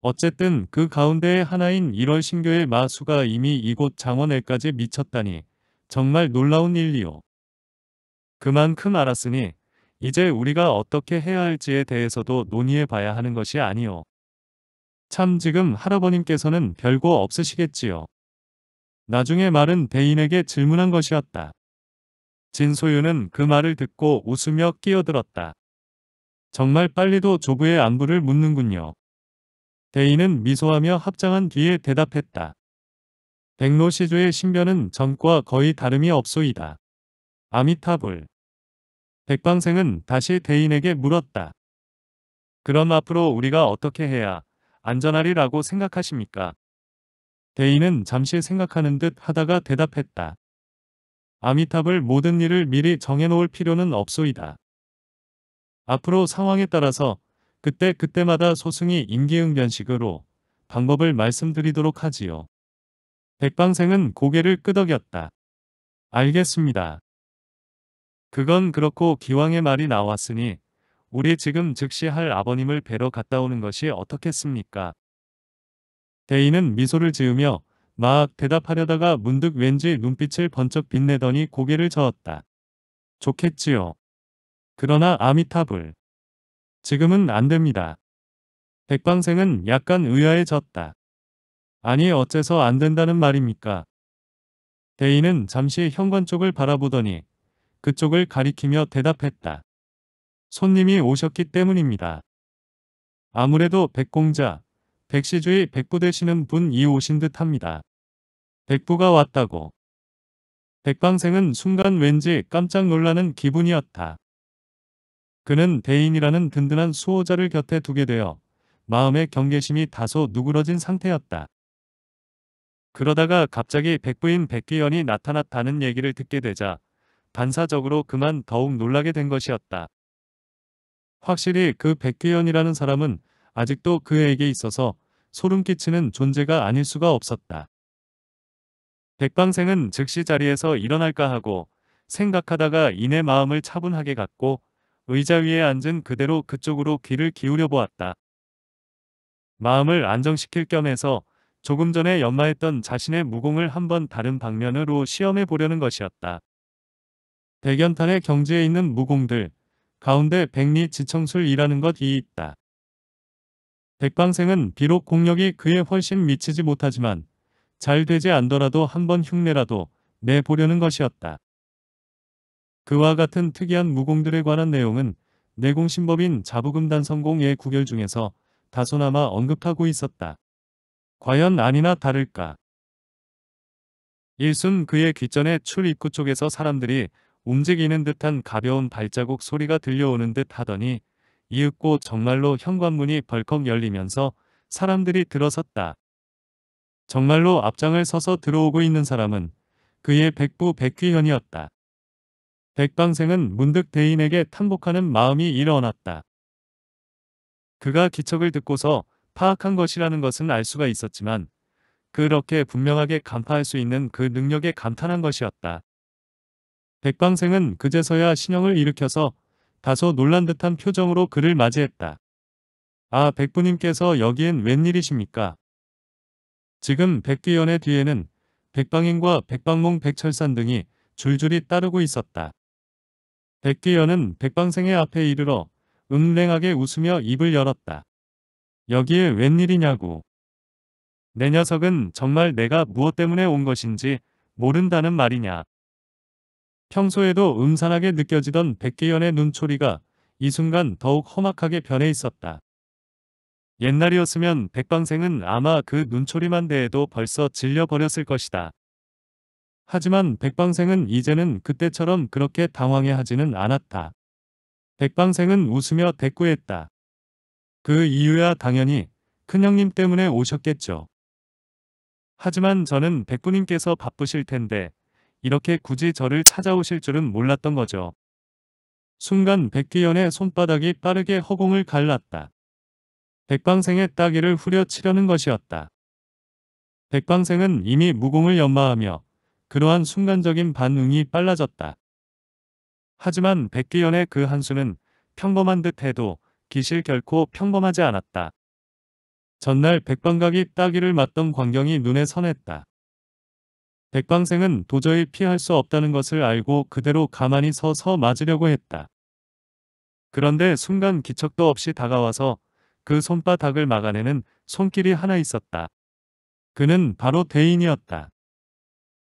어쨌든 그 가운데의 하나인 1월 신교의 마수가 이미 이곳 장원에까지 미쳤다니 정말 놀라운 일이요. 그만큼 알았으니 이제 우리가 어떻게 해야 할지에 대해서도 논의해 봐야 하는 것이 아니요. 참 지금 할아버님께서는 별거 없으시겠지요. 나중에 말은 대인에게 질문한 것이었다. 진소유는 그 말을 듣고 웃으며 끼어들었다. 정말 빨리도 조부의 안부를 묻는군요. 대인은 미소하며 합장한 뒤에 대답했다. 백로시조의 신변은 전과 거의 다름이 없소이다. 아미타불. 백방생은 다시 대인에게 물었다. 그럼 앞으로 우리가 어떻게 해야 안전하리라고 생각하십니까? 대인은 잠시 생각하는 듯 하다가 대답했다. 아미탑을 모든 일을 미리 정해놓을 필요는 없소이다. 앞으로 상황에 따라서 그때 그때마다 소승이 임기응변식으로 방법을 말씀드리도록 하지요. 백방생은 고개를 끄덕였다. 알겠습니다. 그건 그렇고 기왕의 말이 나왔으니 우리 지금 즉시 할 아버님을 뵈러 갔다 오는 것이 어떻겠습니까? 대인은 미소를 지으며 막 대답하려다가 문득 왠지 눈빛을 번쩍 빛내더니 고개를 저었다. 좋겠지요. 그러나 아미타불. 지금은 안 됩니다. 백방생은 약간 의아해졌다. 아니 어째서 안 된다는 말입니까? 대인은 잠시 현관 쪽을 바라보더니 그쪽을 가리키며 대답했다. 손님이 오셨기 때문입니다. 아무래도 백공자, 백시주의 백부 되시는 분이 오신 듯 합니다. 백부가 왔다고. 백방생은 순간 왠지 깜짝 놀라는 기분이었다. 그는 대인이라는 든든한 수호자를 곁에 두게 되어 마음의 경계심이 다소 누그러진 상태였다. 그러다가 갑자기 백부인 백기현이 나타났다는 얘기를 듣게 되자 반사적으로 그만 더욱 놀라게 된 것이었다. 확실히 그 백기현이라는 사람은 아직도 그에게 있어서 소름 끼치는 존재가 아닐 수가 없었다. 백방생은 즉시 자리에서 일어날까 하고 생각하다가 이내 마음을 차분하게 갖고 의자 위에 앉은 그대로 그쪽으로 귀를 기울여 보았다. 마음을 안정시킬 겸해서 조금 전에 연마했던 자신의 무공을 한번 다른 방면으로 시험해 보려는 것이었다. 백연탄의 경지에 있는 무공들 가운데 백리 지청술이라는 것이 있다. 백방생은 비록 공력이 그에 훨씬 미치지 못하지만 잘 되지 않더라도 한번 흉내라도 내보려는 것이었다. 그와 같은 특이한 무공들에 관한 내용은 내공신법인 자부금단 성공의 구결 중에서 다소나마 언급하고 있었다. 과연 아니나 다를까. 일순 그의 귀전의 출 입구 쪽에서 사람들이 움직이는 듯한 가벼운 발자국 소리가 들려오는 듯 하더니 이윽고 정말로 현관문이 벌컥 열리면서 사람들이 들어섰다. 정말로 앞장을 서서 들어오고 있는 사람은 그의 백부 백귀현이었다. 백방생은 문득 대인에게 탄복하는 마음이 일어났다. 그가 기척을 듣고서 파악한 것이라는 것은 알 수가 있었지만 그렇게 분명하게 간파할 수 있는 그 능력에 감탄한 것이었다. 백방생은 그제서야 신형을 일으켜서 다소 놀란 듯한 표정으로 그를 맞이했다. 아 백부님께서 여기엔 웬일이십니까? 지금 백귀연의 뒤에는 백방인과 백방몽 백철산 등이 줄줄이 따르고 있었다. 백기현은 백방생의 앞에 이르러 음랭하게 웃으며 입을 열었다. 여기에 웬일이냐고. 내 녀석은 정말 내가 무엇 때문에 온 것인지 모른다는 말이냐. 평소에도 음산하게 느껴지던 백기현의 눈초리가 이 순간 더욱 험악하게 변해 있었다. 옛날이었으면 백방생은 아마 그 눈초리만 대해도 벌써 질려버렸을 것이다. 하지만 백방생은 이제는 그때처럼 그렇게 당황해하지는 않았다. 백방생은 웃으며 대꾸했다. 그 이유야 당연히 큰형님 때문에 오셨겠죠. 하지만 저는 백부님께서 바쁘실 텐데 이렇게 굳이 저를 찾아오실 줄은 몰랐던 거죠. 순간 백기현의 손바닥이 빠르게 허공을 갈랐다. 백방생의 따귀를 후려치려는 것이었다. 백방생은 이미 무공을 연마하며 그러한 순간적인 반응이 빨라졌다. 하지만 백기현의 그 한수는 평범한 듯해도 기실 결코 평범하지 않았다. 전날 백방각이 따귀를 맞던 광경이 눈에 선했다. 백방생은 도저히 피할 수 없다는 것을 알고 그대로 가만히 서서 맞으려고 했다. 그런데 순간 기척도 없이 다가와서 그 손바닥을 막아내는 손길이 하나 있었다. 그는 바로 대인이었다.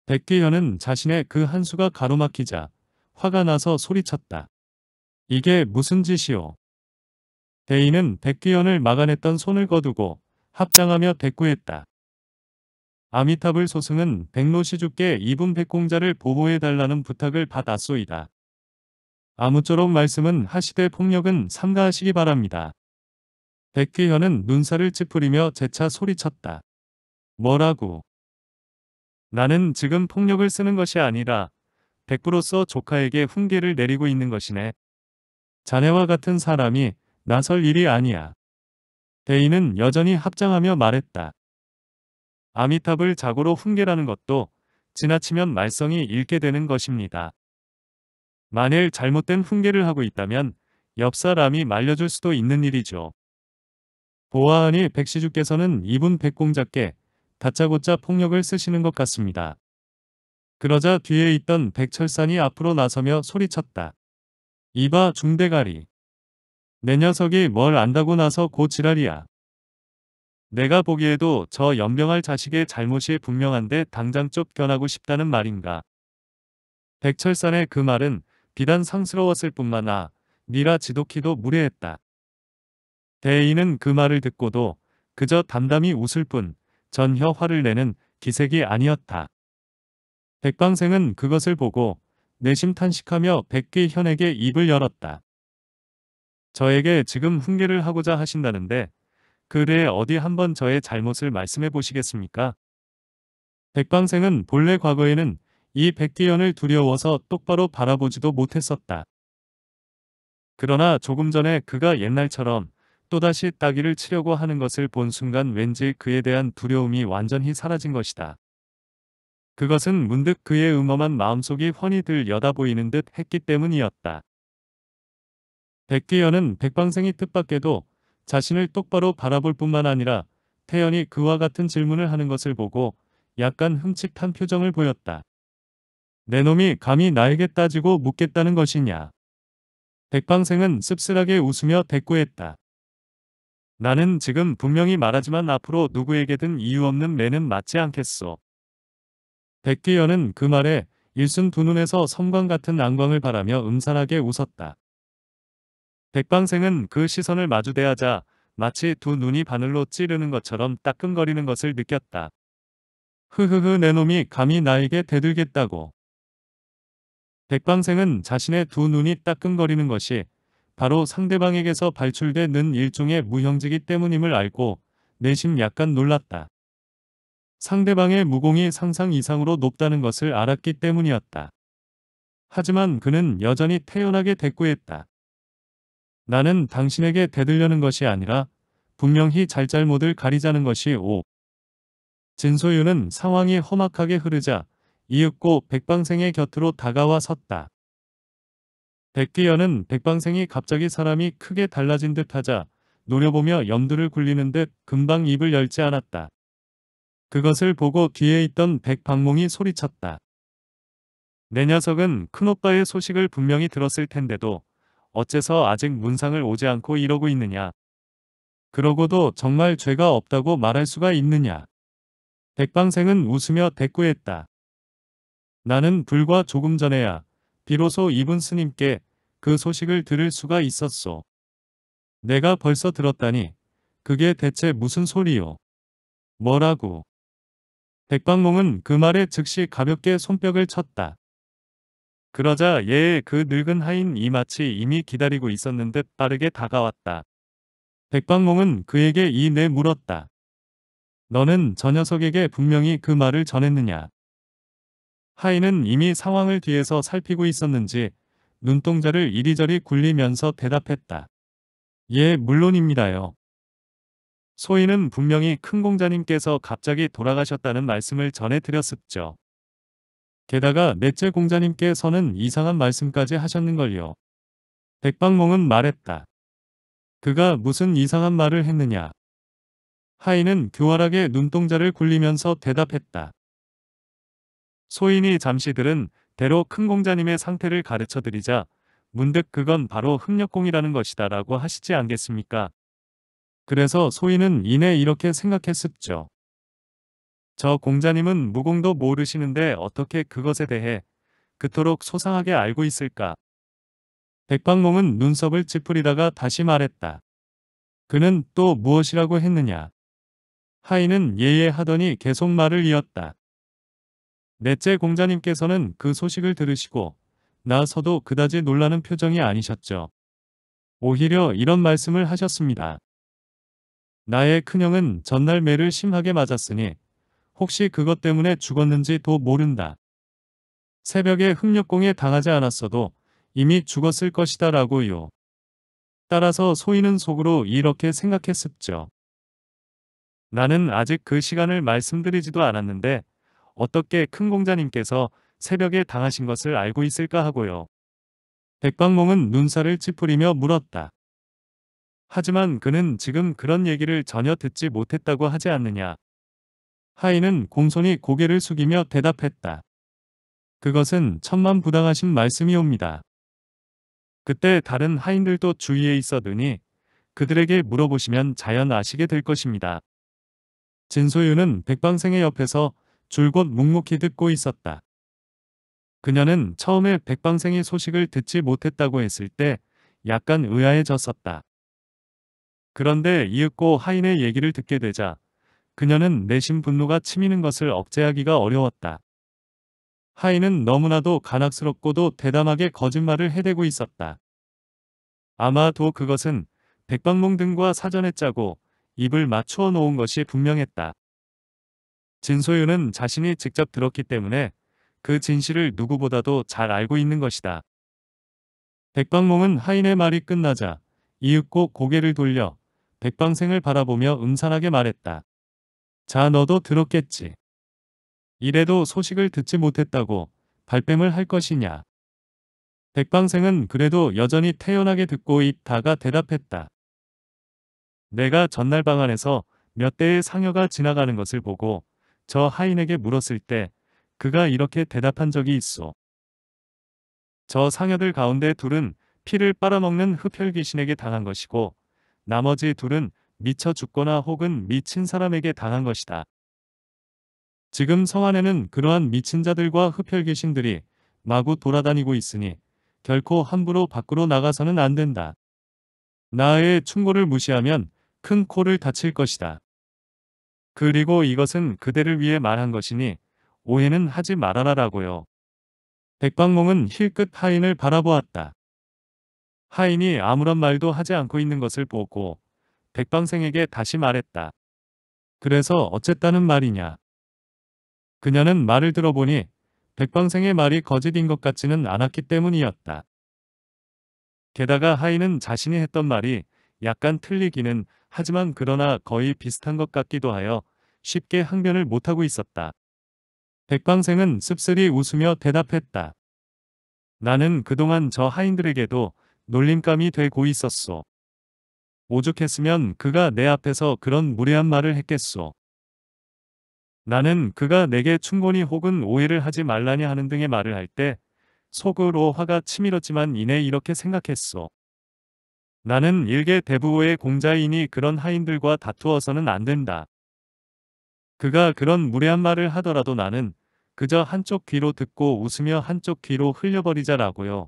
백기현은 자신의 그 한수가 가로막히자 화가 나서 소리쳤다. 이게 무슨 짓이오. 대인은 백기현을 막아냈던 손을 거두고 합장하며 대꾸했다. 아미타불 소승은 백로시주께 이분 백공자를 보호해달라는 부탁을 받았소이다. 아무쪼록 말씀은 하시되 폭력은 삼가하시기 바랍니다. 백기현은 눈살을 찌푸리며 재차 소리쳤다. 뭐라고? 나는 지금 폭력을 쓰는 것이 아니라 백부로서 조카에게 훈계를 내리고 있는 것이네. 자네와 같은 사람이 나설 일이 아니야. 대인은 여전히 합장하며 말했다. 아미탑을 자고로 훈계라는 것도 지나치면 말썽이 잃게 되는 것입니다. 만일 잘못된 훈계를 하고 있다면 옆 사람이 말려줄 수도 있는 일이죠. 보아하니 백시주께서는 이분 백공자께 다짜고짜 폭력을 쓰시는 것 같습니다. 그러자 뒤에 있던 백철산이 앞으로 나서며 소리쳤다. 이봐 중대가리. 내 녀석이 뭘 안다고 나서 고 지랄이야. 내가 보기에도 저 연병할 자식의 잘못이 분명한데 당장 쫓겨나고 싶다는 말인가. 백철산의 그 말은 비단 상스러웠을 뿐만 아 니라 지독히도 무례했다. 대인은 그 말을 듣고도 그저 담담히 웃을 뿐 전혀 화를 내는 기색이 아니었다. 백방생은 그것을 보고 내심 탄식하며 백귀 현에게 입을 열었다. 저에게 지금 훈계를 하고자 하신다는데 그래 어디 한번 저의 잘못을 말씀해 보시겠습니까? 백방생은 본래 과거에는 이백귀현을 두려워서 똑바로 바라보지도 못했었다. 그러나 조금 전에 그가 옛날처럼 또다시 따귀를 치려고 하는 것을 본 순간 왠지 그에 대한 두려움이 완전히 사라진 것이다. 그것은 문득 그의 음험한 마음속이 훤히 들 여다 보이는 듯 했기 때문이었다. 백기현은 백방생이 뜻밖에도 자신을 똑바로 바라볼 뿐만 아니라 태연이 그와 같은 질문을 하는 것을 보고 약간 흠칫한 표정을 보였다. 내 놈이 감히 나에게 따지고 묻겠다는 것이냐. 백방생은 씁쓸하게 웃으며 대꾸했다. 나는 지금 분명히 말하지만 앞으로 누구에게든 이유 없는 매는 맞지 않겠소. 백기현은 그 말에 일순 두 눈에서 섬광 같은 안광을 바라며 음산하게 웃었다. 백방생은 그 시선을 마주대하자 마치 두 눈이 바늘로 찌르는 것처럼 따끔거리는 것을 느꼈다. 흐흐흐 내 놈이 감히 나에게 대들겠다고. 백방생은 자신의 두 눈이 따끔거리는 것이 바로 상대방에게서 발출되는 일종의 무형지기 때문임을 알고 내심 약간 놀랐다. 상대방의 무공이 상상 이상으로 높다는 것을 알았기 때문이었다. 하지만 그는 여전히 태연하게 대꾸했다. 나는 당신에게 대들려는 것이 아니라 분명히 잘잘못을 가리자는 것이 오. 진소윤은 상황이 험악하게 흐르자 이윽고 백방생의 곁으로 다가와 섰다. 백기현은 백방생이 갑자기 사람이 크게 달라진 듯 하자 노려보며 염두를 굴리는 듯 금방 입을 열지 않았다. 그것을 보고 뒤에 있던 백방몽이 소리쳤다. 내 녀석은 큰오빠의 소식을 분명히 들었을 텐데도 어째서 아직 문상을 오지 않고 이러고 있느냐. 그러고도 정말 죄가 없다고 말할 수가 있느냐. 백방생은 웃으며 대꾸했다. 나는 불과 조금 전에야 비로소 이분 스님께 그 소식을 들을 수가 있었소. 내가 벌써 들었다니 그게 대체 무슨 소리요? 뭐라고? 백방몽은 그 말에 즉시 가볍게 손뼉을 쳤다. 그러자 예의 그 늙은 하인이 마치 이미 기다리고 있었는 듯 빠르게 다가왔다. 백방몽은 그에게 이 내 물었다. 너는 저 녀석에게 분명히 그 말을 전했느냐? 하인은 이미 상황을 뒤에서 살피고 있었는지 눈동자를 이리저리 굴리면서 대답했다. 예, 물론입니다요. 소인은 분명히 큰 공자님께서 갑자기 돌아가셨다는 말씀을 전해드렸었죠 게다가 넷째 공자님께서는 이상한 말씀까지 하셨는걸요. 백방몽은 말했다. 그가 무슨 이상한 말을 했느냐. 하인은 교활하게 눈동자를 굴리면서 대답했다. 소인이 잠시 들은 대로 큰 공자님의 상태를 가르쳐 드리자 문득 그건 바로 흑력공이라는 것이다 라고 하시지 않겠습니까? 그래서 소인은 이내 이렇게 생각했었죠. 저 공자님은 무공도 모르시는데 어떻게 그것에 대해 그토록 소상하게 알고 있을까? 백방공은 눈썹을 찌푸리다가 다시 말했다. 그는 또 무엇이라고 했느냐? 하인은 예예 하더니 계속 말을 이었다. 넷째 공자님께서는 그 소식을 들으시고 나서도 그다지 놀라는 표정이 아니셨죠. 오히려 이런 말씀을 하셨습니다. 나의 큰형은 전날 매를 심하게 맞았으니 혹시 그것 때문에 죽었는지도 모른다. 새벽에 흑력공에 당하지 않았어도 이미 죽었을 것이다 라고요. 따라서 소인은 속으로 이렇게 생각했었죠. 나는 아직 그 시간을 말씀드리지도 않았는데 어떻게 큰 공자님께서 새벽에 당하신 것을 알고 있을까 하고요. 백방몽은 눈살을 찌푸리며 물었다. 하지만 그는 지금 그런 얘기를 전혀 듣지 못했다고 하지 않느냐. 하인은 공손히 고개를 숙이며 대답했다. 그것은 천만 부당하신 말씀이옵니다. 그때 다른 하인들도 주위에 있어드니 그들에게 물어보시면 자연 아시게 될 것입니다. 진소윤은 백방생의 옆에서 줄곧 묵묵히 듣고 있었다. 그녀는 처음에 백방생의 소식을 듣지 못했다고 했을 때 약간 의아해졌었다. 그런데 이윽고 하인의 얘기를 듣게 되자 그녀는 내심 분노가 치미는 것을 억제하기가 어려웠다. 하인은 너무나도 간악스럽고도 대담하게 거짓말을 해대고 있었다. 아마도 그것은 백방몽 등과 사전에 짜고 입을 맞추어 놓은 것이 분명했다. 진소유는 자신이 직접 들었기 때문에 그 진실을 누구보다도 잘 알고 있는 것이다. 백방몽은 하인의 말이 끝나자 이윽고 고개를 돌려 백방생을 바라보며 음산하게 말했다. 자 너도 들었겠지. 이래도 소식을 듣지 못했다고 발뺌을 할 것이냐. 백방생은 그래도 여전히 태연하게 듣고 있다가 대답했다. 내가 전날 방 안에서 몇 대의 상여가 지나가는 것을 보고 저 하인에게 물었을 때 그가 이렇게 대답한 적이 있어. 저 상여들 가운데 둘은 피를 빨아먹는 흡혈귀신에게 당한 것이고 나머지 둘은 미쳐 죽거나 혹은 미친 사람에게 당한 것이다. 지금 성 안에는 그러한 미친 자들과 흡혈귀신들이 마구 돌아다니고 있으니 결코 함부로 밖으로 나가서는 안 된다. 나의 충고를 무시하면 큰 코를 다칠 것이다. 그리고 이것은 그대를 위해 말한 것이니 오해는 하지 말아라라고요. 백방몽은 힐끗 하인을 바라보았다. 하인이 아무런 말도 하지 않고 있는 것을 보고 백방생에게 다시 말했다. 그래서 어쨌다는 말이냐. 그녀는 말을 들어보니 백방생의 말이 거짓인 것 같지는 않았기 때문이었다. 게다가 하인은 자신이 했던 말이 약간 틀리기는 하지만 그러나 거의 비슷한 것 같기도 하여 쉽게 항변을 못하고 있었다. 백방생은 씁쓸히 웃으며 대답했다. 나는 그동안 저 하인들에게도 놀림감이 되고 있었소. 오죽했으면 그가 내 앞에서 그런 무례한 말을 했겠소. 나는 그가 내게 충곤이 혹은 오해를 하지 말라니 하는 등의 말을 할 때 속으로 화가 치밀었지만 이내 이렇게 생각했소. 나는 일개 대부호의 공자이니 그런 하인들과 다투어서는 안 된다. 그가 그런 무례한 말을 하더라도 나는 그저 한쪽 귀로 듣고 웃으며 한쪽 귀로 흘려버리자라고요.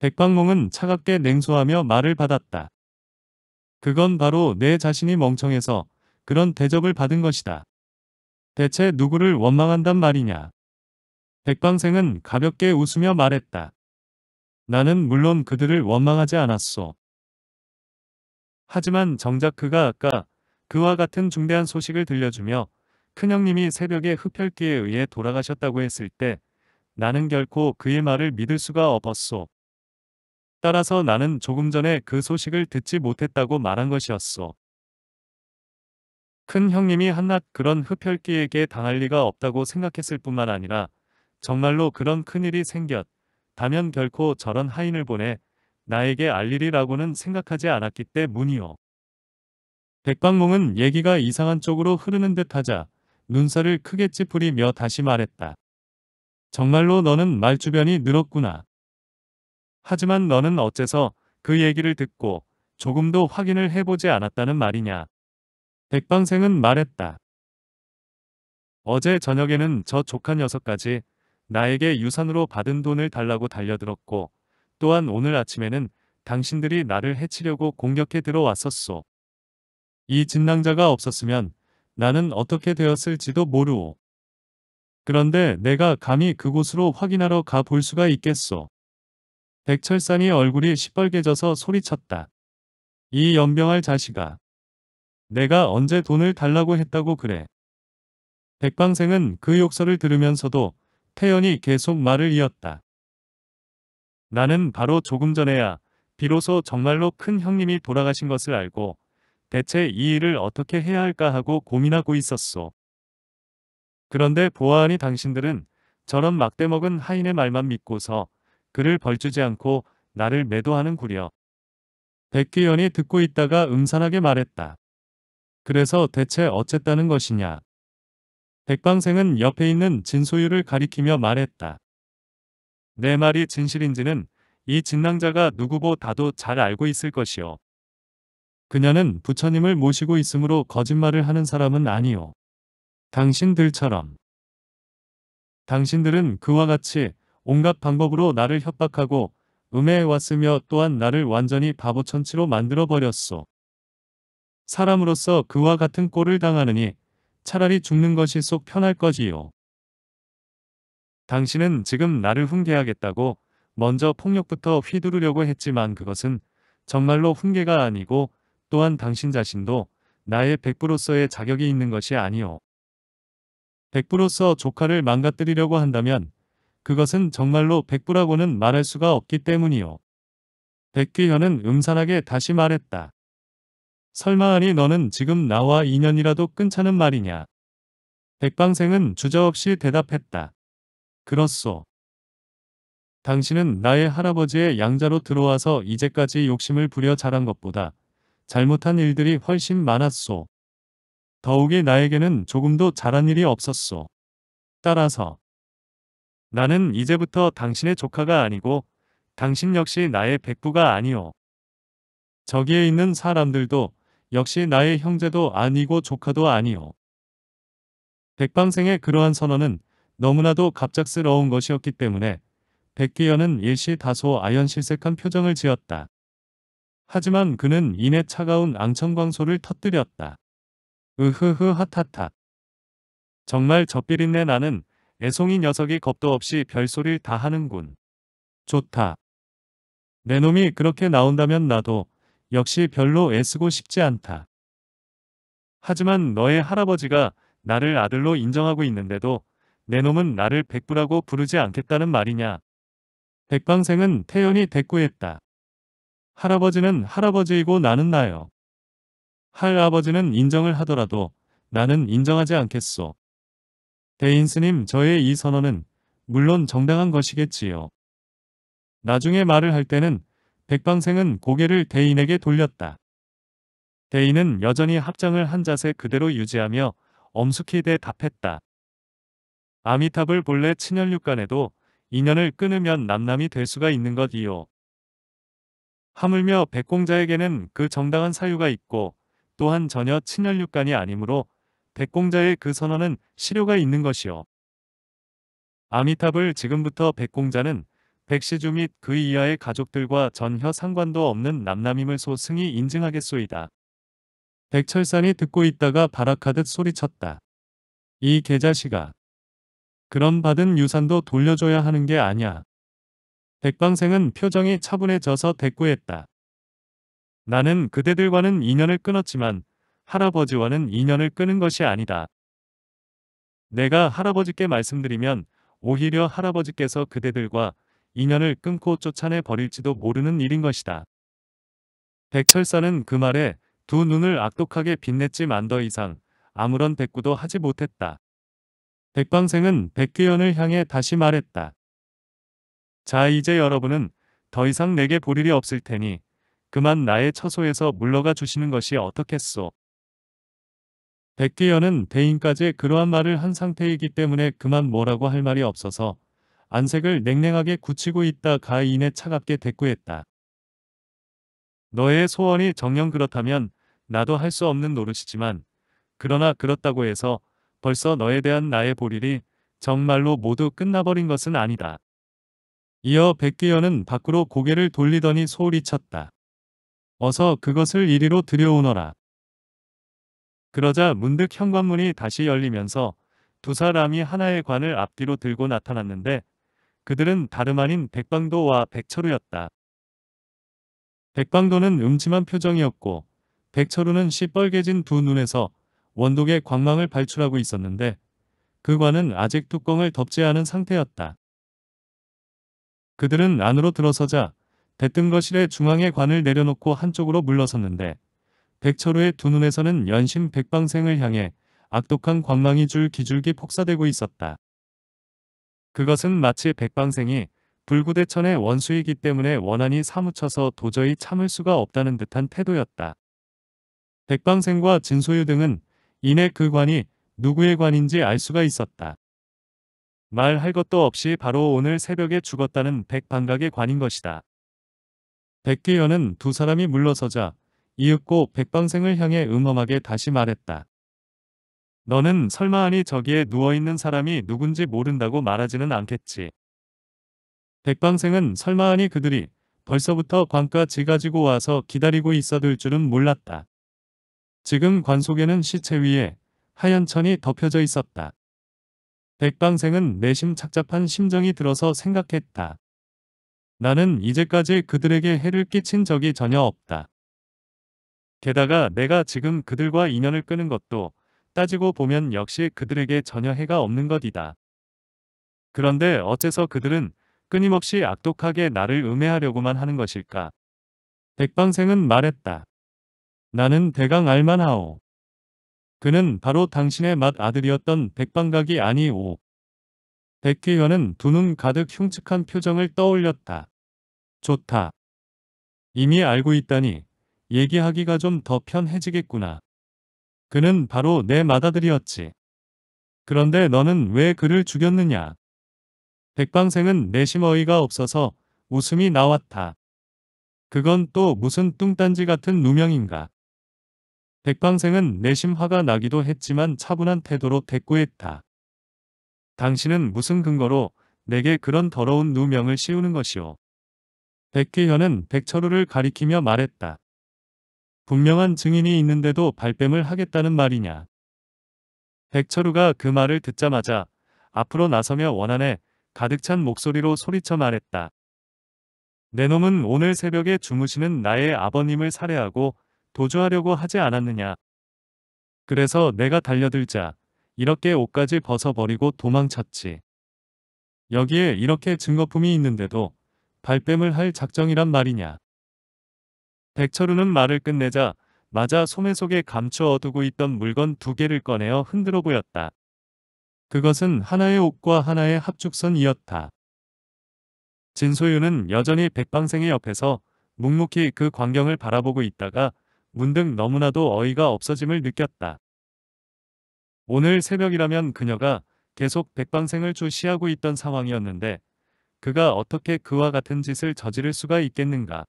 백방몽은 차갑게 냉소하며 말을 받았다. 그건 바로 내 자신이 멍청해서 그런 대접을 받은 것이다. 대체 누구를 원망한단 말이냐. 백방생은 가볍게 웃으며 말했다. 나는 물론 그들을 원망하지 않았소. 하지만 정작 그가 아까 그와 같은 중대한 소식을 들려주며 큰형님이 새벽에 흡혈귀에 의해 돌아가셨다고 했을 때 나는 결코 그의 말을 믿을 수가 없었소. 따라서 나는 조금 전에 그 소식을 듣지 못했다고 말한 것이었소. 큰 형님이 한낱 그런 흡혈귀에게 당할 리가 없다고 생각했을 뿐만 아니라 정말로 그런 큰일이 생겼다면 결코 저런 하인을 보내 나에게 알리리라고는 생각하지 않았기 때문이오 백방몽은 얘기가 이상한 쪽으로 흐르는 듯 하자 눈살을 크게 찌푸리며 다시 말했다. 정말로 너는 말주변이 늘었구나. 하지만 너는 어째서 그 얘기를 듣고 조금도 확인을 해보지 않았다는 말이냐. 백방생은 말했다. 어제 저녁에는 저 조카 녀석까지 나에게 유산으로 받은 돈을 달라고 달려들었고 또한 오늘 아침에는 당신들이 나를 해치려고 공격해 들어왔었소. 이 진낭자가 없었으면 나는 어떻게 되었을지도 모르오. 그런데 내가 감히 그곳으로 확인하러 가 볼 수가 있겠소. 백철산이 얼굴이 시뻘개져서 소리쳤다. 이 연병할 자식아. 내가 언제 돈을 달라고 했다고 그래. 백방생은 그 욕설을 들으면서도 태연이 계속 말을 이었다. 나는 바로 조금 전에야 비로소 정말로 큰 형님이 돌아가신 것을 알고 대체 이 일을 어떻게 해야 할까 하고 고민하고 있었소. 그런데 보아하니 당신들은 저런 막대먹은 하인의 말만 믿고서 그를 벌주지 않고 나를 매도하는구려. 백기현이 듣고 있다가 음산하게 말했다. 그래서 대체 어쨌다는 것이냐. 백방생은 옆에 있는 진소유를 가리키며 말했다. 내 말이 진실인지는 이 진낭자가 누구보다도 잘 알고 있을 것이요. 그녀는 부처님을 모시고 있으므로 거짓말을 하는 사람은 아니요. 당신들처럼. 당신들은 그와 같이 온갖 방법으로 나를 협박하고 음해해 왔으며 또한 나를 완전히 바보천치로 만들어 버렸소. 사람으로서 그와 같은 꼴을 당하느니 차라리 죽는 것이 속 편할 것이요. 당신은 지금 나를 훈계하겠다고 먼저 폭력부터 휘두르려고 했지만 그것은 정말로 훈계가 아니고 또한 당신 자신도 나의 백부로서의 자격이 있는 것이 아니오. 백부로서 조카를 망가뜨리려고 한다면 그것은 정말로 백부라고는 말할 수가 없기 때문이오 백귀현은 음산하게 다시 말했다. 설마아니 너는 지금 나와 인연이라도 끊자는 말이냐. 백방생은 주저없이 대답했다. 그렇소. 당신은 나의 할아버지의 양자로 들어와서 이제까지 욕심을 부려 자란 것보다 잘못한 일들이 훨씬 많았소. 더욱이 나에게는 조금도 잘한 일이 없었소. 따라서 나는 이제부터 당신의 조카가 아니고 당신 역시 나의 백부가 아니오. 저기에 있는 사람들도 역시 나의 형제도 아니고 조카도 아니오. 백방생의 그러한 선언은 너무나도 갑작스러운 것이었기 때문에 백기현은 일시 다소 아연실색한 표정을 지었다. 하지만 그는 이내 차가운 앙천광소를 터뜨렸다. 으흐흐 핫핫타 정말 젖비린내 나는 애송이 녀석이 겁도 없이 별소리를 다 하는군. 좋다. 내 놈이 그렇게 나온다면 나도 역시 별로 애쓰고 싶지 않다. 하지만 너의 할아버지가 나를 아들로 인정하고 있는데도 내 놈은 나를 백부라고 부르지 않겠다는 말이냐. 백방생은 태연히 대꾸했다. 할아버지는 할아버지이고 나는 나요. 할아버지는 인정을 하더라도 나는 인정하지 않겠소. 대인 스님 저의 이 선언은 물론 정당한 것이겠지요. 나중에 말을 할 때는 백방생은 고개를 대인에게 돌렸다. 대인은 여전히 합장을 한 자세 그대로 유지하며 엄숙히 대답했다. 아미탑을 본래 친연육간에도 인연을 끊으면 남남이 될 수가 있는 것이요. 하물며 백공자에게는 그 정당한 사유가 있고 또한 전혀 친연육간이 아니므로 백공자의 그 선언은 실효가 있는 것이요. 아미탑을 지금부터 백공자는 백시주 및 그 이하의 가족들과 전혀 상관도 없는 남남임을 소승이 인증하겠소이다. 백철산이 듣고 있다가 바락하듯 소리쳤다. 이계자식아 그럼 받은 유산도 돌려줘야 하는 게 아냐. 백방생은 표정이 차분해져서 대꾸했다. 나는 그대들과는 인연을 끊었지만 할아버지와는 인연을 끊은 것이 아니다. 내가 할아버지께 말씀드리면 오히려 할아버지께서 그대들과 인연을 끊고 쫓아내 버릴지도 모르는 일인 것이다. 백철사는 그 말에 두 눈을 악독하게 빛냈지만 더 이상 아무런 대꾸도 하지 못했다. 백방생은 백규현을 향해 다시 말했다. 자 이제 여러분은 더 이상 내게 볼 일이 없을 테니 그만 나의 처소에서 물러가 주시는 것이 어떻겠소. 백기현은 대인까지 그러한 말을 한 상태이기 때문에 그만 뭐라고 할 말이 없어서 안색을 냉랭하게 굳히고 있다 가인에 차갑게 대꾸했다. 너의 소원이 정녕 그렇다면 나도 할 수 없는 노릇이지만 그러나 그렇다고 해서 벌써 너에 대한 나의 볼일이 정말로 모두 끝나버린 것은 아니다. 이어 백기현은 밖으로 고개를 돌리더니 소리 쳤다. 어서 그것을 이리로 들여오너라. 그러자 문득 현관문이 다시 열리면서 두 사람이 하나의 관을 앞뒤로 들고 나타났는데 그들은 다름 아닌 백방도와 백철우였다. 백방도는 음침한 표정이었고 백철우는 시뻘개진 두 눈에서 원독의 광망을 발출하고 있었는데 그 관은 아직 뚜껑을 덮지 않은 상태였다. 그들은 안으로 들어서자 대뜸 거실의 중앙에 관을 내려놓고 한쪽으로 물러섰는데 백철우의 두 눈에서는 연신 백방생을 향해 악독한 광망이 줄기줄기 폭사되고 있었다. 그것은 마치 백방생이 불구대천의 원수이기 때문에 원한이 사무쳐서 도저히 참을 수가 없다는 듯한 태도였다. 백방생과 진소유 등은 이내 그 관이 누구의 관인지 알 수가 있었다. 말할 것도 없이 바로 오늘 새벽에 죽었다는 백방각의 관인 것이다. 백귀현은두 사람이 물러서자 이윽고 백방생을 향해 음험하게 다시 말했다. 너는 설마 아니 저기에 누워있는 사람이 누군지 모른다고 말하지는 않겠지. 백방생은 설마 아니 그들이 벌써부터 관까 지 가지고 와서 기다리고 있어둘 줄은 몰랐다. 지금 관속에는 시체 위에 하얀 천이 덮여져 있었다. 백방생은 내심 착잡한 심정이 들어서 생각했다. 나는 이제까지 그들에게 해를 끼친 적이 전혀 없다. 게다가 내가 지금 그들과 인연을 끄는 것도 따지고 보면 역시 그들에게 전혀 해가 없는 것이다. 그런데 어째서 그들은 끊임없이 악독하게 나를 음해하려고만 하는 것일까? 백방생은 말했다. 나는 대강 알만하오. 그는 바로 당신의 맏 아들이었던 백방각이 아니오. 백귀현은 두 눈 가득 흉측한 표정을 떠올렸다. 좋다. 이미 알고 있다니 얘기하기가 좀 더 편해지겠구나. 그는 바로 내 맏아들이었지. 그런데 너는 왜 그를 죽였느냐? 백방생은 내심 어이가 없어서 웃음이 나왔다. 그건 또 무슨 뚱딴지 같은 누명인가. 백방생은 내심 화가 나기도 했지만 차분한 태도로 대꾸했다. 당신은 무슨 근거로 내게 그런 더러운 누명을 씌우는 것이오. 백기현은 백철우를 가리키며 말했다. 분명한 증인이 있는데도 발뺌을 하겠다는 말이냐. 백철우가 그 말을 듣자마자 앞으로 나서며 원한에 가득 찬 목소리로 소리쳐 말했다. 내 놈은 오늘 새벽에 주무시는 나의 아버님을 살해하고 도주하려고 하지 않았느냐. 그래서 내가 달려들자 이렇게 옷까지 벗어버리고 도망쳤지. 여기에 이렇게 증거품이 있는데도 발뺌을 할 작정이란 말이냐. 백철우는 말을 끝내자 맞아 소매 속에 감추어 두고 있던 물건 두 개를 꺼내어 흔들어 보였다. 그것은 하나의 옷과 하나의 합죽선이었다. 진소윤은 여전히 백방생의 옆에서 묵묵히 그 광경을 바라보고 있다가 문득 너무나도 어이가 없어짐을 느꼈다. 오늘 새벽이라면 그녀가 계속 백방생을 주시하고 있던 상황이었는데 그가 어떻게 그와 같은 짓을 저지를 수가 있겠는가.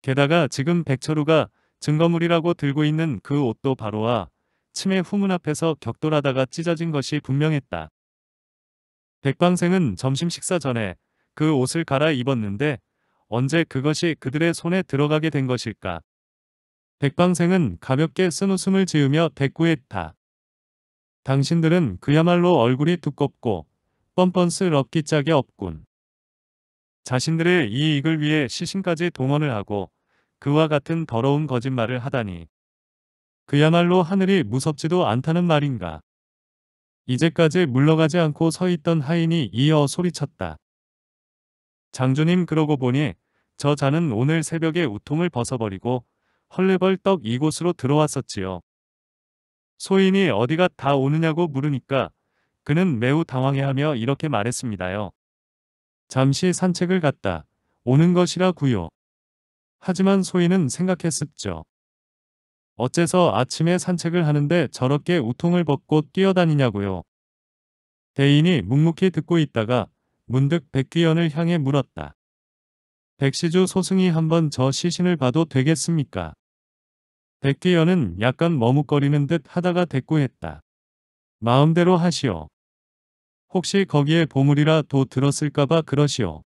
게다가 지금 백철우가 증거물이라고 들고 있는 그 옷도 바로와 침의 후문 앞에서 격돌하다가 찢어진 것이 분명했다. 백방생은 점심 식사 전에 그 옷을 갈아입었는데 언제 그것이 그들의 손에 들어가게 된 것일까. 백방생은 가볍게 쓴 웃음을 지으며 대꾸했다. 당신들은 그야말로 얼굴이 두껍고 뻔뻔스럽기 짝이 없군. 자신들의 이익을 위해 시신까지 동원을 하고 그와 같은 더러운 거짓말을 하다니. 그야말로 하늘이 무섭지도 않다는 말인가. 이제까지 물러가지 않고 서 있던 하인이 이어 소리쳤다. 장주님 그러고 보니 저 자는 오늘 새벽에 우통을 벗어버리고 헐레벌떡 이곳으로 들어왔었지요. 소인이 어디가 다 오느냐고 물으니까 그는 매우 당황해하며 이렇게 말했습니다요. 잠시 산책을 갔다 오는 것이라구요. 하지만 소인은 생각했었죠. 어째서 아침에 산책을 하는데 저렇게 우통을 벗고 뛰어다니냐고요. 대인이 묵묵히 듣고 있다가 문득 백귀연을 향해 물었다. 백시주 소승이 한번 저 시신을 봐도 되겠습니까? 백기현은 약간 머뭇거리는 듯 하다가 대꾸했다. 마음대로 하시오. 혹시 거기에 보물이라 도 들었을까봐 그러시오.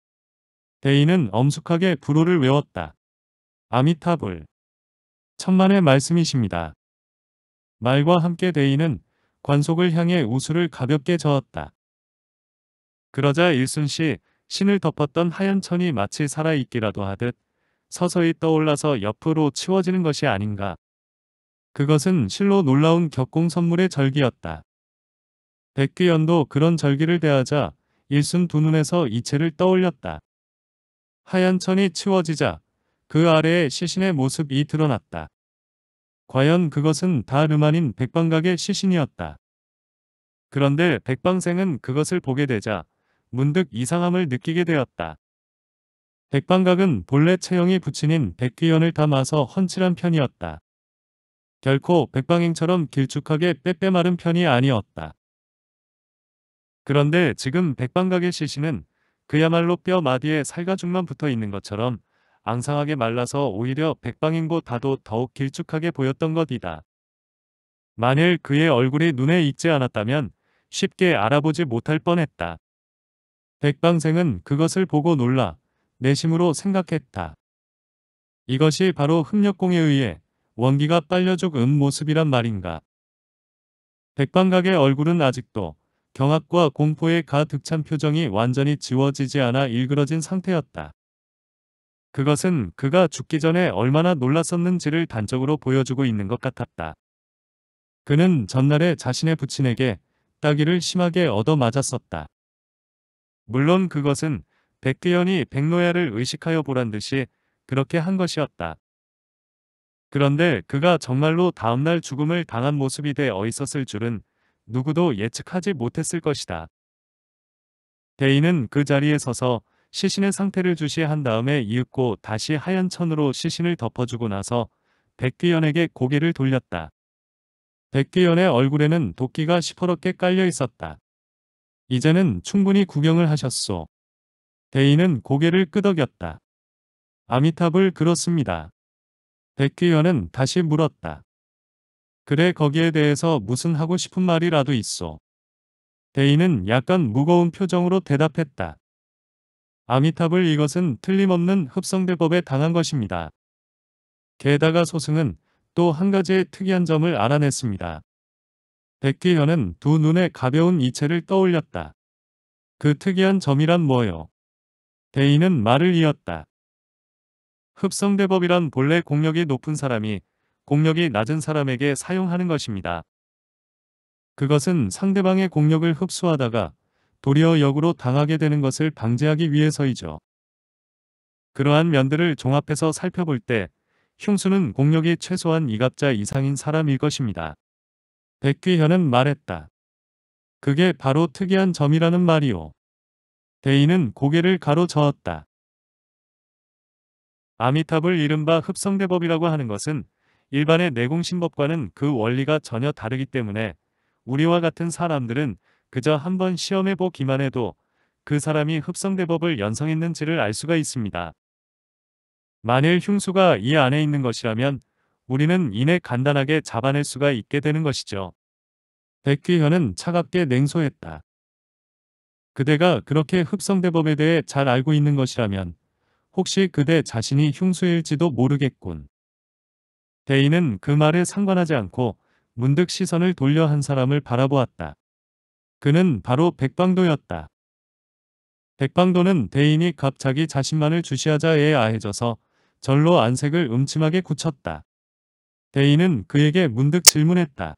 대인은 엄숙하게 불호를 외웠다. 아미타불. 천만의 말씀이십니다. 말과 함께 대인은 관속을 향해 우수를 가볍게 저었다. 그러자 일순 씨 신을 덮었던 하얀 천이 마치 살아있기라도 하듯 서서히 떠올라서 옆으로 치워지는 것이 아닌가. 그것은 실로 놀라운 격공 선물의 절기였다. 백귀현도 그런 절기를 대하자 일순 두 눈에서 이체를 떠올렸다. 하얀 천이 치워지자 그 아래에 시신의 모습이 드러났다. 과연 그것은 다 르만인 백방각의 시신이었다. 그런데 백방생은 그것을 보게 되자 문득 이상함을 느끼게 되었다. 백방각은 본래 체형이 부친인 백귀연을담아서 헌칠한 편이었다. 결코 백방행처럼 길쭉하게 빼빼 마른 편이 아니었다. 그런데 지금 백방각의 시신은 그야말로 뼈 마디에 살가죽만 붙어 있는 것처럼 앙상하게 말라서 오히려 백방행보다도 더욱 길쭉하게 보였던 것이다. 만일 그의 얼굴이 눈에 익지 않았다면 쉽게 알아보지 못할 뻔했다. 백방생은 그것을 보고 놀라 내심으로 생각했다. 이것이 바로 흡력공에 의해 원기가 빨려 죽은 모습이란 말인가. 백방각의 얼굴은 아직도 경악과 공포에 가득 찬 표정이 완전히 지워지지 않아 일그러진 상태였다. 그것은 그가 죽기 전에 얼마나 놀랐었는지를 단적으로 보여주고 있는 것 같았다. 그는 전날에 자신의 부친에게 따귀를 심하게 얻어 맞았었다. 물론 그것은 백규현이 백노야를 의식하여 보란 듯이 그렇게 한 것이었다. 그런데 그가 정말로 다음날 죽음을 당한 모습이 되 어있었을 줄은 누구도 예측하지 못했을 것이다. 대인은 그 자리에 서서 시신의 상태를 주시한 다음에 이윽고 다시 하얀 천으로 시신을 덮어주고 나서 백귀연에게 고개를 돌렸다. 백귀연의 얼굴에는 도끼가 시퍼렇게 깔려 있었다. 이제는 충분히 구경을 하셨소. 대인은 고개를 끄덕였다. 아미탑을 그렇습니다. 백귀현은 다시 물었다. 그래 거기에 대해서 무슨 하고 싶은 말이라도 있어. 대인은 약간 무거운 표정으로 대답했다. 아미탑을 이것은 틀림없는 흡성대법에 당한 것입니다. 게다가 소승은 또 한 가지의 특이한 점을 알아냈습니다. 백기현은 두 눈에 가벼운 이체를 떠올렸다. 그 특이한 점이란 뭐요? 대인은 말을 이었다. 흡성대법이란 본래 공력이 높은 사람이 공력이 낮은 사람에게 사용하는 것입니다. 그것은 상대방의 공력을 흡수하다가 도리어 역으로 당하게 되는 것을 방지하기 위해서이죠. 그러한 면들을 종합해서 살펴볼 때 흉수는 공력이 최소한 이갑자 이상인 사람일 것입니다. 백귀현은 말했다. 그게 바로 특이한 점이라는 말이오. 대인은 고개를 가로저었다. 아미탑을 이른바 흡성대법이라고 하는 것은 일반의 내공신법과는 그 원리가 전혀 다르기 때문에 우리와 같은 사람들은 그저 한번 시험해보기만 해도 그 사람이 흡성대법을 연성했는지를 알 수가 있습니다. 만일 흉수가 이 안에 있는 것이라면 우리는 이내 간단하게 잡아낼 수가 있게 되는 것이죠. 백귀현은 차갑게 냉소했다. 그대가 그렇게 흡성대법에 대해 잘 알고 있는 것이라면 혹시 그대 자신이 흉수일지도 모르겠군. 대인은 그 말에 상관하지 않고 문득 시선을 돌려 한 사람을 바라보았다. 그는 바로 백방도였다. 백방도는 대인이 갑자기 자신만을 주시하자애 아해져서 절로 안색을 음침하게 굳혔다. 대인은 그에게 문득 질문했다.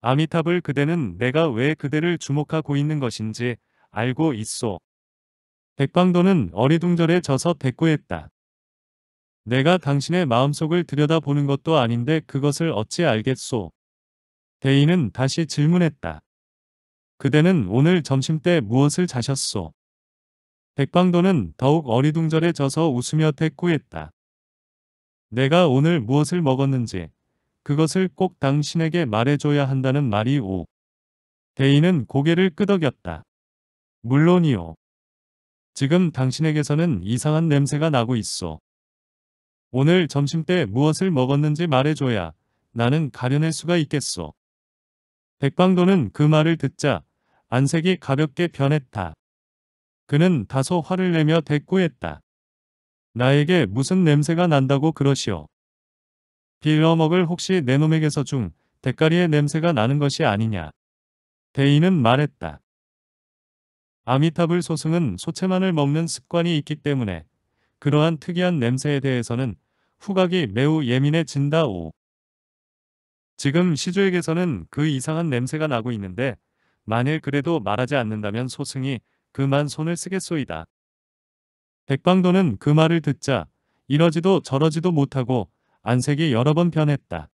아미탑을 그대는 내가 왜 그대를 주목하고 있는 것인지 알고 있소. 백방도는 어리둥절해 져서 대꾸했다. 내가 당신의 마음속을 들여다보는 것도 아닌데 그것을 어찌 알겠소. 대인은 다시 질문했다. 그대는 오늘 점심때 무엇을 자셨소? 백방도는 더욱 어리둥절해 져서 웃으며 대꾸했다. 내가 오늘 무엇을 먹었는지 그것을 꼭 당신에게 말해줘야 한다는 말이 오. 대인은 고개를 끄덕였다. 물론이요. 지금 당신에게서는 이상한 냄새가 나고 있어. 오늘 점심 때 무엇을 먹었는지 말해줘야 나는 가려낼 수가 있겠소. 백방도는 그 말을 듣자 안색이 가볍게 변했다. 그는 다소 화를 내며 대꾸했다. 나에게 무슨 냄새가 난다고 그러시오. 빌어먹을 혹시 내 놈에게서 중 대가리의 냄새가 나는 것이 아니냐. 대인은 말했다. 아미타불 소승은 소채만을 먹는 습관이 있기 때문에 그러한 특이한 냄새에 대해서는 후각이 매우 예민해진다오. 지금 시조에게서는 그 이상한 냄새가 나고 있는데 만일 그래도 말하지 않는다면 소승이 그만 손을 쓰겠소이다. 백방도는 그 말을 듣자 이러지도 저러지도 못하고 안색이 여러 번 변했다.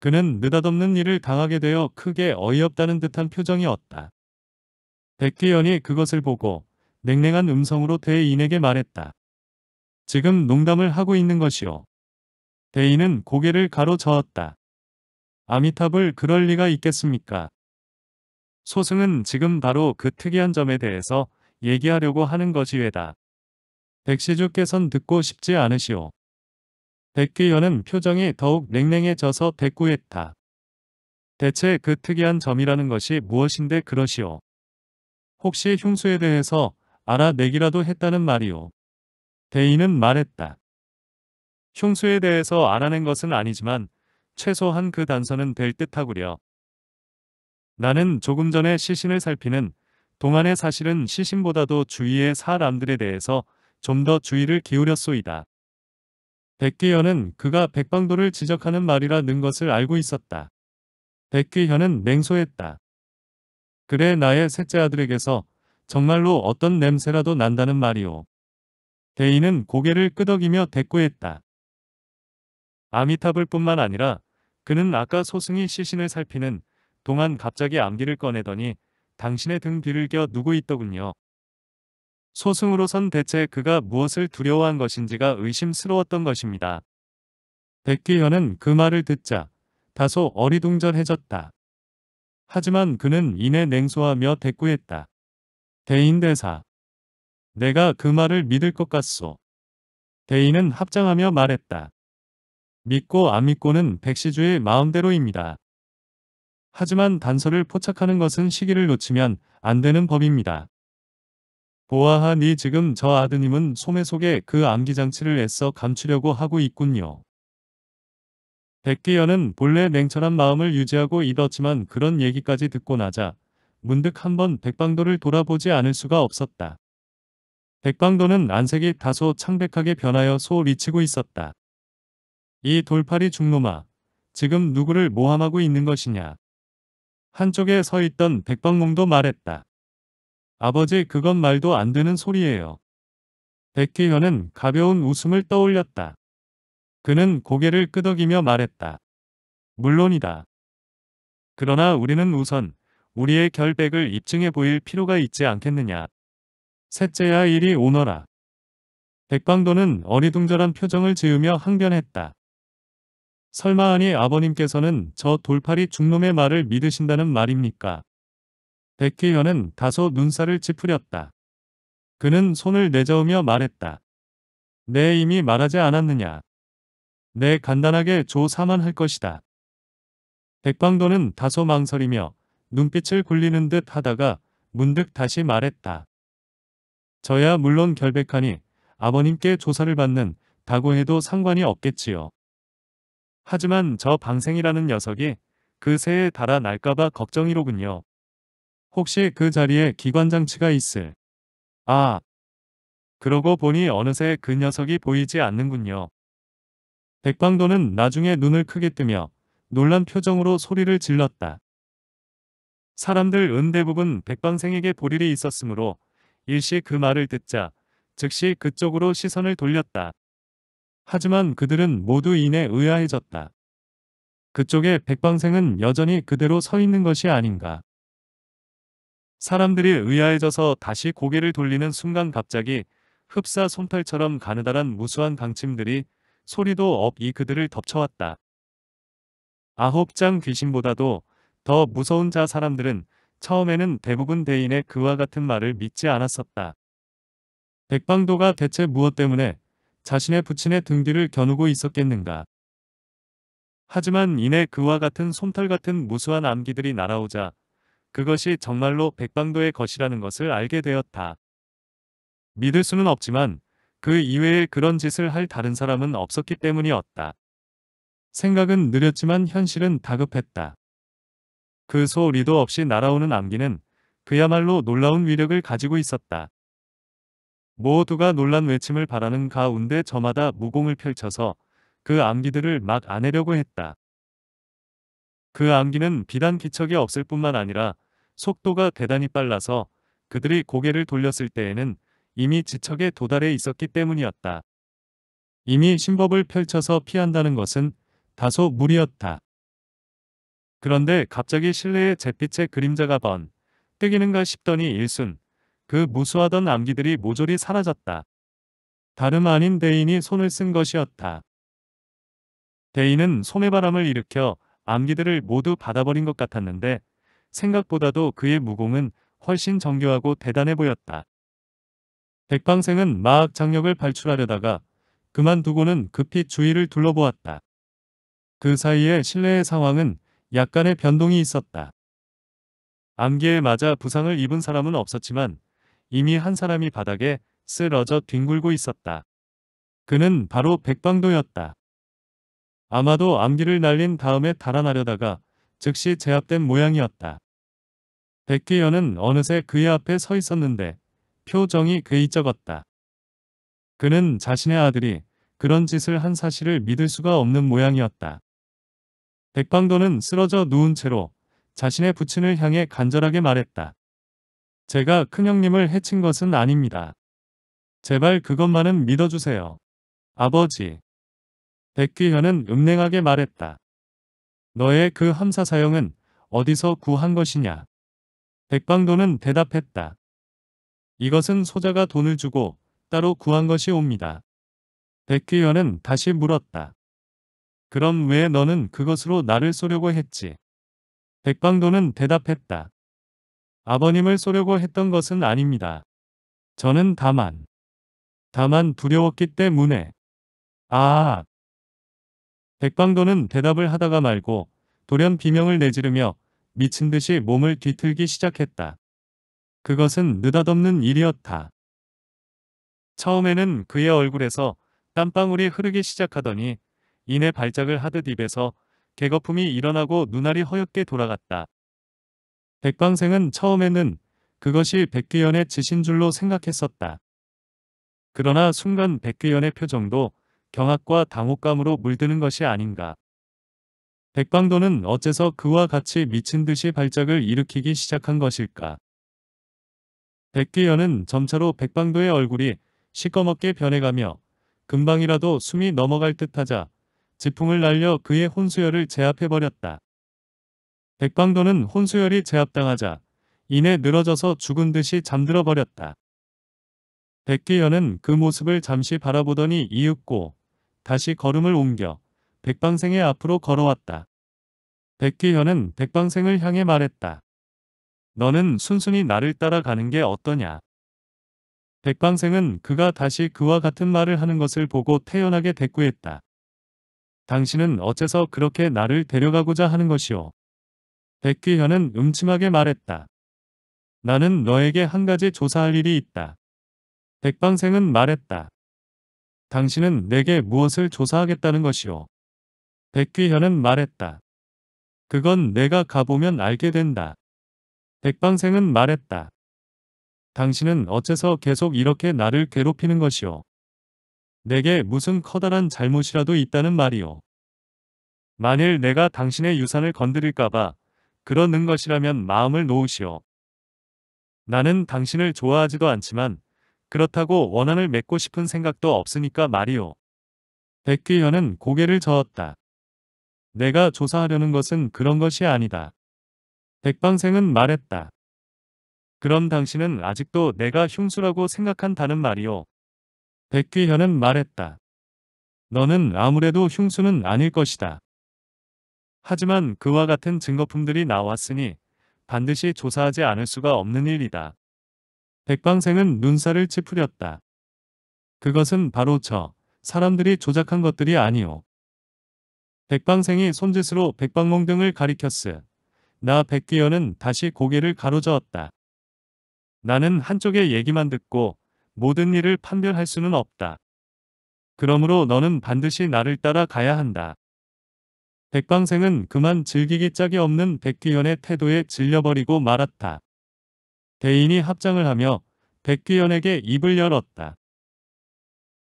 그는 느닷없는 일을 당하게 되어 크게 어이없다는 듯한 표정이었다. 백기현이 그것을 보고 냉랭한 음성으로 대인에게 말했다. 지금 농담을 하고 있는 것이오. 대인은 고개를 가로저었다. 아미탑을 그럴 리가 있겠습니까? 소승은 지금 바로 그 특이한 점에 대해서 얘기하려고 하는 것이외다. 백시주께선 듣고 싶지 않으시오. 백귀현은 표정이 더욱 냉랭해져서 대꾸했다. 대체 그 특이한 점이라는 것이 무엇인데 그러시오. 혹시 흉수에 대해서 알아내기라도 했다는 말이오. 대인은 말했다. 흉수에 대해서 알아낸 것은 아니지만 최소한 그 단서는 될 듯하구려. 나는 조금 전에 시신을 살피는 동안의 사실은 시신보다도 주위의 사람들에 대해서 좀 더 주의를 기울였소이다. 백귀현은 그가 백방도를 지적하는 말이라 는 것을 알고 있었다. 백귀현은 냉소했다. 그래 나의 셋째 아들에게서 정말로 어떤 냄새라도 난다는 말이오. 대인은 고개를 끄덕이며 대꾸했다. 아미타불 뿐만 아니라 그는 아까 소승이 시신을 살피는 동안 갑자기 암기를 꺼내더니 당신의 등 뒤를 껴누구 있더군요. 소승으로선 대체 그가 무엇을 두려워한 것인지가 의심스러웠던 것입니다. 백기현은 그 말을 듣자 다소 어리둥절해졌다. 하지만 그는 이내 냉소하며 대꾸했다. 대인대사. 내가 그 말을 믿을 것 같소. 대인은 합장하며 말했다. 믿고 안 믿고는 백시주의 마음대로입니다. 하지만 단서를 포착하는 것은 시기를 놓치면 안 되는 법입니다. 보아하니 지금 저 아드님은 소매 속에 그 암기장치를 애써 감추려고 하고 있군요. 백기현은 본래 냉철한 마음을 유지하고 있었지만 그런 얘기까지 듣고 나자 문득 한 번 백방도를 돌아보지 않을 수가 없었다. 백방도는 안색이 다소 창백하게 변하여 소리치고 있었다. 이 돌팔이 중노마, 지금 누구를 모함하고 있는 것이냐. 한쪽에 서 있던 백방몽도 말했다. 아버지 그건 말도 안 되는 소리예요. 백기현은 가벼운 웃음을 떠올렸다. 그는 고개를 끄덕이며 말했다. 물론이다. 그러나 우리는 우선 우리의 결백을 입증해 보일 필요가 있지 않겠느냐. 셋째야 일이 오너라. 백방도는 어리둥절한 표정을 지으며 항변했다. 설마 하니 아버님께서는 저 돌팔이 중놈의 말을 믿으신다는 말입니까? 백희현은 다소 눈살을 찌푸렸다. 그는 손을 내저으며 말했다. 내 이미 말하지 않았느냐. 내 간단하게 조사만 할 것이다. 백방도는 다소 망설이며 눈빛을 굴리는 듯 하다가 문득 다시 말했다. 저야 물론 결백하니 아버님께 조사를 받는 다고 해도 상관이 없겠지요. 하지만 저 방생이라는 녀석이 그 새에 달아 날까봐 걱정이로군요. 혹시 그 자리에 기관장치가 있을. 아. 그러고 보니 어느새 그 녀석이 보이지 않는군요. 백방도는 나중에 눈을 크게 뜨며 놀란 표정으로 소리를 질렀다. 사람들 은 대부분 백방생에게 볼 일이 있었으므로 일시 그 말을 듣자 즉시 그쪽으로 시선을 돌렸다. 하지만 그들은 모두 인에 의아해졌다. 그쪽에 백방생은 여전히 그대로 서 있는 것이 아닌가. 사람들이 의아해져서 다시 고개를 돌리는 순간 갑자기 흡사 솜털처럼 가느다란 무수한 강침들이 소리도 없이 그들을 덮쳐왔다. 아홉 장 귀신보다도 더 무서운 자 사람들은 처음에는 대부분 대인의 그와 같은 말을 믿지 않았었다. 백방도가 대체 무엇 때문에 자신의 부친의 등 뒤를 겨누고 있었겠는가. 하지만 이내 그와 같은 솜털 같은 무수한 암기들이 날아오자 그것이 정말로 백방도의 것이라는 것을 알게 되었다. 믿을 수는 없지만 그 이외에 그런 짓을 할 다른 사람은 없었기 때문이었다. 생각은 느렸지만 현실은 다급했다. 그 소리도 없이 날아오는 암기는 그야말로 놀라운 위력을 가지고 있었다. 모두가 놀란 외침을 바라는 가운데 저마다 무공을 펼쳐서 그 암기들을 막 아내려고 했다. 그 암기는 비단 기척이 없을 뿐만 아니라 속도가 대단히 빨라서 그들이 고개를 돌렸을 때에는 이미 지척에 도달해 있었기 때문이었다. 이미 신법을 펼쳐서 피한다는 것은 다소 무리였다. 그런데 갑자기 실내에 잿빛의 그림자가 번 뜨기는가 싶더니 일순 그 무수하던 암기들이 모조리 사라졌다. 다름 아닌 대인이 손을 쓴 것이었다. 대인은 손에 바람을 일으켜 암기들을 모두 받아버린 것 같았는데 생각보다도 그의 무공은 훨씬 정교하고 대단해 보였다. 백방생은 마악 장력을 발출하려다가 그만두고는 급히 주위를 둘러보았다. 그 사이에 실내의 상황은 약간의 변동이 있었다. 암기에 맞아 부상을 입은 사람은 없었지만 이미 한 사람이 바닥에 쓰러져 뒹굴고 있었다. 그는 바로 백방도였다. 아마도 암기를 날린 다음에 달아나려다가 즉시 제압된 모양이었다. 백기현은 어느새 그의 앞에 서 있었는데 표정이 괴이적었다. 그는 자신의 아들이 그런 짓을 한 사실을 믿을 수가 없는 모양이었다. 백방도는 쓰러져 누운 채로 자신의 부친을 향해 간절하게 말했다. 제가 큰형님을 해친 것은 아닙니다. 제발 그것만은 믿어주세요. 아버지. 백귀현은 음냉하게 말했다. 너의 그 함사 사형은 어디서 구한 것이냐? 백방도는 대답했다. 이것은 소자가 돈을 주고 따로 구한 것이 옵니다. 백귀현은 다시 물었다. 그럼 왜 너는 그것으로 나를 쏘려고 했지? 백방도는 대답했다. 아버님을 쏘려고 했던 것은 아닙니다. 저는 다만, 다만 두려웠기 때문에. 아, 백방도는 대답을 하다가 말고 돌연 비명을 내지르며 미친 듯이 몸을 뒤틀기 시작했다. 그것은 느닷없는 일이었다. 처음에는 그의 얼굴에서 땀방울이 흐르기 시작하더니 이내 발작을 하듯 입에서 개거품이 일어나고 눈알이 허옇게 돌아갔다. 백방생은 처음에는 그것이 백귀연의 지신 줄로 생각했었다. 그러나 순간 백귀연의 표정도 경악과 당혹감으로 물드는 것이 아닌가. 백방도는 어째서 그와 같이 미친 듯이 발작을 일으키기 시작한 것일까. 백귀현은 점차로 백방도의 얼굴이 시꺼멓게 변해가며 금방이라도 숨이 넘어갈 듯하자 지풍을 날려 그의 혼수열을 제압해버렸다. 백방도는 혼수열이 제압당하자 이내 늘어져서 죽은 듯이 잠들어버렸다. 백귀현은그 모습을 잠시 바라보더니 이윽고 다시 걸음을 옮겨 백방생의 앞으로 걸어왔다. 백귀현은 백방생을 향해 말했다. 너는 순순히 나를 따라가는 게 어떠냐? 백방생은 그가 다시 그와 같은 말을 하는 것을 보고 태연하게 대꾸했다. 당신은 어째서 그렇게 나를 데려가고자 하는 것이오? 백귀현은 음침하게 말했다. 나는 너에게 한 가지 조사할 일이 있다. 백방생은 말했다. 당신은 내게 무엇을 조사하겠다는 것이오. 백귀현은 말했다. 그건 내가 가보면 알게 된다. 백방생은 말했다. 당신은 어째서 계속 이렇게 나를 괴롭히는 것이오. 내게 무슨 커다란 잘못이라도 있다는 말이오. 만일 내가 당신의 유산을 건드릴까봐 그러는 것이라면 마음을 놓으시오. 나는 당신을 좋아하지도 않지만 그렇다고 원한을 맺고 싶은 생각도 없으니까 말이오. 백귀현은 고개를 저었다. 내가 조사하려는 것은 그런 것이 아니다. 백방생은 말했다. 그럼 당신은 아직도 내가 흉수라고 생각한다는 말이오. 백귀현은 말했다. 너는 아무래도 흉수는 아닐 것이다. 하지만 그와 같은 증거품들이 나왔으니 반드시 조사하지 않을 수가 없는 일이다. 백방생은 눈살을 찌푸렸다. 그것은 바로 저 사람들이 조작한 것들이 아니오. 백방생이 손짓으로 백방몽 등을 가리켰으. 나 백귀현은 다시 고개를 가로저었다. 나는 한쪽의 얘기만 듣고 모든 일을 판별할 수는 없다. 그러므로 너는 반드시 나를 따라가야 한다. 백방생은 그만 즐기기 짝이 없는 백귀현의 태도에 질려버리고 말았다. 대인이 합장을 하며 백귀현에게 입을 열었다.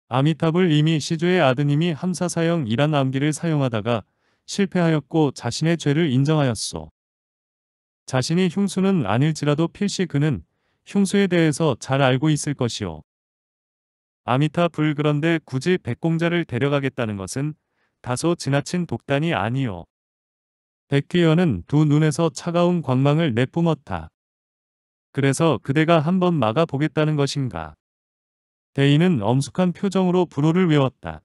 아미탑을 이미 시조의 아드님이 함사사형이란 암기를 사용하다가 실패하였고 자신의 죄를 인정하였소. 자신이 흉수는 아닐지라도 필시 그는 흉수에 대해서 잘 알고 있을 것이오. 아미타 불 그런데 굳이 백공자를 데려가겠다는 것은 다소 지나친 독단이 아니오. 백귀현은 두 눈에서 차가운 광망을 내뿜었다. 그래서 그대가 한번 막아보겠다는 것인가. 데인은 엄숙한 표정으로 불호를 외웠다.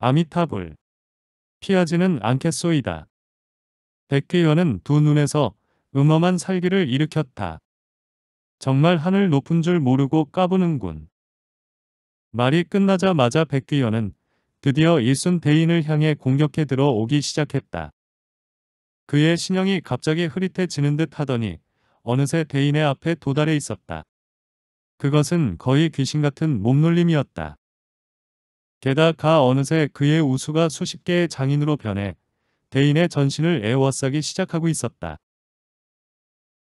아미타불. 피하지는 않겠소이다. 백귀현은 두 눈에서 음험한 살기를 일으켰다. 정말 하늘 높은 줄 모르고 까부는군. 말이 끝나자마자 백귀현은 드디어 일순 대인을 향해 공격해 들어오기 시작했다. 그의 신형이 갑자기 흐릿해지는 듯 하더니 어느새 대인의 앞에 도달해 있었다. 그것은 거의 귀신 같은 몸놀림이었다. 게다가 어느새 그의 우수가 수십 개의 장인으로 변해 대인의 전신을 에워싸기 시작하고 있었다.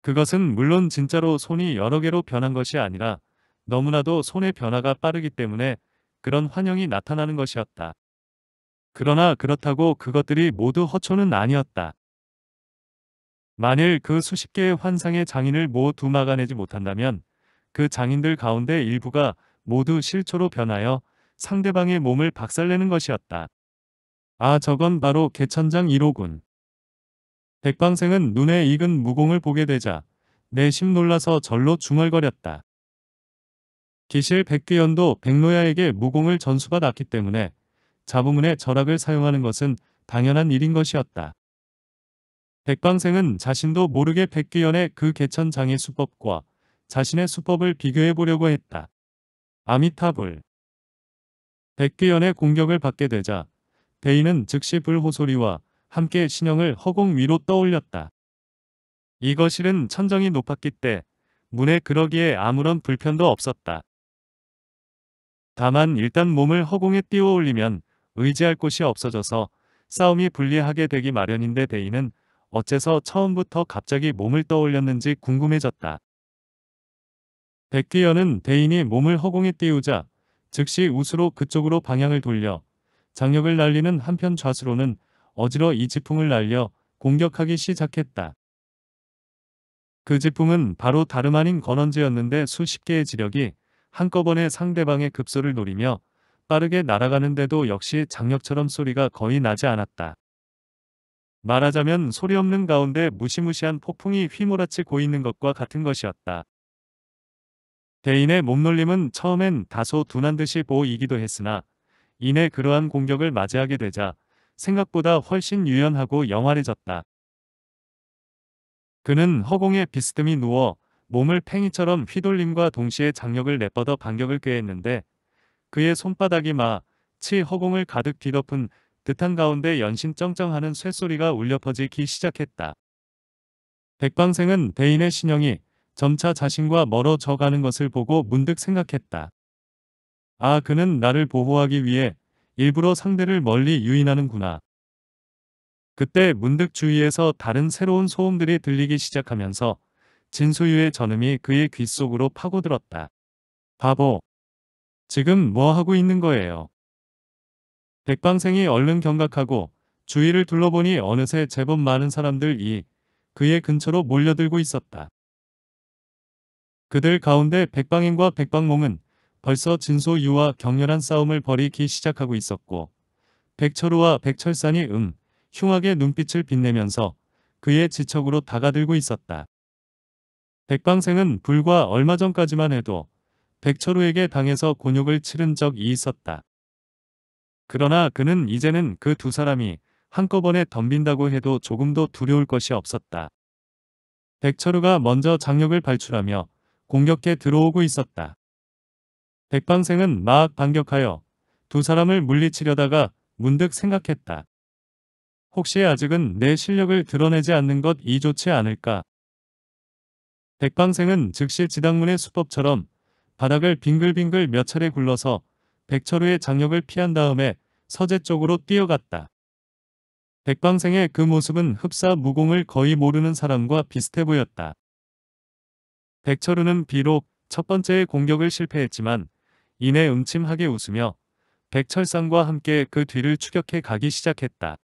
그것은 물론 진짜로 손이 여러 개로 변한 것이 아니라 너무나도 손의 변화가 빠르기 때문에 그런 환영이 나타나는 것이었다. 그러나 그렇다고 그것들이 모두 허초는 아니었다. 만일 그 수십 개의 환상의 장인을 모두 막아내지 못한다면 그 장인들 가운데 일부가 모두 실초로 변하여 상대방의 몸을 박살내는 것이었다. 아 저건 바로 개천장 1호군. 백방생은 눈에 익은 무공을 보게 되자 내심 놀라서 절로 중얼거렸다. 기실 백귀연도 백로야에게 무공을 전수받았기 때문에 자부문의 절학을 사용하는 것은 당연한 일인 것이었다. 백방생은 자신도 모르게 백귀연의그 개천장의 수법과 자신의 수법을 비교해 보려고 했다. 아미타불 백귀연의 공격을 받게 되자 대인은 즉시 불호소리와 함께 신형을 허공 위로 떠올렸다. 이것 실은 천정이 높았기 때 문에 그러기에 아무런 불편도 없었다. 다만 일단 몸을 허공에 띄워 올리면 의지할 곳이 없어져서 싸움이 불리하게 되기 마련인데 대인은 어째서 처음부터 갑자기 몸을 떠올렸는지 궁금해졌다. 백기현은 대인이 몸을 허공에 띄우자 즉시 우수로 그쪽으로 방향을 돌려 장력을 날리는 한편 좌수로는 어지러 이 지풍을 날려 공격하기 시작했다. 그 지풍은 바로 다름 아닌 건원지였는데 수십 개의 지력이 한꺼번에 상대방의 급소를 노리며 빠르게 날아가는데도 역시 장력처럼 소리가 거의 나지 않았다. 말하자면 소리 없는 가운데 무시무시한 폭풍이 휘몰아치고 있는 것과 같은 것이었다. 대인의 몸놀림은 처음엔 다소 둔한 듯이 보이기도 했으나 이내 그러한 공격을 맞이하게 되자 생각보다 훨씬 유연하고 영활해졌다. 그는 허공에 비스듬히 누워 몸을 팽이처럼 휘돌림과 동시에 장력을 내뻗어 반격을 꾀했는데 그의 손바닥이 마, 치 허공을 가득 뒤덮은 듯한 가운데 연신 쩡쩡하는 쇳소리가 울려 퍼지기 시작했다. 백방생은 대인의 신형이 점차 자신과 멀어져 가는 것을 보고 문득 생각했다. 아 그는 나를 보호하기 위해 일부러 상대를 멀리 유인하는구나. 그때 문득 주위에서 다른 새로운 소음들이 들리기 시작하면서 진소유의 전음이 그의 귓속으로 파고들었다. 바보. 지금 뭐하고 있는 거예요? 백방생이 얼른 경각하고 주위를 둘러보니 어느새 제법 많은 사람들이 그의 근처로 몰려들고 있었다. 그들 가운데 백방인과 백방몽은 벌써 진소유와 격렬한 싸움을 벌이기 시작하고 있었고 백철우와 백철산이 음, 흉하게 눈빛을 빛내면서 그의 지척으로 다가들고 있었다. 백방생은 불과 얼마 전까지만 해도 백철우에게 당해서 곤욕을 치른 적이 있었다. 그러나 그는 이제는 그 두 사람이 한꺼번에 덤빈다고 해도 조금도 두려울 것이 없었다. 백철우가 먼저 장력을 발출하며 공격해 들어오고 있었다. 백방생은 막 반격하여 두 사람을 물리치려다가 문득 생각했다. 혹시 아직은 내 실력을 드러내지 않는 것 이 좋지 않을까? 백방생은 즉시 지당문의 수법처럼 바닥을 빙글빙글 몇 차례 굴러서 백철우의 장력을 피한 다음에 서재 쪽으로 뛰어갔다. 백방생의 그 모습은 흡사 무공을 거의 모르는 사람과 비슷해 보였다. 백철우는 비록 첫 번째의 공격을 실패했지만 이내 음침하게 웃으며 백철상과 함께 그 뒤를 추격해 가기 시작했다.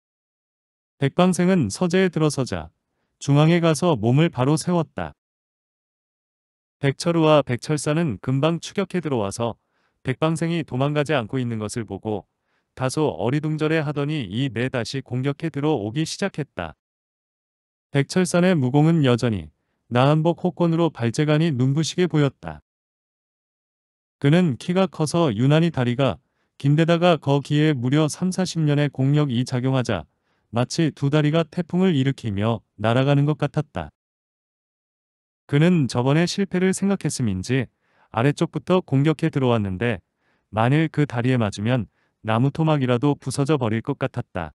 백방생은 서재에 들어서자 중앙에 가서 몸을 바로 세웠다. 백철우와 백철사는 금방 추격해 들어와서 백방생이 도망가지 않고 있는 것을 보고 다소 어리둥절해 하더니 이내 네 다시 공격해 들어오기 시작했다. 백철산의 무공은 여전히 나한복 호권으로 발재간이 눈부시게 보였다. 그는 키가 커서 유난히 다리가 긴데다가 거기에 무려 3, 40년의 공력이 작용하자 마치 두 다리가 태풍을 일으키며 날아가는 것 같았다. 그는 저번에 실패를 생각했음인지 아래쪽부터 공격해 들어왔는데 만일 그 다리에 맞으면 나무 토막이라도 부서져 버릴 것 같았다.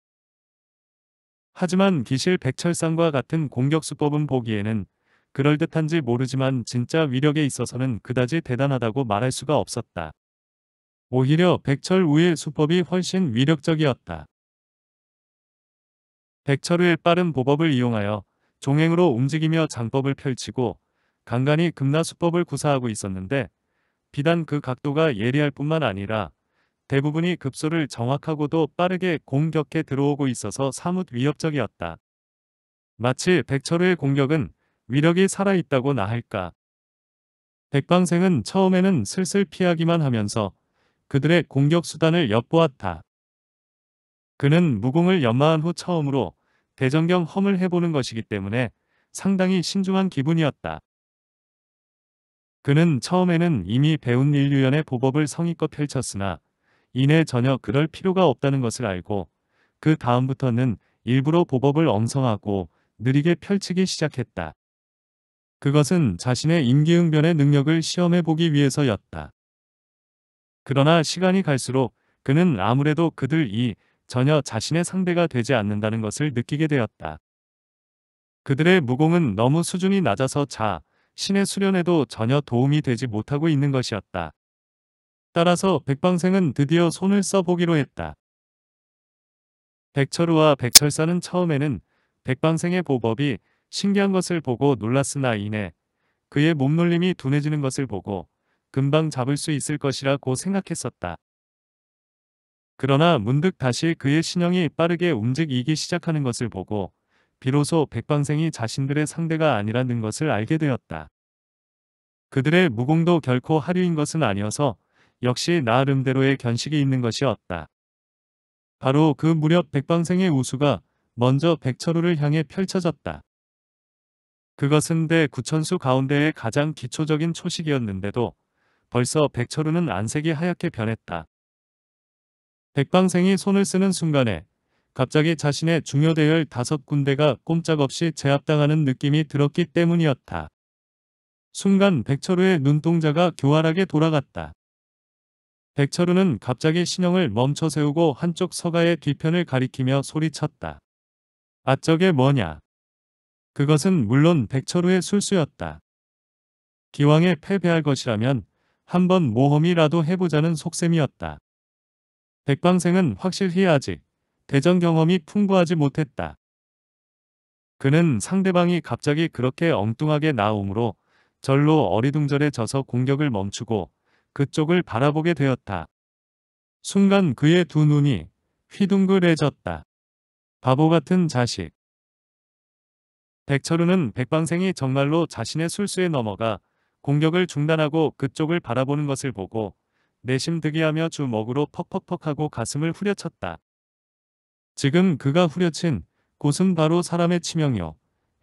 하지만 기실 백철상과 같은 공격 수법은 보기에는 그럴듯한지 모르지만 진짜 위력에 있어서는 그다지 대단하다고 말할 수가 없었다. 오히려 백철 우의 수법이 훨씬 위력적이었다. 백철우의 빠른 보법을 이용하여 종행으로 움직이며 장법을 펼치고 간간히 금나수법을 구사하고 있었는데 비단 그 각도가 예리할 뿐만 아니라 대부분이 급소를 정확하고도 빠르게 공격해 들어오고 있어서 사뭇 위협적이었다. 마치 백철의 공격은 위력이 살아있다고 나할까. 백방생은 처음에는 슬슬 피하기만 하면서 그들의 공격 수단을 엿보았다. 그는 무공을 연마한 후 처음으로 대전경 험을 해보는 것이기 때문에 상당히 신중한 기분이었다. 그는 처음에는 이미 배운 인류연의 보법을 성의껏 펼쳤으나 이내 전혀 그럴 필요가 없다는 것을 알고 그 다음부터는 일부러 보법을 엄성하고 느리게 펼치기 시작했다. 그것은 자신의 임기응변의 능력을 시험해보기 위해서였다. 그러나 시간이 갈수록 그는 아무래도 그들이 전혀 자신의 상대가 되지 않는다는 것을 느끼게 되었다. 그들의 무공은 너무 수준이 낮아서 자, 신의 수련에도 전혀 도움이 되지 못하고 있는 것이었다. 따라서 백방생은 드디어 손을 써보기로 했다. 백철우와 백철사는 처음에는 백방생의 보법이 신기한 것을 보고 놀랐으나 이내 그의 몸놀림이 둔해지는 것을 보고 금방 잡을 수 있을 것이라고 생각했었다. 그러나 문득 다시 그의 신형이 빠르게 움직이기 시작하는 것을 보고 비로소 백방생이 자신들의 상대가 아니라는 것을 알게 되었다. 그들의 무공도 결코 하류인 것은 아니어서 역시 나름대로의 견식이 있는 것이었다. 바로 그 무렵 백방생의 우수가 먼저 백철우를 향해 펼쳐졌다. 그것은 대 구천수 가운데의 가장 기초적인 초식이었는데도 벌써 백철우는 안색이 하얗게 변했다. 백방생이 손을 쓰는 순간에 갑자기 자신의 중요 대열 다섯 군데가 꼼짝없이 제압당하는 느낌이 들었기 때문이었다. 순간 백철우의 눈동자가 교활하게 돌아갔다. 백철우는 갑자기 신형을 멈춰 세우고 한쪽 서가의 뒤편을 가리키며 소리쳤다. 아저에 뭐냐. 그것은 물론 백철우의 술수였다. 기왕에 패배할 것이라면 한번 모험이라도 해보자는 속셈이었다. 백방생은 확실히 아직 대전 경험이 풍부하지 못했다. 그는 상대방이 갑자기 그렇게 엉뚱하게 나오므로 절로 어리둥절해져서 공격을 멈추고 그쪽을 바라보게 되었다. 순간 그의 두 눈이 휘둥그레졌다. 바보 같은 자식. 백철우는 백방생이 정말로 자신의 술수에 넘어가 공격을 중단하고 그쪽을 바라보는 것을 보고 내심 득이하며 주먹으로 퍽퍽퍽하고 가슴을 후려쳤다. 지금 그가 후려친 곳은 바로 사람의 치명이요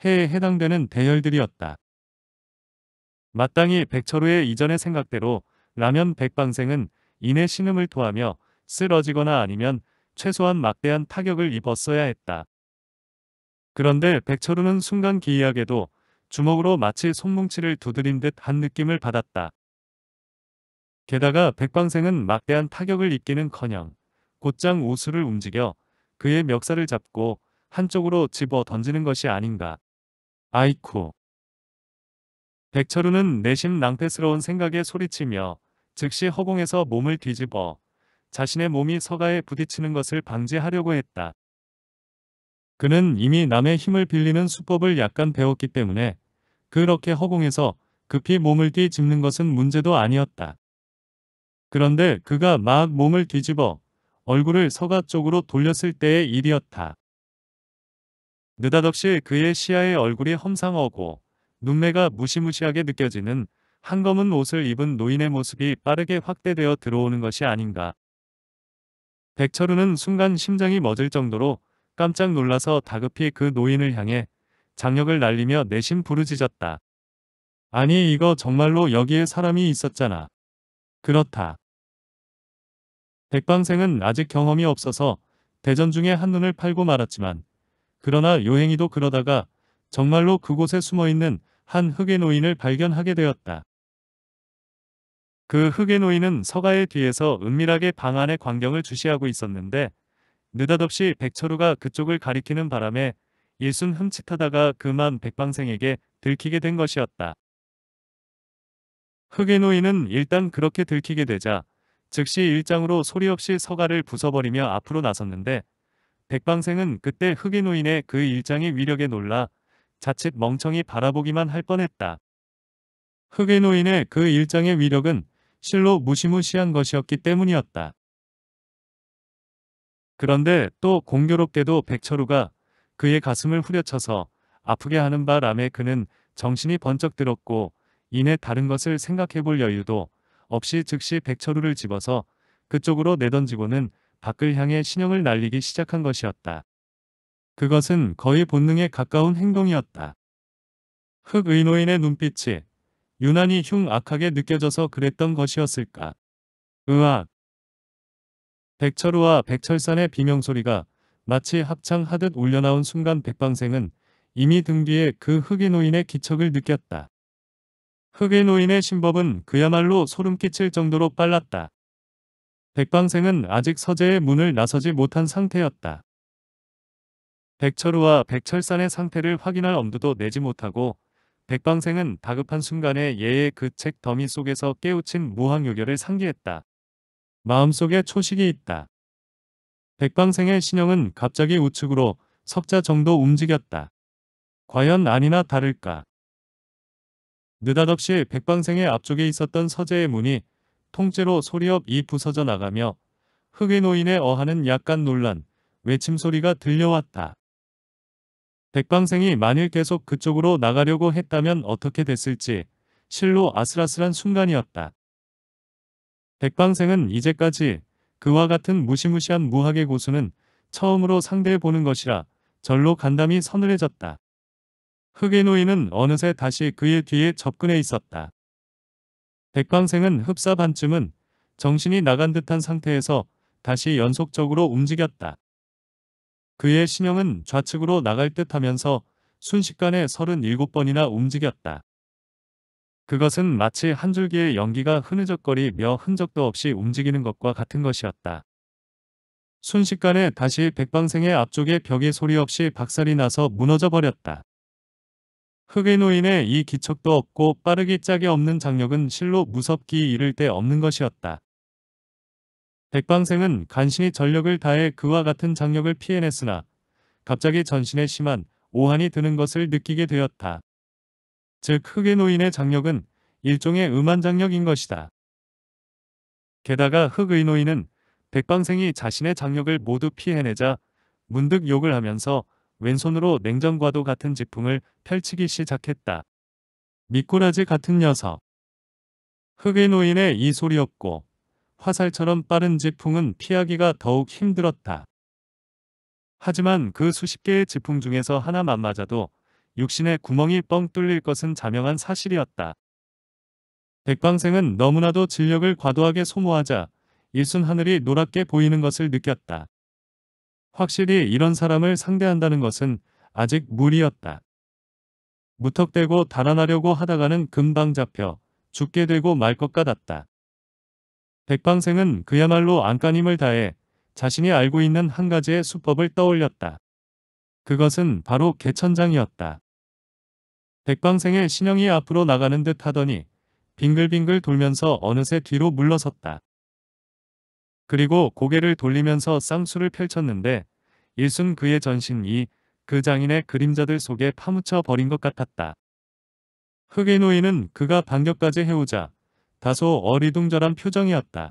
해에 해당되는 대열들이었다. 마땅히 백철우의 이전의 생각대로 라면 백방생은 인의 신음을 토하며 쓰러지거나 아니면 최소한 막대한 타격을 입었어야 했다. 그런데 백철우는 순간 기이하게도 주먹으로 마치 손뭉치를 두드린 듯한 느낌을 받았다. 게다가 백방생은 막대한 타격을 입기는커녕 곧장 우수를 움직여 그의 멱살을 잡고 한쪽으로 집어 던지는 것이 아닌가. 아이쿠. 백철우는 내심 낭패스러운 생각에 소리치며 즉시 허공에서 몸을 뒤집어 자신의 몸이 서가에 부딪히는 것을 방지하려고 했다. 그는 이미 남의 힘을 빌리는 수법을 약간 배웠기 때문에 그렇게 허공에서 급히 몸을 뒤집는 것은 문제도 아니었다. 그런데 그가 막 몸을 뒤집어 얼굴을 서가 쪽으로 돌렸을 때의 일이었다. 느닷없이 그의 시야의 얼굴이 험상하고 눈매가 무시무시하게 느껴지는 한검은 옷을 입은 노인의 모습이 빠르게 확대되어 들어오는 것이 아닌가. 백철우는 순간 심장이 멎을 정도로 깜짝 놀라서 다급히 그 노인을 향해 장력을 날리며 내심 부르짖었다. 아니 이거 정말로 여기에 사람이 있었잖아. 그렇다. 백방생은 아직 경험이 없어서 대전 중에 한눈을 팔고 말았지만 그러나 요행이도 그러다가 정말로 그곳에 숨어있는 한 흑의 노인을 발견하게 되었다. 그 흑의 노인은 서가의 뒤에서 은밀하게 방 안의 광경을 주시하고 있었는데 느닷없이 백철우가 그쪽을 가리키는 바람에 일순 흠칫하다가 그만 백방생에게 들키게 된 것이었다. 흑의 노인은 일단 그렇게 들키게 되자 즉시 일장으로 소리 없이 서가를 부숴버리며 앞으로 나섰는데 백방생은 그때 흑인 노인의 그 일장의 위력에 놀라 자칫 멍청이 바라보기만 할 뻔했다. 흑인 노인의 그 일장의 위력은 실로 무시무시한 것이었기 때문이었다. 그런데 또 공교롭게도 백철우가 그의 가슴을 후려쳐서 아프게 하는 바람에 그는 정신이 번쩍 들었고 이내 다른 것을 생각해 볼 여유도 없이 즉시 백철우를 집어서 그쪽으로 내던지고는 밖을 향해 신형을 날리기 시작한 것이었다. 그것은 거의 본능에 가까운 행동이었다. 흑의노인의 눈빛이 유난히 흉 악하게 느껴져서 그랬던 것이었을까. 으악. 백철우와 백철산의 비명소리가 마치 합창하듯 울려나온 순간 백방생은 이미 등 뒤에 그 흑의노인의 기척을 느꼈다. 흑의 노인의 신법은 그야말로 소름끼칠 정도로 빨랐다. 백방생은 아직 서재의 문을 나서지 못한 상태였다. 백철우와 백철산의 상태를 확인할 엄두도 내지 못하고 백방생은 다급한 순간에 예의 그 책 더미 속에서 깨우친 무항요결을 상기했다. 마음속에 초식이 있다. 백방생의 신형은 갑자기 우측으로 석자 정도 움직였다. 과연 아니나 다를까. 느닷없이 백방생의 앞쪽에 있었던 서재의 문이 통째로 소리없이 부서져 나가며 흑의 노인의 어하는 약간 놀란 외침 소리가 들려왔다. 백방생이 만일 계속 그쪽으로 나가려고 했다면 어떻게 됐을지 실로 아슬아슬한 순간이었다. 백방생은 이제까지 그와 같은 무시무시한 무학의 고수는 처음으로 상대해 보는 것이라 절로 간담이 서늘해졌다. 흑의 노인은 어느새 다시 그의 뒤에 접근해 있었다. 백방생은 흡사 반쯤은 정신이 나간 듯한 상태에서 다시 연속적으로 움직였다. 그의 신형은 좌측으로 나갈 듯 하면서 순식간에 37번이나 움직였다. 그것은 마치 한 줄기의 연기가 흐느적거리며 흔적도 없이 움직이는 것과 같은 것이었다. 순식간에 다시 백방생의 앞쪽에 벽이 소리 없이 박살이 나서 무너져 버렸다. 흑의노인의 이 기척도 없고 빠르기 짝이 없는 장력은 실로 무섭기 이를 데 없는 것이었다. 백방생은 간신히 전력을 다해 그와 같은 장력을 피해냈으나 갑자기 전신에 심한 오한이 드는 것을 느끼게 되었다. 즉 흑의노인의 장력은 일종의 음한장력인 것이다. 게다가 흑의노인은 백방생이 자신의 장력을 모두 피해내자 문득 욕을 하면서 왼손으로 냉전과도 같은 지풍을 펼치기 시작했다. 미꾸라지 같은 녀석. 흑의노인의이 소리였고 화살처럼 빠른 지풍은 피하기가 더욱 힘들었다. 하지만 그 수십 개의 지풍 중에서 하나만 맞아도 육신의 구멍이 뻥 뚫릴 것은 자명한 사실이었다. 백방생은 너무나도 진력을 과도하게 소모하자 일순 하늘이 노랗게 보이는 것을 느꼈다. 확실히 이런 사람을 상대한다는 것은 아직 무리였다. 무턱대고 달아나려고 하다가는 금방 잡혀 죽게 되고 말 것 같았다. 백방생은 그야말로 안간힘을 다해 자신이 알고 있는 한 가지의 수법을 떠올렸다. 그것은 바로 개천장이었다. 백방생의 신형이 앞으로 나가는 듯 하더니 빙글빙글 돌면서 어느새 뒤로 물러섰다. 그리고 고개를 돌리면서 쌍수를 펼쳤는데 일순 그의 전신이 그 장인의 그림자들 속에 파묻혀 버린 것 같았다. 흑의 노인은 그가 반격까지 해오자 다소 어리둥절한 표정이었다.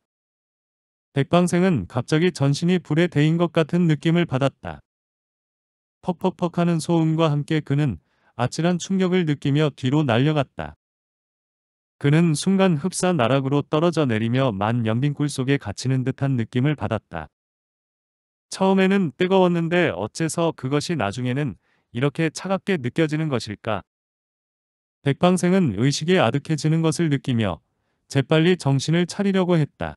백방생은 갑자기 전신이 불에 데인 것 같은 느낌을 받았다. 퍽퍽퍽 하는 소음과 함께 그는 아찔한 충격을 느끼며 뒤로 날려갔다. 그는 순간 흡사 나락으로 떨어져 내리며 만 연빈굴 속에 갇히는 듯한 느낌을 받았다. 처음에는 뜨거웠는데 어째서 그것이 나중에는 이렇게 차갑게 느껴지는 것일까? 백방생은 의식이 아득해지는 것을 느끼며 재빨리 정신을 차리려고 했다.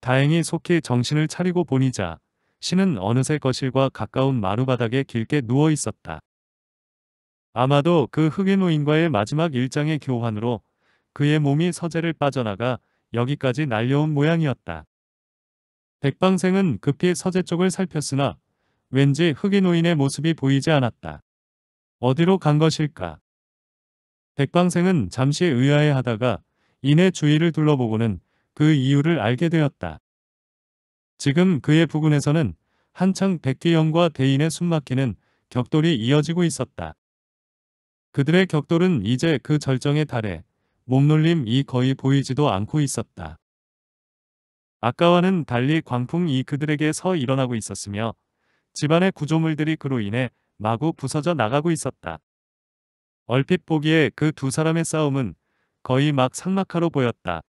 다행히 속히 정신을 차리고 보니자 신은 어느새 거실과 가까운 마루바닥에 길게 누워 있었다. 아마도 그 흑인노인과의 마지막 일장의 교환으로 그의 몸이 서재를 빠져나가 여기까지 날려온 모양이었다. 백방생은 급히 서재 쪽을 살폈으나 왠지 흑인노인의 모습이 보이지 않았다. 어디로 간 것일까? 백방생은 잠시 의아해하다가 이내 주위를 둘러보고는 그 이유를 알게 되었다. 지금 그의 부근에서는 한창 백귀영과 대인의 숨막히는 격돌이 이어지고 있었다. 그들의 격돌은 이제 그 절정에 달해 몸놀림이 거의 보이지도 않고 있었다. 아까와는 달리 광풍이 그들에게 서 일어나고 있었으며 집안의 구조물들이 그로 인해 마구 부서져 나가고 있었다. 얼핏 보기에 그 두 사람의 싸움은 거의 막 상막하로 보였다.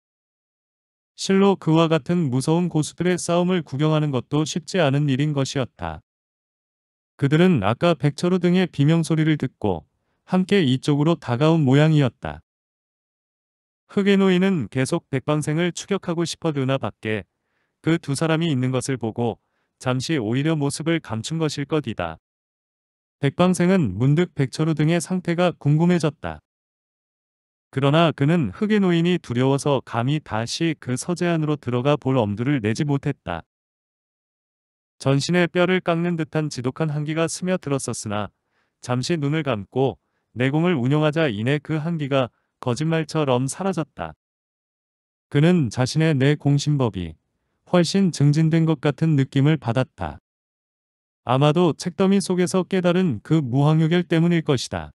실로 그와 같은 무서운 고수들의 싸움을 구경하는 것도 쉽지 않은 일인 것이었다. 그들은 아까 백철우 등의 비명소리를 듣고 함께 이쪽으로 다가온 모양이었다. 흑의노인은 계속 백방생을 추격하고 싶어드나 밖에 그 두 사람이 있는 것을 보고 잠시 오히려 모습을 감춘 것일 것이다. 백방생은 문득 백철우 등의 상태가 궁금해졌다. 그러나 그는 흑의노인이 두려워서 감히 다시 그 서재 안으로 들어가 볼 엄두를 내지 못했다. 전신에 뼈를 깎는 듯한 지독한 한기가 스며들었었으나 잠시 눈을 감고 내공을 운영하자 이내 그 한기가 거짓말처럼 사라졌다. 그는 자신의 내공신법이 훨씬 증진된 것 같은 느낌을 받았다. 아마도 책더미 속에서 깨달은 그 무항유결 때문일 것이다.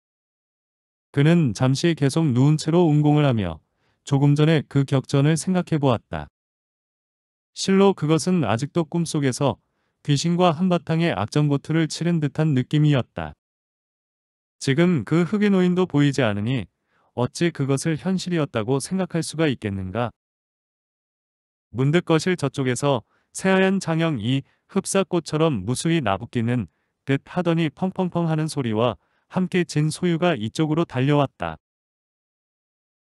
그는 잠시 계속 누운 채로 운공을 하며 조금 전에 그 격전을 생각해 보았다. 실로 그것은 아직도 꿈속에서 귀신과 한바탕의 악전고투를 치른 듯한 느낌이었다. 지금 그 흑인노인도 보이지 않으니 어찌 그것을 현실이었다고 생각할 수가 있겠는가. 문득 거실 저쪽에서 새하얀 장형이 흡사꽃처럼 무수히 나부기는듯 하더니 펑펑펑 하는 소리와 함께 진 소유가 이쪽으로 달려왔다.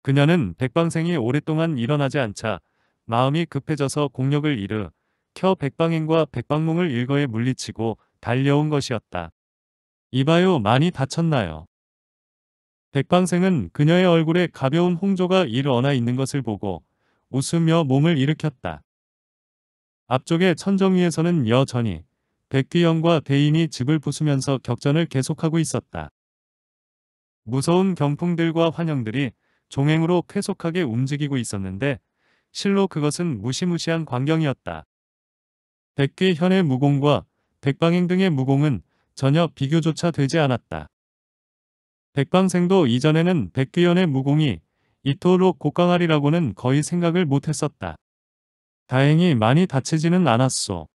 그녀는 백방생이 오랫동안 일어나지 않자 마음이 급해져서 공력을 잃어켜 백방행과 백방몽을 일거에 물리치고 달려온 것이었다. 이봐요 많이 다쳤나요? 백방생은 그녀의 얼굴에 가벼운 홍조가 일어나 있는 것을 보고 웃으며 몸을 일으켰다. 앞쪽의 천정 위에서는 여전히 백귀영과 대인이 집을 부수면서 격전을 계속하고 있었다. 무서운 경풍들과 환영들이 종행으로 쾌속하게 움직이고 있었는데 실로 그것은 무시무시한 광경이었다. 백귀현의 무공과 백방행 등의 무공은 전혀 비교조차 되지 않았다. 백방생도 이전에는 백규현의 무공이 이토록 곡강아리라고는 거의 생각을 못했었다. 다행히 많이 다치지는 않았소.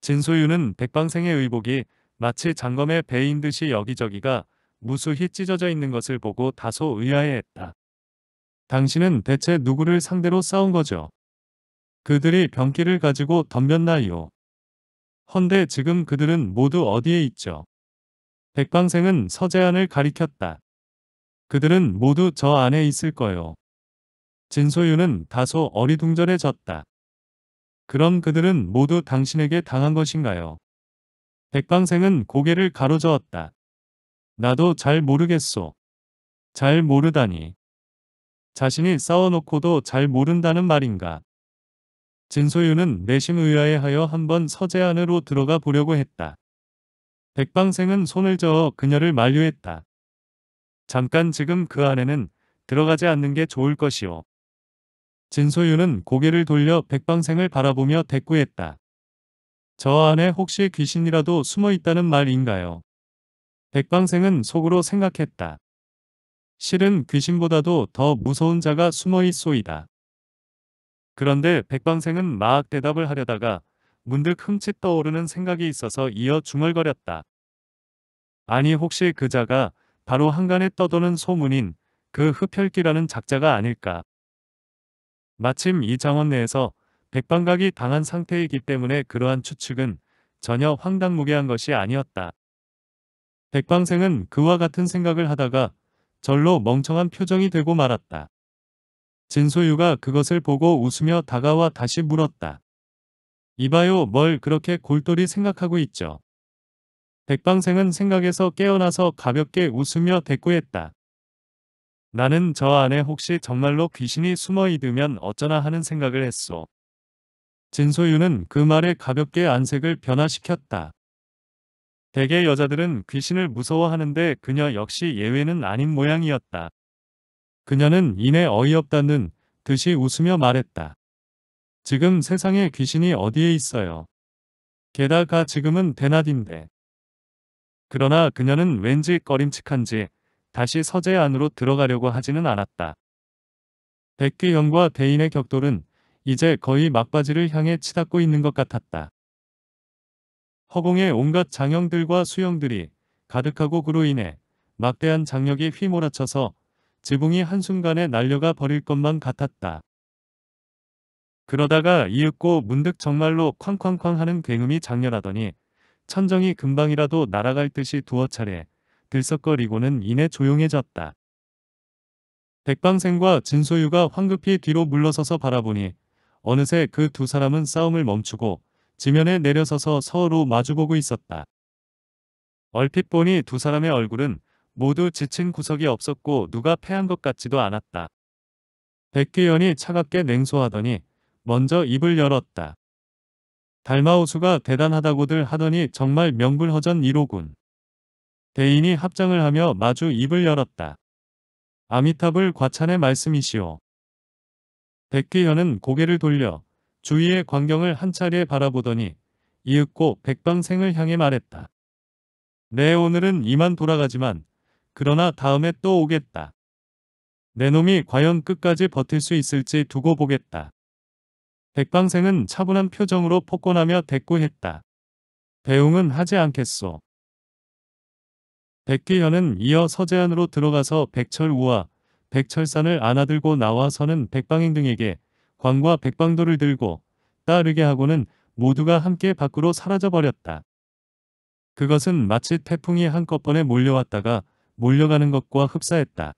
진소유는 백방생의 의복이 마치 장검의배인 듯이 여기저기가 무수히 찢어져 있는 것을 보고 다소 의아해했다. 당신은 대체 누구를 상대로 싸운 거죠? 그들이 병기를 가지고 덤볐나요? 헌데 지금 그들은 모두 어디에 있죠? 백방생은 서재안을 가리켰다. 그들은 모두 저 안에 있을 거요. 진소윤은 다소 어리둥절해졌다. 그럼 그들은 모두 당신에게 당한 것인가요? 백방생은 고개를 가로저었다. 나도 잘 모르겠소. 잘 모르다니. 자신이 싸워놓고도 잘 모른다는 말인가. 진소유는 내심 의아해하여 한 번 서재 안으로 들어가 보려고 했다. 백방생은 손을 저어 그녀를 만류했다. 잠깐 지금 그 안에는 들어가지 않는 게 좋을 것이오. 진소유는 고개를 돌려 백방생을 바라보며 대꾸했다. 저 안에 혹시 귀신이라도 숨어 있다는 말인가요? 백방생은 속으로 생각했다. 실은 귀신보다도 더 무서운 자가 숨어 있소이다. 그런데 백방생은 막 대답을 하려다가 문득 흠칫 떠오르는 생각이 있어서 이어 중얼거렸다. 아니 혹시 그자가 바로 한간에 떠도는 소문인 그 흡혈귀라는 작자가 아닐까. 마침 이 장원 내에서 백방각이 당한 상태이기 때문에 그러한 추측은 전혀 황당무계한 것이 아니었다. 백방생은 그와 같은 생각을 하다가 절로 멍청한 표정이 되고 말았다. 진소유가 그것을 보고 웃으며 다가와 다시 물었다. 이봐요 뭘 그렇게 골똘히 생각하고 있죠. 백방생은 생각에서 깨어나서 가볍게 웃으며 대꾸했다. 나는 저 안에 혹시 정말로 귀신이 숨어 있으면 어쩌나 하는 생각을 했소. 진소유는 그 말에 가볍게 안색을 변화시켰다. 대개 여자들은 귀신을 무서워하는데 그녀 역시 예외는 아닌 모양이었다. 그녀는 이내 어이없다는 듯이 웃으며 말했다. 지금 세상에 귀신이 어디에 있어요. 게다가 지금은 대낮인데. 그러나 그녀는 왠지 꺼림칙한지 다시 서재 안으로 들어가려고 하지는 않았다. 백귀현과 대인의 격돌은 이제 거의 막바지를 향해 치닫고 있는 것 같았다. 허공에 온갖 장형들과 수형들이 가득하고 그로 인해 막대한 장력이 휘몰아쳐서 지붕이 한순간에 날려가 버릴 것만 같았다. 그러다가 이윽고 문득 정말로 쾅쾅쾅 하는 굉음이 장렬하더니 천정이 금방이라도 날아갈 듯이 두어 차례 들썩거리고는 이내 조용해졌다. 백방생과 진소유가 황급히 뒤로 물러서서 바라보니 어느새 그 두 사람은 싸움을 멈추고 지면에 내려서서 서로 마주보고 있었다. 얼핏 보니 두 사람의 얼굴은 모두 지친 구석이 없었고 누가 패한 것 같지도 않았다. 백기현이 차갑게 냉소하더니 먼저 입을 열었다. 달마우수가 대단하다고들 하더니 정말 명불허전 1호군. 대인이 합장을 하며 마주 입을 열었다. 아미탑을 과찬의 말씀이시오. 백기현은 고개를 돌려 주위의 광경을 한차례 바라보더니 이윽고 백방생을 향해 말했다. 네, 오늘은 이만 돌아가지만 그러나 다음에 또 오겠다. 내 놈이 과연 끝까지 버틸 수 있을지 두고 보겠다. 백방생은 차분한 표정으로 폭권하며 대꾸했다. 배웅은 하지 않겠소. 백기현은 이어 서재안으로 들어가서 백철우와 백철산을 안아들고 나와서는 백방행 등에게 광과 백방도를 들고 따르게 하고는 모두가 함께 밖으로 사라져버렸다. 그것은 마치 태풍이 한꺼번에 몰려왔다가 몰려가는 것과 흡사했다.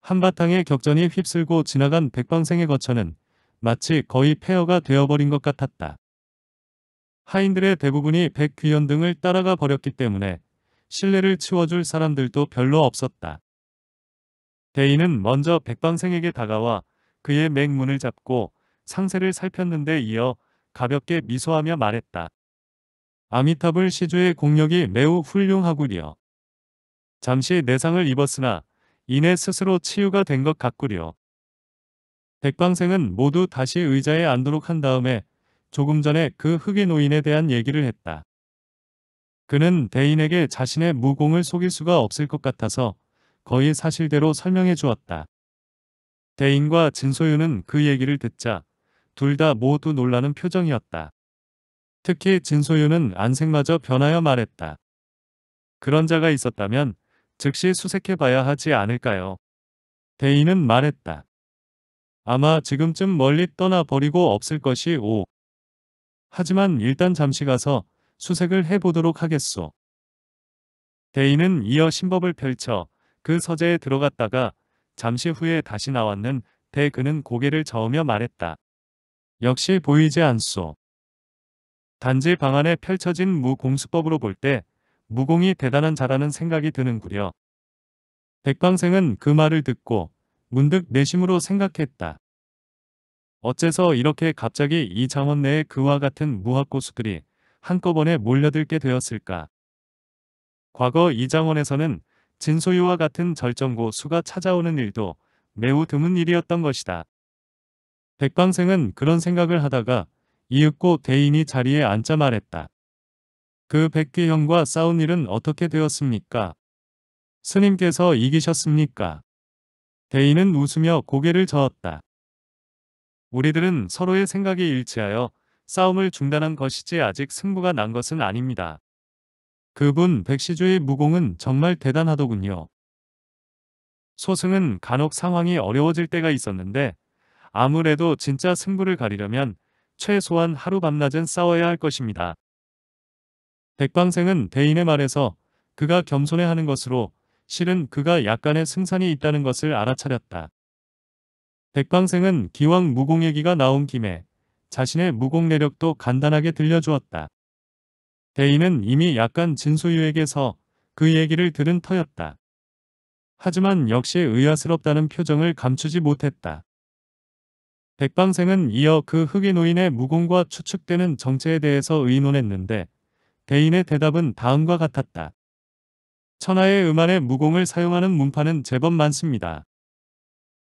한바탕의 격전이 휩쓸고 지나간 백방생의 거처는 마치 거의 폐허가 되어버린 것 같았다. 하인들의 대부분이 백귀현 등을 따라가 버렸기 때문에 신뢰를 치워줄 사람들도 별로 없었다. 대인은 먼저 백방생에게 다가와 그의 맹문을 잡고 상세를 살폈는데 이어 가볍게 미소하며 말했다. 아미탑을 시조의 공력이 매우 훌륭하구려. 잠시 내상을 입었으나 이내 스스로 치유가 된 것 같구려. 백방생은 모두 다시 의자에 앉도록 한 다음에 조금 전에 그 흑인 노인에 대한 얘기를 했다. 그는 대인에게 자신의 무공을 속일 수가 없을 것 같아서 거의 사실대로 설명해 주었다. 대인과 진소유는 그 얘기를 듣자 둘 다 모두 놀라는 표정이었다. 특히 진소유는 안색마저 변하여 말했다. 그런 자가 있었다면 즉시 수색해 봐야 하지 않을까요? 대인은 말했다. 아마 지금쯤 멀리 떠나버리고 없을 것이 오. 하지만 일단 잠시 가서 수색을 해보도록 하겠소. 대인은 이어 신법을 펼쳐 그 서재에 들어갔다가 잠시 후에 다시 나왔는 대 그는 고개를 저으며 말했다. 역시 보이지 않소. 단지 방 안에 펼쳐진 무공수법으로 볼때 무공이 대단한 자라는 생각이 드는구려. 백방생은 그 말을 듣고 문득 내심으로 생각했다. 어째서 이렇게 갑자기 이 장원 내에 그와 같은 무학고수들이 한꺼번에 몰려들게 되었을까. 과거 이 장원에서는 진소유와 같은 절정고수가 찾아오는 일도 매우 드문 일이었던 것이다. 백방생은 그런 생각을 하다가 이윽고 대인이 자리에 앉자 말했다. 그 백귀형과 싸운 일은 어떻게 되었습니까? 스님께서 이기셨습니까? 대인은 웃으며 고개를 저었다. 우리들은 서로의 생각이 일치하여 싸움을 중단한 것이지 아직 승부가 난 것은 아닙니다. 그분 백시주의 무공은 정말 대단하더군요. 소승은 간혹 상황이 어려워질 때가 있었는데 아무래도 진짜 승부를 가리려면 최소한 하루 밤낮은 싸워야 할 것입니다. 백방생은 대인의 말에서 그가 겸손해 하는 것으로 실은 그가 약간의 승산이 있다는 것을 알아차렸다. 백방생은 기왕 무공 얘기가 나온 김에 자신의 무공 내력도 간단하게 들려주었다. 대인은 이미 약간 진수유에게서 그 얘기를 들은 터였다. 하지만 역시 의아스럽다는 표정을 감추지 못했다. 백방생은 이어 그 흑인 노인의 무공과 추측되는 정체에 대해서 의논했는데 대인의 대답은 다음과 같았다. 천하의 음안에 무공을 사용하는 문파는 제법 많습니다.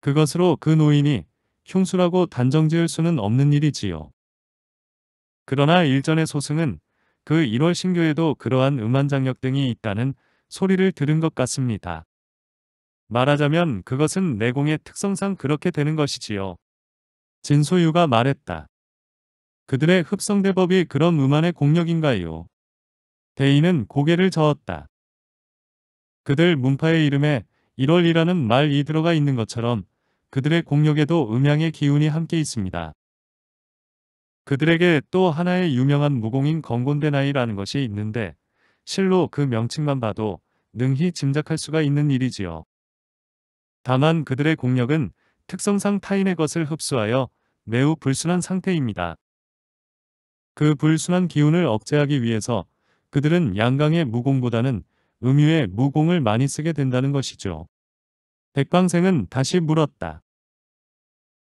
그것으로 그 노인이 흉수라고 단정지을 수는 없는 일이지요. 그러나 일전의 소승은 그 1월 신교에도 그러한 음안장력 등이 있다는 소리를 들은 것 같습니다. 말하자면 그것은 내공의 특성상 그렇게 되는 것이지요. 진소유가 말했다. 그들의 흡성대법이 그런 음안의 공력인가요? 대인은 고개를 저었다. 그들 문파의 이름에 1월이라는 말이 들어가 있는 것처럼 그들의 공력에도 음양의 기운이 함께 있습니다. 그들에게 또 하나의 유명한 무공인 건곤대나이라는 것이 있는데 실로 그 명칭만 봐도 능히 짐작할 수가 있는 일이지요. 다만 그들의 공력은 특성상 타인의 것을 흡수하여 매우 불순한 상태입니다. 그 불순한 기운을 억제하기 위해서 그들은 양강의 무공보다는 음유의 무공을 많이 쓰게 된다는 것이죠. 백방생은 다시 물었다.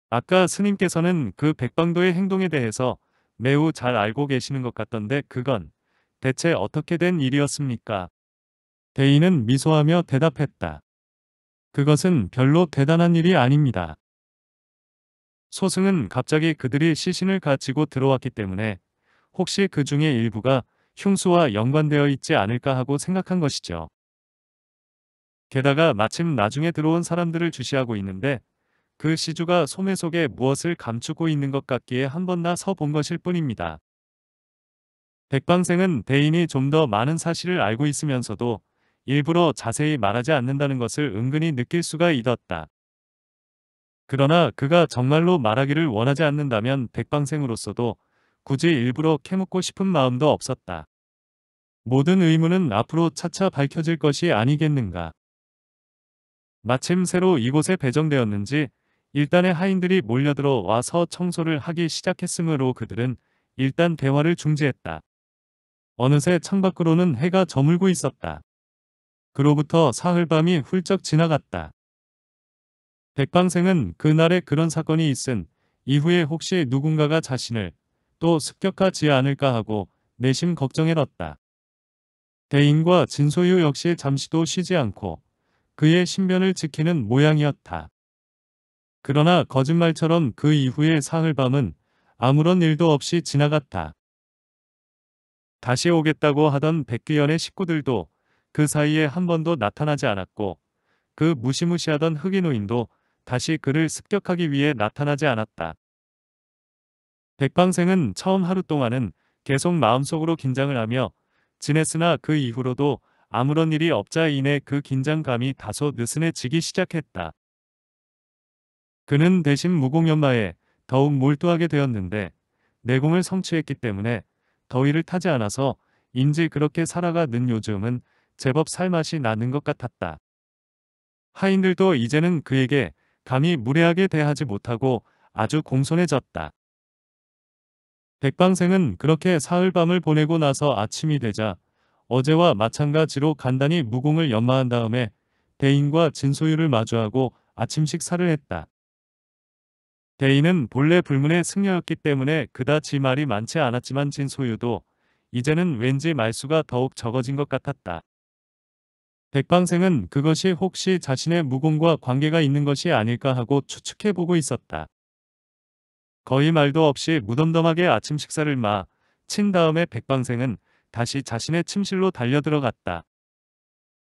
아까 스님께서는 그 백방도의 행동에 대해서 매우 잘 알고 계시는 것 같던데 그건 대체 어떻게 된 일이었습니까? 대인은 미소하며 대답했다. 그것은 별로 대단한 일이 아닙니다. 소승은 갑자기 그들이 시신을 가지고 들어왔기 때문에 혹시 그 중에 일부가 흉수와 연관되어 있지 않을까 하고 생각한 것이죠. 게다가 마침 나중에 들어온 사람들을 주시하고 있는데 그 시주가 소매 속에 무엇을 감추고 있는 것 같기에 한 번 나서 본 것일 뿐입니다. 백방생은 대인이 좀 더 많은 사실을 알고 있으면서도 일부러 자세히 말하지 않는다는 것을 은근히 느낄 수가 있었다. 그러나 그가 정말로 말하기를 원하지 않는다면 백방생으로서도 굳이 일부러 캐묻고 싶은 마음도 없었다. 모든 의문은 앞으로 차차 밝혀질 것이 아니겠는가. 마침 새로 이곳에 배정되었는지 일단의 하인들이 몰려들어 와서 청소를 하기 시작했으므로 그들은 일단 대화를 중지했다. 어느새 창밖으로는 해가 저물고 있었다. 그로부터 사흘밤이 훌쩍 지나갔다. 백방생은 그날의 그런 사건이 있은 이후에 혹시 누군가가 자신을 또 습격하지 않을까 하고 내심 걱정해놨다. 대인과 진소유 역시 잠시도 쉬지 않고 그의 신변을 지키는 모양이었다. 그러나 거짓말처럼 그 이후의 사흘 밤은 아무런 일도 없이 지나갔다. 다시 오겠다고 하던 백귀연의 식구들도 그 사이에 한 번도 나타나지 않았고 그 무시무시하던 흑인노인도 다시 그를 습격하기 위해 나타나지 않았다. 백방생은 처음 하루 동안은 계속 마음속으로 긴장을 하며 지냈으나 그 이후로도 아무런 일이 없자 이내 그 긴장감이 다소 느슨해지기 시작했다. 그는 대신 무공연마에 더욱 몰두하게 되었는데 내공을 성취했기 때문에 더위를 타지 않아서 인지 그렇게 살아가는 요즘은 제법 살맛이 나는 것 같았다. 하인들도 이제는 그에게 감히 무례하게 대하지 못하고 아주 공손해졌다. 백방생은 그렇게 사흘밤을 보내고 나서 아침이 되자 어제와 마찬가지로 간단히 무공을 연마한 다음에 대인과 진소유를 마주하고 아침 식사를 했다. 대인은 본래 불문의 승려였기 때문에 그다지 말이 많지 않았지만 진소유도 이제는 왠지 말수가 더욱 적어진 것 같았다. 백방생은 그것이 혹시 자신의 무공과 관계가 있는 것이 아닐까 하고 추측해보고 있었다. 거의 말도 없이 무덤덤하게 아침 식사를 마, 친 다음에 백방생은 다시 자신의 침실로 달려들어갔다.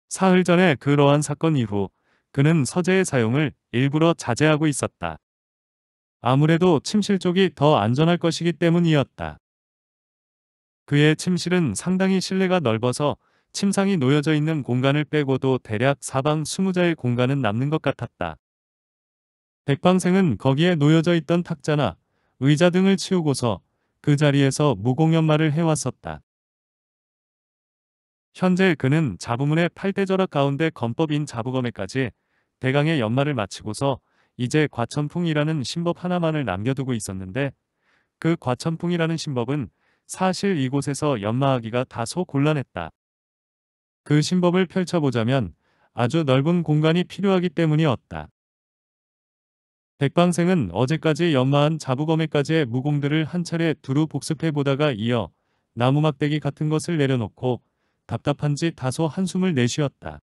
사흘 전에 그러한 사건 이후 그는 서재의 사용을 일부러 자제하고 있었다. 아무래도 침실 쪽이 더 안전할 것이기 때문이었다. 그의 침실은 상당히 실내가 넓어서 침상이 놓여져 있는 공간을 빼고도 대략 사방 20자의 공간은 남는 것 같았다. 백방생은 거기에 놓여져 있던 탁자나 의자 등을 치우고서 그 자리에서 무공연말을 해왔었다. 현재 그는 자부문의 8대절학 가운데 건법인 자부검에까지 대강의 연말을 마치고서 이제 과천풍이라는 신법 하나만을 남겨두고 있었는데 그 과천풍이라는 신법은 사실 이곳에서 연마하기가 다소 곤란했다. 그 신법을 펼쳐보자면 아주 넓은 공간이 필요하기 때문이었다. 백방생은 어제까지 연마한 자부검에까지의 무공들을 한 차례 두루 복습해보다가 이어 나무막대기 같은 것을 내려놓고 답답한지 다소 한숨을 내쉬었다.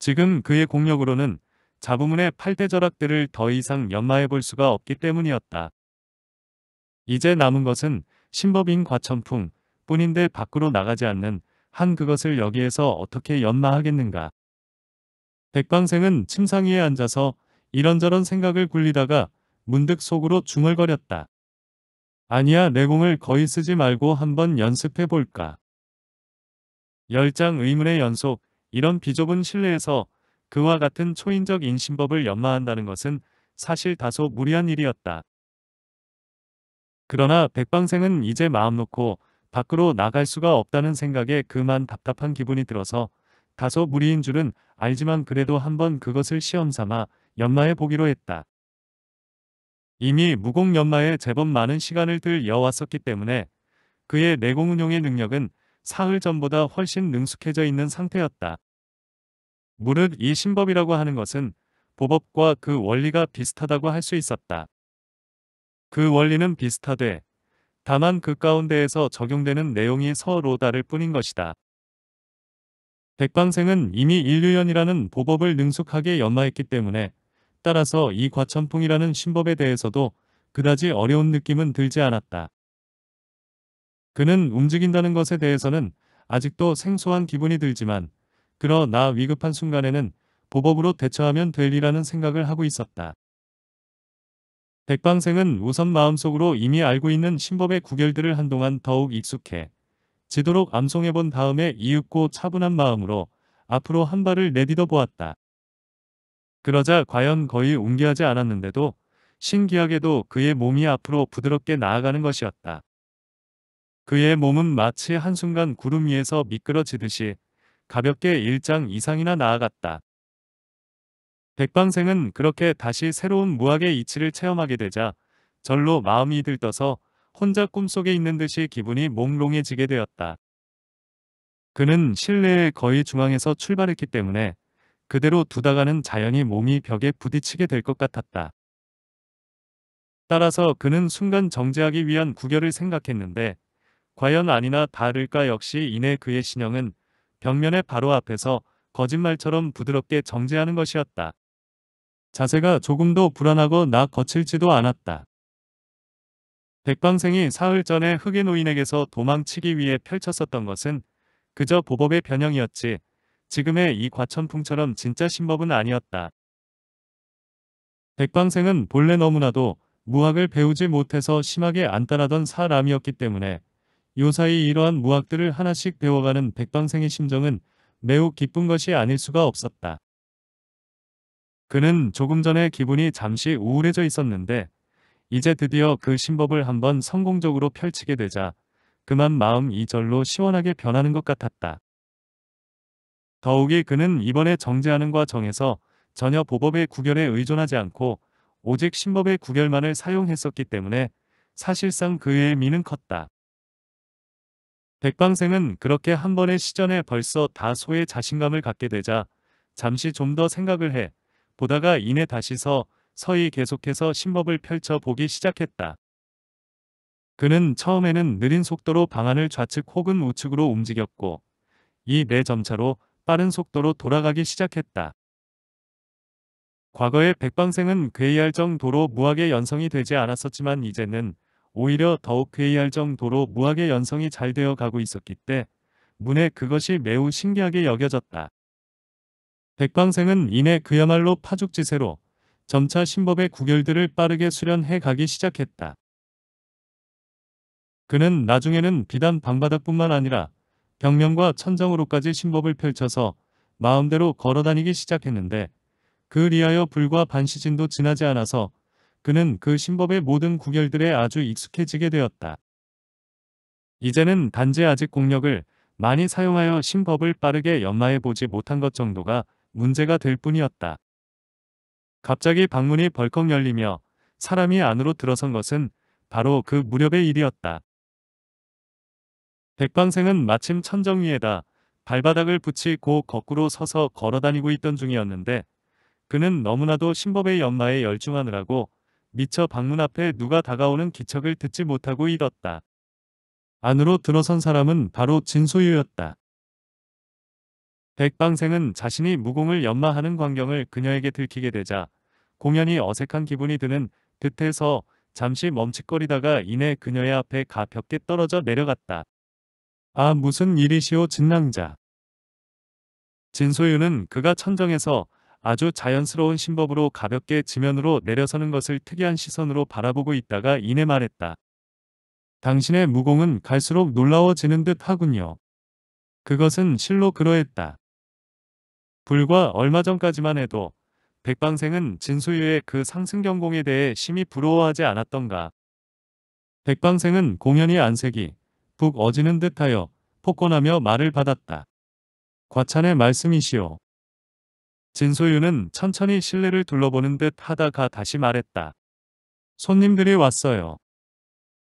지금 그의 공력으로는 자부문의 8대 절학들을 더 이상 연마해볼 수가 없기 때문이었다. 이제 남은 것은 신법인 과천풍 뿐인데 밖으로 나가지 않는 한 그것을 여기에서 어떻게 연마하겠는가. 백방생은 침상 위에 앉아서 이런저런 생각을 굴리다가 문득 속으로 중얼거렸다. 아니야 내 공을 거의 쓰지 말고 한번 연습해볼까. 열장 의문의 연속 이런 비좁은 실내에서 그와 같은 초인적 인신법을 연마한다는 것은 사실 다소 무리한 일이었다. 그러나 백방생은 이제 마음 놓고 밖으로 나갈 수가 없다는 생각에 그만 답답한 기분이 들어서 다소 무리인 줄은 알지만 그래도 한번 그것을 시험 삼아 연마해 보기로 했다. 이미 무공 연마에 제법 많은 시간을 들여왔었기 때문에 그의 내공 운용의 능력은 사흘 전보다 훨씬 능숙해져 있는 상태였다. 무릇 이 신법이라고 하는 것은 보법과 그 원리가 비슷하다고 할 수 있었다. 그 원리는 비슷하되 다만 그 가운데에서 적용되는 내용이 서로 다를 뿐인 것이다. 백방생은 이미 인류연이라는 보법을 능숙하게 연마했기 때문에 따라서 이 과천풍이라는 신법에 대해서도 그다지 어려운 느낌은 들지 않았다. 그는 움직인다는 것에 대해서는 아직도 생소한 기분이 들지만 그러나 위급한 순간에는 보법으로 대처하면 될이라는 생각을 하고 있었다. 백방생은 우선 마음속으로 이미 알고 있는 신법의 구결들을 한동안 더욱 익숙해 지도록 암송해본 다음에 이윽고 차분한 마음으로 앞으로 한 발을 내딛어 보았다. 그러자 과연 거의 웅기하지 않았는데도 신기하게도 그의 몸이 앞으로 부드럽게 나아가는 것이었다. 그의 몸은 마치 한순간 구름 위에서 미끄러지듯이 가볍게 일장 이상이나 나아갔다. 백방생은 그렇게 다시 새로운 무학의 이치를 체험하게 되자 절로 마음이 들떠서 혼자 꿈속에 있는 듯이 기분이 몽롱해지게 되었다. 그는 실내의 거의 중앙에서 출발했기 때문에 그대로 두다가는 자연히 몸이 벽에 부딪히게 될 것 같았다. 따라서 그는 순간 정제하기 위한 구결을 생각했는데 과연 아니나 다를까 역시 이내 그의 신형은 벽면의 바로 앞에서 거짓말처럼 부드럽게 정제하는 것이었다. 자세가 조금도 불안하고 나 거칠지도 않았다. 백방생이 사흘 전에 흑인 노인에게서 도망치기 위해 펼쳤었던 것은 그저 보법의 변형이었지 지금의 이 과천풍처럼 진짜 신법은 아니었다. 백방생은 본래 너무나도 무학을 배우지 못해서 심하게 안따하던 사람이었기 때문에 요사이 이러한 무학들을 하나씩 배워가는 백방생의 심정은 매우 기쁜 것이 아닐 수가 없었다. 그는 조금 전에 기분이 잠시 우울해져 있었는데 이제 드디어 그 신법을 한번 성공적으로 펼치게 되자 그만 마음 이절로 시원하게 변하는 것 같았다. 더욱이 그는 이번에 정제하는 과정에서 전혀 보법의 구결에 의존하지 않고 오직 신법의 구결만을 사용했었기 때문에 사실상 그의 미는 컸다. 백방생은 그렇게 한 번의 시전에 벌써 다소의 자신감을 갖게 되자 잠시 좀 더 생각을 해 보다가 이내 다시 서 서히 계속해서 신법을 펼쳐보기 시작했다. 그는 처음에는 느린 속도로 방안을 좌측 혹은 우측으로 움직였고 이내 네 점차로 빠른 속도로 돌아가기 시작했다. 과거의 백방생은 괴이할 정도로 무학의 연성이 되지 않았었지만 이제는 오히려 더욱 괴이할 정도로 무학의 연성이 잘 되어 가고 있었기 때 문에 그것이 매우 신기하게 여겨졌다. 백방생은 이내 그야말로 파죽지세로 점차 신법의 구결들을 빠르게 수련해 가기 시작했다. 그는 나중에는 비단 방바닥뿐만 아니라 벽면과 천정으로까지 신법을 펼쳐서 마음대로 걸어다니기 시작했는데 그리하여 불과 반시진도 지나지 않아서 그는 그 신법의 모든 구결들에 아주 익숙해지게 되었다. 이제는 단지 아직 공력을 많이 사용하여 신법을 빠르게 연마해보지 못한 것 정도가 문제가 될 뿐이었다. 갑자기 방문이 벌컥 열리며 사람이 안으로 들어선 것은 바로 그 무렵의 일이었다. 백방생은 마침 천정 위에다 발바닥을 붙이고 거꾸로 서서 걸어다니고 있던 중이었는데 그는 너무나도 신법의 연마에 열중하느라고 미처 방문 앞에 누가 다가오는 기척을 듣지 못하고 잃었다. 안으로 들어선 사람은 바로 진소유였다. 백방생은 자신이 무공을 연마하는 광경을 그녀에게 들키게 되자 공연이 어색한 기분이 드는 듯해서 잠시 멈칫거리다가 이내 그녀의 앞에 가볍게 떨어져 내려갔다. 아 무슨 일이시오 진낭자. 진소유는 그가 천정에서 아주 자연스러운 신법으로 가볍게 지면으로 내려서는 것을 특이한 시선으로 바라보고 있다가 이내 말했다. 당신의 무공은 갈수록 놀라워지는 듯 하군요. 그것은 실로 그러했다. 불과 얼마 전까지만 해도 백방생은 진수유의 그 상승경공에 대해 심히 부러워하지 않았던가. 백방생은 공연이 안색이 북 어지는 듯하여 폭권하며 말을 받았다. 과찬의 말씀이시오. 진소유는 천천히 실내를 둘러보는 듯 하다가 다시 말했다. 손님들이 왔어요.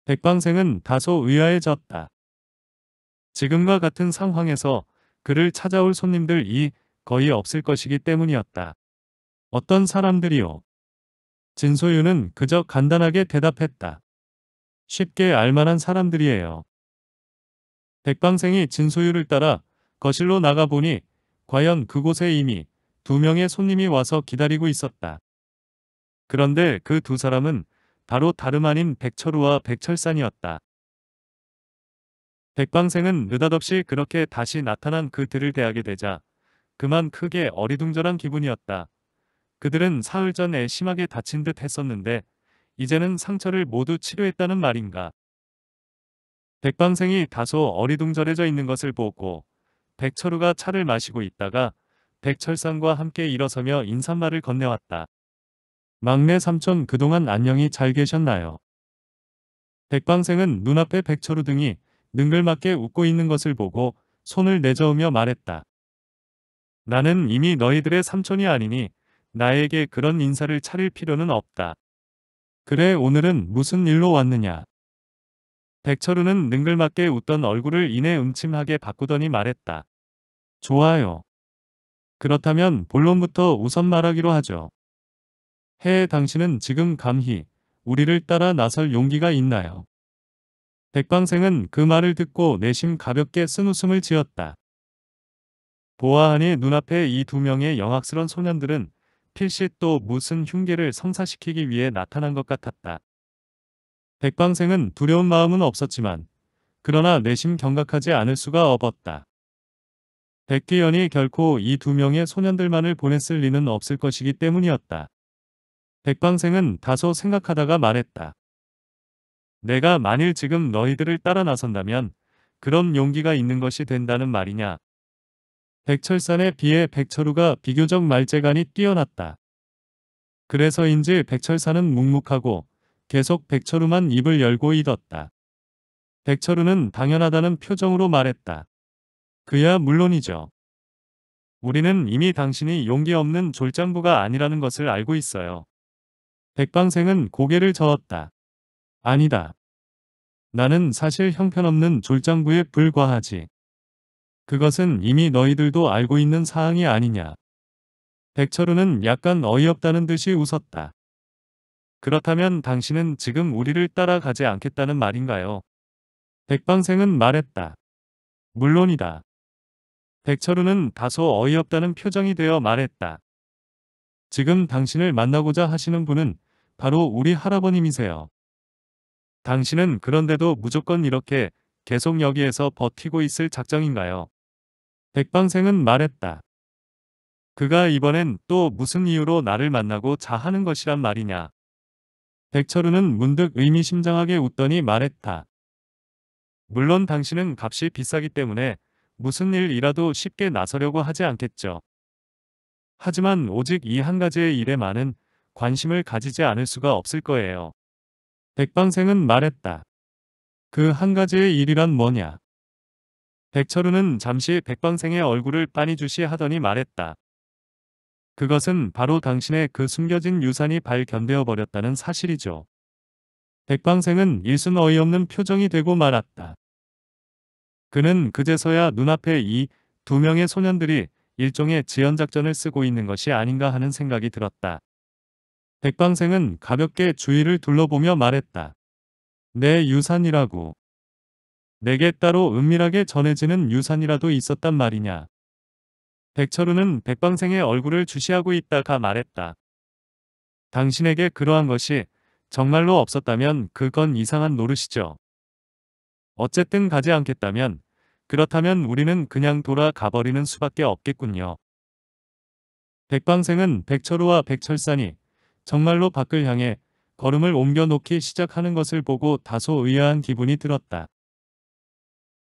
백방생은 다소 의아해졌다. 지금과 같은 상황에서 그를 찾아올 손님들이 거의 없을 것이기 때문이었다. 어떤 사람들이요? 진소유는 그저 간단하게 대답했다. 쉽게 알만한 사람들이에요. 백방생이 진소유를 따라 거실로 나가보니 과연 그곳에 이미 두 명의 손님이 와서 기다리고 있었다. 그런데 그 두 사람은 바로 다름 아닌 백철우와 백철산이었다. 백방생은 느닷없이 그렇게 다시 나타난 그들을 대하게 되자 그만 크게 어리둥절한 기분이었다. 그들은 사흘 전에 심하게 다친 듯 했었는데 이제는 상처를 모두 치료했다는 말인가. 백방생이 다소 어리둥절해져 있는 것을 보고 백철우가 차를 마시고 있다가 백철상과 함께 일어서며 인사말을 건네왔다. 막내 삼촌 그동안 안녕히 잘 계셨나요? 백방생은 눈앞에 백철우 등이 능글맞게 웃고 있는 것을 보고 손을 내저으며 말했다. 나는 이미 너희들의 삼촌이 아니니 나에게 그런 인사를 차릴 필요는 없다. 그래 오늘은 무슨 일로 왔느냐? 백철우는 능글맞게 웃던 얼굴을 이내 음침하게 바꾸더니 말했다. 좋아요. 그렇다면 본론부터 우선 말하기로 하죠. 해의 당신은 지금 감히 우리를 따라 나설 용기가 있나요? 백방생은 그 말을 듣고 내심 가볍게 쓴 웃음을 지었다. 보아하니 눈앞에 이 두 명의 영악스런 소년들은 필시 또 무슨 흉계를 성사시키기 위해 나타난 것 같았다. 백방생은 두려운 마음은 없었지만 그러나 내심 경각하지 않을 수가 없었다. 백기현이 결코 이 두 명의 소년들만을 보냈을 리는 없을 것이기 때문이었다. 백방생은 다소 생각하다가 말했다. 내가 만일 지금 너희들을 따라 나선다면 그런 용기가 있는 것이 된다는 말이냐. 백철산에 비해 백철우가 비교적 말재간이 뛰어났다. 그래서인지 백철산은 묵묵하고 계속 백철우만 입을 열고 있었다. 백철우는 당연하다는 표정으로 말했다. 그야 물론이죠. 우리는 이미 당신이 용기 없는 졸장부가 아니라는 것을 알고 있어요. 백방생은 고개를 저었다. 아니다. 나는 사실 형편없는 졸장부에 불과하지. 그것은 이미 너희들도 알고 있는 사항이 아니냐. 백철우는 약간 어이없다는 듯이 웃었다. 그렇다면 당신은 지금 우리를 따라가지 않겠다는 말인가요? 백방생은 말했다. 물론이다. 백철우는 다소 어이없다는 표정이 되어 말했다. 지금 당신을 만나고자 하시는 분은 바로 우리 할아버님이세요. 당신은 그런데도 무조건 이렇게 계속 여기에서 버티고 있을 작정인가요? 백방생은 말했다. 그가 이번엔 또 무슨 이유로 나를 만나고 자하는 것이란 말이냐. 백철우는 문득 의미심장하게 웃더니 말했다. 물론 당신은 값이 비싸기 때문에 무슨 일이라도 쉽게 나서려고 하지 않겠죠. 하지만 오직 이 한 가지의 일에만은 관심을 가지지 않을 수가 없을 거예요. 백방생은 말했다. 그 한 가지의 일이란 뭐냐? 백철우는 잠시 백방생의 얼굴을 빤히주시하더니 말했다. 그것은 바로 당신의 그 숨겨진 유산이 발견되어 버렸다는 사실이죠. 백방생은 일순 어이없는 표정이 되고 말았다. 그는 그제서야 눈앞에 이 두 명의 소년들이 일종의 지연작전을 쓰고 있는 것이 아닌가 하는 생각이 들었다. 백방생은 가볍게 주위를 둘러보며 말했다. 내 유산이라고. 내게 따로 은밀하게 전해지는 유산이라도 있었단 말이냐. 백철우는 백방생의 얼굴을 주시하고 있다가 말했다. 당신에게 그러한 것이 정말로 없었다면 그건 이상한 노릇이죠. 어쨌든 가지 않겠다면 그렇다면 우리는 그냥 돌아가버리는 수밖에 없겠군요. 백방생은 백철우와 백철산이 정말로 밖을 향해 걸음을 옮겨놓기 시작하는 것을 보고 다소 의아한 기분이 들었다.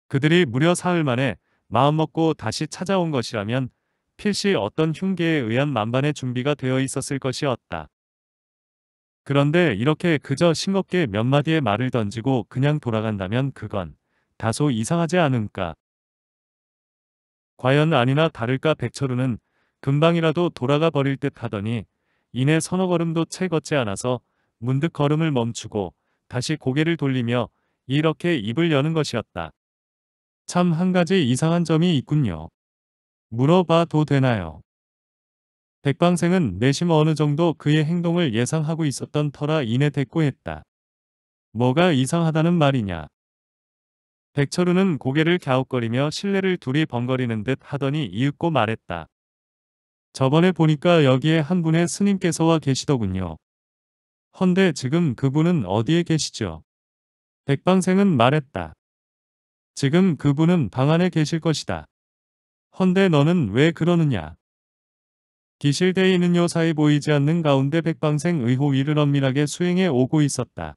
그들이 무려 사흘 만에 마음먹고 다시 찾아온 것이라면 필시 어떤 흉계에 의한 만반의 준비가 되어 있었을 것이었다. 그런데 이렇게 그저 싱겁게 몇 마디의 말을 던지고 그냥 돌아간다면 그건 다소 이상하지 않은가. 과연 아니나 다를까 백철우는 금방이라도 돌아가 버릴 듯 하더니 이내 서너 걸음도 채 걷지 않아서 문득 걸음을 멈추고 다시 고개를 돌리며 이렇게 입을 여는 것이었다. 참한 가지 이상한 점이 있군요. 물어봐도 되나요? 백방생은 내심 어느 정도 그의 행동을 예상하고 있었던 터라 이내 대꾸했다. 뭐가 이상하다는 말이냐? 백철우는 고개를 갸웃거리며 실내를 둘이 벙거리는듯 하더니 이윽고 말했다. 저번에 보니까 여기에 한 분의 스님께서 와 계시더군요. 헌데 지금 그분은 어디에 계시죠? 백방생은 말했다. 지금 그분은 방 안에 계실 것이다. 헌데 너는 왜 그러느냐? 기실대에 있는 요사이 보이지 않는 가운데 백방생 의호 위를 엄밀하게 수행해 오고 있었다.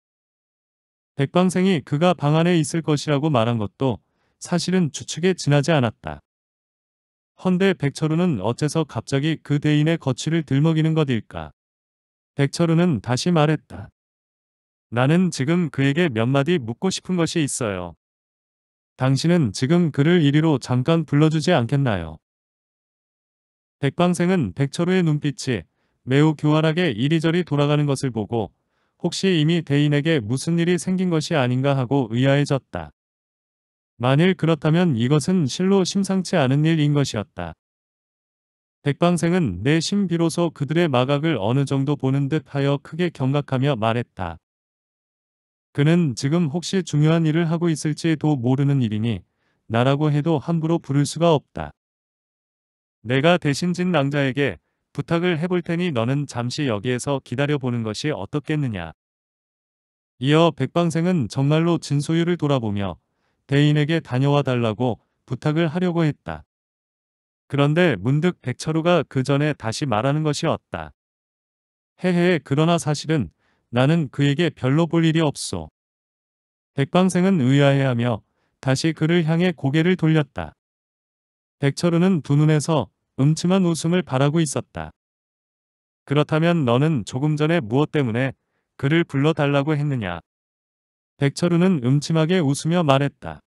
백방생이 그가 방 안에 있을 것이라고 말한 것도 사실은 추측에 지나지 않았다. 헌데 백철우는 어째서 갑자기 그 대인의 거취를 들먹이는 것일까? 백철우는 다시 말했다. 나는 지금 그에게 몇 마디 묻고 싶은 것이 있어요. 당신은 지금 그를 1위로 잠깐 불러주지 않겠나요? 백방생은 백철우의 눈빛이 매우 교활하게 이리저리 돌아가는 것을 보고 혹시 이미 대인에게 무슨 일이 생긴 것이 아닌가 하고 의아해졌다. 만일 그렇다면 이것은 실로 심상치 않은 일인 것이었다. 백방생은 내심 비로소 그들의 마각을 어느 정도 보는 듯 하여 크게 경각하며 말했다. 그는 지금 혹시 중요한 일을 하고 있을지도 모르는 일이니 나라고 해도 함부로 부를 수가 없다. 내가 대신 진 낭자에게 부탁을 해볼 테니 너는 잠시 여기에서 기다려보는 것이 어떻겠느냐. 이어 백방생은 정말로 진소유를 돌아보며 대인에게 다녀와 달라고 부탁을 하려고 했다. 그런데 문득 백철우가 그 전에 다시 말하는 것이었다. 헤헤 그러나 사실은 나는 그에게 별로 볼 일이 없소. 백방생은 의아해하며 다시 그를 향해 고개를 돌렸다. 백철우는 두 눈에서 음침한 웃음을 바라고 있었다. 그렇다면 너는 조금 전에 무엇 때문에 그를 불러달라고 했느냐? 백철우는 음침하게 웃으며 말했다.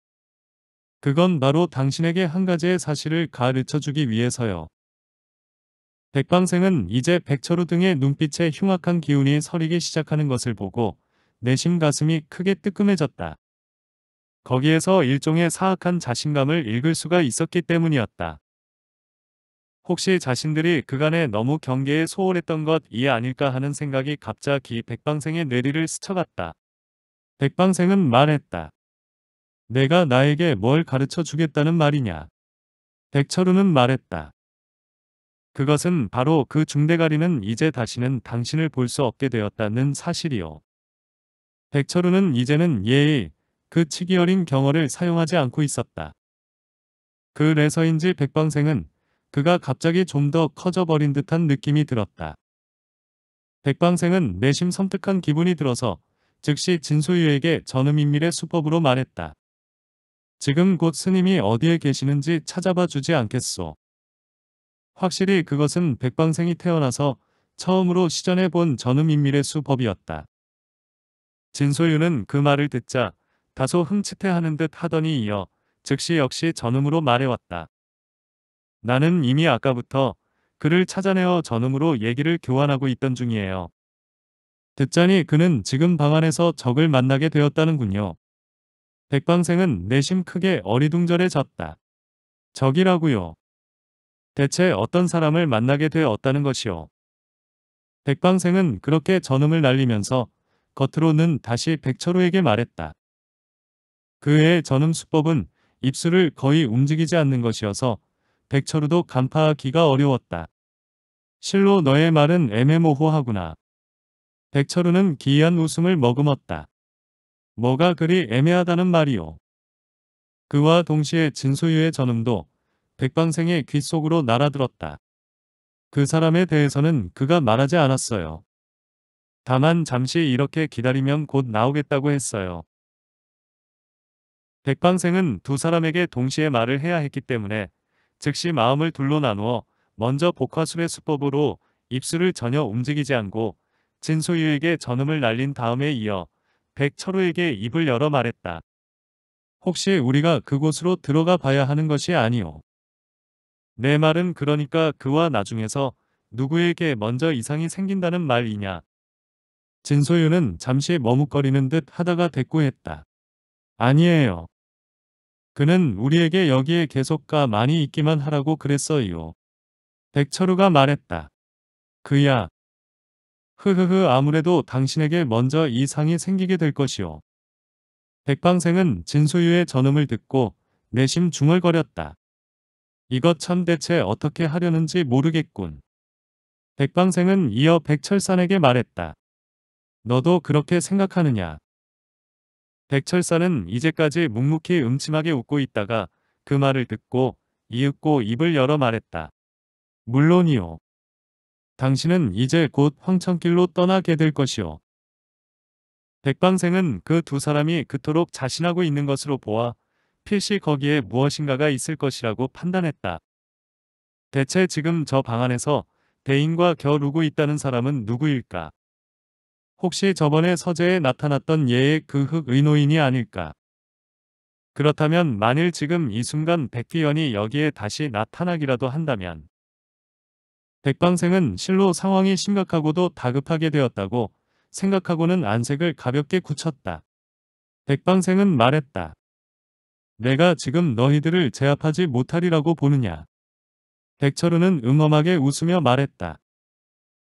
그건 바로 당신에게 한 가지의 사실을 가르쳐 주기 위해서요. 백방생은 이제 백철우 등의 눈빛에 흉악한 기운이 서리기 시작하는 것을 보고 내심 가슴이 크게 뜨끔해졌다. 거기에서 일종의 사악한 자신감을 읽을 수가 있었기 때문이었다. 혹시 자신들이 그간에 너무 경계에 소홀했던 것 이 아닐까 하는 생각이 갑자기 백방생의 뇌리를 스쳐갔다. 백방생은 말했다. 내가 나에게 뭘 가르쳐 주겠다는 말이냐. 백철우는 말했다. 그것은 바로 그 중대가리는 이제 다시는 당신을 볼 수 없게 되었다는 사실이요. 백철우는 이제는 예의, 그 치기 어린 경어를 사용하지 않고 있었다. 그래서인지 백방생은 그가 갑자기 좀 더 커져버린 듯한 느낌이 들었다. 백방생은 내심 섬뜩한 기분이 들어서 즉시 진수유에게 전음인밀의 수법으로 말했다. 지금 곧 스님이 어디에 계시는지 찾아봐 주지 않겠소. 확실히 그것은 백방생이 태어나서 처음으로 시전해 본 전음인밀의 수법이었다. 진소윤은 그 말을 듣자 다소 흠칫해하는 듯 하더니 이어 즉시 역시 전음으로 말해왔다. 나는 이미 아까부터 그를 찾아내어 전음으로 얘기를 교환하고 있던 중이에요. 듣자니 그는 지금 방 안에서 적을 만나게 되었다는군요. 백방생은 내심 크게 어리둥절해졌다. 적이라고요. 대체 어떤 사람을 만나게 되었다는 것이요. 백방생은 그렇게 전음을 날리면서 겉으로는 다시 백철우에게 말했다. 그의 전음 수법은 입술을 거의 움직이지 않는 것이어서 백철우도 간파하기가 어려웠다. 실로 너의 말은 애매모호하구나. 백철우는 기이한 웃음을 머금었다. 뭐가 그리 애매하다는 말이오. 그와 동시에 진소유의 전음도 백방생의 귀 속으로 날아들었다. 그 사람에 대해서는 그가 말하지 않았어요. 다만 잠시 이렇게 기다리면 곧 나오겠다고 했어요. 백방생은 두 사람에게 동시에 말을 해야 했기 때문에 즉시 마음을 둘로 나누어 먼저 복화술의 수법으로 입술을 전혀 움직이지 않고 진소유에게 전음을 날린 다음에 이어 백철우에게 입을 열어 말했다. 혹시 우리가 그곳으로 들어가 봐야 하는 것이 아니오. 내 말은 그러니까 그와 나중에서 누구에게 먼저 이상이 생긴다는 말이냐. 진소윤은 잠시 머뭇거리는 듯 하다가 대꾸했다. 아니에요. 그는 우리에게 여기에 계속 가 많이 있기만 하라고 그랬어요. 백철우가 말했다. 그야. 흐흐흐 아무래도 당신에게 먼저 이상이 생기게 될 것이오. 백방생은 진소유의 전음을 듣고 내심 중얼거렸다. 이것 참 대체 어떻게 하려는지 모르겠군. 백방생은 이어 백철산에게 말했다. 너도 그렇게 생각하느냐. 백철산은 이제까지 묵묵히 음침하게 웃고 있다가 그 말을 듣고 이윽고 입을 열어 말했다. 물론이오. 당신은 이제 곧 황천길로 떠나게 될 것이오. 백방생은 그 두 사람이 그토록 자신하고 있는 것으로 보아 필시 거기에 무엇인가가 있을 것이라고 판단했다. 대체 지금 저 방 안에서 대인과 겨루고 있다는 사람은 누구일까? 혹시 저번에 서재에 나타났던 예의 그 흑 의노인이 아닐까? 그렇다면 만일 지금 이 순간 백기연이 여기에 다시 나타나기라도 한다면 백방생은 실로 상황이 심각하고도 다급하게 되었다고 생각하고는 안색을 가볍게 굳혔다. 백방생은 말했다. 내가 지금 너희들을 제압하지 못하리라고 보느냐. 백철우는 음험하게 웃으며 말했다.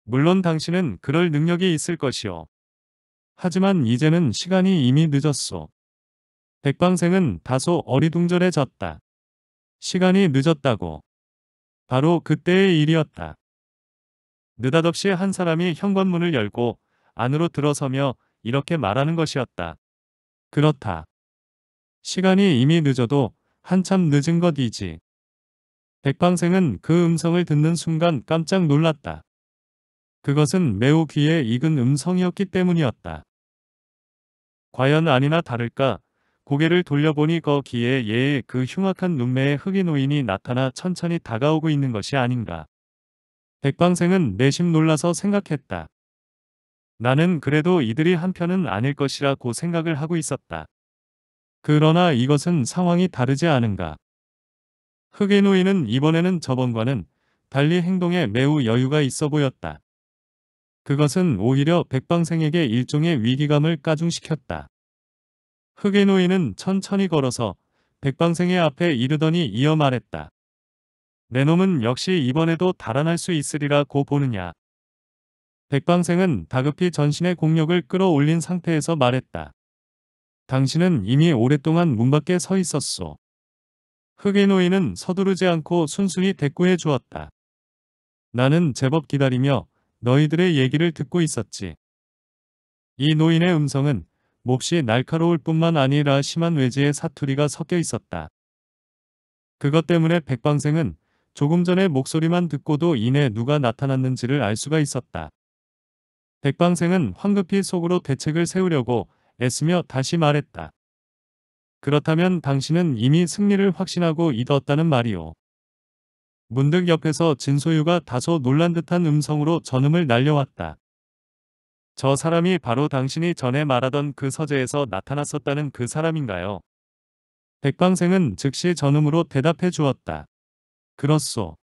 물론 당신은 그럴 능력이 있을 것이오. 하지만 이제는 시간이 이미 늦었소. 백방생은 다소 어리둥절해졌다. 시간이 늦었다고. 바로 그때의 일이었다. 느닷없이 한 사람이 현관문을 열고 안으로 들어서며 이렇게 말하는 것이었다. 그렇다. 시간이 이미 늦어도 한참 늦은 것이지. 백방생은 그 음성을 듣는 순간 깜짝 놀랐다. 그것은 매우 귀에 익은 음성이었기 때문이었다. 과연 아니나 다를까 고개를 돌려보니 거귀에 예의 그 흉악한 눈매의 흑인 노인이 나타나 천천히 다가오고 있는 것이 아닌가. 백방생은 내심 놀라서 생각했다. 나는 그래도 이들이 한편은 아닐 것이라고 생각을 하고 있었다. 그러나 이것은 상황이 다르지 않은가. 흑인노인은 이번에는 저번과는 달리 행동에 매우 여유가 있어 보였다. 그것은 오히려 백방생에게 일종의 위기감을 까중시켰다 흑인노인은 천천히 걸어서 백방생의 앞에 이르더니 이어 말했다. 내 놈은 역시 이번에도 달아날 수 있으리라 고 보느냐. 백방생은 다급히 전신의 공력을 끌어올린 상태에서 말했다. 당신은 이미 오랫동안 문 밖에 서 있었소. 흑의노인은 서두르지 않고 순순히 대꾸해 주었다. 나는 제법 기다리며 너희들의 얘기를 듣고 있었지. 이 노인의 음성은 몹시 날카로울 뿐만 아니라 심한 외지에 사투리가 섞여 있었다. 그것 때문에 백방생은 조금 전에 목소리만 듣고도 이내 누가 나타났는지를 알 수가 있었다. 백방생은 황급히 속으로 대책을 세우려고 애쓰며 다시 말했다. 그렇다면 당신은 이미 승리를 확신하고 잊었다는 말이오. 문득 옆에서 진소유가 다소 놀란 듯한 음성으로 전음을 날려왔다. 저 사람이 바로 당신이 전에 말하던 그 서재에서 나타났었다는 그 사람인가요? 백방생은 즉시 전음으로 대답해 주었다. 그렇소.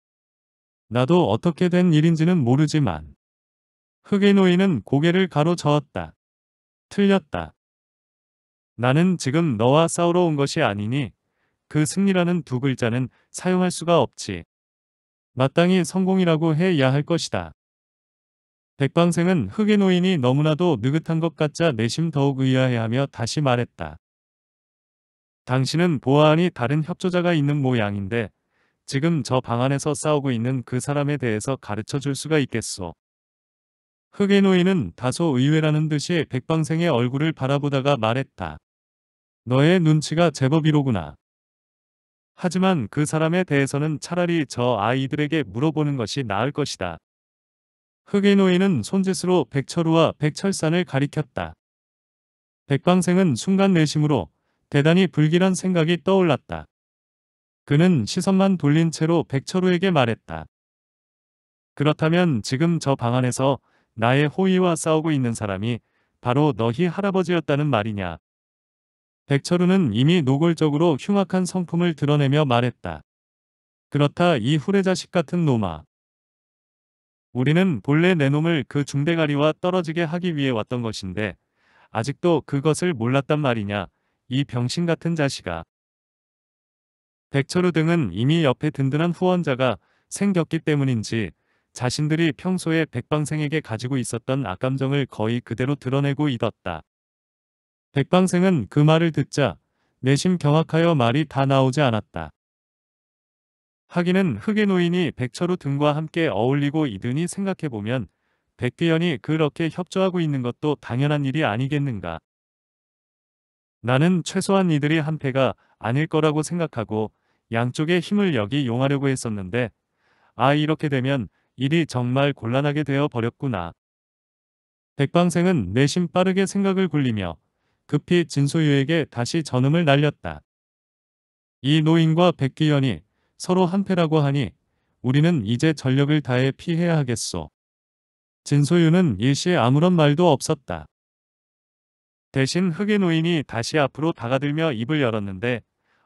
나도 어떻게 된 일인지는 모르지만. 흑의 노인은 고개를 가로저었다. 틀렸다. 나는 지금 너와 싸우러 온 것이 아니니 그 승리라는 두 글자는 사용할 수가 없지. 마땅히 성공이라고 해야 할 것이다. 백방생은 흑의 노인이 너무나도 느긋한 것 같자 내심 더욱 의아해하며 다시 말했다. 당신은 보아하니 다른 협조자가 있는 모양인데 지금 저 방 안에서 싸우고 있는 그 사람에 대해서 가르쳐 줄 수가 있겠소. 흑의 노인은 다소 의외라는 듯이 백방생의 얼굴을 바라보다가 말했다. 너의 눈치가 제법이로구나. 하지만 그 사람에 대해서는 차라리 저 아이들에게 물어보는 것이 나을 것이다. 흑의노인은 손짓으로 백철우와 백철산을 가리켰다. 백방생은 순간 내심으로 대단히 불길한 생각이 떠올랐다. 그는 시선만 돌린 채로 백철우에게 말했다. 그렇다면 지금 저 방 안에서 나의 호의와 싸우고 있는 사람이 바로 너희 할아버지였다는 말이냐. 백철우는 이미 노골적으로 흉악한 성품을 드러내며 말했다. 그렇다 이 후레자식 같은 놈아. 우리는 본래 내 놈을 그 중대가리와 떨어지게 하기 위해 왔던 것인데 아직도 그것을 몰랐단 말이냐 이 병신 같은 자식아. 백철우 등은 이미 옆에 든든한 후원자가 생겼기 때문인지 자신들이 평소에 백방생에게 가지고 있었던 악감정을 거의 그대로 드러내고 있었다. 백방생은 그 말을 듣자 내심 경악하여 말이 다 나오지 않았다. 하기는 흑의 노인이 백철우 등과 함께 어울리고 이드니 생각해보면 백귀현이 그렇게 협조하고 있는 것도 당연한 일이 아니겠는가. 나는 최소한 이들이 한패가 아닐 거라고 생각하고 양쪽의 힘을 여기 용하려고 했었는데 아 이렇게 되면 일이 정말 곤란하게 되어 버렸구나. 백방생은 내심 빠르게 생각을 굴리며 급히 진소유에게 다시 전음을 날렸다. 이 노인과 백기현이 서로 한패라고 하니 우리는 이제 전력을 다해 피해야 하겠소. 진소유는 일시 아무런 말도 없었다. 대신 흑의 노인이 다시 앞으로 다가들며 입을 열었는데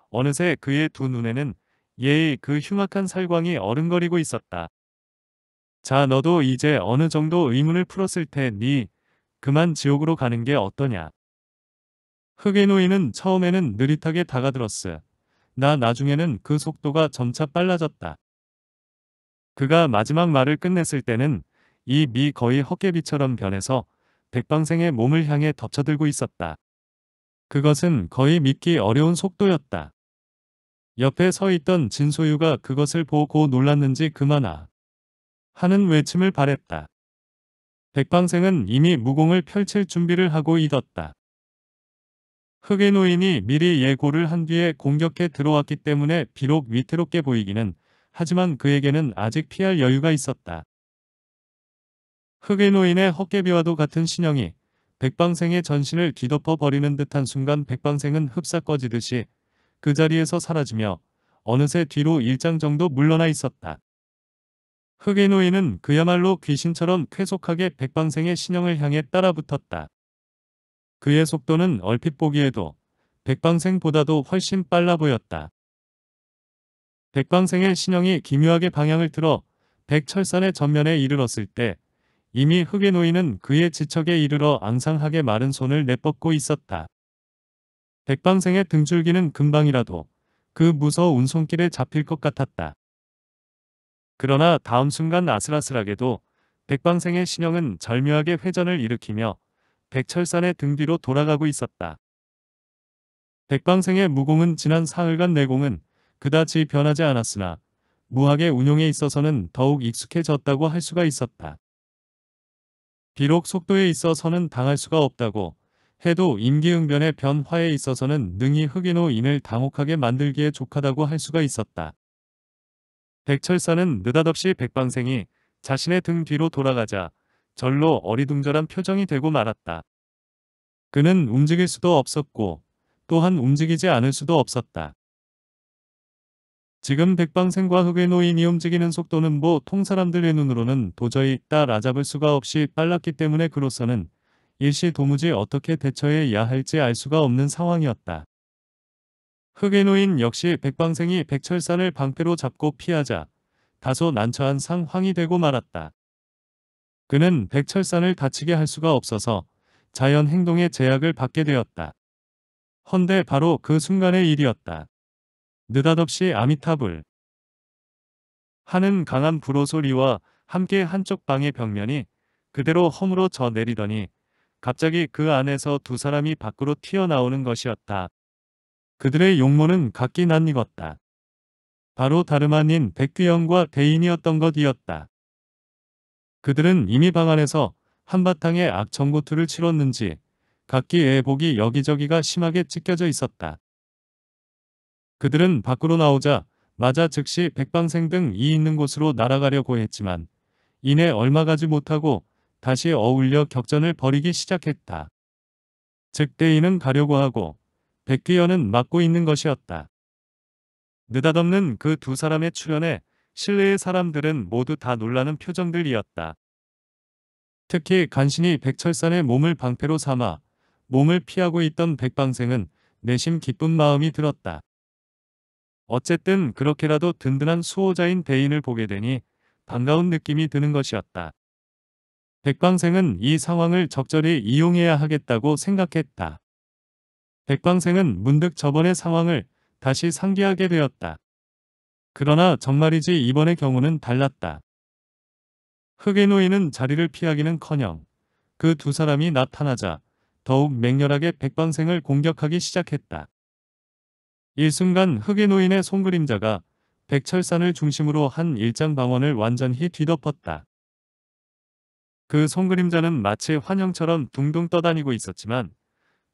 어느새 그의 두 눈에는 예의 그 흉악한 살광이 어른거리고 있었다. 자 너도 이제 어느 정도 의문을 풀었을 테니 그만 지옥으로 가는 게 어떠냐. 흑에노인은 처음에는 느릿하게 다가들었으. 나 나중에는 그 속도가 점차 빨라졌다. 그가 마지막 말을 끝냈을 때는 이 미 거의 헛개비처럼 변해서 백방생의 몸을 향해 덮쳐들고 있었다. 그것은 거의 믿기 어려운 속도였다. 옆에 서 있던 진소유가 그것을 보고 놀랐는지 그만아 하는 외침을 바랬다. 백방생은 이미 무공을 펼칠 준비를 하고 있었다. 흑인노인이 미리 예고를 한 뒤에 공격해 들어왔기 때문에 비록 위태롭게 보이기는 하지만 그에게는 아직 피할 여유가 있었다. 흑인노인의 헛개비와도 같은 신형이 백방생의 전신을 뒤덮어 버리는 듯한 순간 백방생은 흡사 꺼지듯이 그 자리에서 사라지며 어느새 뒤로 일장 정도 물러나 있었다. 흑인노인은 그야말로 귀신처럼 쾌속하게 백방생의 신형을 향해 따라붙었다. 그의 속도는 얼핏 보기에도 백방생보다도 훨씬 빨라 보였다. 백방생의 신형이 기묘하게 방향을 틀어 백철산의 전면에 이르렀을 때 이미 흙에 놓이는 그의 지척에 이르러 앙상하게 마른 손을 내뻗고 있었다. 백방생의 등줄기는 금방이라도 그 무서운 손길에 잡힐 것 같았다. 그러나 다음 순간 아슬아슬하게도 백방생의 신형은 절묘하게 회전을 일으키며 백철산의 등 뒤로 돌아가고 있었다. 백방생의 무공은 지난 사흘간 내공은 그다지 변하지 않았으나 무학의 운용에 있어서는 더욱 익숙해졌다고 할 수가 있었다. 비록 속도에 있어서는 당할 수가 없다고 해도 임기응변의 변화에 있어서는 능히 흑인호인을 당혹하게 만들기에 족하다고 할 수가 있었다. 백철사는 느닷없이 백방생이 자신의 등 뒤로 돌아가자 절로 어리둥절한 표정이 되고 말았다. 그는 움직일 수도 없었고 또한 움직이지 않을 수도 없었다. 지금 백방생과 흑의 노인이 움직이는 속도는 뭐 통사람들의 눈으로는 도저히 따라잡을 수가 없이 빨랐기 때문에 그로서는 일시 도무지 어떻게 대처해야 할지 알 수가 없는 상황이었다. 흑의 노인 역시 백방생이 백철산을 방패로 잡고 피하자 다소 난처한 상황이 되고 말았다. 그는 백철산을 다치게 할 수가 없어서 자연 행동의 제약을 받게 되었다. 헌데 바로 그 순간의 일이었다. 느닷없이 아미타불 하는 강한 불호 소리와 함께 한쪽 방의 벽면이 그대로 허물어 져 내리더니 갑자기 그 안에서 두 사람이 밖으로 튀어나오는 것이었다. 그들의 용모는 각기 낯익었다. 바로 다름 아닌 백귀영과 대인이었던 것이었다. 그들은 이미 방 안에서 한바탕의 악청고투를 치렀는지 각기 애복이 여기저기가 심하게 찢겨져 있었다. 그들은 밖으로 나오자 마자 즉시 백방생 등 이 있는 곳으로 날아가려고 했지만 이내 얼마 가지 못하고 다시 어울려 격전을 벌이기 시작했다. 즉 대인은 가려고 하고 백귀연은 막고 있는 것이었다. 느닷없는 그 두 사람의 출현에 실내의 사람들은 모두 다 놀라는 표정들이었다. 특히 간신히 백철산의 몸을 방패로 삼아 몸을 피하고 있던 백방생은 내심 기쁜 마음이 들었다. 어쨌든 그렇게라도 든든한 수호자인 대인을 보게 되니 반가운 느낌이 드는 것이었다. 백방생은 이 상황을 적절히 이용해야 하겠다고 생각했다. 백방생은 문득 저번의 상황을 다시 상기하게 되었다. 그러나 정말이지 이번의 경우는 달랐다. 흑의노인은 자리를 피하기는커녕 그 두 사람이 나타나자 더욱 맹렬하게 백반생을 공격하기 시작했다. 일순간 흑의노인의 손그림자가 백철산을 중심으로 한 일장 방원을 완전히 뒤덮었다. 그 손그림자는 마치 환영처럼 둥둥 떠다니고 있었지만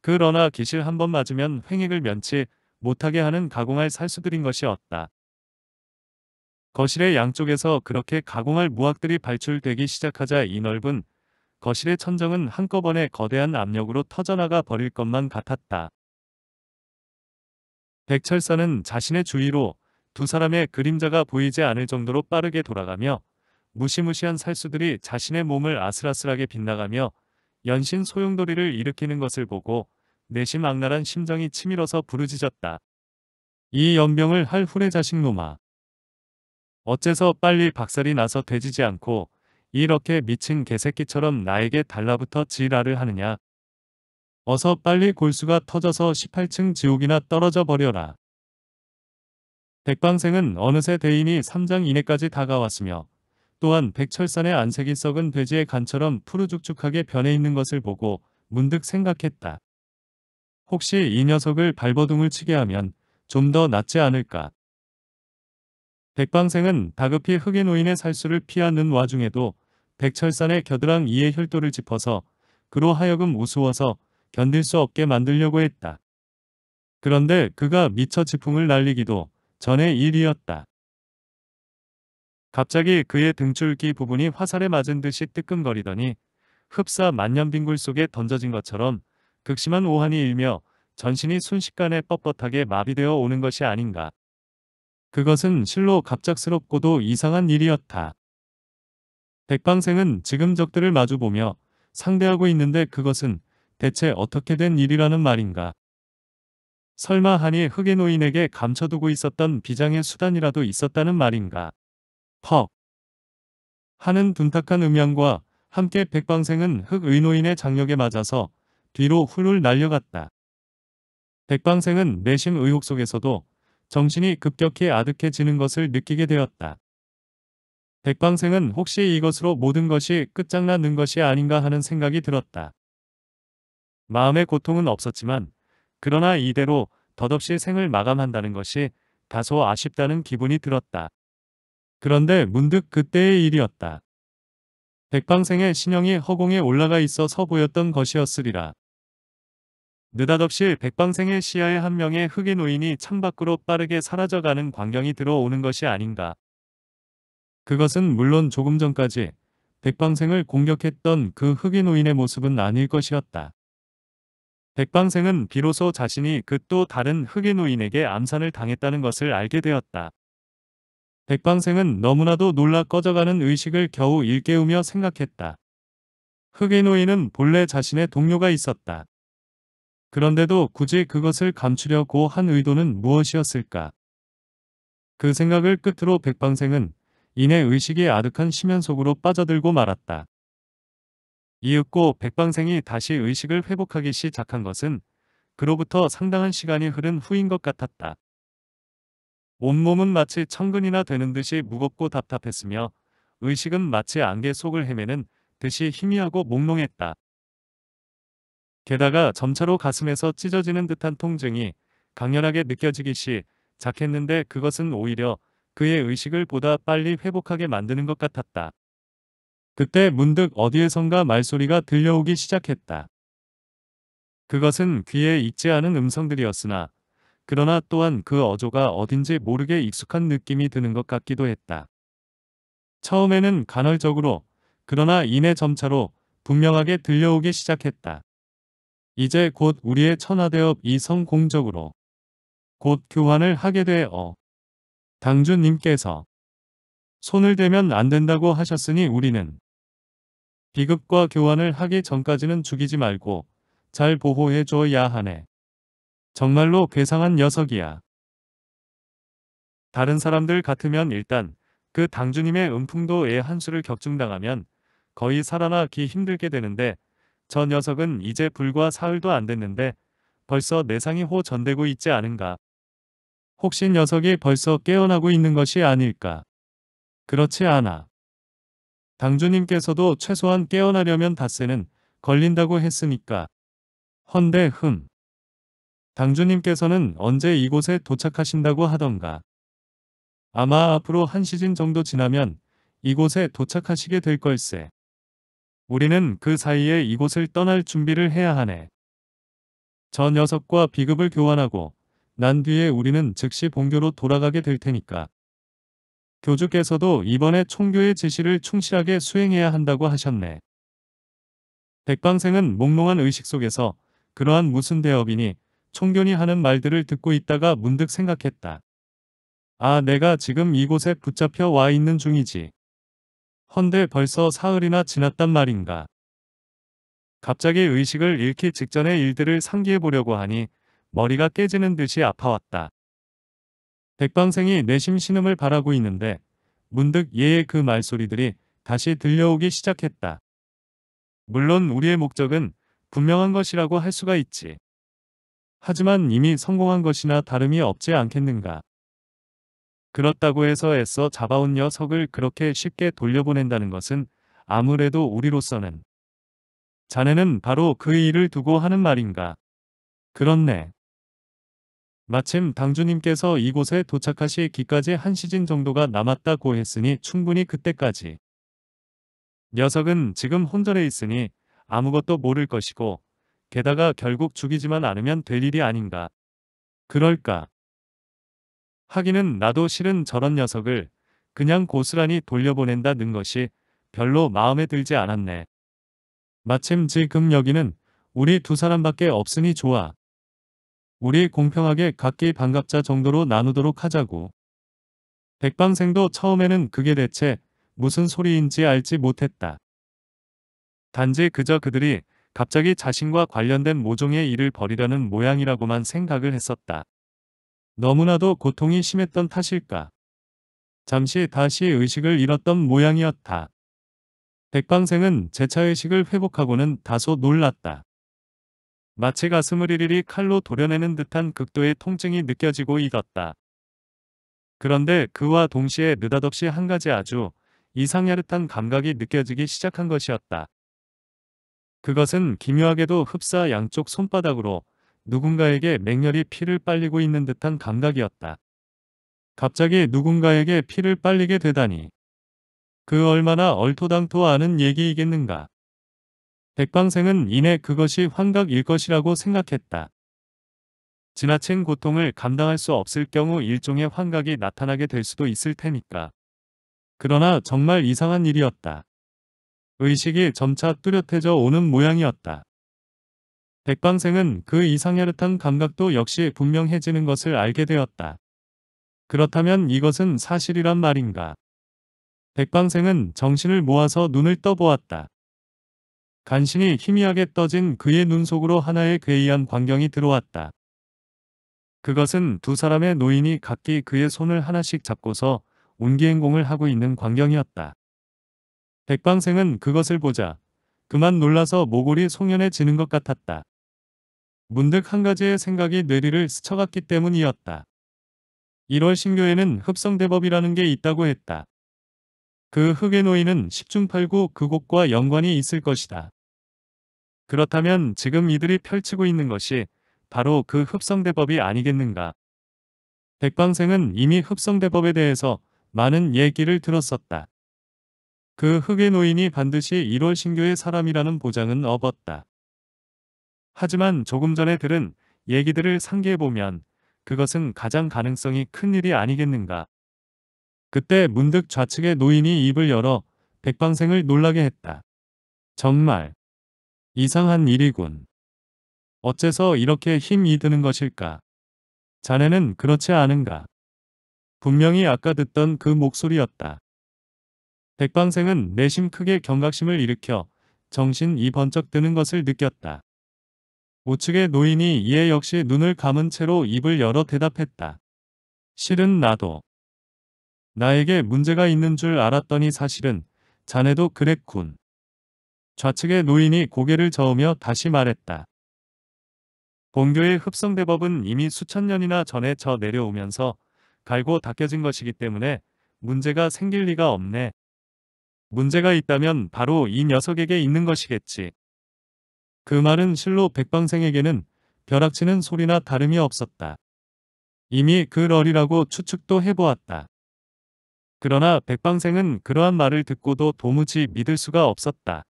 그러나 기실 한 번 맞으면 횡액을 면치 못하게 하는 가공할 살수들인 것이었다. 거실의 양쪽에서 그렇게 가공할 무학들이 발출되기 시작하자 이 넓은 거실의 천정은 한꺼번에 거대한 압력으로 터져나가 버릴 것만 같았다. 백철사는 자신의 주위로 두 사람의 그림자가 보이지 않을 정도로 빠르게 돌아가며 무시무시한 살수들이 자신의 몸을 아슬아슬하게 빗나가며 연신 소용돌이를 일으키는 것을 보고 내심 악랄한 심정이 치밀어서 부르짖었다. 이 연병을 할 후레 자식 놈아. 어째서 빨리 박살이 나서 되지지 않고 이렇게 미친 개새끼처럼 나에게 달라붙어 지랄을 하느냐. 어서 빨리 골수가 터져서 18층 지옥이나 떨어져 버려라. 백방생은 어느새 대인이 3장 이내까지 다가왔으며 또한 백철산의 안색이 썩은 돼지의 간처럼 푸르죽죽하게 변해 있는 것을 보고 문득 생각했다. 혹시 이 녀석을 발버둥을 치게 하면 좀 더 낫지 않을까. 백방생은 다급히 흑인 노인의 살수를 피하는 와중에도 백철산의 겨드랑 이의 혈도를 짚어서 그로 하여금 우스워서 견딜 수 없게 만들려고 했다. 그런데 그가 미처 지풍을 날리기도 전의 일이었다. 갑자기 그의 등줄기 부분이 화살에 맞은 듯이 뜨끔거리더니 흡사 만년빙굴 속에 던져진 것처럼 극심한 오한이 일며 전신이 순식간에 뻣뻣하게 마비되어 오는 것이 아닌가. 그것은 실로 갑작스럽고도 이상한 일이었다. 백방생은 지금 적들을 마주보며 상대하고 있는데 그것은 대체 어떻게 된 일이라는 말인가. 설마 하니 흑의 노인에게 감춰두고 있었던 비장의 수단이라도 있었다는 말인가. 퍽 하는 둔탁한 음향과 함께 백방생은 흑의노인의 장력에 맞아서 뒤로 훌훌 날려갔다. 백방생은 내심 의혹 속에서도 정신이 급격히 아득해지는 것을 느끼게 되었다. 백방생은 혹시 이것으로 모든 것이 끝장나는 것이 아닌가 하는 생각이 들었다. 마음의 고통은 없었지만 그러나 이대로 덧없이 생을 마감한다는 것이 다소 아쉽다는 기분이 들었다. 그런데 문득 그때의 일이었다. 백방생의 신형이 허공에 올라가 있어서 보였던 것이었으리라. 느닷없이 백방생의 시야에 한 명의 흑인 노인이 창밖으로 빠르게 사라져가는 광경이 들어오는 것이 아닌가. 그것은 물론 조금 전까지 백방생을 공격했던 그 흑인 노인의 모습은 아닐 것이었다. 백방생은 비로소 자신이 그 또 다른 흑인 노인에게 암산을 당했다는 것을 알게 되었다. 백방생은 너무나도 놀라 꺼져가는 의식을 겨우 일깨우며 생각했다. 흑인 노인은 본래 자신의 동료가 있었다. 그런데도 굳이 그것을 감추려고 한 의도는 무엇이었을까? 그 생각을 끝으로 백방생은 이내 의식이 아득한 심연 속으로 빠져들고 말았다. 이윽고 백방생이 다시 의식을 회복하기 시작한 것은 그로부터 상당한 시간이 흐른 후인 것 같았다. 온몸은 마치 천근이나 되는 듯이 무겁고 답답했으며 의식은 마치 안개 속을 헤매는 듯이 희미하고 몽롱했다. 게다가 점차로 가슴에서 찢어지는 듯한 통증이 강렬하게 느껴지기 시작했는데 그것은 오히려 그의 의식을 보다 빨리 회복하게 만드는 것 같았다. 그때 문득 어디에선가 말소리가 들려오기 시작했다. 그것은 귀에 익지 않은 음성들이었으나 그러나 또한 그 어조가 어딘지 모르게 익숙한 느낌이 드는 것 같기도 했다. 처음에는 간헐적으로 그러나 이내 점차로 분명하게 들려오기 시작했다. 이제 곧 우리의 천하대업 이성공적으로 곧 교환을 하게 되어 당주님께서 손을 대면 안 된다고 하셨으니 우리는 비극과 교환을 하기 전까지는 죽이지 말고 잘 보호해 줘야 하네. 정말로 괴상한 녀석이야. 다른 사람들 같으면 일단 그 당주님의 은풍도에 한수를 격증당하면 거의 살아나기 힘들게 되는데 저 녀석은 이제 불과 사흘도 안 됐는데 벌써 내상이 호전되고 있지 않은가. 혹시 녀석이 벌써 깨어나고 있는 것이 아닐까. 그렇지 않아. 당주님께서도 최소한 깨어나려면 닷새는 걸린다고 했으니까. 헌데 흠. 당주님께서는 언제 이곳에 도착하신다고 하던가. 아마 앞으로 한 시즌 정도 지나면 이곳에 도착하시게 될 걸세. 우리는 그 사이에 이곳을 떠날 준비를 해야 하네. 저 녀석과 비급을 교환하고 난 뒤에 우리는 즉시 본교로 돌아가게 될 테니까. 교주께서도 이번에 총교의 지시를 충실하게 수행해야 한다고 하셨네. 백방생은 몽롱한 의식 속에서 그러한 무슨 대업이니 총견이 하는 말들을 듣고 있다가 문득 생각했다. 아 내가 지금 이곳에 붙잡혀 와 있는 중이지. 헌데 벌써 사흘이나 지났단 말인가. 갑자기 의식을 잃기 직전의 일들을 상기해보려고 하니 머리가 깨지는 듯이 아파왔다. 백방생이 내심 신음을 바라고 있는데 문득 예의그 말소리들이 다시 들려오기 시작했다. 물론 우리의 목적은 분명한 것이라고 할 수가 있지. 하지만 이미 성공한 것이나 다름이 없지 않겠는가. 그렇다고 해서 애써 잡아온 녀석을 그렇게 쉽게 돌려보낸다는 것은 아무래도 우리로서는 자네는 바로 그 일을 두고 하는 말인가. 그렇네. 마침 당주님께서 이곳에 도착하시기까지 한 시즌 정도가 남았다고 했으니 충분히 그때까지. 녀석은 지금 혼절해 있으니 아무것도 모를 것이고 게다가 결국 죽이지만 않으면 될 일이 아닌가. 그럴까. 하기는 나도 싫은 저런 녀석을 그냥 고스란히 돌려보낸다는 것이 별로 마음에 들지 않았네. 마침 지금 여기는 우리 두 사람밖에 없으니 좋아. 우리 공평하게 각기 반갑자 정도로 나누도록 하자고. 백방생도 처음에는 그게 대체 무슨 소리인지 알지 못했다. 단지 그저 그들이 갑자기 자신과 관련된 모종의 일을 벌이려는 모양이라고만 생각을 했었다. 너무나도 고통이 심했던 탓일까. 잠시 다시 의식을 잃었던 모양이었다. 백방생은 재차의식을 회복하고는 다소 놀랐다. 마치 가슴을 이리리 칼로 도려내는 듯한 극도의 통증이 느껴지고 있었다. 그런데 그와 동시에 느닷없이 한 가지 아주 이상야릇한 감각이 느껴지기 시작한 것이었다. 그것은 기묘하게도 흡사 양쪽 손바닥으로 누군가에게 맹렬히 피를 빨리고 있는 듯한 감각이었다. 갑자기 누군가에게 피를 빨리게 되다니. 그 얼마나 얼토당토하는 얘기이겠는가. 백방생은 이내 그것이 환각일 것이라고 생각했다. 지나친 고통을 감당할 수 없을 경우 일종의 환각이 나타나게 될 수도 있을 테니까. 그러나 정말 이상한 일이었다. 의식이 점차 뚜렷해져 오는 모양이었다. 백반생은 그 이상야릇한 감각도 역시 분명해지는 것을 알게 되었다. 그렇다면 이것은 사실이란 말인가? 백방생은 정신을 모아서 눈을 떠보았다. 간신히 희미하게 떠진 그의 눈 속으로 하나의 괴이한 광경이 들어왔다. 그것은 두 사람의 노인이 각기 그의 손을 하나씩 잡고서 운기행공을 하고 있는 광경이었다. 백방생은 그것을 보자 그만 놀라서 모골이 송연해지는 것 같았다. 문득 한 가지의 생각이 뇌리를 스쳐갔기 때문이었다. 1월 신교에는 흡성대법이라는 게 있다고 했다. 그 흑의 노인은 10중 8구 그곳과 연관이 있을 것이다. 그렇다면 지금 이들이 펼치고 있는 것이 바로 그 흡성대법이 아니겠는가. 백방생은 이미 흡성대법에 대해서 많은 얘기를 들었었다. 그 흑의 노인이 반드시 1월 신교의 사람이라는 보장은 없었다. 하지만 조금 전에 들은 얘기들을 상기해보면 그것은 가장 가능성이 큰 일이 아니겠는가. 그때 문득 좌측의 노인이 입을 열어 백방생을 놀라게 했다. 정말 이상한 일이군. 어째서 이렇게 힘이 드는 것일까? 자네는 그렇지 않은가? 분명히 아까 듣던 그 목소리였다. 백방생은 내심 크게 경각심을 일으켜 정신이 번쩍 드는 것을 느꼈다. 우측의 노인이 이에 역시 눈을 감은 채로 입을 열어 대답했다. 실은 나도. 나에게 문제가 있는 줄 알았더니 사실은 자네도 그랬군. 좌측의 노인이 고개를 저으며 다시 말했다. 본교의 흡성대법은 이미 수천 년이나 전에 저 내려오면서 갈고 닦여진 것이기 때문에 문제가 생길 리가 없네. 문제가 있다면 바로 이 녀석에게 있는 것이겠지. 그 말은 실로 백방생에게는 벼락치는 소리나 다름이 없었다. 이미 그 럴이라고 추측도 해보았다. 그러나 백방생은 그러한 말을 듣고도 도무지 믿을 수가 없었다.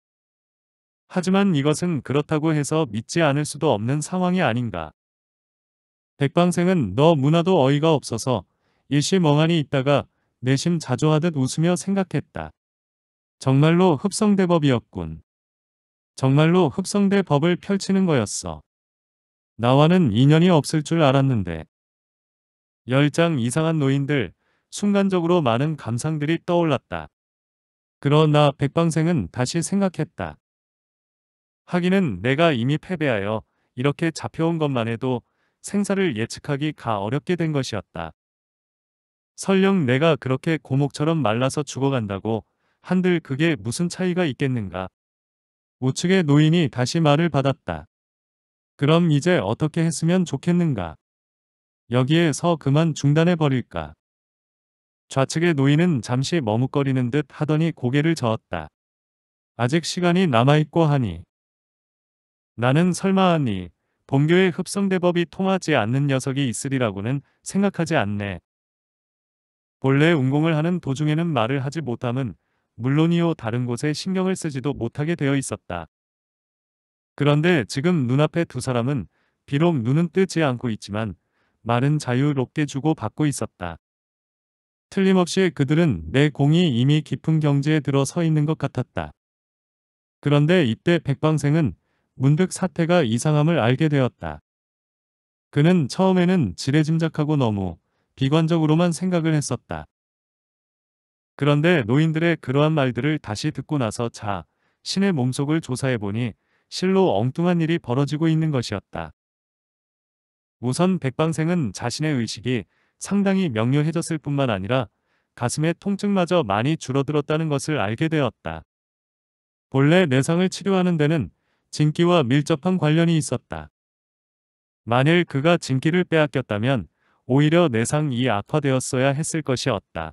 하지만 이것은 그렇다고 해서 믿지 않을 수도 없는 상황이 아닌가. 백방생은 너 문화도 어이가 없어서 일시 멍하니 있다가 내심 자조하듯 웃으며 생각했다. 정말로 흡성대법이었군. 정말로 흡성대 법을 펼치는 거였어. 나와는 인연이 없을 줄 알았는데. 열 장 이상한 노인들, 순간적으로 많은 감상들이 떠올랐다. 그러나 백방생은 다시 생각했다. 하기는 내가 이미 패배하여 이렇게 잡혀온 것만 해도 생사를 예측하기 가 어렵게 된 것이었다. 설령 내가 그렇게 고목처럼 말라서 죽어간다고 한들 그게 무슨 차이가 있겠는가. 우측의 노인이 다시 말을 받았다. 그럼 이제 어떻게 했으면 좋겠는가? 여기에서 그만 중단해버릴까? 좌측의 노인은 잠시 머뭇거리는 듯 하더니 고개를 저었다. 아직 시간이 남아있고 하니. 나는 설마하니 본교의 흡성대법이 통하지 않는 녀석이 있으리라고는 생각하지 않네. 본래 운공을 하는 도중에는 말을 하지 못함은 물론이요 다른 곳에 신경을 쓰지도 못하게 되어 있었다. 그런데 지금 눈앞에 두 사람은 비록 눈은 뜨지 않고 있지만 말은 자유롭게 주고 받고 있었다. 틀림없이 그들은 내 공이 이미 깊은 경지에 들어 서 있는 것 같았다. 그런데 이때 백방생은 문득 사태가 이상함을 알게 되었다. 그는 처음에는 지레짐작하고 너무 비관적으로만 생각을 했었다. 그런데 노인들의 그러한 말들을 다시 듣고 나서 자, 신의 몸속을 조사해보니 실로 엉뚱한 일이 벌어지고 있는 것이었다. 우선 백방생은 자신의 의식이 상당히 명료해졌을 뿐만 아니라 가슴의 통증마저 많이 줄어들었다는 것을 알게 되었다. 본래 내상을 치료하는 데는 진기와 밀접한 관련이 있었다. 만일 그가 진기를 빼앗겼다면 오히려 내상이 악화되었어야 했을 것이었다.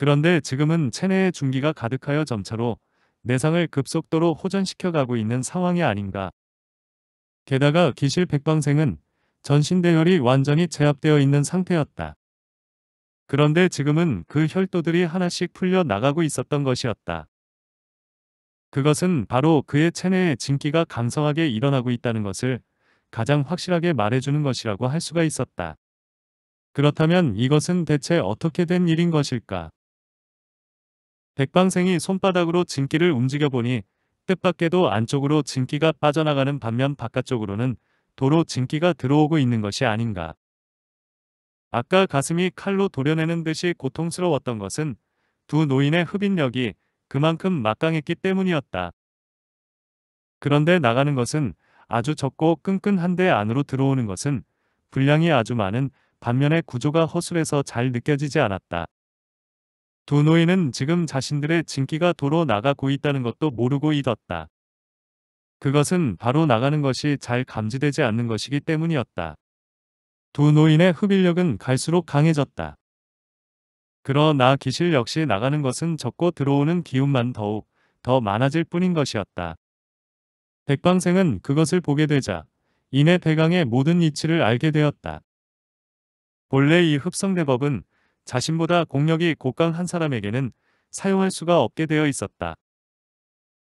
그런데 지금은 체내의 중기가 가득하여 점차로 내상을 급속도로 호전시켜 가고 있는 상황이 아닌가. 게다가 기실 백방생은 전신대열이 완전히 제압되어 있는 상태였다. 그런데 지금은 그 혈도들이 하나씩 풀려 나가고 있었던 것이었다. 그것은 바로 그의 체내의 진기가 강성하게 일어나고 있다는 것을 가장 확실하게 말해주는 것이라고 할 수가 있었다. 그렇다면 이것은 대체 어떻게 된 일인 것일까? 백방생이 손바닥으로 진기를 움직여보니 뜻밖에도 안쪽으로 진기가 빠져나가는 반면 바깥쪽으로는 도로 진기가 들어오고 있는 것이 아닌가. 아까 가슴이 칼로 도려내는 듯이 고통스러웠던 것은 두 노인의 흡인력이 그만큼 막강했기 때문이었다. 그런데 나가는 것은 아주 적고 끈끈한데 안으로 들어오는 것은 분량이 아주 많은 반면에 구조가 허술해서 잘 느껴지지 않았다. 두노인은 지금 자신들의 진기가 도로 나가고 있다는 것도 모르고 있었다. 그것은 바로 나가는 것이 잘 감지되지 않는 것이기 때문이었다. 두 노인의 흡인력은 갈수록 강해졌다. 그러나 기실 역시 나가는 것은 적고 들어오는 기운만 더욱 더 많아질 뿐인 것이었다. 백방생은 그것을 보게 되자 이내 대강의 모든 이치를 알게 되었다. 본래 이 흡성대법은 자신보다 공력이 곡강한 사람에게는 사용할 수가 없게 되어 있었다.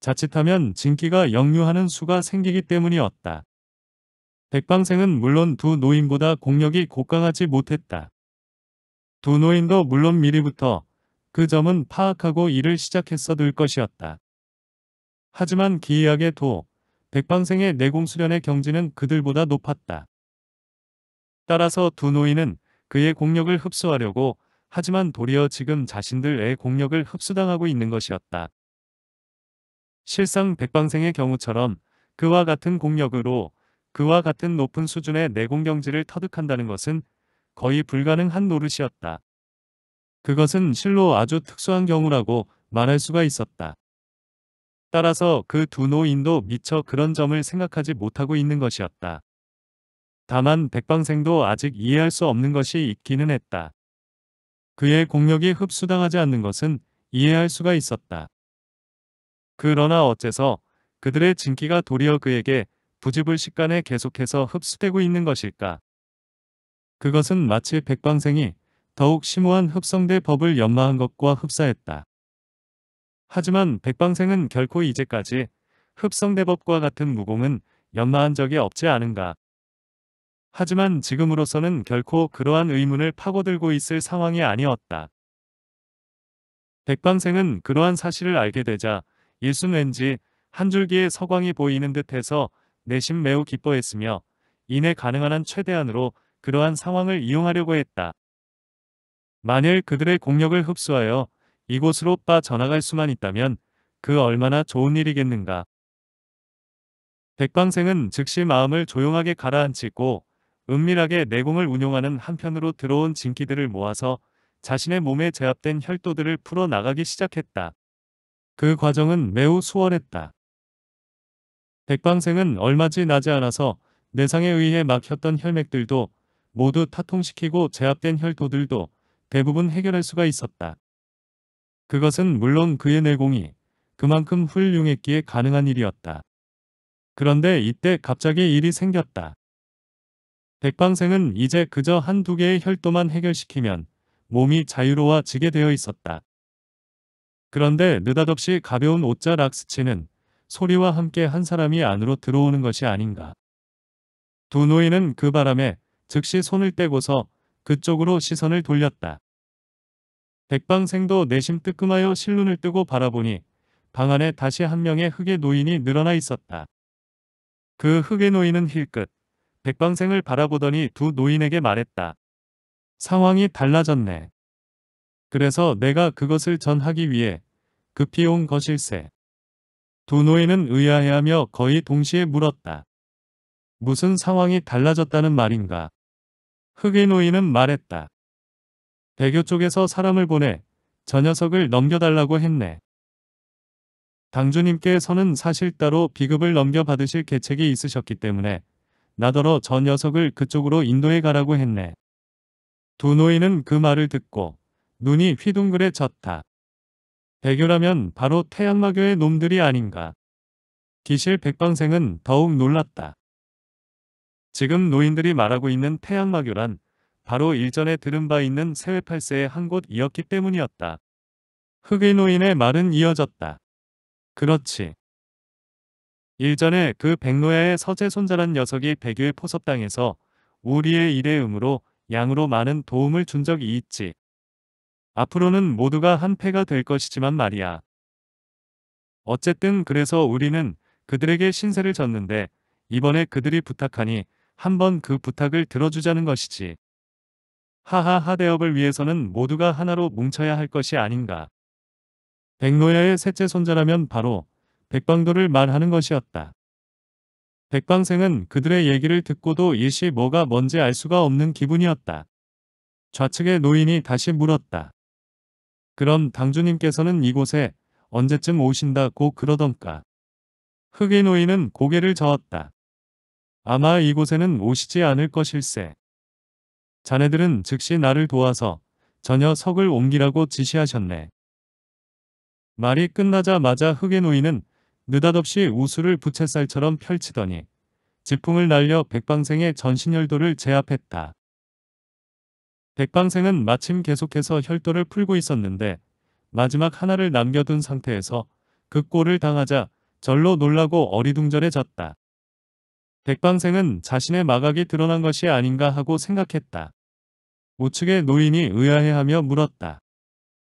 자칫하면 진기가 역류하는 수가 생기기 때문이었다. 백방생은 물론 두 노인보다 공력이 곡강하지 못했다. 두 노인도 물론 미리부터 그 점은 파악하고 일을 시작했어둘 것이었다. 하지만 기이하게도 백방생의 내공수련의 경지는 그들보다 높았다. 따라서 두 노인은 그의 공력을 흡수하려고 하지만 도리어 지금 자신들의 공력을 흡수당하고 있는 것이었다. 실상 백방생의 경우처럼 그와 같은 공력으로 그와 같은 높은 수준의 내공 경지를 터득한다는 것은 거의 불가능한 노릇이었다. 그것은 실로 아주 특수한 경우라고 말할 수가 있었다. 따라서 그 두 노인도 미처 그런 점을 생각하지 못하고 있는 것이었다. 다만 백방생도 아직 이해할 수 없는 것이 있기는 했다. 그의 공력이 흡수당하지 않는 것은 이해할 수가 있었다. 그러나 어째서 그들의 진기가 도리어 그에게 부지불식간에 계속해서 흡수되고 있는 것일까? 그것은 마치 백방생이 더욱 심오한 흡성대 법을 연마한 것과 흡사했다. 하지만 백방생은 결코 이제까지 흡성대법과 같은 무공은 연마한 적이 없지 않은가. 하지만 지금으로서는 결코 그러한 의문을 파고들고 있을 상황이 아니었다. 백방생은 그러한 사실을 알게 되자 일순 왠지 한 줄기의 서광이 보이는 듯해서 내심 매우 기뻐했으며 이내 가능한 한 최대한으로 그러한 상황을 이용하려고 했다. 만일 그들의 공력을 흡수하여 이곳으로 빠져나갈 수만 있다면 그 얼마나 좋은 일이겠는가. 백방생은 즉시 마음을 조용하게 가라앉히고 은밀하게 내공을 운용하는 한편으로 들어온 진기들을 모아서 자신의 몸에 제압된 혈도들을 풀어나가기 시작했다. 그 과정은 매우 수월했다. 백방생은 얼마 지나지 않아서 내상에 의해 막혔던 혈맥들도 모두 타통시키고 제압된 혈도들도 대부분 해결할 수가 있었다. 그것은 물론 그의 내공이 그만큼 훌륭했기에 가능한 일이었다. 그런데 이때 갑자기 일이 생겼다. 백방생은 이제 그저 한두 개의 혈도만 해결시키면 몸이 자유로워지게 되어 있었다. 그런데 느닷없이 가벼운 옷자 락스치는 소리와 함께 한 사람이 안으로 들어오는 것이 아닌가. 두 노인은 그 바람에 즉시 손을 떼고서 그쪽으로 시선을 돌렸다. 백방생도 내심 뜨끔하여 실눈을 뜨고 바라보니 방 안에 다시 한 명의 흑의 노인이 늘어나 있었다. 그 흑의 노인은 힐끗 백방생을 바라보더니 두 노인에게 말했다. 상황이 달라졌네. 그래서 내가 그것을 전하기 위해 급히 온 것일세. 두 노인은 의아해하며 거의 동시에 물었다. 무슨 상황이 달라졌다는 말인가? 흑의 노인은 말했다. 대교 쪽에서 사람을 보내 저 녀석을 넘겨달라고 했네. 당주님께서는 사실 따로 비급을 넘겨받으실 계책이 있으셨기 때문에 나더러 저 녀석을 그쪽으로 인도해 가라고 했네. 두 노인은 그 말을 듣고 눈이 휘둥그레 졌다. 백교라면 바로 태양마교의 놈들이 아닌가. 기실 백방생은 더욱 놀랐다. 지금 노인들이 말하고 있는 태양마교란 바로 일전에 들은 바 있는 세외팔세의 한 곳이었기 때문이었다. 흑의 노인의 말은 이어졌다. 그렇지. 일전에 그 백로야의 서재 손자란 녀석이 백유의 포섭당에서 우리의 일의 음으로 양으로 많은 도움을 준 적이 있지. 앞으로는 모두가 한패가 될 것이지만 말이야. 어쨌든 그래서 우리는 그들에게 신세를 졌는데 이번에 그들이 부탁하니 한번 그 부탁을 들어주자는 것이지. 하하하 대업을 위해서는 모두가 하나로 뭉쳐야 할 것이 아닌가. 백로야의 셋째 손자라면 바로 백방도를 말하는 것이었다. 백방생은 그들의 얘기를 듣고도 일시 뭐가 뭔지 알 수가 없는 기분이었다. 좌측의 노인이 다시 물었다. 그럼 당주님께서는 이곳에 언제쯤 오신다고 그러던가. 흑의 노인은 고개를 저었다. 아마 이곳에는 오시지 않을 것일세. 자네들은 즉시 나를 도와서 전혀 석을 옮기라고 지시하셨네. 말이 끝나자마자 흑의 노인은 느닷없이 우수를 부채살처럼 펼치더니 지풍을 날려 백방생의 전신혈도를 제압했다. 백방생은 마침 계속해서 혈도를 풀고 있었는데 마지막 하나를 남겨둔 상태에서 그 꼴을 당하자 절로 놀라고 어리둥절해졌다. 백방생은 자신의 마각이 드러난 것이 아닌가 하고 생각했다. 우측의 노인이 의아해하며 물었다.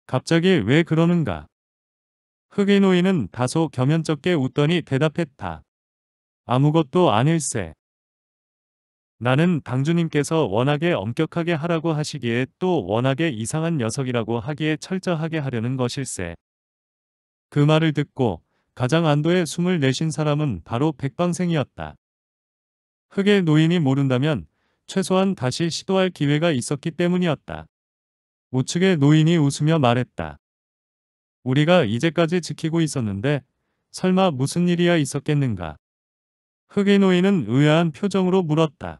갑자기 왜 그러는가? 흑인노인은 다소 겸연쩍게 웃더니 대답했다. 아무것도 아닐세. 나는 당주님께서 워낙에 엄격하게 하라고 하시기에 또 워낙에 이상한 녀석이라고 하기에 철저하게 하려는 것일세. 그 말을 듣고 가장 안도에 숨을 내쉰 사람은 바로 백방생이었다. 흑의 노인이 모른다면 최소한 다시 시도할 기회가 있었기 때문이었다. 우측의 노인이 웃으며 말했다. 우리가 이제까지 지키고 있었는데 설마 무슨 일이야 있었겠는가. 흑의노인은 의아한 표정으로 물었다.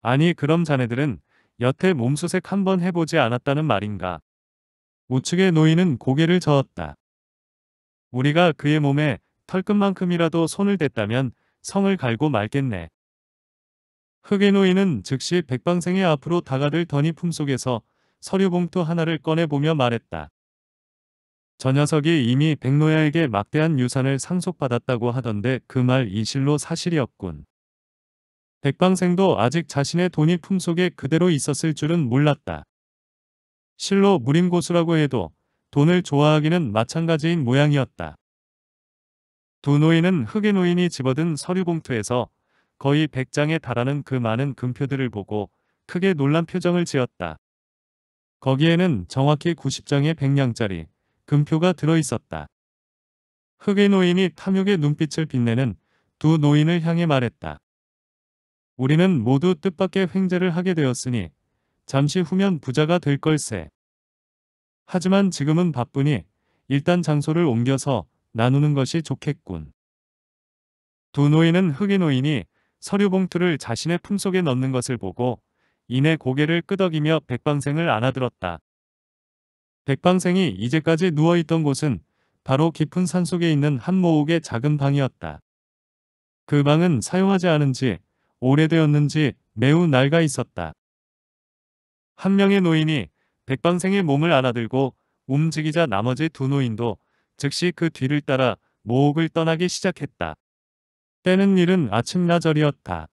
아니 그럼 자네들은 여태 몸수색 한번 해보지 않았다는 말인가. 우측의 노인은 고개를 저었다. 우리가 그의 몸에 털끝만큼이라도 손을 댔다면 성을 갈고 말겠네. 흑의 노인은 즉시 백방생의 앞으로 다가들 더니 품속에서 서류 봉투 하나를 꺼내보며 말했다. 저 녀석이 이미 백노야에게 막대한 유산을 상속받았다고 하던데 그 말 이실로 사실이었군. 백방생도 아직 자신의 돈이 품속에 그대로 있었을 줄은 몰랐다. 실로 무림고수라고 해도 돈을 좋아하기는 마찬가지인 모양이었다. 두 노인은 흑인 노인이 집어든 서류 봉투에서 거의 100장에 달하는 그 많은 금표들을 보고 크게 놀란 표정을 지었다. 거기에는 정확히 90장의 100냥짜리, 금표가 들어있었다. 흑의 노인이 탐욕의 눈빛을 빛내는 두 노인을 향해 말했다. 우리는 모두 뜻밖의 횡재를 하게 되었으니 잠시 후면 부자가 될 걸세. 하지만 지금은 바쁘니 일단 장소를 옮겨서 나누는 것이 좋겠군. 두 노인은 흑의 노인이 서류 봉투를 자신의 품속에 넣는 것을 보고 이내 고개를 끄덕이며 백방생을 안아들었다. 백방생이 이제까지 누워있던 곳은 바로 깊은 산속에 있는 한 모옥의 작은 방이었다. 그 방은 사용하지 않은 지 오래되었는지 매우 낡아 있었다. 한 명의 노인이 백방생의 몸을 안아들고 움직이자 나머지 두 노인도 즉시 그 뒤를 따라 모옥을 떠나기 시작했다. 때는 일은 아침나절이었다.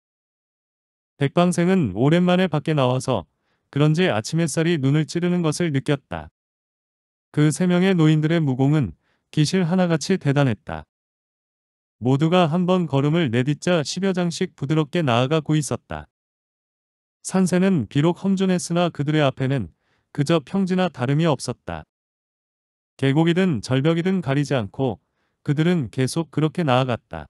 백방생은 오랜만에 밖에 나와서 그런지 아침 햇살이 눈을 찌르는 것을 느꼈다. 그세 명의 노인들의 무공은 기실 하나같이 대단했다. 모두가 한 번 걸음을 내딛자 10여 장씩 부드럽게 나아가고 있었다. 산세는 비록 험준했으나 그들의 앞에는 그저 평지나 다름이 없었다. 계곡이든 절벽이든 가리지 않고 그들은 계속 그렇게 나아갔다.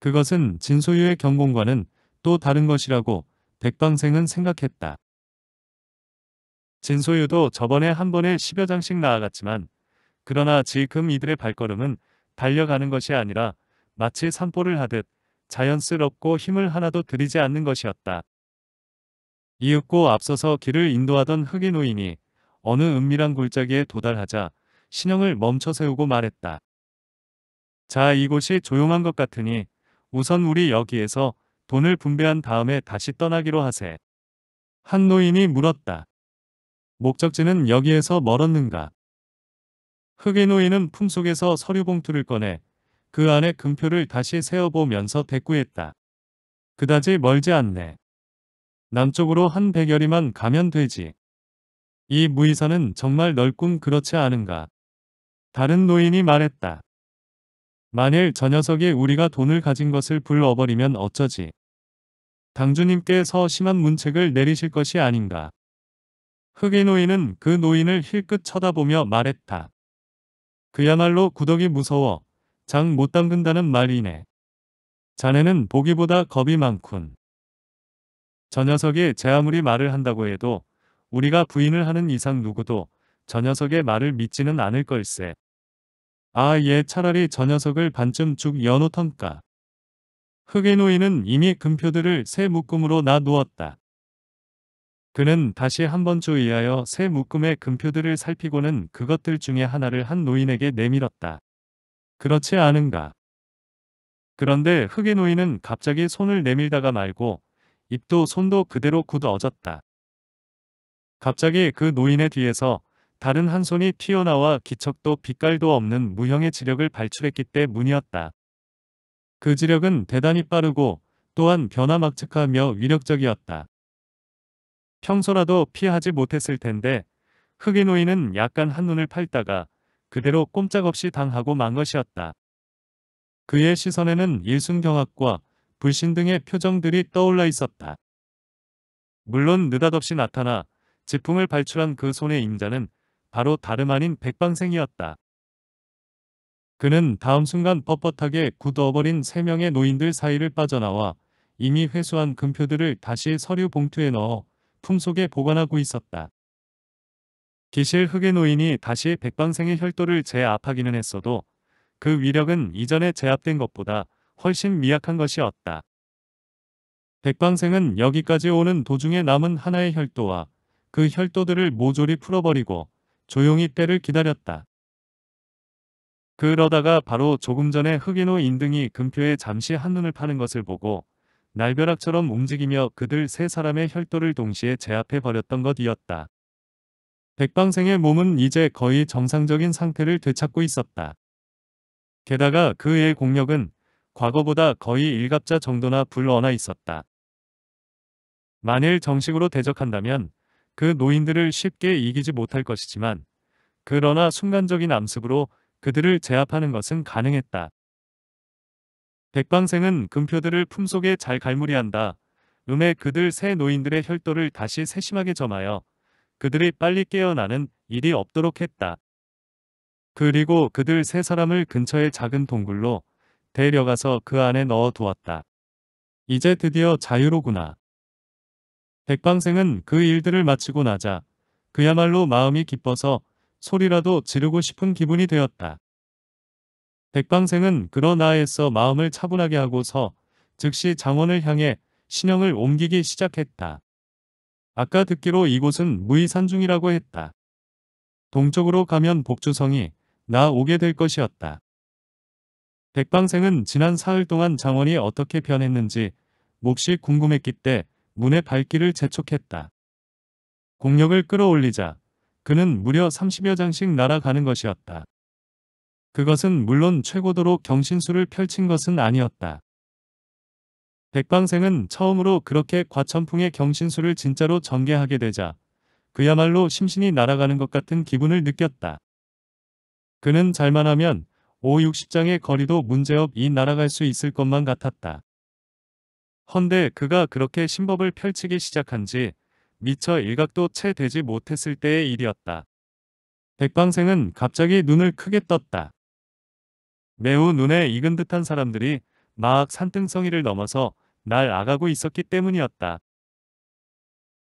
그것은 진소유의 경공과는 또 다른 것이라고 백방생은 생각했다. 진소유도 저번에 한 번에 10여 장씩 나아갔지만 그러나 지금 이들의 발걸음은 달려가는 것이 아니라 마치 산보를 하듯 자연스럽고 힘을 하나도 들이지 않는 것이었다. 이윽고 앞서서 길을 인도하던 흑인 노인이 어느 은밀한 골짜기에 도달하자 신형을 멈춰 세우고 말했다. 자 이곳이 조용한 것 같으니 우선 우리 여기에서 돈을 분배한 다음에 다시 떠나기로 하세. 한 노인이 물었다. 목적지는 여기에서 멀었는가. 흑인노인은 품속에서 서류 봉투를 꺼내 그 안에 금표를 다시 세어보면서 대꾸했다. 그다지 멀지 않네. 남쪽으로 한 백여리만 가면 되지. 이 무의사는 정말 넓군 그렇지 않은가. 다른 노인이 말했다. 만일 저 녀석이 우리가 돈을 가진 것을 불러버리면 어쩌지. 당주님께서 심한 문책을 내리실 것이 아닌가. 흑인 노인은 그 노인을 힐끗 쳐다보며 말했다. 그야말로 구덕이 무서워 장 못 담근다는 말이네. 자네는 보기보다 겁이 많군. 저 녀석이 제 아무리 말을 한다고 해도 우리가 부인을 하는 이상 누구도 저 녀석의 말을 믿지는 않을 걸세. 아, 예, 차라리 저 녀석을 반쯤 죽 여놓던가. 흑인 노인은 이미 금표들을 새 묶음으로 놔 놓았다. 그는 다시 한 번 주의하여 새 묶음의 금표들을 살피고는 그것들 중에 하나를 한 노인에게 내밀었다. 그렇지 않은가? 그런데 흑의 노인은 갑자기 손을 내밀다가 말고 입도 손도 그대로 굳어졌다. 갑자기 그 노인의 뒤에서 다른 한 손이 튀어나와 기척도 빛깔도 없는 무형의 지력을 발출했기 때문이었다. 그 지력은 대단히 빠르고 또한 변화막측하며 위력적이었다. 평소라도 피하지 못했을 텐데 흑인 노인은 약간 한눈을 팔다가 그대로 꼼짝없이 당하고 만 것이었다. 그의 시선에는 일순경악과 불신 등의 표정들이 떠올라 있었다. 물론 느닷없이 나타나 지풍을 발출한 그 손의 임자는 바로 다름 아닌 백방생이었다. 그는 다음 순간 뻣뻣하게 굳어버린 세 명의 노인들 사이를 빠져나와 이미 회수한 금표들을 다시 서류 봉투에 넣어 품속에 보관하고 있었다. 기실 흑의 노인이 다시 백방생의 혈도를 제압하기는 했어도 그 위력은 이전에 제압된 것보다 훨씬 미약한 것이었다. 백방생은 여기까지 오는 도중에 남은 하나의 혈도와 그 혈도들을 모조리 풀어버리고 조용히 때를 기다렸다. 그러다가 바로 조금 전에 흑인호 인등이 금표에 잠시 한눈을 파는 것을 보고 날벼락처럼 움직이며 그들 세 사람의 혈도를 동시에 제압해 버렸던 것이었다. 백방생의 몸은 이제 거의 정상적인 상태를 되찾고 있었다. 게다가 그의 공력은 과거보다 거의 일갑자 정도나 불어나 있었다. 만일 정식으로 대적한다면 그 노인들을 쉽게 이기지 못할 것이지만 그러나 순간적인 암습으로 그들을 제압하는 것은 가능했다. 백방생은 금표들을 품속에 잘 갈무리한다. 음에 그들 새 노인들의 혈도를 다시 세심하게 점하여 그들이 빨리 깨어나는 일이 없도록 했다. 그리고 그들 세 사람을 근처의 작은 동굴로 데려가서 그 안에 넣어 두었다. 이제 드디어 자유로구나. 백방생은 그 일들을 마치고 나자 그야말로 마음이 기뻐서 소리라도 지르고 싶은 기분이 되었다. 백방생은 그러나에서 마음을 차분하게 하고서 즉시 장원을 향해 신형을 옮기기 시작했다. 아까 듣기로 이곳은 무의산 중이라고 했다. 동쪽으로 가면 복주성이 나오게 될 것이었다. 백방생은 지난 사흘 동안 장원이 어떻게 변했는지 몹시 궁금했기 때 문의 발길을 재촉했다. 공력을 끌어올리자 그는 무려 30여 장씩 날아가는 것이었다. 그것은 물론 최고도로 경신술을 펼친 것은 아니었다. 백방생은 처음으로 그렇게 과천풍의 경신술을 진짜로 전개하게 되자 그야말로 심신이 날아가는 것 같은 기분을 느꼈다. 그는 잘만 하면 5, 60장의 거리도 문제없이 날아갈 수 있을 것만 같았다. 헌데 그가 그렇게 신법을 펼치기 시작한 지 미처 일각도 채 되지 못했을 때의 일이었다. 백방생은 갑자기 눈을 크게 떴다. 매우 눈에 익은 듯한 사람들이 막 산등성이를 넘어서 날 아가고 있었기 때문이었다.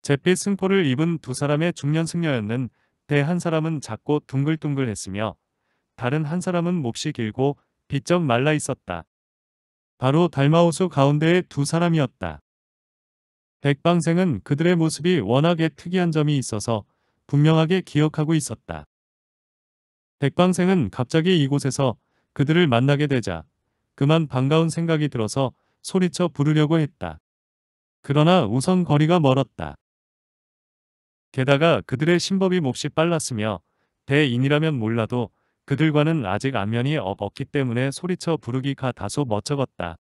잿빛 승포를 입은 두 사람의 중년 승려였는 대 한 사람은 작고 둥글둥글했으며 다른 한 사람은 몹시 길고 비쩍 말라 있었다. 바로 달마호수 가운데의 두 사람이었다. 백방생은 그들의 모습이 워낙에 특이한 점이 있어서 분명하게 기억하고 있었다. 백방생은 갑자기 이곳에서 그들을 만나게 되자 그만 반가운 생각이 들어서 소리쳐 부르려고 했다. 그러나 우선 거리가 멀었다. 게다가 그들의 신법이 몹시 빨랐으며 대인이라면 몰라도 그들과는 아직 안면이 어, 없었기 때문에 소리쳐 부르기가 다소 멋쩍었다.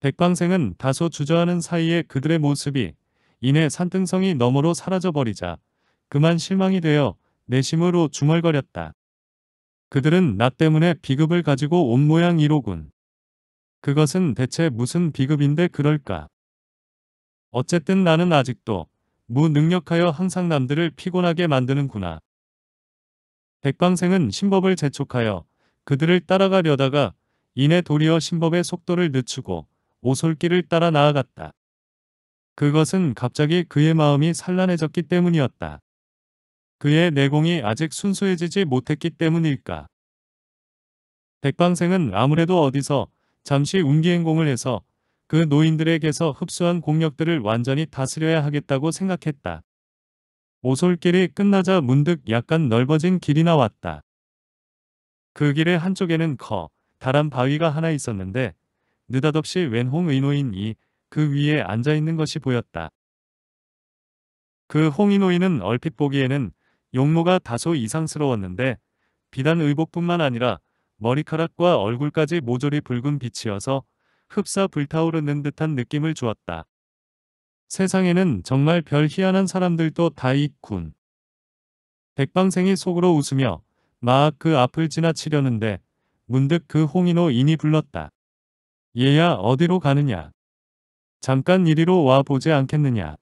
백방생은 다소 주저하는 사이에 그들의 모습이 이내 산등성이 너머로 사라져버리자 그만 실망이 되어 내심으로 중얼거렸다. 그들은 나 때문에 비급을 가지고 온 모양 이로군 그것은 대체 무슨 비급인데 그럴까? 어쨌든 나는 아직도 무능력하여 항상 남들을 피곤하게 만드는구나. 백방생은 신법을 재촉하여 그들을 따라가려다가 이내 도리어 신법의 속도를 늦추고 오솔길을 따라 나아갔다. 그것은 갑자기 그의 마음이 산란해졌기 때문이었다. 그의 내공이 아직 순수해지지 못했기 때문일까. 백방생은 아무래도 어디서 잠시 운기행공을 해서 그 노인들에게서 흡수한 공력들을 완전히 다스려야 하겠다고 생각했다. 오솔길이 끝나자 문득 약간 넓어진 길이 나왔다. 그 길의 한쪽에는 커 다란 바위가 하나 있었는데 느닷없이 웬홍 의노인이 그 위에 앉아 있는 것이 보였다. 그홍의노인은 얼핏 보기에는 용모가 다소 이상스러웠는데 비단 의복뿐만 아니라 머리카락과 얼굴까지 모조리 붉은 빛이어서 흡사 불타오르는 듯한 느낌을 주었다. 세상에는 정말 별 희한한 사람들도 다 있군. 백방생이 속으로 웃으며 마 그 앞을 지나치려는데 문득 그 홍인호인이 불렀다. 얘야 어디로 가느냐. 잠깐 이리로 와 보지 않겠느냐.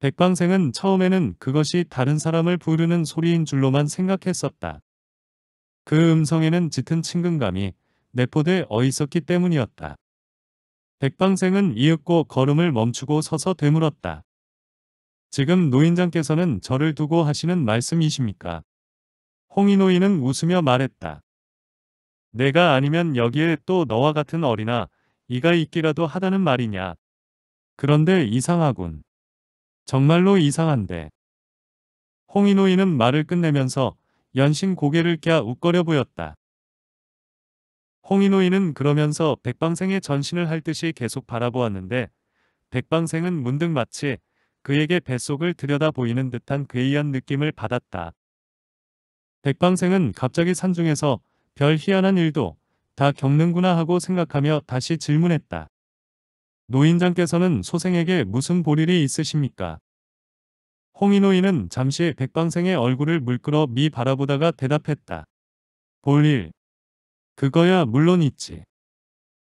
백방생은 처음에는 그것이 다른 사람을 부르는 소리인 줄로만 생각했었다. 그 음성에는 짙은 친근감이 내포돼 어있었기 때문이었다. 백방생은 이윽고 걸음을 멈추고 서서 되물었다. 지금 노인장께서는 저를 두고 하시는 말씀이십니까? 홍인노인은 웃으며 말했다. 내가 아니면 여기에 또 너와 같은 어린아 이가 있기라도 하다는 말이냐. 그런데 이상하군. 정말로 이상한데. 홍인호이는 말을 끝내면서 연신 고개를 껴 웃거려 보였다. 홍인호이는 그러면서 백방생의 전신을 할 듯이 계속 바라보았는데 백방생은 문득 마치 그에게 뱃속을 들여다 보이는 듯한 괴이한 느낌을 받았다. 백방생은 갑자기 산중에서 별 희한한 일도 다 겪는구나 하고 생각하며 다시 질문했다. 노인장께서는 소생에게 무슨 볼일이 있으십니까? 홍인호인은 잠시 백방생의 얼굴을 물끄러 미 바라보다가 대답했다. 볼일. 그거야 물론 있지.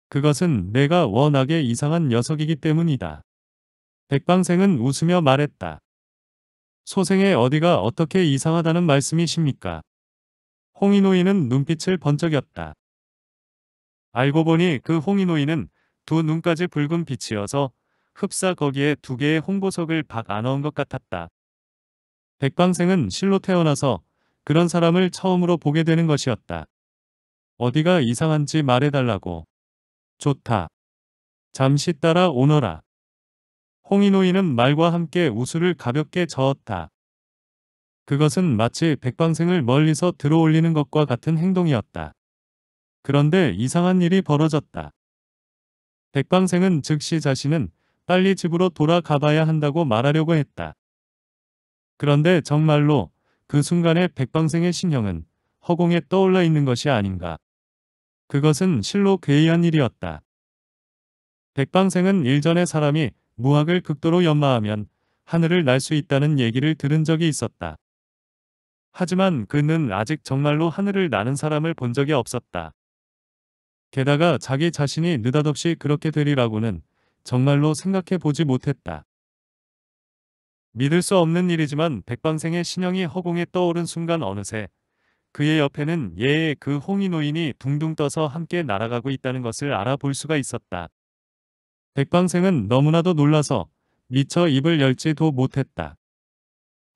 그것은 내가 워낙에 이상한 녀석이기 때문이다. 백방생은 웃으며 말했다. 소생의 어디가 어떻게 이상하다는 말씀이십니까? 홍인호인은 눈빛을 번쩍였다. 알고 보니 그 홍인호인은 두 눈까지 붉은 빛이어서 흡사 거기에 두 개의 홍보석을 박 안아온 것 같았다. 백방생은 실로 태어나서 그런 사람을 처음으로 보게 되는 것이었다. 어디가 이상한지 말해달라고. 좋다. 잠시 따라 오너라. 홍인호이는 말과 함께 우수를 가볍게 저었다. 그것은 마치 백방생을 멀리서 들어올리는 것과 같은 행동이었다. 그런데 이상한 일이 벌어졌다. 백방생은 즉시 자신은 빨리 집으로 돌아가 봐야 한다고 말하려고 했다. 그런데 정말로 그 순간에 백방생의 신형은 허공에 떠올라 있는 것이 아닌가. 그것은 실로 괴이한 일이었다. 백방생은 일전에 사람이 무학을 극도로 연마하면 하늘을 날 수 있다는 얘기를 들은 적이 있었다. 하지만 그는 아직 정말로 하늘을 나는 사람을 본 적이 없었다. 게다가 자기 자신이 느닷없이 그렇게 되리라고는 정말로 생각해 보지 못했다. 믿을 수 없는 일이지만 백방생의 신형이 허공에 떠오른 순간 어느새 그의 옆에는 예의 그 홍이 노인이 둥둥 떠서 함께 날아가고 있다는 것을 알아볼 수가 있었다. 백방생은 너무나도 놀라서 미처 입을 열지도 못했다.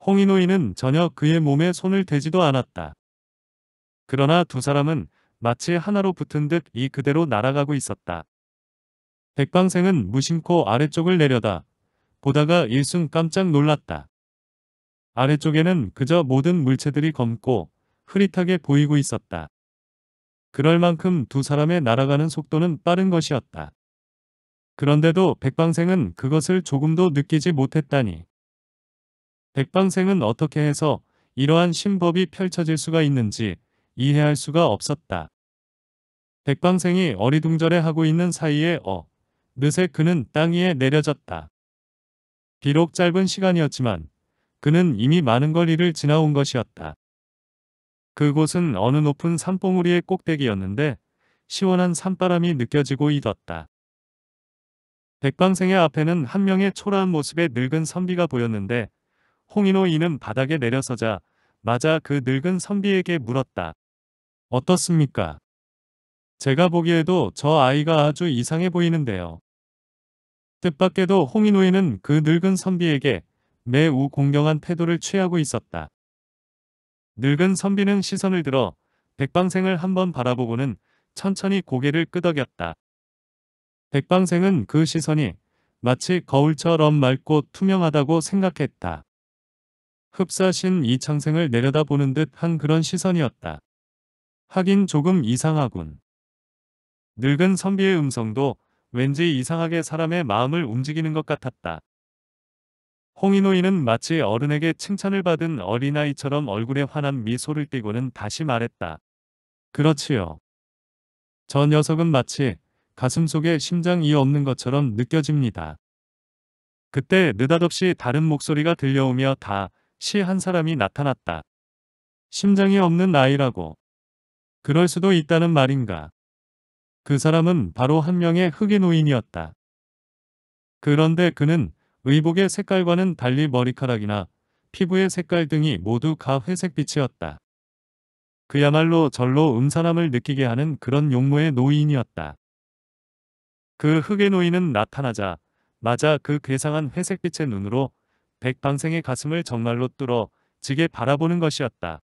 홍이 노인은 전혀 그의 몸에 손을 대지도 않았다. 그러나 두 사람은 마치 하나로 붙은 듯 이 그대로 날아가고 있었다. 백방생은 무심코 아래쪽을 내려다 보다가 일순 깜짝 놀랐다. 아래쪽에는 그저 모든 물체들이 검고 흐릿하게 보이고 있었다. 그럴 만큼 두 사람의 날아가는 속도는 빠른 것이었다. 그런데도 백방생은 그것을 조금도 느끼지 못했다니. 백방생은 어떻게 해서 이러한 신법이 펼쳐질 수가 있는지 이해할 수가 없었다. 백방생이 어리둥절해 하고 있는 사이에 어, 느새 그는 땅 위에 내려졌다. 비록 짧은 시간이었지만 그는 이미 많은 걸리를 지나온 것이었다. 그곳은 어느 높은 산봉우리의 꼭대기였는데 시원한 산바람이 느껴지고 있었다. 백방생의 앞에는 한 명의 초라한 모습의 늙은 선비가 보였는데 홍인호 이는 바닥에 내려서자 맞아 그 늙은 선비에게 물었다. 어떻습니까? 제가 보기에도 저 아이가 아주 이상해 보이는데요. 뜻밖에도 홍인호에는 그 늙은 선비에게 매우 공경한 태도를 취하고 있었다. 늙은 선비는 시선을 들어 백방생을 한번 바라보고는 천천히 고개를 끄덕였다. 백방생은 그 시선이 마치 거울처럼 맑고 투명하다고 생각했다. 흡사신 이창생을 내려다보는 듯한 그런 시선이었다. 하긴 조금 이상하군. 늙은 선비의 음성도 왠지 이상하게 사람의 마음을 움직이는 것 같았다. 홍인호이는 마치 어른에게 칭찬을 받은 어린아이처럼 얼굴에 환한 미소를 띠고는 다시 말했다. 그렇지요. 저 녀석은 마치 가슴 속에 심장이 없는 것처럼 느껴집니다. 그때 느닷없이 다른 목소리가 들려오며 다 시 한 사람이 나타났다. 심장이 없는 아이라고. 그럴 수도 있다는 말인가. 그 사람은 바로 한 명의 흑인노인이었다. 그런데 그는 의복의 색깔과는 달리 머리카락이나 피부의 색깔 등이 모두 가 회색빛이었다. 그야말로 절로 음산함을 느끼게 하는 그런 용모의 노인이었다. 그 흑의 노인은 나타나자 마자 그 괴상한 회색빛의 눈으로 백방생의 가슴을 정말로 뚫어 지게 바라보는 것이었다.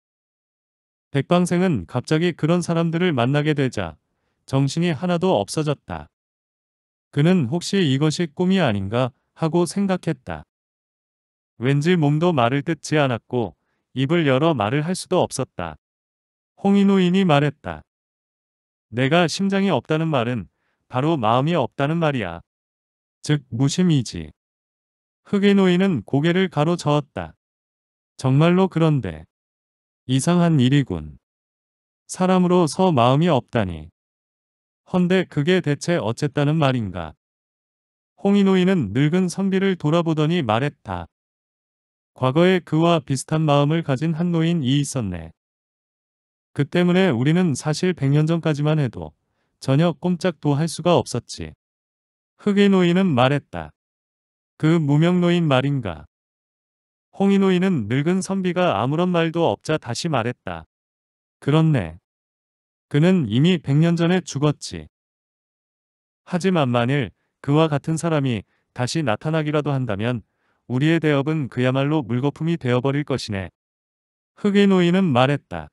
백방생은 갑자기 그런 사람들을 만나게 되자 정신이 하나도 없어졌다. 그는 혹시 이것이 꿈이 아닌가 하고 생각했다. 왠지 몸도 말을 뜯지 않았고 입을 열어 말을 할 수도 없었다. 홍인우인이 말했다. 내가 심장이 없다는 말은 바로 마음이 없다는 말이야. 즉 무심이지. 흑인노인은 고개를 가로저었다. 정말로 그런데 이상한 일이군. 사람으로 서 마음이 없다니. 헌데 그게 대체 어쨌다는 말인가. 홍인호인은 늙은 선비를 돌아보더니 말했다. 과거에 그와 비슷한 마음을 가진 한 노인이 있었네. 그 때문에 우리는 사실 100년 전까지만 해도 전혀 꼼짝도 할 수가 없었지. 흑인 노인은 말했다. 그 무명 노인 말인가. 홍인호이는 늙은 선비가 아무런 말도 없자 다시 말했다. 그렇네. 그는 이미 100년 전에 죽었지. 하지만 만일 그와 같은 사람이 다시 나타나기라도 한다면 우리의 대업은 그야말로 물거품이 되어버릴 것이네. 흑인노인은 말했다.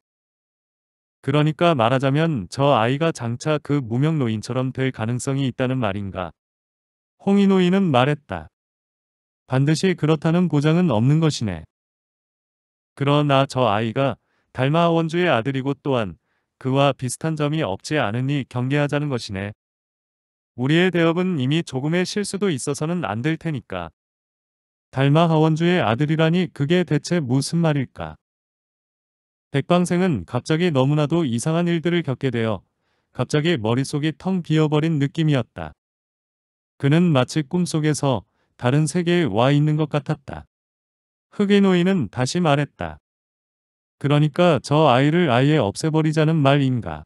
그러니까 말하자면 저 아이가 장차 그 무명 노인처럼 될 가능성이 있다는 말인가. 홍인노인은 말했다. 반드시 그렇다는 보장은 없는 것이네. 그러나 저 아이가 달마 원주의 아들이고 또한 그와 비슷한 점이 없지 않으니 경계하자는 것이네. 우리의 대업은 이미 조금의 실수도 있어서는 안 될 테니까. 달마 하원주의 아들이라니 그게 대체 무슨 말일까? 백방생은 갑자기 너무나도 이상한 일들을 겪게 되어 갑자기 머릿속이 텅 비어버린 느낌이었다. 그는 마치 꿈속에서 다른 세계에 와 있는 것 같았다. 흑인노인은 다시 말했다. 그러니까 저 아이를 아예 없애버리자는 말인가.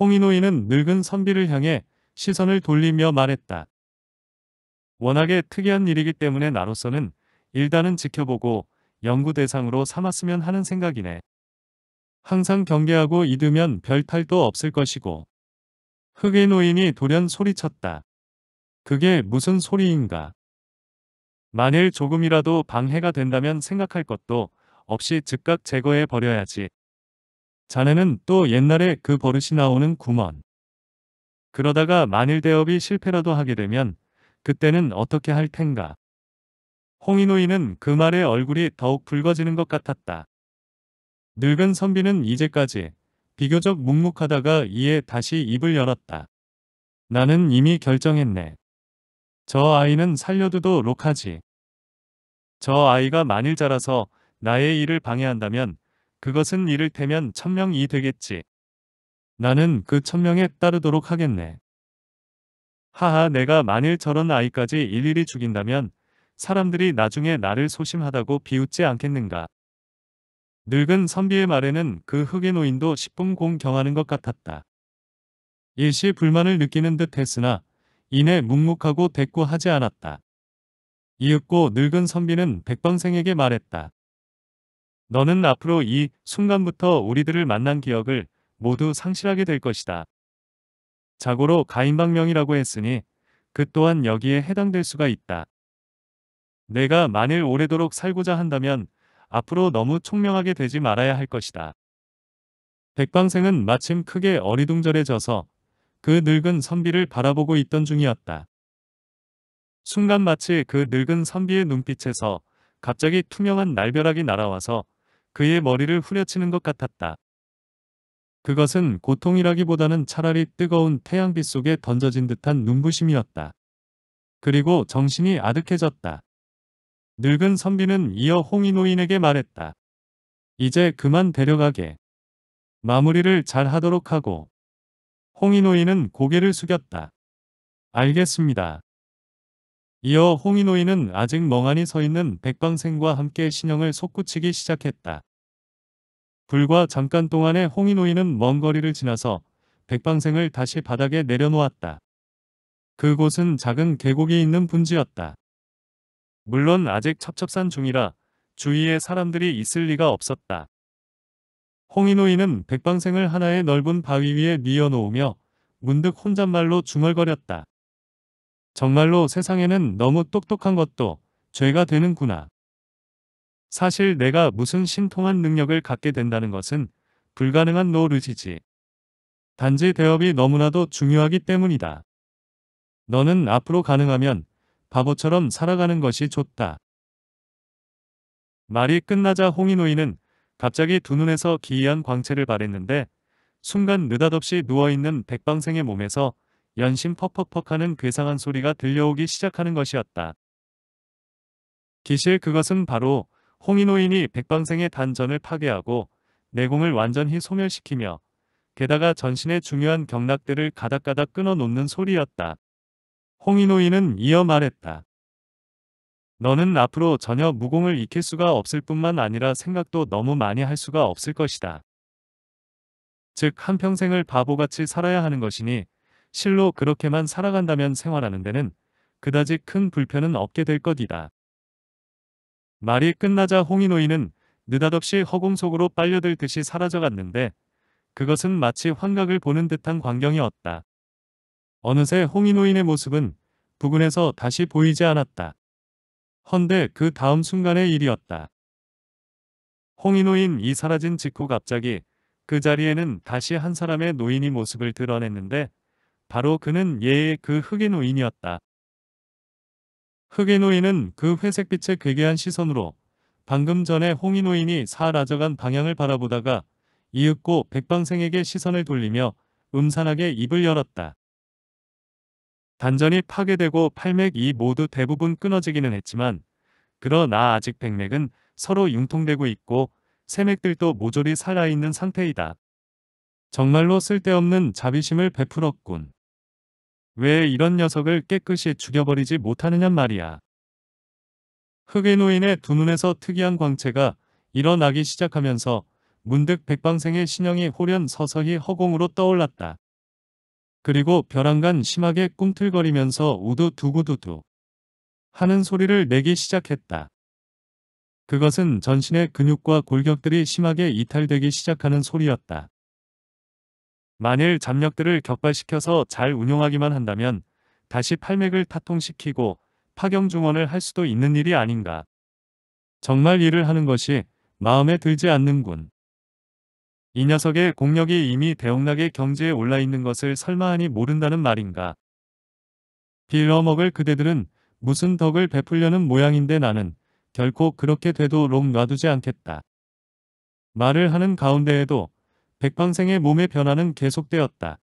홍인노인은 늙은 선비를 향해 시선을 돌리며 말했다. 워낙에 특이한 일이기 때문에 나로서는 일단은 지켜보고 연구 대상으로 삼았으면 하는 생각이네. 항상 경계하고 이두면 별 탈도 없을 것이고. 흑인 노인이 돌연 소리쳤다. 그게 무슨 소리인가. 만일 조금이라도 방해가 된다면 생각할 것도 없이 즉각 제거해 버려야지. 자네는 또 옛날에 그 버릇이 나오는 구먼. 그러다가 만일 대업이 실패라도 하게 되면 그때는 어떻게 할 텐가. 홍인호이는 그 말에 얼굴이 더욱 붉어지는 것 같았다. 늙은 선비는 이제까지 비교적 묵묵하다가 이에 다시 입을 열었다. 나는 이미 결정했네. 저 아이는 살려두도 록하지. 저 아이가 만일 자라서 나의 일을 방해한다면 그것은 이를테면 천명이 되겠지. 나는 그 천명에 따르도록 하겠네. 하하 내가 만일 저런 아이까지 일일이 죽인다면 사람들이 나중에 나를 소심하다고 비웃지 않겠는가. 늙은 선비의 말에는 그흑의 노인도 십분 공경하는 것 같았다. 일시 불만을 느끼는 듯 했으나 이내 묵묵하고 대꾸하지 않았다. 이윽고 늙은 선비는 백방생에게 말했다. 너는 앞으로 이 순간부터 우리들을 만난 기억을 모두 상실하게 될 것이다. 자고로 가인방명이라고 했으니 그 또한 여기에 해당될 수가 있다. 내가 만일 오래도록 살고자 한다면 앞으로 너무 총명하게 되지 말아야 할 것이다. 백방생은 마침 크게 어리둥절해져서 그 늙은 선비를 바라보고 있던 중이었다. 순간 마치 그 늙은 선비의 눈빛에서 갑자기 투명한 날벼락이 날아와서 그의 머리를 후려치는 것 같았다. 그것은 고통이라기보다는 차라리 뜨거운 태양빛 속에 던져진 듯한 눈부심이었다. 그리고 정신이 아득해졌다. 늙은 선비는 이어 홍이 노인에게 말했다. 이제 그만 데려가게. 마무리를 잘 하도록 하고 홍인호인은 고개를 숙였다. 알겠습니다. 이어 홍인호인은 아직 멍하니 서 있는 백방생과 함께 신형을 솟구치기 시작했다. 불과 잠깐 동안에 홍인호인은 먼 거리를 지나서 백방생을 다시 바닥에 내려놓았다. 그곳은 작은 계곡이 있는 분지였다. 물론 아직 첩첩산 중이라 주위에 사람들이 있을 리가 없었다. 홍인호인은 백방생을 하나의 넓은 바위 위에 뉘어놓으며 문득 혼잣말로 중얼거렸다. 정말로 세상에는 너무 똑똑한 것도 죄가 되는구나. 사실 내가 무슨 신통한 능력을 갖게 된다는 것은 불가능한 노릇이지. 단지 대업이 너무나도 중요하기 때문이다. 너는 앞으로 가능하면 바보처럼 살아가는 것이 좋다. 말이 끝나자 홍인호인은 갑자기 두 눈에서 기이한 광채를 발했는데 순간 느닷없이 누워있는 백방생의 몸에서 연신 퍽퍽퍽하는 괴상한 소리가 들려오기 시작하는 것이었다. 기실 그것은 바로 홍인호인이 백방생의 단전을 파괴하고 내공을 완전히 소멸시키며 게다가 전신의 중요한 경락들을 가닥가닥 끊어놓는 소리였다. 홍인호인은 이어 말했다. 너는 앞으로 전혀 무공을 익힐 수가 없을 뿐만 아니라 생각도 너무 많이 할 수가 없을 것이다. 즉 한평생을 바보같이 살아야 하는 것이니 실로 그렇게만 살아간다면 생활하는 데는 그다지 큰 불편은 없게 될 것이다. 말이 끝나자 홍인호인은 느닷없이 허공 속으로 빨려들듯이 사라져갔는데 그것은 마치 환각을 보는 듯한 광경이었다. 어느새 홍인호인의 모습은 부근에서 다시 보이지 않았다. 헌데 그 다음 순간의 일이었다. 홍인호인 이 사라진 직후 갑자기 그 자리에는 다시 한 사람의 노인이 모습을 드러냈는데 바로 그는 예의 그 흑인 노인이었다. 흑인 노인은 그 회색빛의 괴괴한 시선으로 방금 전에 홍인 노인이 사라져간 방향을 바라보다가 이윽고 백방생에게 시선을 돌리며 음산하게 입을 열었다. 단전이 파괴되고 팔맥이 모두 대부분 끊어지기는 했지만 그러나 아직 백맥은 서로 융통되고 있고 세맥들도 모조리 살아있는 상태이다. 정말로 쓸데없는 자비심을 베풀었군. 왜 이런 녀석을 깨끗이 죽여버리지 못하느냔 말이야. 흑의 노인의 두 눈에서 특이한 광채가 일어나기 시작하면서 문득 백방생의 신형이 홀연 서서히 허공으로 떠올랐다. 그리고 벼랑간 심하게 꿈틀거리면서 우두두구두두 하는 소리를 내기 시작했다. 그것은 전신의 근육과 골격들이 심하게 이탈되기 시작하는 소리였다. 만일 잡력들을 격발시켜서 잘 운용하기만 한다면 다시 팔맥을 타통시키고 파경중원을 할 수도 있는 일이 아닌가. 정말 일을 하는 것이 마음에 들지 않는군. 이 녀석의 공력이 이미 대형락의 경지에 올라있는 것을 설마하니 모른다는 말인가. 빌어먹을 그대들은 무슨 덕을 베풀려는 모양인데 나는 결코 그렇게 돼도 롱 놔두지 않겠다. 말을 하는 가운데에도 백방생의 몸의 변화는 계속되었다.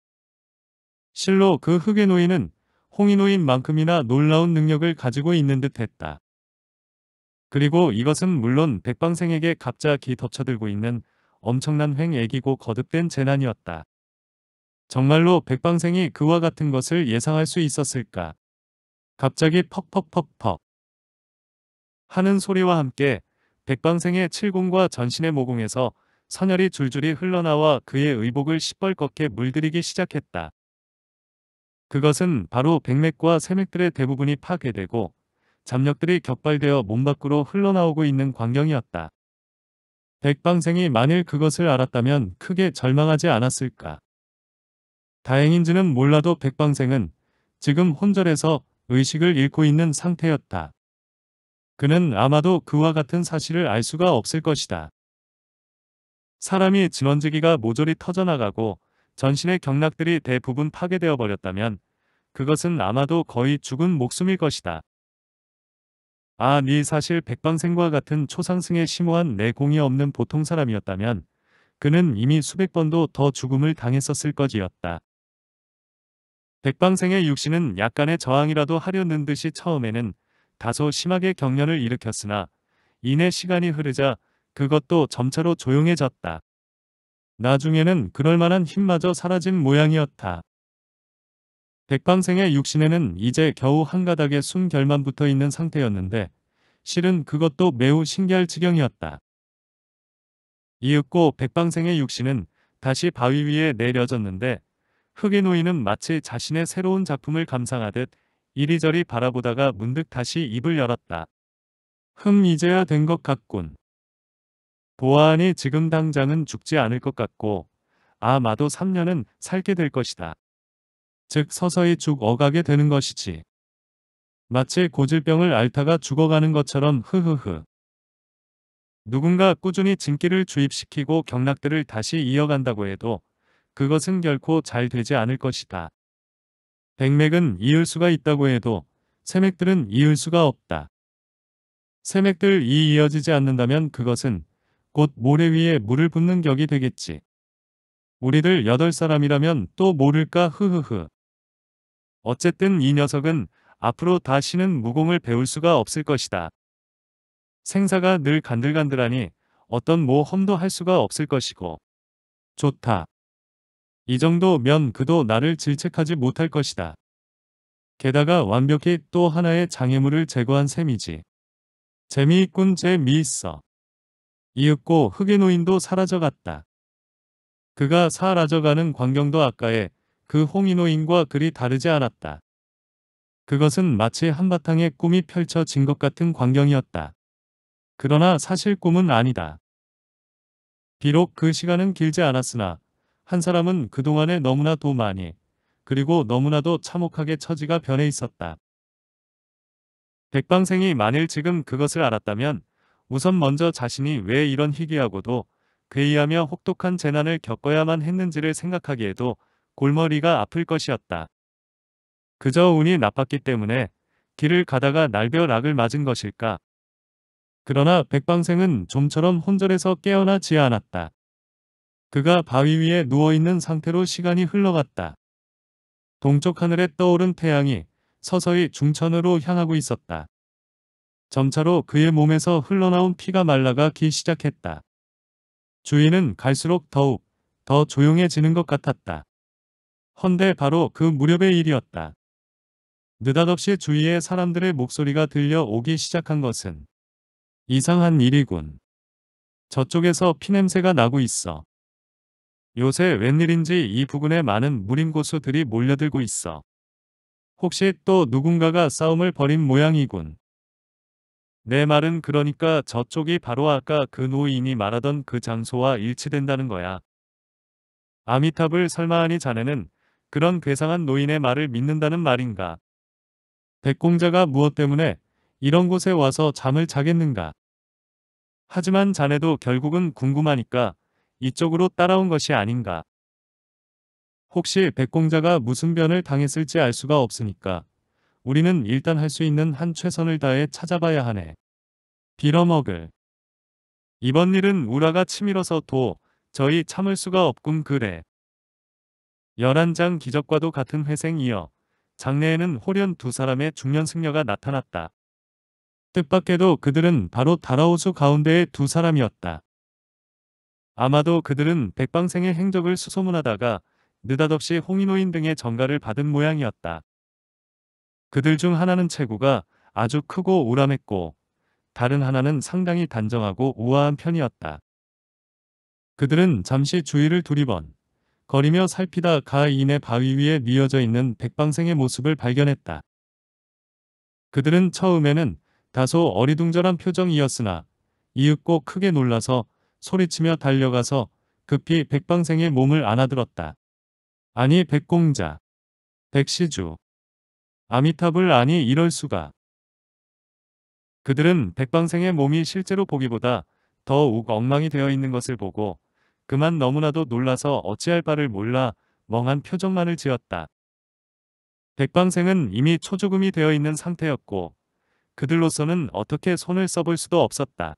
실로 그 흑의 노인은 홍의노인만큼이나 놀라운 능력을 가지고 있는 듯 했다. 그리고 이것은 물론 백방생에게 갑자기 덮쳐들고 있는 엄청난 횡액이고 거듭된 재난이었다. 정말로 백방생이 그와 같은 것을 예상할 수 있었을까? 갑자기 퍽퍽퍽퍽 하는 소리와 함께 백방생의 칠공과 전신의 모공에서 선혈이 줄줄이 흘러나와 그의 의복을 시뻘겋게 물들이기 시작했다. 그것은 바로 백맥과 세맥들의 대부분이 파괴되고 잡력들이 격발되어 몸 밖으로 흘러나오고 있는 광경이었다. 백방생이 만일 그것을 알았다면 크게 절망하지 않았을까. 다행인지는 몰라도 백방생은 지금 혼절해서 의식을 잃고 있는 상태였다. 그는 아마도 그와 같은 사실을 알 수가 없을 것이다. 사람이 진원지기가 모조리 터져나가고 전신의 경락들이 대부분 파괴되어 버렸다면 그것은 아마도 거의 죽은 목숨일 것이다. 아, 니 네 사실 백방생과 같은 초상승에 심오한 내 공이 없는 보통 사람이었다면 그는 이미 수백 번도 더 죽음을 당했었을 것이었다. 백방생의 육신은 약간의 저항이라도 하려는 듯이 처음에는 다소 심하게 경련을 일으켰으나 이내 시간이 흐르자 그것도 점차로 조용해졌다. 나중에는 그럴만한 힘마저 사라진 모양이었다. 백방생의 육신에는 이제 겨우 한 가닥의 숨결만 붙어 있는 상태였는데 실은 그것도 매우 신기할 지경이었다. 이윽고 백방생의 육신은 다시 바위 위에 내려졌는데 흑인 노인은 마치 자신의 새로운 작품을 감상하듯 이리저리 바라보다가 문득 다시 입을 열었다. 흠 이제야 된 것 같군. 보아하니 지금 당장은 죽지 않을 것 같고 아마도 3년은 살게 될 것이다. 즉 서서히 죽어가게 되는 것이지. 마치 고질병을 앓다가 죽어가는 것처럼 흐흐흐. 누군가 꾸준히 진기를 주입시키고 경락들을 다시 이어간다고 해도 그것은 결코 잘 되지 않을 것이다. 백맥은 이을 수가 있다고 해도 세맥들은 이을 수가 없다. 세맥들 이 이어지지 않는다면 그것은 곧 모래 위에 물을 붓는 격이 되겠지. 우리들 여덟 사람이라면 또 모를까 흐흐흐. 어쨌든 이 녀석은 앞으로 다시는 무공을 배울 수가 없을 것이다. 생사가 늘 간들간들하니 어떤 모험도 할 수가 없을 것이고 좋다. 이 정도면 그도 나를 질책하지 못할 것이다. 게다가 완벽히 또 하나의 장애물을 제거한 셈이지. 재미있군 재미있어. 이윽고 흑의 노인도 사라져갔다. 그가 사라져가는 광경도 아까의 그 홍인호인과 그리 다르지 않았다. 그것은 마치 한바탕의 꿈이 펼쳐진 것 같은 광경이었다. 그러나 사실 꿈은 아니다. 비록 그 시간은 길지 않았으나 한 사람은 그동안에 너무나도 많이 그리고 너무나도 참혹하게 처지가 변해 있었다. 백방생이 만일 지금 그것을 알았다면 우선 먼저 자신이 왜 이런 희귀하고도 괴이하며 혹독한 재난을 겪어야만 했는지를 생각하기에도 골머리가 아플 것이었다. 그저 운이 나빴기 때문에 길을 가다가 날벼 락을 맞은 것일까. 그러나 백방생은 좀처럼 혼절해서 깨어나지 않았다. 그가 바위 위에 누워있는 상태로 시간이 흘러갔다. 동쪽 하늘에 떠오른 태양이 서서히 중천으로 향하고 있었다. 점차로 그의 몸에서 흘러나온 피가 말라가기 시작했다. 주인은 갈수록 더욱 더 조용해지는 것 같았다. 헌데 바로 그 무렵의 일이었다. 느닷없이 주위에 사람들의 목소리가 들려오기 시작한 것은 이상한 일이군. 저쪽에서 피냄새가 나고 있어. 요새 웬일인지 이 부근에 많은 무림고수들이 몰려들고 있어. 혹시 또 누군가가 싸움을 벌인 모양이군. 내 말은 그러니까 저쪽이 바로 아까 그 노인이 말하던 그 장소와 일치된다는 거야. 아미탑을 설마하니 자네는 그런 괴상한 노인의 말을 믿는다는 말인가? 백공자가 무엇 때문에 이런 곳에 와서 잠을 자겠는가? 하지만 자네도 결국은 궁금하니까 이쪽으로 따라온 것이 아닌가? 혹시 백공자가 무슨 변을 당했을지 알 수가 없으니까 우리는 일단 할 수 있는 한 최선을 다해 찾아봐야 하네. 빌어먹을. 이번 일은 우라가 치밀어서 도 저희 참을 수가 없군 그래. 1 1장 기적과도 같은 회생이어 장래에는 홀연 두 사람의 중년 승려가 나타났다. 뜻밖에도 그들은 바로 다라오수 가운데의 두 사람이었다. 아마도 그들은 백방생의 행적을 수소문하다가 느닷없이 홍인호인 등의 전가를 받은 모양이었다. 그들 중 하나는 체구가 아주 크고 우람했고 다른 하나는 상당히 단정하고 우아한 편이었다. 그들은 잠시 주위를 두리번 거리며 살피다 가인의 바위 위에 뉘어져 있는 백방생의 모습을 발견했다. 그들은 처음에는 다소 어리둥절한 표정이었으나 이윽고 크게 놀라서 소리치며 달려가서 급히 백방생의 몸을 안아들었다. 아니 백공자, 백시주, 아미탑을 아니 이럴 수가. 그들은 백방생의 몸이 실제로 보기보다 더욱 엉망이 되어 있는 것을 보고 그만 너무나도 놀라서 어찌할 바를 몰라 멍한 표정만을 지었다. 백방생은 이미 초조금이 되어 있는 상태였고 그들로서는 어떻게 손을 써볼 수도 없었다.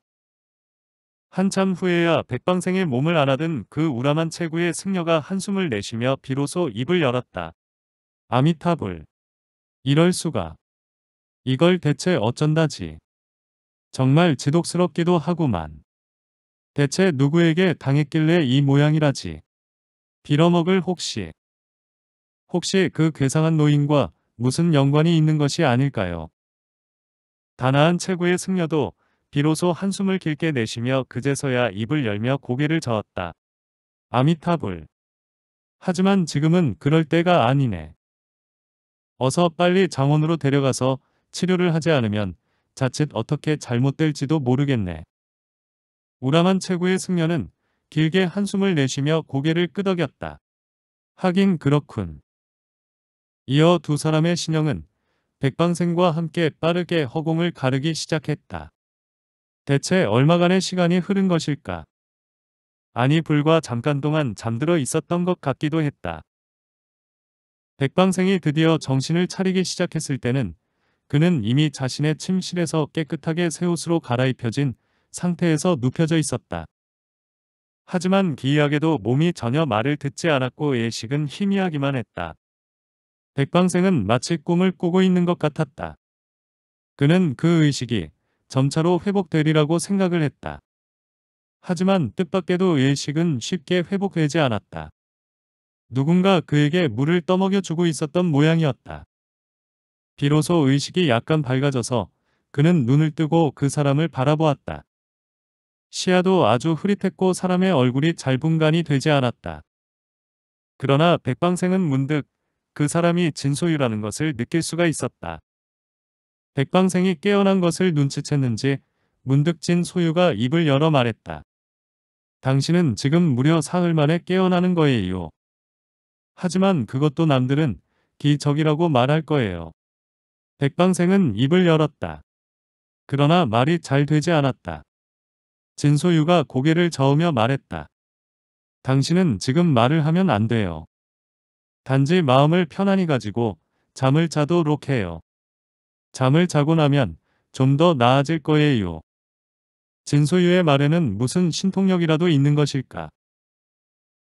한참 후에야 백방생의 몸을 알아든 그 우람한 체구의 승려가 한숨을 내쉬며 비로소 입을 열었다. 아미타불. 이럴 수가. 이걸 대체 어쩐다지. 정말 지독스럽기도 하구만. 대체 누구에게 당했길래 이 모양이라지. 빌어먹을 혹시. 혹시 그 괴상한 노인과 무슨 연관이 있는 것이 아닐까요? 단아한 최고의 승려도 비로소 한숨을 길게 내쉬며 그제서야 입을 열며 고개를 저었다. 아미타불. 하지만 지금은 그럴 때가 아니네. 어서 빨리 장원으로 데려가서 치료를 하지 않으면 자칫 어떻게 잘못될지도 모르겠네. 우람한 최고의 승려는 길게 한숨을 내쉬며 고개를 끄덕였다. 하긴 그렇군. 이어 두 사람의 신형은 백방생과 함께 빠르게 허공을 가르기 시작했다. 대체 얼마간의 시간이 흐른 것일까? 아니 불과 잠깐 동안 잠들어 있었던 것 같기도 했다. 백방생이 드디어 정신을 차리기 시작했을 때는 그는 이미 자신의 침실에서 깨끗하게 새 옷으로 갈아입혀진 상태에서 눕혀져 있었다. 하지만 기이하게도 몸이 전혀 말을 듣지 않았고 예식은 희미하기만 했다. 백방생은 마치 꿈을 꾸고 있는 것 같았다. 그는 그 의식이 점차로 회복되리라고 생각을 했다. 하지만 뜻밖에도 예식은 쉽게 회복되지 않았다. 누군가 그에게 물을 떠먹여 주고 있었던 모양이었다. 비로소 의식이 약간 밝아져서 그는 눈을 뜨고 그 사람을 바라보았다. 시야도 아주 흐릿했고 사람의 얼굴이 잘 분간이 되지 않았다. 그러나 백방생은 문득 그 사람이 진소유라는 것을 느낄 수가 있었다. 백방생이 깨어난 것을 눈치챘는지 문득 진소유가 입을 열어 말했다. 당신은 지금 무려 사흘 만에 깨어나는 거예요. 하지만 그것도 남들은 기적이라고 말할 거예요. 백방생은 입을 열었다. 그러나 말이 잘 되지 않았다. 진소유가 고개를 저으며 말했다. 당신은 지금 말을 하면 안 돼요. 단지 마음을 편안히 가지고 잠을 자도록 해요. 잠을 자고 나면 좀 더 나아질 거예요. 진소유의 말에는 무슨 신통력이라도 있는 것일까?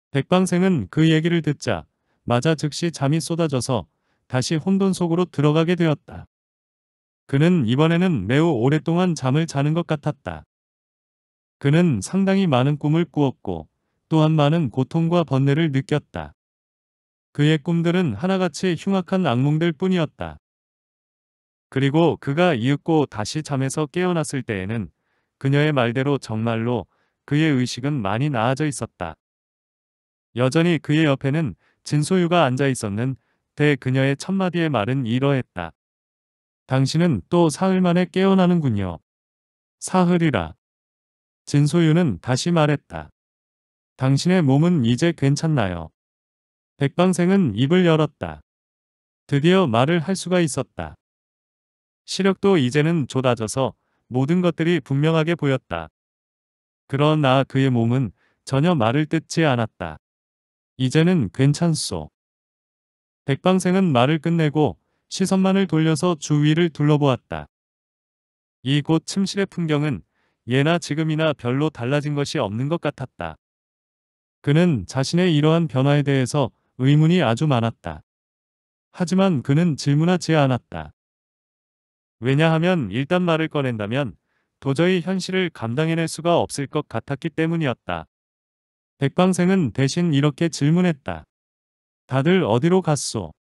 백방생은 그 얘기를 듣자 맞아 즉시 잠이 쏟아져서 다시 혼돈 속으로 들어가게 되었다. 그는 이번에는 매우 오랫동안 잠을 자는 것 같았다. 그는 상당히 많은 꿈을 꾸었고 또한 많은 고통과 번뇌를 느꼈다. 그의 꿈들은 하나같이 흉악한 악몽들 뿐이었다. 그리고 그가 이윽고 다시 잠에서 깨어났을 때에는 그녀의 말대로 정말로 그의 의식은 많이 나아져 있었다. 여전히 그의 옆에는 진소유가 앉아 있었는 데 그녀의 첫마디의 말은 이러했다. 당신은 또 사흘 만에 깨어나는군요. 사흘이라. 진소유는 다시 말했다. 당신의 몸은 이제 괜찮나요? 백방생은 입을 열었다. 드디어 말을 할 수가 있었다. 시력도 이제는 좁아져서 모든 것들이 분명하게 보였다. 그러나 그의 몸은 전혀 말을 뜻지 않았다. 이제는 괜찮소. 백방생은 말을 끝내고 시선만을 돌려서 주위를 둘러보았다. 이곳 침실의 풍경은 예나 지금이나 별로 달라진 것이 없는 것 같았다. 그는 자신의 이러한 변화에 대해서 의문이 아주 많았다. 하지만 그는 질문하지 않았다. 왜냐하면 일단 말을 꺼낸다면 도저히 현실을 감당해낼 수가 없을 것 같았기 때문이었다. 백방생은 대신 이렇게 질문했다. 다들 어디로 갔소?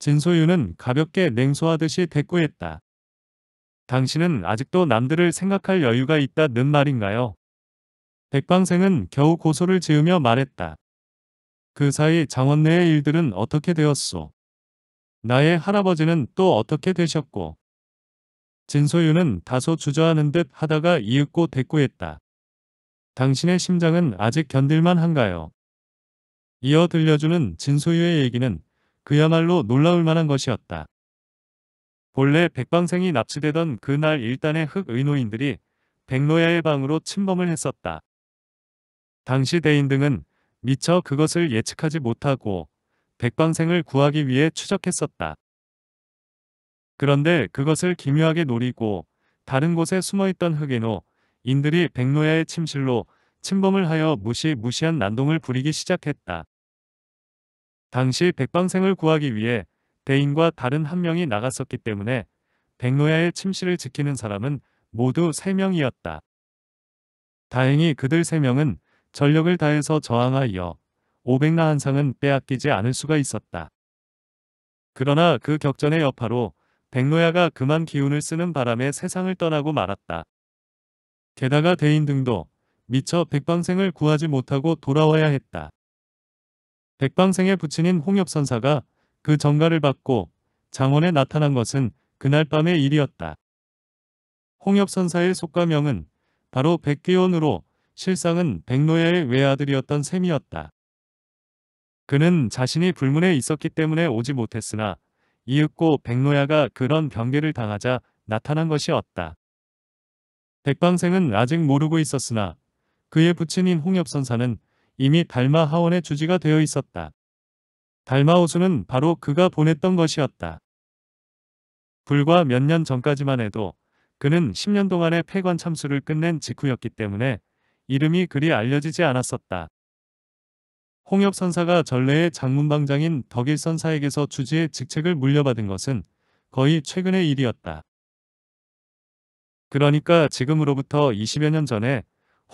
진소윤은 가볍게 냉소하듯이 대꾸했다. 당신은 아직도 남들을 생각할 여유가 있다는 말인가요? 백방생은 겨우 고소를 지으며 말했다. 그 사이 장원 내의 일들은 어떻게 되었소? 나의 할아버지는 또 어떻게 되셨고? 진소유는 다소 주저하는 듯 하다가 이윽고 대꾸했다. 당신의 심장은 아직 견딜만 한가요? 이어 들려주는 진소유의 얘기는 그야말로 놀라울 만한 것이었다. 본래 백방생이 납치되던 그날 일단의 흑의노인들이 백노야의 방으로 침범을 했었다. 당시 대인 등은 미처 그것을 예측하지 못하고 백방생을 구하기 위해 추적했었다. 그런데 그것을 기묘하게 노리고 다른 곳에 숨어있던 흑인호 인들이 백노야의 침실로 침범을 하여 무시무시한 난동을 부리기 시작했다. 당시 백방생을 구하기 위해 대인과 다른 한 명이 나갔었기 때문에 백노야의 침실을 지키는 사람은 모두 3명이었다. 다행히 그들 3명은 전력을 다해서 저항하여 500나 한상은 빼앗기지 않을 수가 있었다. 그러나 그 격전의 여파로 백노야가 그만 기운을 쓰는 바람에 세상을 떠나고 말았다. 게다가 대인 등도 미처 백방생을 구하지 못하고 돌아와야 했다. 백방생의 부친인 홍엽선사가 그 전가를 받고 장원에 나타난 것은 그날 밤의 일이었다. 홍엽선사의 속가명은 바로 백귀원으로 실상은 백노야의 외아들이었던 셈이었다. 그는 자신이 불문에 있었기 때문에 오지 못했으나 이윽고 백노야가 그런 경계를 당하자 나타난 것이었다. 백방생은 아직 모르고 있었으나 그의 부친인 홍엽선사는 이미 달마 하원의 주지가 되어 있었다. 달마우수는 바로 그가 보냈던 것이었다. 불과 몇 년 전까지만 해도 그는 10년 동안의 폐관 참수를 끝낸 직후였기 때문에 이름이 그리 알려지지 않았었다. 홍엽 선사가 전래의 장문방장인 덕일 선사에게서 주지의 직책을 물려받은 것은 거의 최근의 일이었다. 그러니까 지금으로부터 20여 년 전에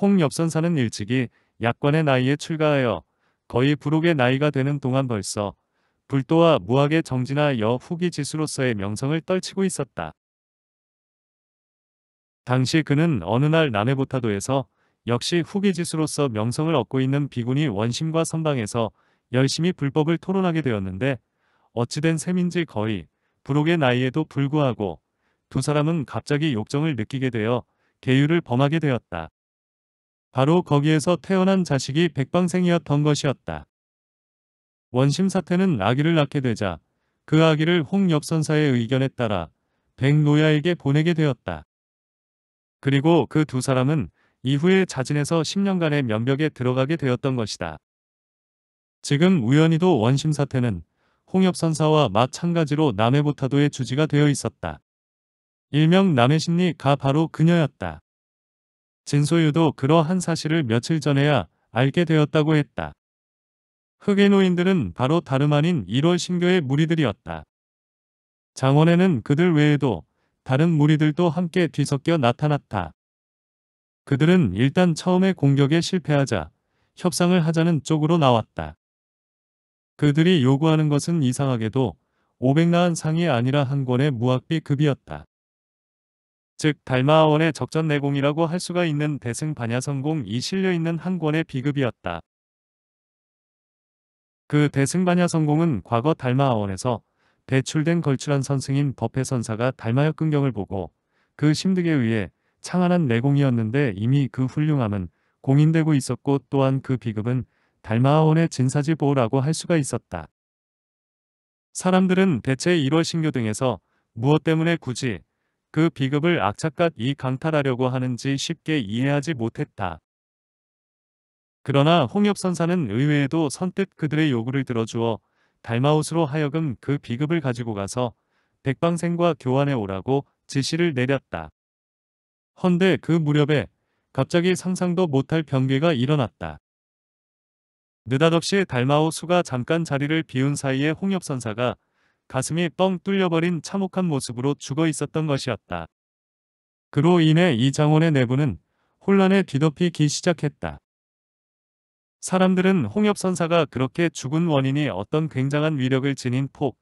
홍엽 선사는 일찍이 약관의 나이에 출가하여 거의 부록의 나이가 되는 동안 벌써 불도와 무학의 정진하 여 후기 지수로서의 명성을 떨치고 있었다. 당시 그는 어느 날남해보타도에서 역시 후기 지수로서 명성을 얻고 있는 비군이 원심과 선방에서 열심히 불법을 토론하게 되었는데 어찌된 셈인지 거의 부록의 나이에도 불구하고 두 사람은 갑자기 욕정을 느끼게 되어 계율을 범하게 되었다. 바로 거기에서 태어난 자식이 백방생이었던 것이었다. 원심 사태는 아기를 낳게 되자 그 아기를 홍엽선사의 의견에 따라 백노야에게 보내게 되었다. 그리고 그 두 사람은 이후에 자진해서 10년간의 면벽에 들어가게 되었던 것이다. 지금 우연히도 원심 사태는 홍엽선사와 마찬가지로 남해보타도의 주지가 되어 있었다. 일명 남해심리가 바로 그녀였다. 진소유도 그러한 사실을 며칠 전에야 알게 되었다고 했다. 흑애노인들은 바로 다름 아닌 1월 신교의 무리들이었다. 장원에는 그들 외에도 다른 무리들도 함께 뒤섞여 나타났다. 그들은 일단 처음에 공격에 실패하자 협상을 하자는 쪽으로 나왔다. 그들이 요구하는 것은 이상하게도 500나한 상이 아니라 한 권의 무학비 급이었다. 즉 달마하원의 적전내공이라고 할 수가 있는 대승반야성공이 실려있는 한 권의 비급이었다. 그 대승반야성공은 과거 달마하원에서 배출된 걸출한 선승인 법회선사가 달마역근경을 보고 그 심득에 의해 창안한 내공이었는데 이미 그 훌륭함은 공인되고 있었고 또한 그 비급은 달마하원의 진사지보라고 할 수가 있었다. 사람들은 대체 1월 신교 등에서 무엇 때문에 굳이 그 비급을 악착같 이 강탈하려고 하는지 쉽게 이해하지 못했다. 그러나 홍엽선사는 의외에도 선뜻 그들의 요구를 들어주어 달마웃으로 하여금 그 비급을 가지고 가서 백방생과 교환해 오라고 지시를 내렸다. 헌데 그 무렵에 갑자기 상상도 못할 변괴가 일어났다. 느닷없이 달마오 수가 잠깐 자리를 비운 사이에 홍엽선사가 가슴이 뻥 뚫려버린 참혹한 모습으로 죽어 있었던 것이었다. 그로 인해 이 장원의 내부는 혼란에 뒤덮이기 시작했다. 사람들은 홍엽선사가 그렇게 죽은 원인이 어떤 굉장한 위력을 지닌 폭,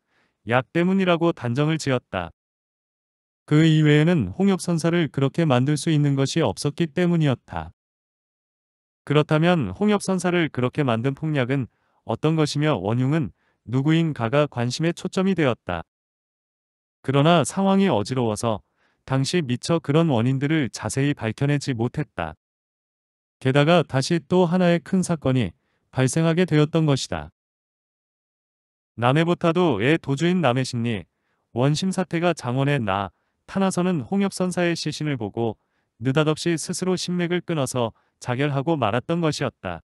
약 때문이라고 단정을 지었다. 그 이외에는 홍엽선사를 그렇게 만들 수 있는 것이 없었기 때문이었다. 그렇다면 홍엽선사를 그렇게 만든 폭약은 어떤 것이며 원흉은 누구인가가 관심의 초점이 되었다. 그러나 상황이 어지러워서 당시 미처 그런 원인들을 자세히 밝혀내지 못했다. 게다가 다시 또 하나의 큰 사건이 발생하게 되었던 것이다. 남해보타도의 도주인 남해신리 원심 사태가 장원에나 타나서는 홍엽선사의 시신을 보고 느닷없이 스스로 신맥을 끊어서 자결하고 말았던 것이었다.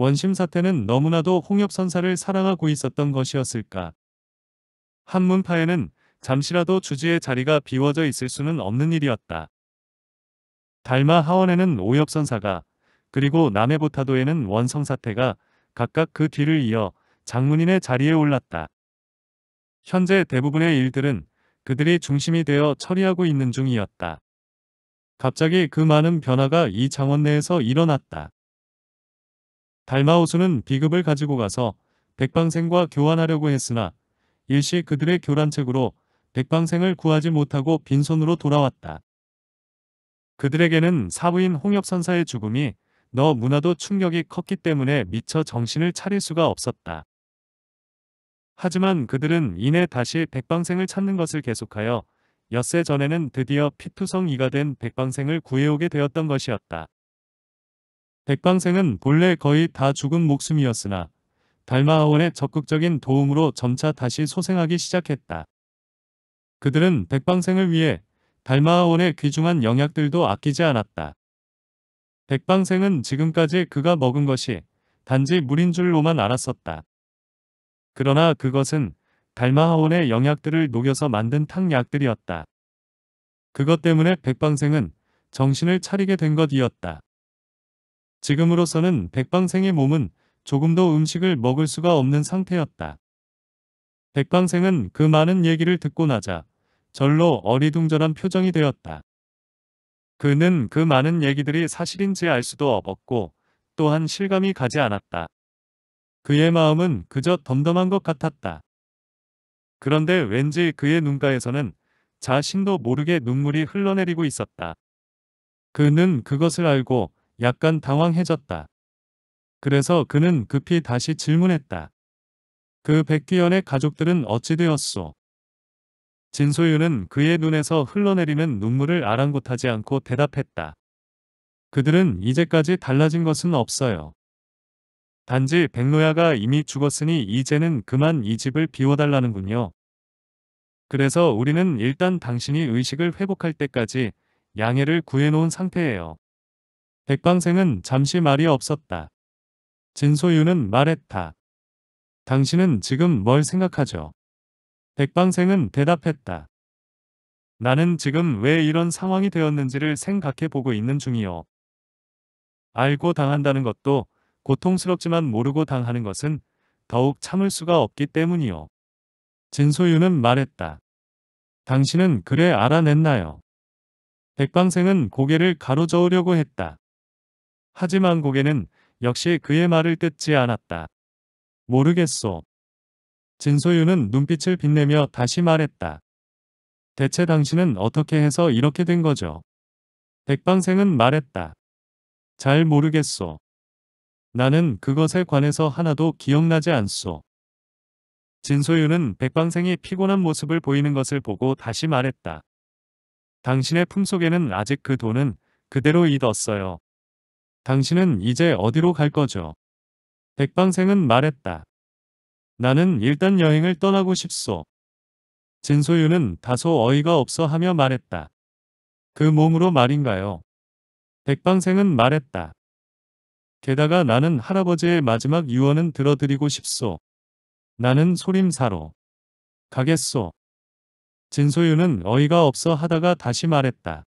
원심 사태는 너무나도 홍엽선사를 사랑하고 있었던 것이었을까. 한문파에는 잠시라도 주지의 자리가 비워져 있을 수는 없는 일이었다. 달마 하원에는 오엽선사가 그리고 남해보타도에는 원성사태가 각각 그 뒤를 이어 장문인의 자리에 올랐다. 현재 대부분의 일들은 그들이 중심이 되어 처리하고 있는 중이었다. 갑자기 그 많은 변화가 이 장원 내에서 일어났다. 달마우스는 비급을 가지고 가서 백방생과 교환하려고 했으나 일시 그들의 교란책으로 백방생을 구하지 못하고 빈손으로 돌아왔다. 그들에게는 사부인 홍엽선사의 죽음이 너 문화도 충격이 컸기 때문에 미처 정신을 차릴 수가 없었다. 하지만 그들은 이내 다시 백방생을 찾는 것을 계속하여 엿새 전에는 드디어 피투성 이가 된 백방생을 구해오게 되었던 것이었다. 백방생은 본래 거의 다 죽은 목숨이었으나 달마하원의 적극적인 도움으로 점차 다시 소생하기 시작했다. 그들은 백방생을 위해 달마하원의 귀중한 영약들도 아끼지 않았다. 백방생은 지금까지 그가 먹은 것이 단지 물인 줄로만 알았었다. 그러나 그것은 달마하원의 영약들을 녹여서 만든 탕약들이었다. 그것 때문에 백방생은 정신을 차리게 된 것이었다. 지금으로서는 백방생의 몸은 조금도 음식을 먹을 수가 없는 상태였다. 백방생은 그 많은 얘기를 듣고 나자 절로 어리둥절한 표정이 되었다. 그는 그 많은 얘기들이 사실인지 알 수도 없었고 또한 실감이 가지 않았다. 그의 마음은 그저 덤덤한 것 같았다. 그런데 왠지 그의 눈가에서는 자신도 모르게 눈물이 흘러내리고 있었다. 그는 그것을 알고 약간 당황해졌다. 그래서 그는 급히 다시 질문했다. 그백귀연의 가족들은 어찌 되었소? 진소윤은 그의 눈에서 흘러내리는 눈물을 아랑곳하지 않고 대답했다. 그들은 이제까지 달라진 것은 없어요. 단지 백노야가 이미 죽었으니 이제는 그만 이 집을 비워달라는군요. 그래서 우리는 일단 당신이 의식을 회복할 때까지 양해를 구해놓은 상태예요. 백방생은 잠시 말이 없었다. 진소유는 말했다. 당신은 지금 뭘 생각하죠? 백방생은 대답했다. 나는 지금 왜 이런 상황이 되었는지를 생각해 보고 있는 중이요. 알고 당한다는 것도 고통스럽지만 모르고 당하는 것은 더욱 참을 수가 없기 때문이요. 진소유는 말했다. 당신은 그래 알아냈나요? 백방생은 고개를 가로저으려고 했다. 하지만 고개는 역시 그의 말을 끊지 않았다. 모르겠소. 진소유는 눈빛을 빛내며 다시 말했다. 대체 당신은 어떻게 해서 이렇게 된 거죠? 백방생은 말했다. 잘 모르겠소. 나는 그것에 관해서 하나도 기억나지 않소. 진소유는 백방생이 피곤한 모습을 보이는 것을 보고 다시 말했다. 당신의 품속에는 아직 그 돈은 그대로 잊었어요. 당신은 이제 어디로 갈 거죠? 백방생은 말했다. 나는 일단 여행을 떠나고 싶소. 진소유는 다소 어이가 없어 하며 말했다. 그 몸으로 말인가요? 백방생은 말했다. 게다가 나는 할아버지의 마지막 유언은 들어드리고 싶소. 나는 소림사로 가겠소. 진소유는 어이가 없어 하다가 다시 말했다.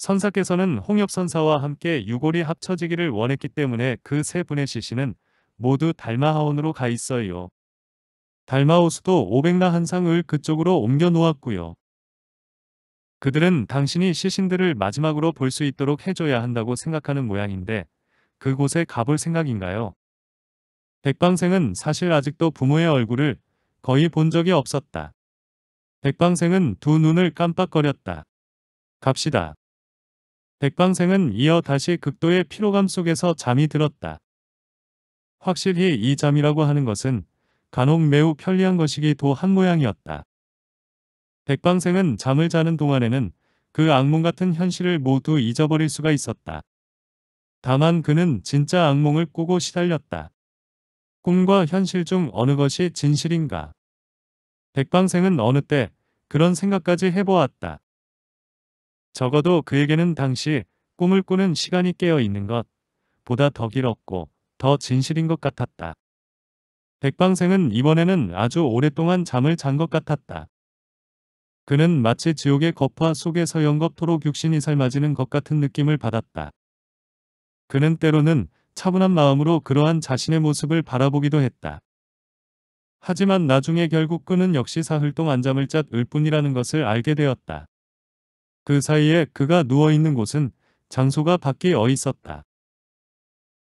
선사께서는 홍엽선사와 함께 유골이 합쳐지기를 원했기 때문에 그 세 분의 시신은 모두 달마하원으로 가 있어요. 달마호수도 500나 한상을 그쪽으로 옮겨 놓았고요. 그들은 당신이 시신들을 마지막으로 볼 수 있도록 해줘야 한다고 생각하는 모양인데 그곳에 가볼 생각인가요? 백방생은 사실 아직도 부모의 얼굴을 거의 본 적이 없었다. 백방생은 두 눈을 깜빡거렸다. 갑시다. 백방생은 이어 다시 극도의 피로감 속에서 잠이 들었다. 확실히 이 잠이라고 하는 것은 간혹 매우 편리한 것이기도 한 모양이었다. 백방생은 잠을 자는 동안에는 그 악몽 같은 현실을 모두 잊어버릴 수가 있었다. 다만 그는 진짜 악몽을 꾸고 시달렸다. 꿈과 현실 중 어느 것이 진실인가? 백방생은 어느 때 그런 생각까지 해보았다. 적어도 그에게는 당시 꿈을 꾸는 시간이 깨어 있는 것 보다 더 길었고 더 진실인 것 같았다. 백방생은 이번에는 아주 오랫동안 잠을 잔 것 같았다. 그는 마치 지옥의 거파 속에서 연겁토로 육신이 삶아지는 것 같은 느낌을 받았다. 그는 때로는 차분한 마음으로 그러한 자신의 모습을 바라보기도 했다. 하지만 나중에 결국 그는 역시 사흘 동안 잠을 잤을 뿐이라는 것을 알게 되었다. 그 사이에 그가 누워있는 곳은 장소가 바뀌어 있었다.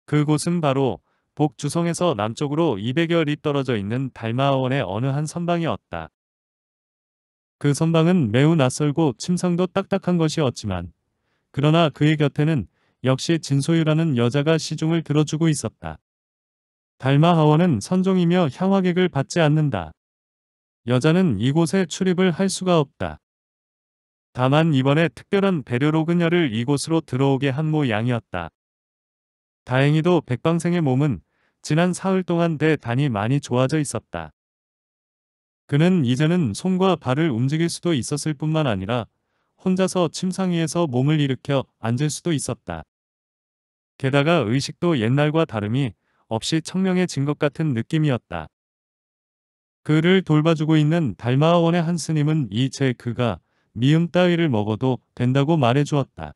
그곳은 바로 복주성에서 남쪽으로 200여 리 떨어져 있는 달마원의 어느 한 선방이었다. 그 선방은 매우 낯설고 침상도 딱딱한 것이었지만 그러나 그의 곁에는 역시 진소유라는 여자가 시중을 들어주고 있었다. 달마하원은 선종이며 향화객을 받지 않는다. 여자는 이곳에 출입을 할 수가 없다. 다만 이번에 특별한 배려로 그녀를 이곳으로 들어오게 한 모양이었다. 다행히도 백방생의 몸은 지난 사흘 동안 대단히 많이 좋아져 있었다. 그는 이제는 손과 발을 움직일 수도 있었을 뿐만 아니라 혼자서 침상 위에서 몸을 일으켜 앉을 수도 있었다. 게다가 의식도 옛날과 다름이 없이 청명해진 것 같은 느낌이었다. 그를 돌봐주고 있는 달마원의 한 스님은 이제 그가 미음 따위를 먹어도 된다고 말해주었다.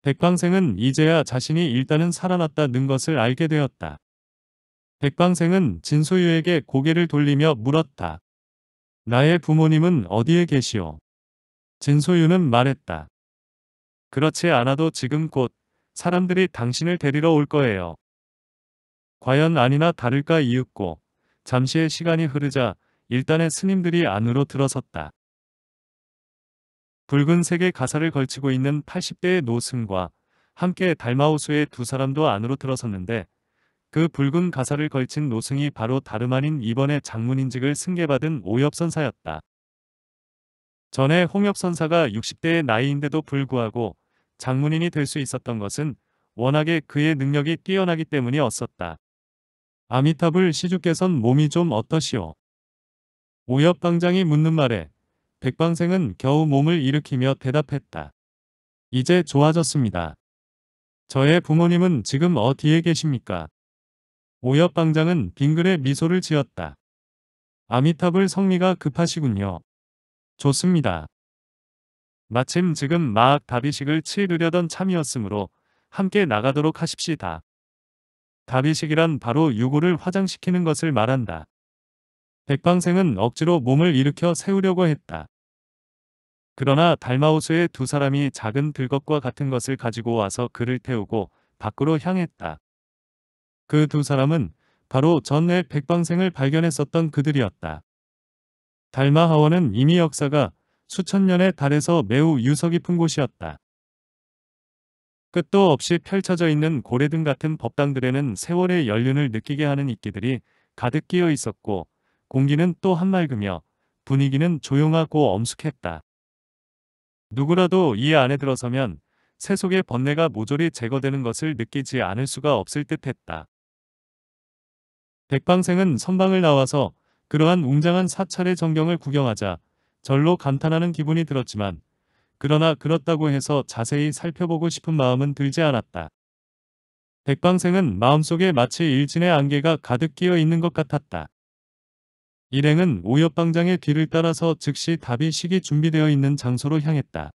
백방생은 이제야 자신이 일단은 살아났다는 것을 알게 되었다. 백방생은 진소유에게 고개를 돌리며 물었다. 나의 부모님은 어디에 계시오? 진소유는 말했다. 그렇지 않아도 지금 곧 사람들이 당신을 데리러 올 거예요. 과연 아니나 다를까 이윽고 잠시의 시간이 흐르자 일단의 스님들이 안으로 들어섰다. 붉은색의 가사를 걸치고 있는 80대의 노승과 함께 달마우스의 두 사람도 안으로 들어섰는데 그 붉은 가사를 걸친 노승이 바로 다름 아닌 이번에 장문인직을 승계받은 오엽선사였다. 전에 홍엽선사가 60대의 나이인데도 불구하고 장문인이 될 수 있었던 것은 워낙에 그의 능력이 뛰어나기 때문이었었다. 아미타불 시주께선 몸이 좀 어떠시오? 오엽 방장이 묻는 말에 백방생은 겨우 몸을 일으키며 대답했다. 이제 좋아졌습니다. 저의 부모님은 지금 어디에 계십니까? 오엽방장은 빙글에 미소를 지었다. 아미타불 성미가 급하시군요. 좋습니다. 마침 지금 막 다비식을 치르려던 참이었으므로 함께 나가도록 하십시다. 다비식이란 바로 유골을 화장시키는 것을 말한다. 백방생은 억지로 몸을 일으켜 세우려고 했다. 그러나 달마우스의 두 사람이 작은 들것과 같은 것을 가지고 와서 그를 태우고 밖으로 향했다. 그 두 사람은 바로 전에 백방생을 발견했었던 그들이었다. 달마 하원은 이미 역사가 수천 년의 달에서 매우 유서 깊은 곳이었다. 끝도 없이 펼쳐져 있는 고래등 같은 법당들에는 세월의 연륜을 느끼게 하는 이끼들이 가득 끼어 있었고 공기는 또 한맑으며 분위기는 조용하고 엄숙했다. 누구라도 이 안에 들어서면 새 속의 번뇌가 모조리 제거되는 것을 느끼지 않을 수가 없을 듯했다. 백방생은 선방을 나와서 그러한 웅장한 사찰의 전경을 구경하자 절로 감탄하는 기분이 들었지만 그러나 그렇다고 해서 자세히 살펴보고 싶은 마음은 들지 않았다. 백방생은 마음속에 마치 일진의 안개가 가득 끼어 있는 것 같았다. 일행은 오옆방장의 뒤를 따라서 즉시 다비식이 준비되어 있는 장소로 향했다.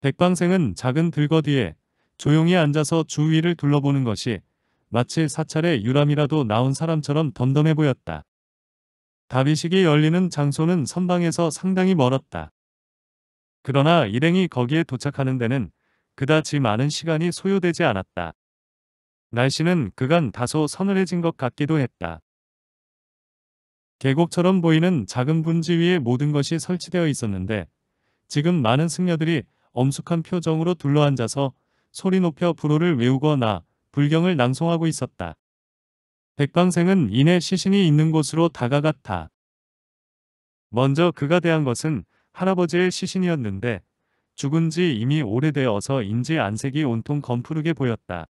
백방생은 작은 들거뒤에 조용히 앉아서 주위를 둘러보는 것이 마치 사찰의 유람이라도 나온 사람처럼 덤덤해 보였다. 다비식이 열리는 장소는 선방에서 상당히 멀었다. 그러나 일행이 거기에 도착하는 데는 그다지 많은 시간이 소요되지 않았다. 날씨는 그간 다소 서늘해진 것 같기도 했다. 계곡처럼 보이는 작은 분지 위에 모든 것이 설치되어 있었는데 지금 많은 승려들이 엄숙한 표정으로 둘러앉아서 소리 높여 불호를 외우거나 불경을 낭송하고 있었다. 백방생은 이내 시신이 있는 곳으로 다가갔다. 먼저 그가 대한 것은 할아버지의 시신이었는데 죽은 지 이미 오래되어서 인지 안색이 온통 검푸르게 보였다.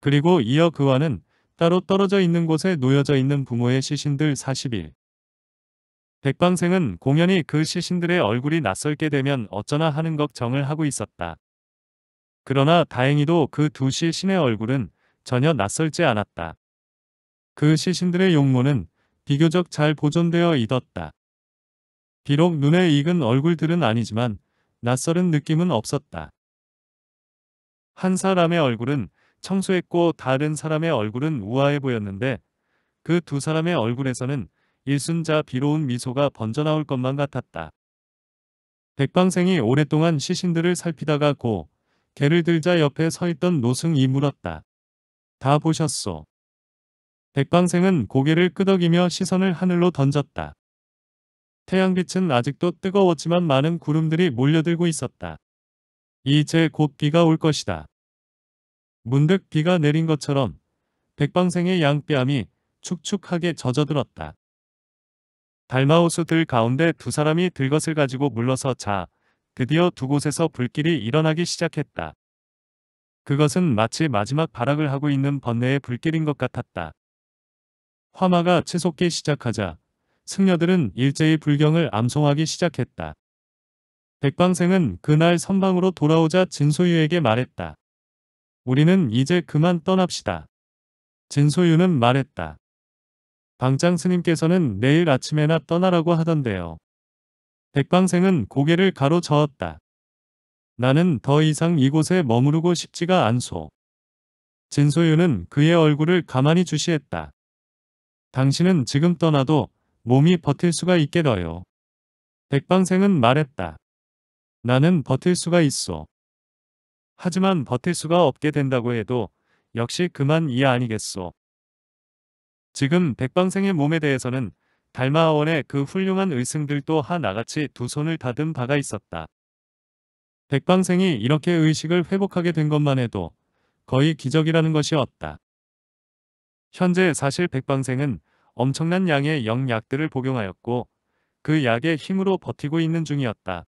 그리고 이어 그와는 따로 떨어져 있는 곳에 놓여져 있는 부모의 시신들 40일. 백방생은 공연히 그 시신들의 얼굴이 낯설게 되면 어쩌나 하는 걱정을 하고 있었다. 그러나 다행히도 그 두 시신의 얼굴은 전혀 낯설지 않았다. 그 시신들의 용모는 비교적 잘 보존되어 있었다. 비록 눈에 익은 얼굴들은 아니지만 낯설은 느낌은 없었다. 한 사람의 얼굴은 청소했고 다른 사람의 얼굴은 우아해 보였는데 그 두 사람의 얼굴에서는 일순자 비로운 미소가 번져나올 것만 같았다. 백방생이 오랫동안 시신들을 살피다가 고 개를 들자 옆에 서있던 노승이 물었다. 다 보셨소. 백방생은 고개를 끄덕이며 시선을 하늘로 던졌다. 태양빛은 아직도 뜨거웠지만 많은 구름들이 몰려들고 있었다. 이제 곧 비가 올 것이다. 문득 비가 내린 것처럼 백방생의 양뺨이 축축하게 젖어들었다. 달마호수들 가운데 두 사람이 들것을 가지고 물러서 자 드디어 두 곳에서 불길이 일어나기 시작했다. 그것은 마치 마지막 발악을 하고 있는 번뇌의 불길인 것 같았다. 화마가 채솟기 시작하자 승려들은 일제히 불경을 암송하기 시작했다. 백방생은 그날 선방으로 돌아오자 진소유에게 말했다. 우리는 이제 그만 떠납시다. 진소유는 말했다. 방장 스님께서는 내일 아침에나 떠나라고 하던데요. 백방생은 고개를 가로저었다. 나는 더 이상 이곳에 머무르고 싶지가 않소. 진소유는 그의 얼굴을 가만히 주시했다. 당신은 지금 떠나도 몸이 버틸 수가 있겠어요. 백방생은 말했다. 나는 버틸 수가 있어. 하지만 버틸 수가 없게 된다고 해도 역시 그만 이 아니겠소. 지금 백방생의 몸에 대해서는 달마아원의 그 훌륭한 의승들도 하나같이 두 손을 닫은 바가 있었다. 백방생이 이렇게 의식을 회복하게 된 것만 해도 거의 기적이라는 것이었다. 현재 사실 백방생은 엄청난 양의 영약들을 복용하였고 그 약의 힘으로 버티고 있는 중이었다.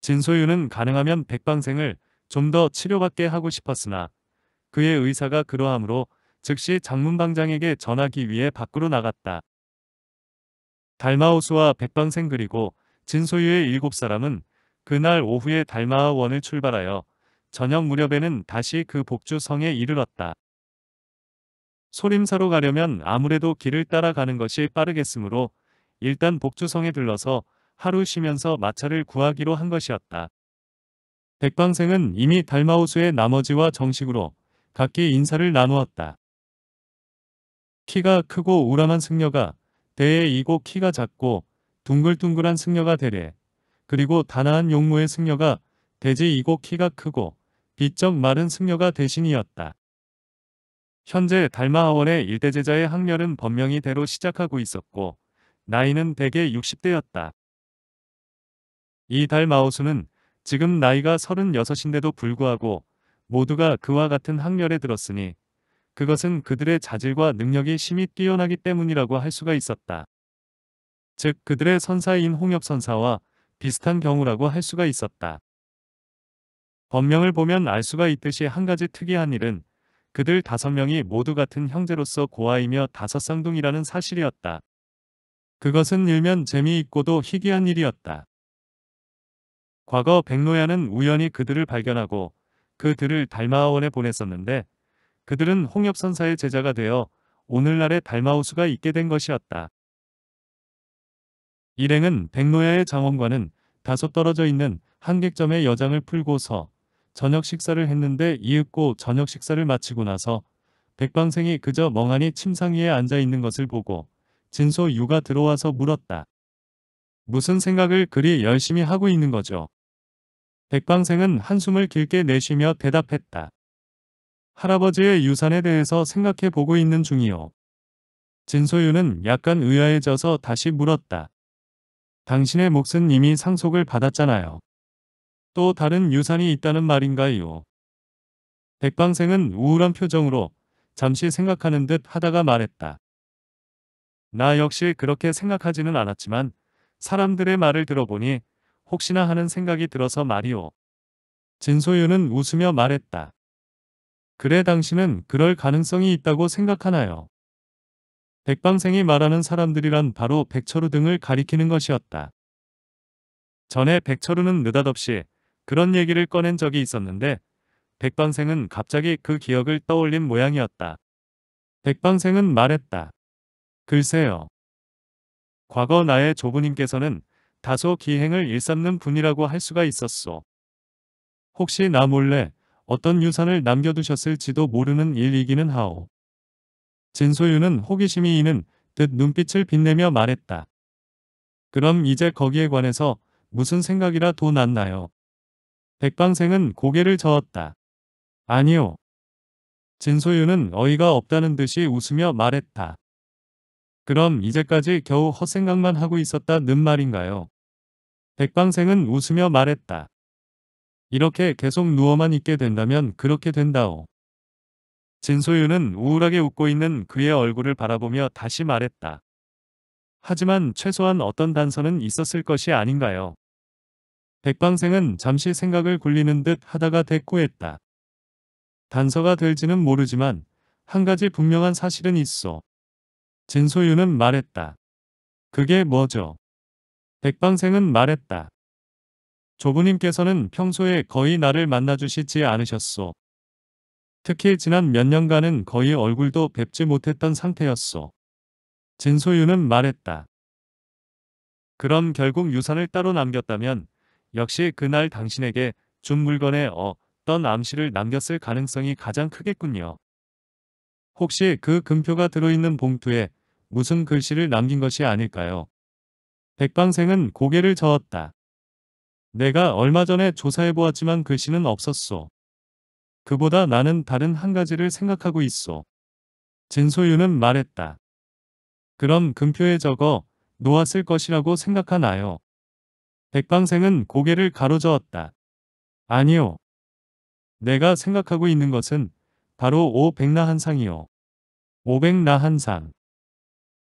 진소유는 가능하면 백방생을 좀 더 치료받게 하고 싶었으나 그의 의사가 그러하므로 즉시 장문방장에게 전하기 위해 밖으로 나갔다. 달마호스와 백방생 그리고 진소유의 일곱 사람은 그날 오후에 달마하원을 출발하여 저녁 무렵에는 다시 그 복주성에 이르렀다. 소림사로 가려면 아무래도 길을 따라가는 것이 빠르겠으므로 일단 복주성에 들러서 하루 쉬면서 마차를 구하기로 한 것이었다. 백방생은 이미 달마우수의 나머지와 정식으로 각기 인사를 나누었다. 키가 크고 우람한 승려가 대에 이고 키가 작고 둥글둥글한 승려가 대래 그리고 단아한 용모의 승려가 대지 이고 키가 크고 비쩍 마른 승려가 대신이었다. 현재 달마하원의 일대 제자의 학렬은 법명이 대로 시작하고 있었고 나이는 대개 60대였다. 이달마우수는 지금 나이가 36인데도 불구하고 모두가 그와 같은 학렬에 들었으니 그것은 그들의 자질과 능력이 심히 뛰어나기 때문이라고 할 수가 있었다. 즉 그들의 선사인 홍엽선사와 비슷한 경우라고 할 수가 있었다. 법명을 보면 알 수가 있듯이 한 가지 특이한 일은 그들 다섯 명이 모두 같은 형제로서 고아이며 다섯 쌍둥이라는 사실이었다. 그것은 일면 재미있고도 희귀한 일이었다. 과거 백노야는 우연히 그들을 발견하고 그들을 달마원에 하 보냈었는데 그들은 홍엽선사의 제자가 되어 오늘날의 달마우수가 있게 된 것이었다. 일행은 백노야의 장원과는 다소 떨어져 있는 한객점의 여장을 풀고서 저녁 식사를 했는데 이윽고 저녁 식사를 마치고 나서 백방생이 그저 멍하니 침상 위에 앉아 있는 것을 보고 진소 유가 들어와서 물었다. 무슨 생각을 그리 열심히 하고 있는 거죠? 백방생은 한숨을 길게 내쉬며 대답했다. 할아버지의 유산에 대해서 생각해 보고 있는 중이요. 진소윤은 약간 의아해져서 다시 물었다. 당신의 몫은 이미 상속을 받았잖아요. 또 다른 유산이 있다는 말인가요? 백방생은 우울한 표정으로 잠시 생각하는 듯 하다가 말했다. 나 역시 그렇게 생각하지는 않았지만 사람들의 말을 들어보니 혹시나 하는 생각이 들어서 말이오. 진소유는 웃으며 말했다. 그래 당신은 그럴 가능성이 있다고 생각하나요? 백방생이 말하는 사람들이란 바로 백철우 등을 가리키는 것이었다. 전에 백철우는 느닷없이 그런 얘기를 꺼낸 적이 있었는데 백방생은 갑자기 그 기억을 떠올린 모양이었다. 백방생은 말했다. 글쎄요. 과거 나의 조부님께서는 다소 기행을 일삼는 분이라고 할 수가 있었소. 혹시 나 몰래 어떤 유산을 남겨두셨을지도 모르는 일이기는 하오. 진소윤은 호기심이 있는듯 눈빛을 빛내며 말했다. 그럼 이제 거기에 관해서 무슨 생각이라 도 났나요? 백방생은 고개를 저었다. 아니요. 진소윤은 어이가 없다는 듯이 웃으며 말했다. 그럼 이제까지 겨우 헛생각만 하고 있었다는 말인가요? 백방생은 웃으며 말했다. 이렇게 계속 누워만 있게 된다면 그렇게 된다오. 진소윤은 우울하게 웃고 있는 그의 얼굴을 바라보며 다시 말했다. 하지만 최소한 어떤 단서는 있었을 것이 아닌가요? 백방생은 잠시 생각을 굴리는 듯 하다가 대꾸했다. 단서가 될지는 모르지만 한 가지 분명한 사실은 있어. 진소윤은 말했다. 그게 뭐죠? 백방생은 말했다. 조부님께서는 평소에 거의 나를 만나주시지 않으셨소. 특히 지난 몇 년간은 거의 얼굴도 뵙지 못했던 상태였소. 진소유는 말했다. 그럼 결국 유산을 따로 남겼다면 역시 그날 당신에게 준 물건에 어떤 암시를 남겼을 가능성이 가장 크겠군요. 혹시 그 금표가 들어있는 봉투에 무슨 글씨를 남긴 것이 아닐까요? 백방생은 고개를 저었다. 내가 얼마 전에 조사해보았지만 글씨는 그 없었소. 그보다 나는 다른 한 가지를 생각하고 있어. 진소유는 말했다. 그럼 금표에 적어 놓았을 것이라고 생각하나요? 백방생은 고개를 가로저었다. 아니요. 내가 생각하고 있는 것은 바로 오백나 한상이요. 오백나 한상.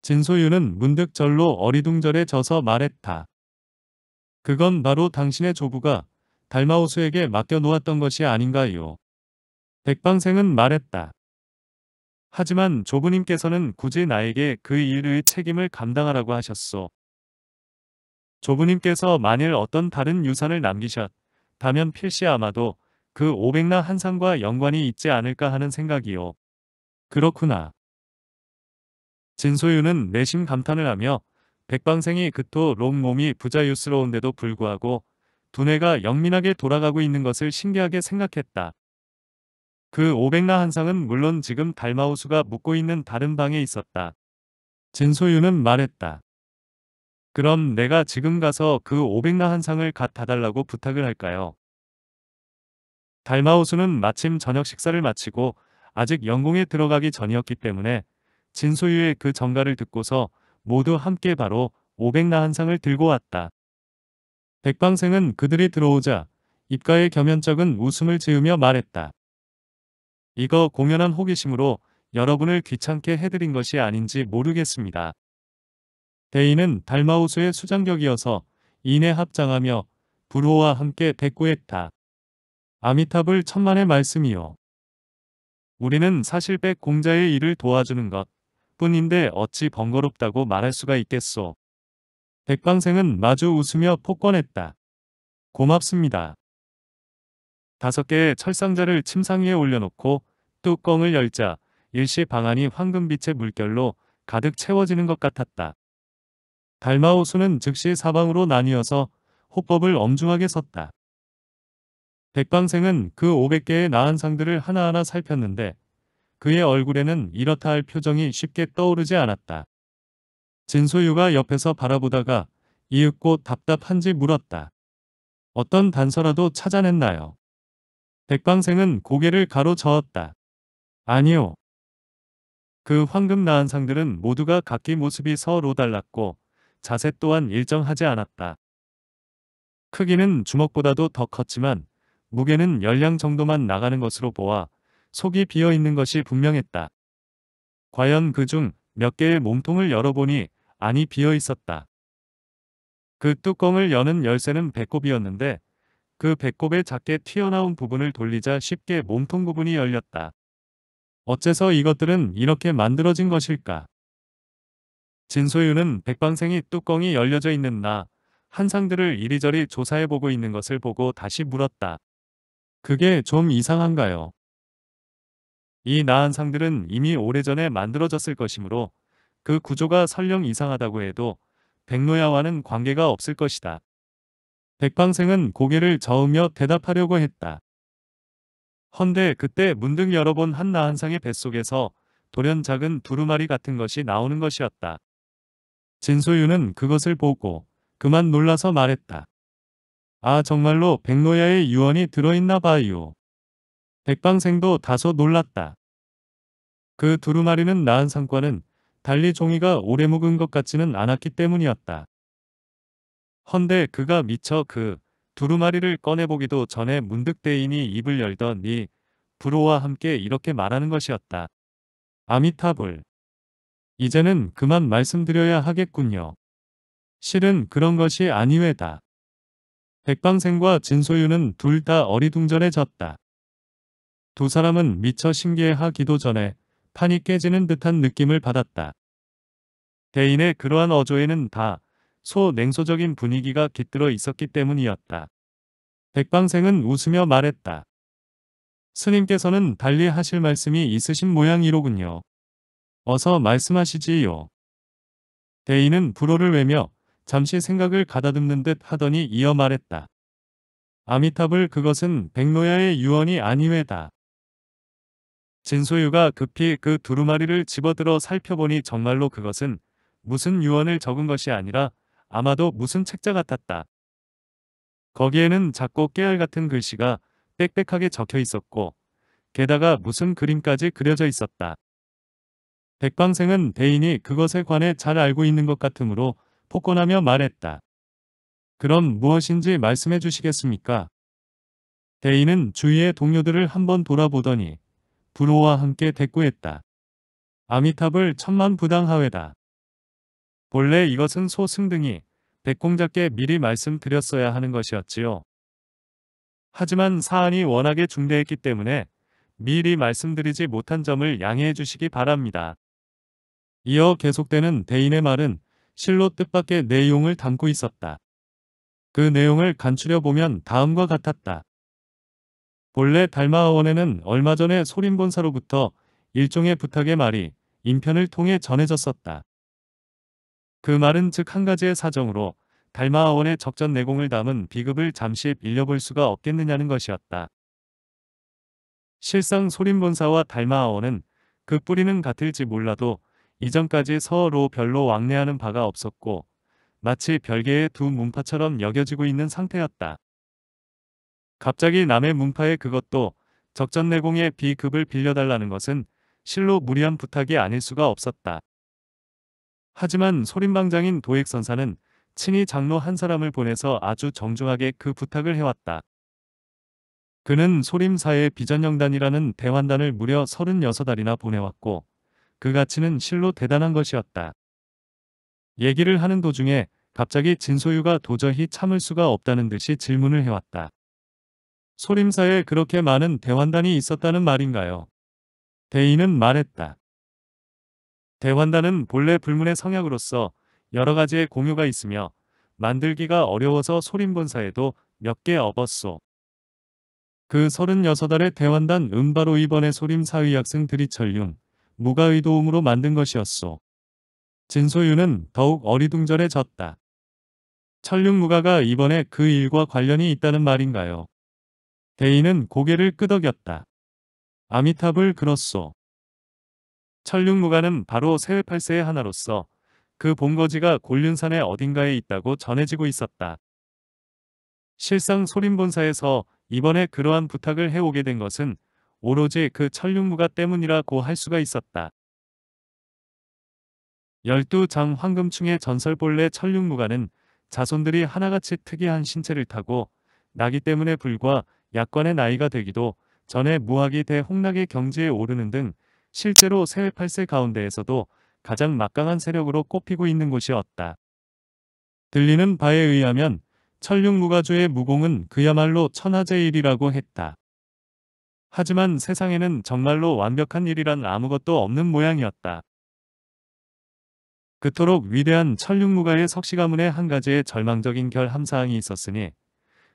진소유는 문득 절로 어리둥절해 져서 말했다. 그건 바로 당신의 조부가 달마호수에게 맡겨놓았던 것이 아닌가요. 백방생은 말했다. 하지만 조부님께서는 굳이 나에게 그 일의 책임을 감당하라고 하셨소. 조부님께서 만일 어떤 다른 유산을 남기셨다면 필시 아마도 그 오백나 한상과 연관이 있지 않을까 하는 생각이요. 그렇구나. 진소유는 내심 감탄을 하며 백방생이 그토 롬몸이 부자유스러운데도 불구하고 두뇌가 영민하게 돌아가고 있는 것을 신기하게 생각했다. 그오백나 한상은 물론 지금 달마우수가 묵고 있는 다른 방에 있었다. 진소유는 말했다. 그럼 내가 지금 가서 그오백나 한상을 갖 다달라고 부탁을 할까요? 달마우수는 마침 저녁 식사를 마치고 아직 영공에 들어가기 전이었기 때문에 진소유의 그 정가를 듣고서 모두 함께 바로 500나한상을 들고 왔다. 백방생은 그들이 들어오자 입가에 겸연쩍은 웃음을 지으며 말했다. 이거 공연한 호기심으로 여러분을 귀찮게 해드린 것이 아닌지 모르겠습니다. 대인은 달마우수의 수장격이어서 인에 합장하며 루오와 함께 대꾸했다. 아미탑을 천만의 말씀이요. 우리는 사실백 공자의 일을 도와주는 것, 뿐인데 어찌 번거롭다고 말할 수가 있겠소. 백방생은 마주 웃으며 폭권했다. 고맙습니다. 다섯 개의 철상자를 침상 위에 올려놓고 뚜껑을 열자 일시 방안이 황금빛의 물결로 가득 채워지는 것 같았다. 달마호수는 즉시 사방으로 나뉘어서 호법을 엄중하게 섰다. 백방생은 그 500개의 나한 상들을 하나하나 살폈는데 그의 얼굴에는 이렇다 할 표정이 쉽게 떠오르지 않았다. 진소유가 옆에서 바라보다가 이윽고 답답한지 물었다. 어떤 단서라도 찾아냈나요? 백방생은 고개를 가로저었다. 아니요. 그 황금 나한상들은 모두가 각기 모습이 서로 달랐고 자세 또한 일정하지 않았다. 크기는 주먹보다도 더 컸지만 무게는 열량 정도만 나가는 것으로 보아 속이 비어 있는 것이 분명했다. 과연 그 중 몇 개의 몸통을 열어보니 안이 비어 있었다. 그 뚜껑을 여는 열쇠는 배꼽이었는데 그 배꼽의 작게 튀어나온 부분을 돌리자 쉽게 몸통 부분이 열렸다. 어째서 이것들은 이렇게 만들어진 것일까? 진소유는 백방생이 뚜껑이 열려져 있는 나 한상들을 이리저리 조사해보고 있는 것을 보고 다시 물었다. 그게 좀 이상한가요? 이 나한 상들은 이미 오래전에 만들어졌을 것이므로 그 구조가 설령 이상하다고 해도 백노야와는 관계가 없을 것이다. 백방생은 고개를 저으며 대답하려고 했다. 헌데 그때 문득 여러 번 한 나한상의 뱃속에서 돌연 작은 두루마리 같은 것이 나오는 것이었다. 진소유는 그것을 보고 그만 놀라서 말했다. 아 정말로 백노야의 유언이 들어있나 봐요. 백방생도 다소 놀랐다. 그 두루마리는 나은 상과는 달리 종이가 오래 묵은 것 같지는 않았기 때문이었다. 헌데 그가 미처 그 두루마리를 꺼내보기도 전에 문득 대인이 입을 열던 이 불호와 함께 이렇게 말하는 것이었다. 아미타불. 이제는 그만 말씀드려야 하겠군요. 실은 그런 것이 아니외다. 백방생과 진소유는 둘 다 어리둥절해졌다. 두 사람은 미처 신기해하기도 전에 판이 깨지는 듯한 느낌을 받았다. 대인의 그러한 어조에는 다 소냉소적인 분위기가 깃들어 있었기 때문이었다. 백방생은 웃으며 말했다. 스님께서는 달리 하실 말씀이 있으신 모양이로군요. 어서 말씀하시지요. 대인은 불호를 외며 잠시 생각을 가다듬는 듯 하더니 이어 말했다. 아미탑을 그것은 백노야의 유언이 아니외다. 진소유가 급히 그 두루마리를 집어들어 살펴보니 정말로 그것은 무슨 유언을 적은 것이 아니라 아마도 무슨 책자 같았다. 거기에는 작고 깨알 같은 글씨가 빽빽하게 적혀 있었고 게다가 무슨 그림까지 그려져 있었다. 백방생은 대인이 그것에 관해 잘 알고 있는 것 같으므로 폭언하며 말했다. 그럼 무엇인지 말씀해 주시겠습니까? 대인은 주위의 동료들을 한번 돌아보더니 불호와 함께 대꾸했다. 아미탑을 천만 부당하회다. 본래 이것은 소승 등이 백공자께 미리 말씀드렸어야 하는 것이었지요. 하지만 사안이 워낙에 중대했기 때문에 미리 말씀드리지 못한 점을 양해해 주시기 바랍니다. 이어 계속되는 대인의 말은 실로 뜻밖의 내용을 담고 있었다. 그 내용을 간추려 보면 다음과 같았다. 본래 달마하원에는 얼마 전에 소림본사로부터 일종의 부탁의 말이 인편을 통해 전해졌었다. 그 말은 즉 한 가지의 사정으로 달마하원의 적전 내공을 담은 비급을 잠시 빌려볼 수가 없겠느냐는 것이었다. 실상 소림본사와 달마하원은 그 뿌리는 같을지 몰라도 이전까지 서로 별로 왕래하는 바가 없었고 마치 별개의 두 문파처럼 여겨지고 있는 상태였다. 갑자기 남의 문파에 그것도 적전내공의 B급을 빌려달라는 것은 실로 무리한 부탁이 아닐 수가 없었다. 하지만 소림방장인 도액선사는 친히 장로 한 사람을 보내서 아주 정중하게 그 부탁을 해왔다. 그는 소림사의 비전영단이라는 대환단을 무려 36알이나 보내왔고 그 가치는 실로 대단한 것이었다. 얘기를 하는 도중에 갑자기 진소유가 도저히 참을 수가 없다는 듯이 질문을 해왔다. 소림사에 그렇게 많은 대환단이 있었다는 말인가요? 대인은 말했다. 대환단은 본래 불문의 성약으로서 여러 가지의 공유가 있으며 만들기가 어려워서 소림본사에도 몇 개 업었소. 그3 6달의 대환단 음바로 이번에 소림사의 학생들이 철륜 무가의 도움으로 만든 것이었소. 진소윤은 더욱 어리둥절해졌다. 철륜무가가 이번에 그 일과 관련이 있다는 말인가요? 대이는 고개를 끄덕였다. 아미탑을 그었소 천륜무가는 바로 세외팔세의 하나로서 그 본거지가 곤륜산의 어딘가에 있다고 전해지고 있었다. 실상 소림본사에서 이번에 그러한 부탁을 해오게 된 것은 오로지 그 천륜무가 때문이라고 할 수가 있었다. 열두 장 황금충의 전설본래 천륜무가는 자손들이 하나같이 특이한 신체를 타고 나기 때문에 불과 야권의 나이가 되기도 전에 무학이 대홍락의 경지에 오르는 등 실제로 세외 8세 가운데에서도 가장 막강한 세력으로 꼽히고 있는 곳이었다. 들리는 바에 의하면 천륜무가주의 무공은 그야말로 천하제일이라고 했다. 하지만 세상에는 정말로 완벽한 일이란 아무것도 없는 모양이었다. 그토록 위대한 천륜무가의 석시가문의 한 가지의 절망적인 결함사항이 있었으니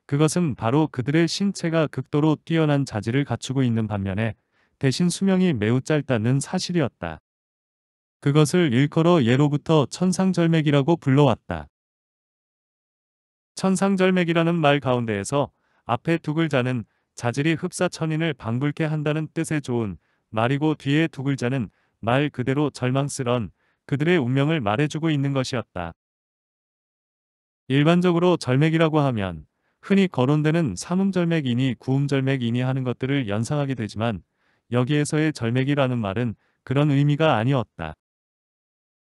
그것은 바로 그들의 신체가 극도로 뛰어난 자질을 갖추고 있는 반면에 대신 수명이 매우 짧다는 사실이었다. 그것을 일컬어 예로부터 천상절맥이라고 불러왔다. 천상절맥이라는 말 가운데에서 앞에 두 글자는 자질이 흡사천인을 방불케 한다는 뜻의 좋은 말이고 뒤에 두 글자는 말 그대로 절망스런 그들의 운명을 말해주고 있는 것이었다. 일반적으로 절맥이라고 하면 흔히 거론되는 삼음절맥이니 구음절맥이니 하는 것들을 연상하게 되지만 여기에서의 절맥이라는 말은 그런 의미가 아니었다.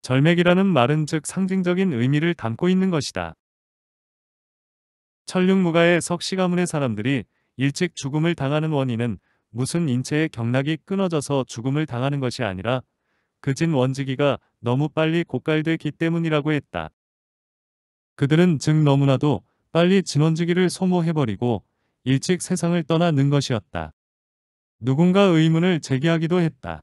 절맥이라는 말은 즉 상징적인 의미를 담고 있는 것이다. 천륜무가의 석시 가문의 사람들이 일찍 죽음을 당하는 원인은 무슨 인체의 경락이 끊어져서 죽음을 당하는 것이 아니라 그진 원지기가 너무 빨리 고갈되기 때문이라고 했다. 그들은 즉 너무나도 빨리 진원지기를 소모해버리고 일찍 세상을 떠나는 것이었다. 누군가 의문을 제기하기도 했다.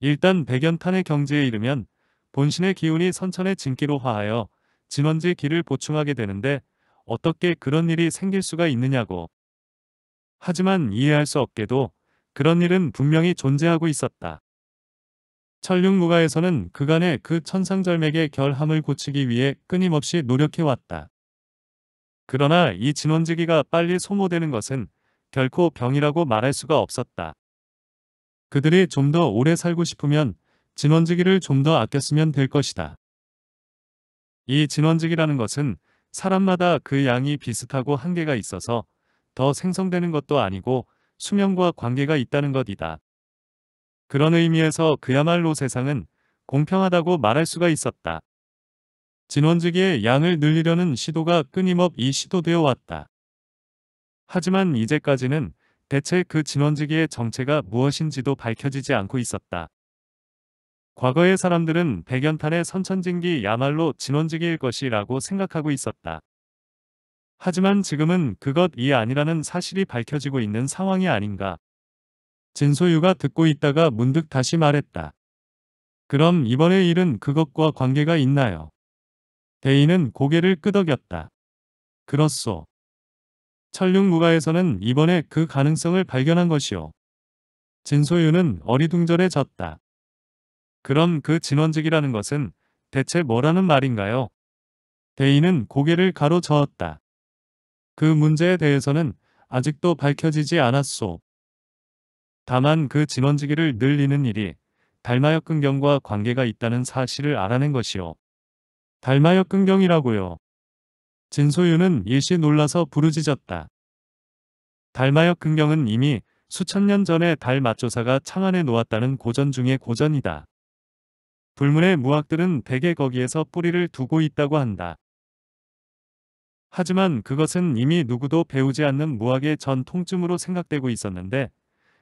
일단 백연탄의 경지에 이르면 본신의 기운이 선천의 진기로 화하여 진원지 기를 보충하게 되는데 어떻게 그런 일이 생길 수가 있느냐고. 하지만 이해할 수 없게도 그런 일은 분명히 존재하고 있었다. 천륜무가에서는 그간의 그 천상절맥의 결함을 고치기 위해 끊임없이 노력해왔다. 그러나 이 진원지기가 빨리 소모되는 것은 결코 병이라고 말할 수가 없었다. 그들이 좀 더 오래 살고 싶으면 진원지기를 좀 더 아꼈으면 될 것이다. 이 진원지기라는 것은 사람마다 그 양이 비슷하고 한계가 있어서 더 생성되는 것도 아니고 수명과 관계가 있다는 것이다. 그런 의미에서 그야말로 세상은 공평하다고 말할 수가 있었다. 진원직의 양을 늘리려는 시도가 끊임없이 시도되어 왔다. 하지만 이제까지는 대체 그 진원지기의 정체가 무엇인지도 밝혀지지 않고 있었다. 과거의 사람들은 백연탄의 선천진기야말로 진원지기일 것이라고 생각하고 있었다. 하지만 지금은 그것이 아니라는 사실이 밝혀지고 있는 상황이 아닌가. 진소유가 듣고 있다가 문득 다시 말했다. 그럼 이번의 일은 그것과 관계가 있나요? 대인은 고개를 끄덕였다. 그렇소. 천륜무가에서는 이번에 그 가능성을 발견한 것이오. 진소유는 어리둥절해졌다. 그럼 그 진원직이라는 것은 대체 뭐라는 말인가요? 대인은 고개를 가로저었다. 그 문제에 대해서는 아직도 밝혀지지 않았소. 다만 그 진원지기를 늘리는 일이 달마역근경과 관계가 있다는 사실을 알아낸 것이요. 닮아요 끈경이라고요. 진소유는 일시 놀라서 부르짖었다. 달마역 근경은 이미 수천 년 전에 달 맛조사가 창안에 놓았다는 고전 중의 고전이다. 불문의 무학들은 대개 거기에서 뿌리를 두고 있다고 한다. 하지만 그것은 이미 누구도 배우지 않는 무학의 전통쯤으로 생각되고 있었는데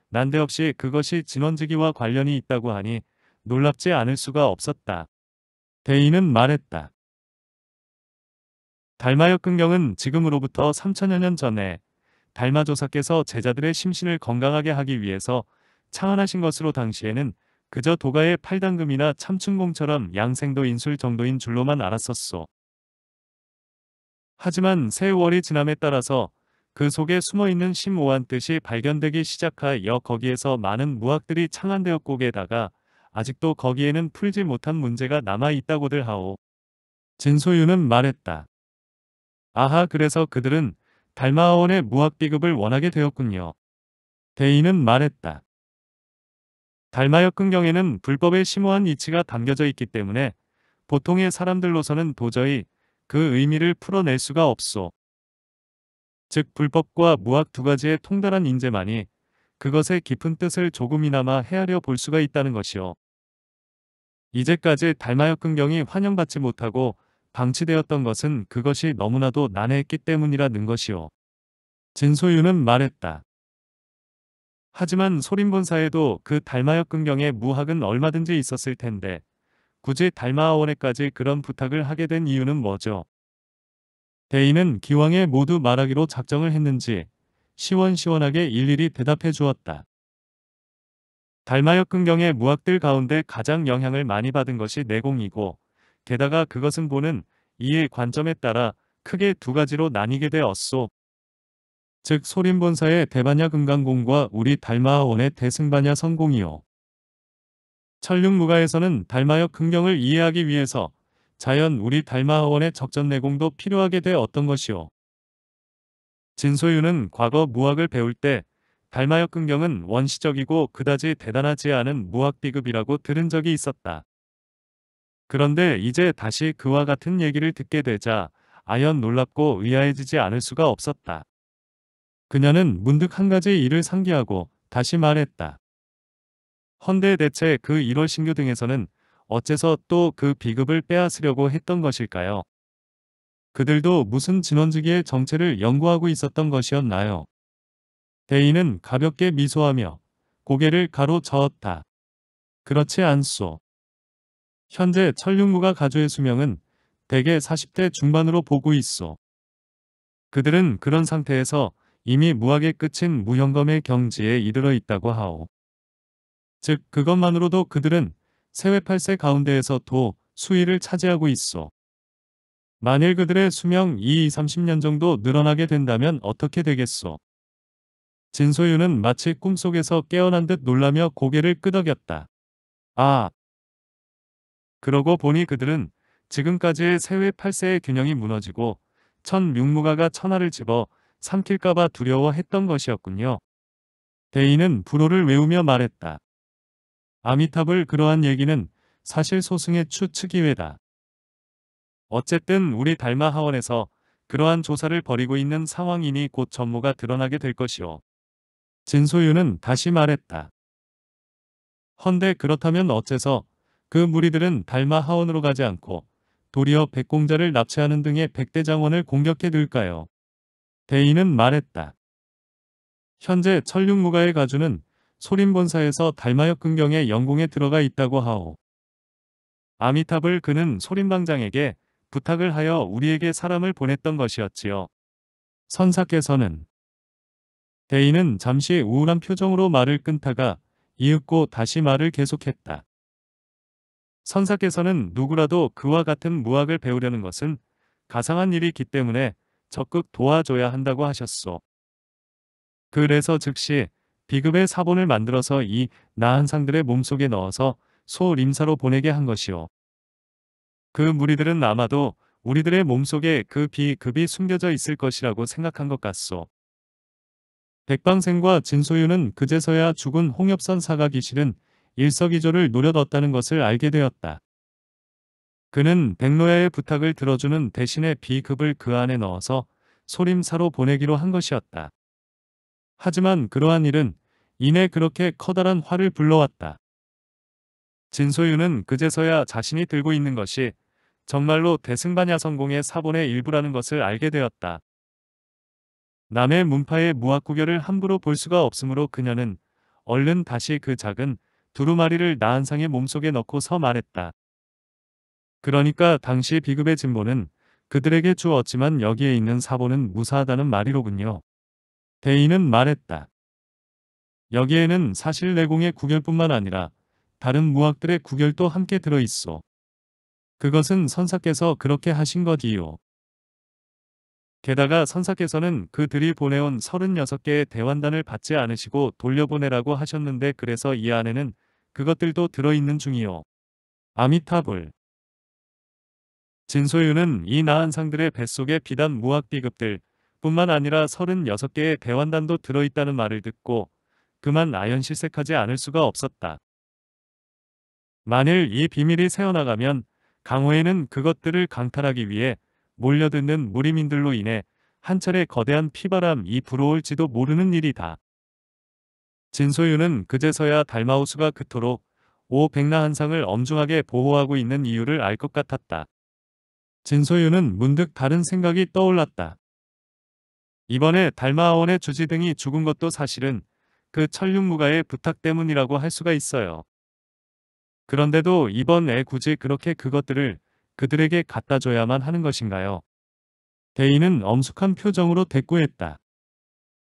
난데없이 그것이 진원지기와 관련이 있다고 하니 놀랍지 않을 수가 없었다. 대인은 말했다. 달마역근경은 지금으로부터 3천여 년 전에 달마조사께서 제자들의 심신을 건강하게 하기 위해서 창안하신 것으로 당시에는 그저 도가의 팔당금이나 참춘공처럼 양생도 인술 정도인 줄로만 알았었소. 하지만 세월이 지남에 따라서 그 속에 숨어있는 심오한 뜻이 발견되기 시작하여 거기에서 많은 무학들이 창안되었고게다가 아직도 거기에는 풀지 못한 문제가 남아있다고들 하오. 진소유는 말했다. 아하 그래서 그들은 달마아원의 무학비급을 원하게 되었군요. 대인은 말했다. 달마역근경에는 불법의 심오한 이치가 담겨져 있기 때문에 보통의 사람들로서는 도저히 그 의미를 풀어낼 수가 없소. 즉 불법과 무학 두 가지의 통달한 인재만이 그것의 깊은 뜻을 조금이나마 헤아려 볼 수가 있다는 것이요. 이제까지 달마역 근경이 환영받지 못하고 방치되었던 것은 그것이 너무나도 난해했기 때문이라는 것이요. 진소유는 말했다. 하지만 소림본사에도 그 달마역 근경의 무학은 얼마든지 있었을 텐데 굳이 달마원에까지 그런 부탁을 하게 된 이유는 뭐죠? 대인은 기왕에 모두 말하기로 작정을 했는지 시원시원하게 일일이 대답해 주었다. 달마역 근경의 무학들 가운데 가장 영향을 많이 받은 것이 내공이고 게다가 그것은 보는 이의 관점에 따라 크게 두 가지로 나뉘게 되었소. 즉 소림본사의 대반야 금강공과 우리 달마하원의 대승반야 성공이요. 천륜무가에서는 달마역 근경을 이해하기 위해서 자연 우리 달마하원의 적전내공도 필요하게 되었던 것이요. 진소유는 과거 무학을 배울 때 달마역근경은 원시적이고 그다지 대단하지 않은 무학비급이라고 들은 적이 있었다. 그런데 이제 다시 그와 같은 얘기를 듣게 되자 아연 놀랍고 의아해지지 않을 수가 없었다. 그녀는 문득 한 가지 일을 상기하고 다시 말했다. 헌데 대체 그 1월 신규 등에서는 어째서 또 그 비급을 빼앗으려고 했던 것일까요? 그들도 무슨 진원지기의 정체를 연구하고 있었던 것이었나요? 대인은 가볍게 미소하며 고개를 가로저었다. 그렇지 않소. 현재 천륜무가 가조의 수명은 대개 40대 중반으로 보고 있소. 그들은 그런 상태에서 이미 무학의 끝인 무형검의 경지에 이르러 있다고 하오. 즉 그것만으로도 그들은 세외팔세 가운데에서 도 수위를 차지하고 있어 만일 그들의 수명 2, 30년 정도 늘어나게 된다면 어떻게 되겠소? 진소윤은 마치 꿈속에서 깨어난 듯 놀라며 고개를 끄덕였다. 아! 그러고 보니 그들은 지금까지의 세외 8세의 균형이 무너지고 천육무가가 천하를 집어 삼킬까봐 두려워했던 것이었군요. 대인은 불호를 외우며 말했다. 아미탑을 그러한 얘기는 사실 소승의 추측이외다. 어쨌든 우리 달마 하원에서 그러한 조사를 벌이고 있는 상황이니 곧전무가 드러나게 될 것이오. 진소유는 다시 말했다. 헌데 그렇다면 어째서 그 무리들은 달마 하원으로 가지 않고 도리어 백공자를 납치하는 등의 백대장원을 공격해 둘까요? 대인은 말했다. 현재 천륜무가의 가주는 소림본사에서 달마역 근경의 영공에 들어가 있다고 하오. 아미탑을 그는 소림방장에게 부탁을 하여 우리에게 사람을 보냈던 것이었지요. 선사께서는 대인은 잠시 우울한 표정으로 말을 끊다가 이윽고 다시 말을 계속했다. 선사께서는 누구라도 그와 같은 무학을 배우려는 것은 가상한 일이기 때문에 적극 도와줘야 한다고 하셨소. 그래서 즉시 비급의 사본을 만들어서 이 나한상들의 몸속에 넣어서 소림사로 보내게 한 것이오. 그 무리들은 아마도 우리들의 몸속에 그 비급이 숨겨져 있을 것이라고 생각한 것 같소. 백방생과 진소유는 그제서야 죽은 홍엽선 사가 기실은 일석이조를 노려뒀다는 것을 알게 되었다. 그는 백로야의 부탁을 들어주는 대신에 비급을 그 안에 넣어서 소림사로 보내기로 한 것이었다. 하지만 그러한 일은 이내 그렇게 커다란 화를 불러왔다. 진소유는 그제서야 자신이 들고 있는 것이 정말로 대승반야 성공의 사본의 일부라는 것을 알게 되었다. 남의 문파의 무학구결을 함부로 볼 수가 없으므로 그녀는 얼른 다시 그 작은 두루마리를 나한상의 몸속에 넣고 서 말했다. 그러니까 당시 비급의 진보는 그들에게 주었지만 여기에 있는 사본은 무사하다는 말이로군요. 대인은 말했다. 여기에는 사실 내공의 구결뿐만 아니라 다른 무학들의 구결도 함께 들어있어. 그것은 선사께서 그렇게 하신 것이요. 게다가 선사께서는 그들이 보내온 36개의 대환단을 받지 않으시고 돌려보내라고 하셨는데 그래서 이 안에는 그것들도 들어있는 중이요. 아미타불 진소유는 이 나한 상들의 뱃속에 비단 무학비급들 뿐만 아니라 36개의 대환단도 들어있다는 말을 듣고 그만 아연실색하지 않을 수가 없었다. 만일 이 비밀이 새어나가면 강호에는 그것들을 강탈하기 위해 몰려드는 무리민들로 인해 한 차례 거대한 피바람이 불어올지도 모르는 일이다. 진소유는 그제서야 달마우스가 그토록 오 백나 한상을 엄중하게 보호하고 있는 이유를 알 것 같았다. 진소유는 문득 다른 생각이 떠올랐다. 이번에 달마아원의 주지등이 죽은 것도 사실은 그 천륜무가의 부탁 때문이라고 할 수가 있어요. 그런데도 이번 에 굳이 그렇게 그것들을 그들에게 갖다 줘야만 하는 것인가요? 대인은 엄숙한 표정으로 대꾸했다.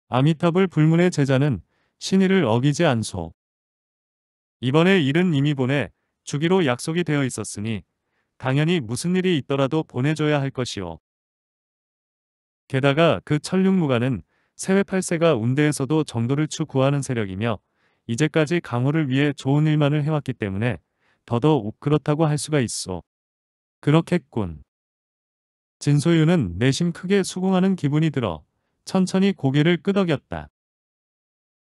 아미탑을 불문의 제자는 신의를 어기지 않소. 이번에 일은 이미 보내 주기로 약속이 되어 있었으니 당연히 무슨 일이 있더라도 보내줘야 할 것이오. 게다가 그천륙무관은 세외 8세가 운대에서도 정도를 추구하는 세력이며 이제까지 강호를 위해 좋은 일만을 해왔기 때문에 더더욱 그렇다고 할 수가 있어. 그렇겠군. 진소유는 내심 크게 수긍하는 기분이 들어 천천히 고개를 끄덕였다.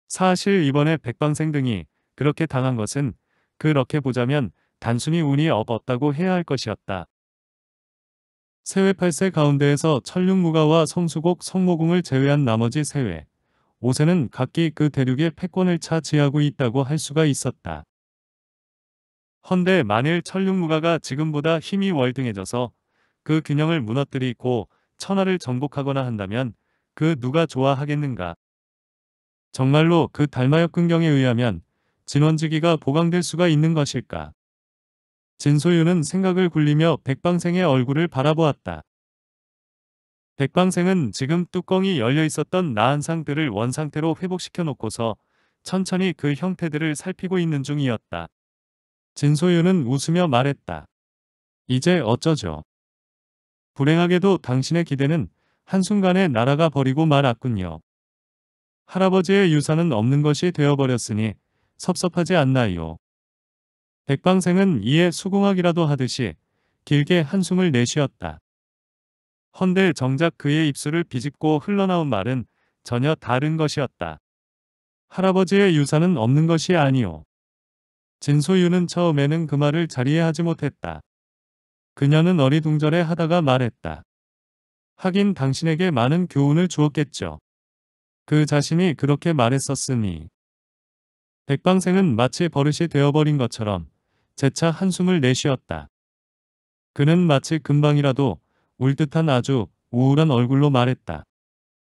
사실 이번에 백방생 등이 그렇게 당한 것은 그렇게 보자면 단순히 운이 없었다고 해야 할 것이었다. 세회 8세 가운데에서 천륜무가와 성수곡 성모궁을 제외한 나머지 세회 5세는 각기 그 대륙의 패권을 차지하고 있다고 할 수가 있었다. 헌데 만일 천륜무가가 지금보다 힘이 월등해져서 그 균형을 무너뜨리고 천하를 정복하거나 한다면 그 누가 좋아하겠는가. 정말로 그달마역근경에 의하면 진원지기가 보강될 수가 있는 것일까. 진소윤은 생각을 굴리며 백방생의 얼굴을 바라보았다. 백방생은 지금 뚜껑이 열려 있었던 나한상들을 원상태로 회복시켜 놓고서 천천히 그 형태들을 살피고 있는 중이었다. 진소유는 웃으며 말했다. 이제 어쩌죠? 불행하게도 당신의 기대는 한순간에 날아가 버리고 말았군요. 할아버지의 유산은 없는 것이 되어버렸으니 섭섭하지 않나요? 백방생은 이에 수공학이라도 하듯이 길게 한숨을 내쉬었다. 헌데 정작 그의 입술을 비집고 흘러나온 말은 전혀 다른 것이었다. 할아버지의 유산은 없는 것이 아니오. 진소유는 처음에는 그 말을 자리에 하지 못했다. 그녀는 어리둥절해 하다가 말했다. 하긴 당신에게 많은 교훈을 주었겠죠. 그 자신이 그렇게 말했었으니. 백방생은 마치 버릇이 되어버린 것처럼 재차 한숨을 내쉬었다. 그는 마치 금방이라도 울 듯한 아주 우울한 얼굴로 말했다.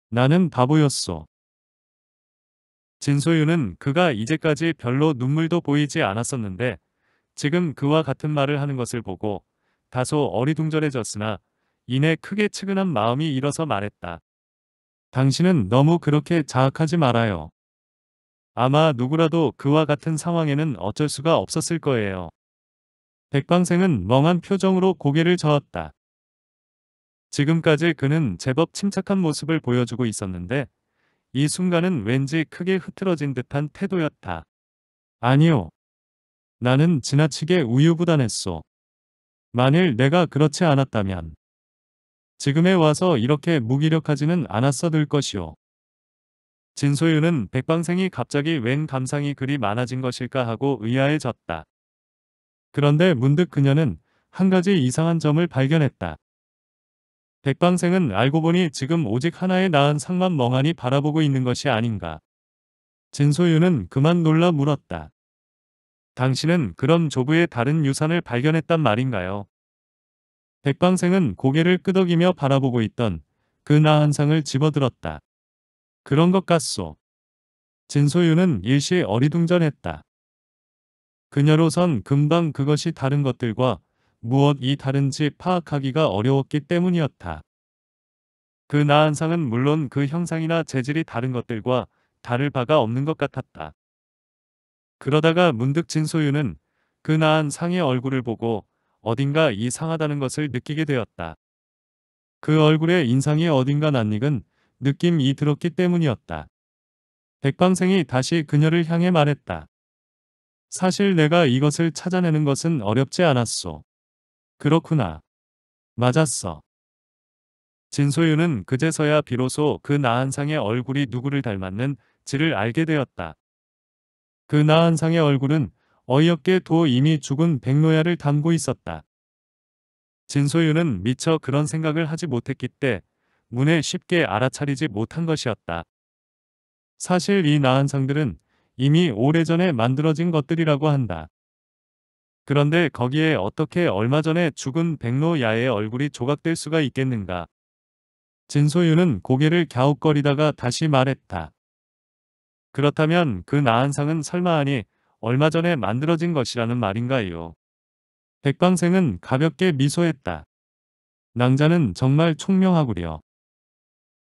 나는 바보였소. 진소유는 그가 이제까지 별로 눈물도 보이지 않았었는데 지금 그와 같은 말을 하는 것을 보고 다소 어리둥절해졌으나 이내 크게 측은한 마음이 일어서 말했다. 당신은 너무 그렇게 자학하지 말아요. 아마 누구라도 그와 같은 상황에는 어쩔 수가 없었을 거예요. 백방생은 멍한 표정으로 고개를 저었다. 지금까지 그는 제법 침착한 모습을 보여주고 있었는데 이 순간은 왠지 크게 흐트러진 듯한 태도였다. 아니요. 나는 지나치게 우유부단했소. 만일 내가 그렇지 않았다면 지금에 와서 이렇게 무기력하지는 않았어들 것이오. 진소윤은 백방생이 갑자기 웬 감상이 그리 많아진 것일까 하고 의아해졌다. 그런데 문득 그녀는 한 가지 이상한 점을 발견했다. 백방생은 알고 보니 지금 오직 하나의 나은 상만 멍하니 바라보고 있는 것이 아닌가. 진소윤은 그만 놀라 물었다. 당신은 그럼 조부의 다른 유산을 발견했단 말인가요? 백방생은 고개를 끄덕이며 바라보고 있던 그 나한 상을 집어들었다. 그런 것 같소. 진소윤은 일시 어리둥절했다. 그녀로선 금방 그것이 다른 것들과 무엇이 다른지 파악하기가 어려웠기 때문이었다. 그 나한상은 물론 그 형상이나 재질이 다른 것들과 다를 바가 없는 것 같았다. 그러다가 문득 진소유는 그 나한 상의 얼굴을 보고 어딘가 이상하다는 것을 느끼게 되었다. 그 얼굴의 인상이 어딘가 낯익은 느낌이 들었기 때문이었다. 백방생이 다시 그녀를 향해 말했다. 사실 내가 이것을 찾아내는 것은 어렵지 않았소. 그렇구나. 맞았어. 진소윤은 그제서야 비로소 그 나한상의 얼굴이 누구를 닮았는 지를 알게 되었다. 그 나한상의 얼굴은 어이없게 도 이미 죽은 백노야를 담고 있었다. 진소윤은 미처 그런 생각을 하지 못했기 때 문에 쉽게 알아차리지 못한 것이었다. 사실 이 나한상들은 이미 오래전에 만들어진 것들이라고 한다. 그런데 거기에 어떻게 얼마 전에 죽은 백로야의 얼굴이 조각될 수가 있겠는가. 진소윤은 고개를 갸웃거리다가 다시 말했다. 그렇다면 그 나한상은 설마 하니 얼마 전에 만들어진 것이라는 말인가요. 백방생은 가볍게 미소했다. 낭자는 정말 총명하구려.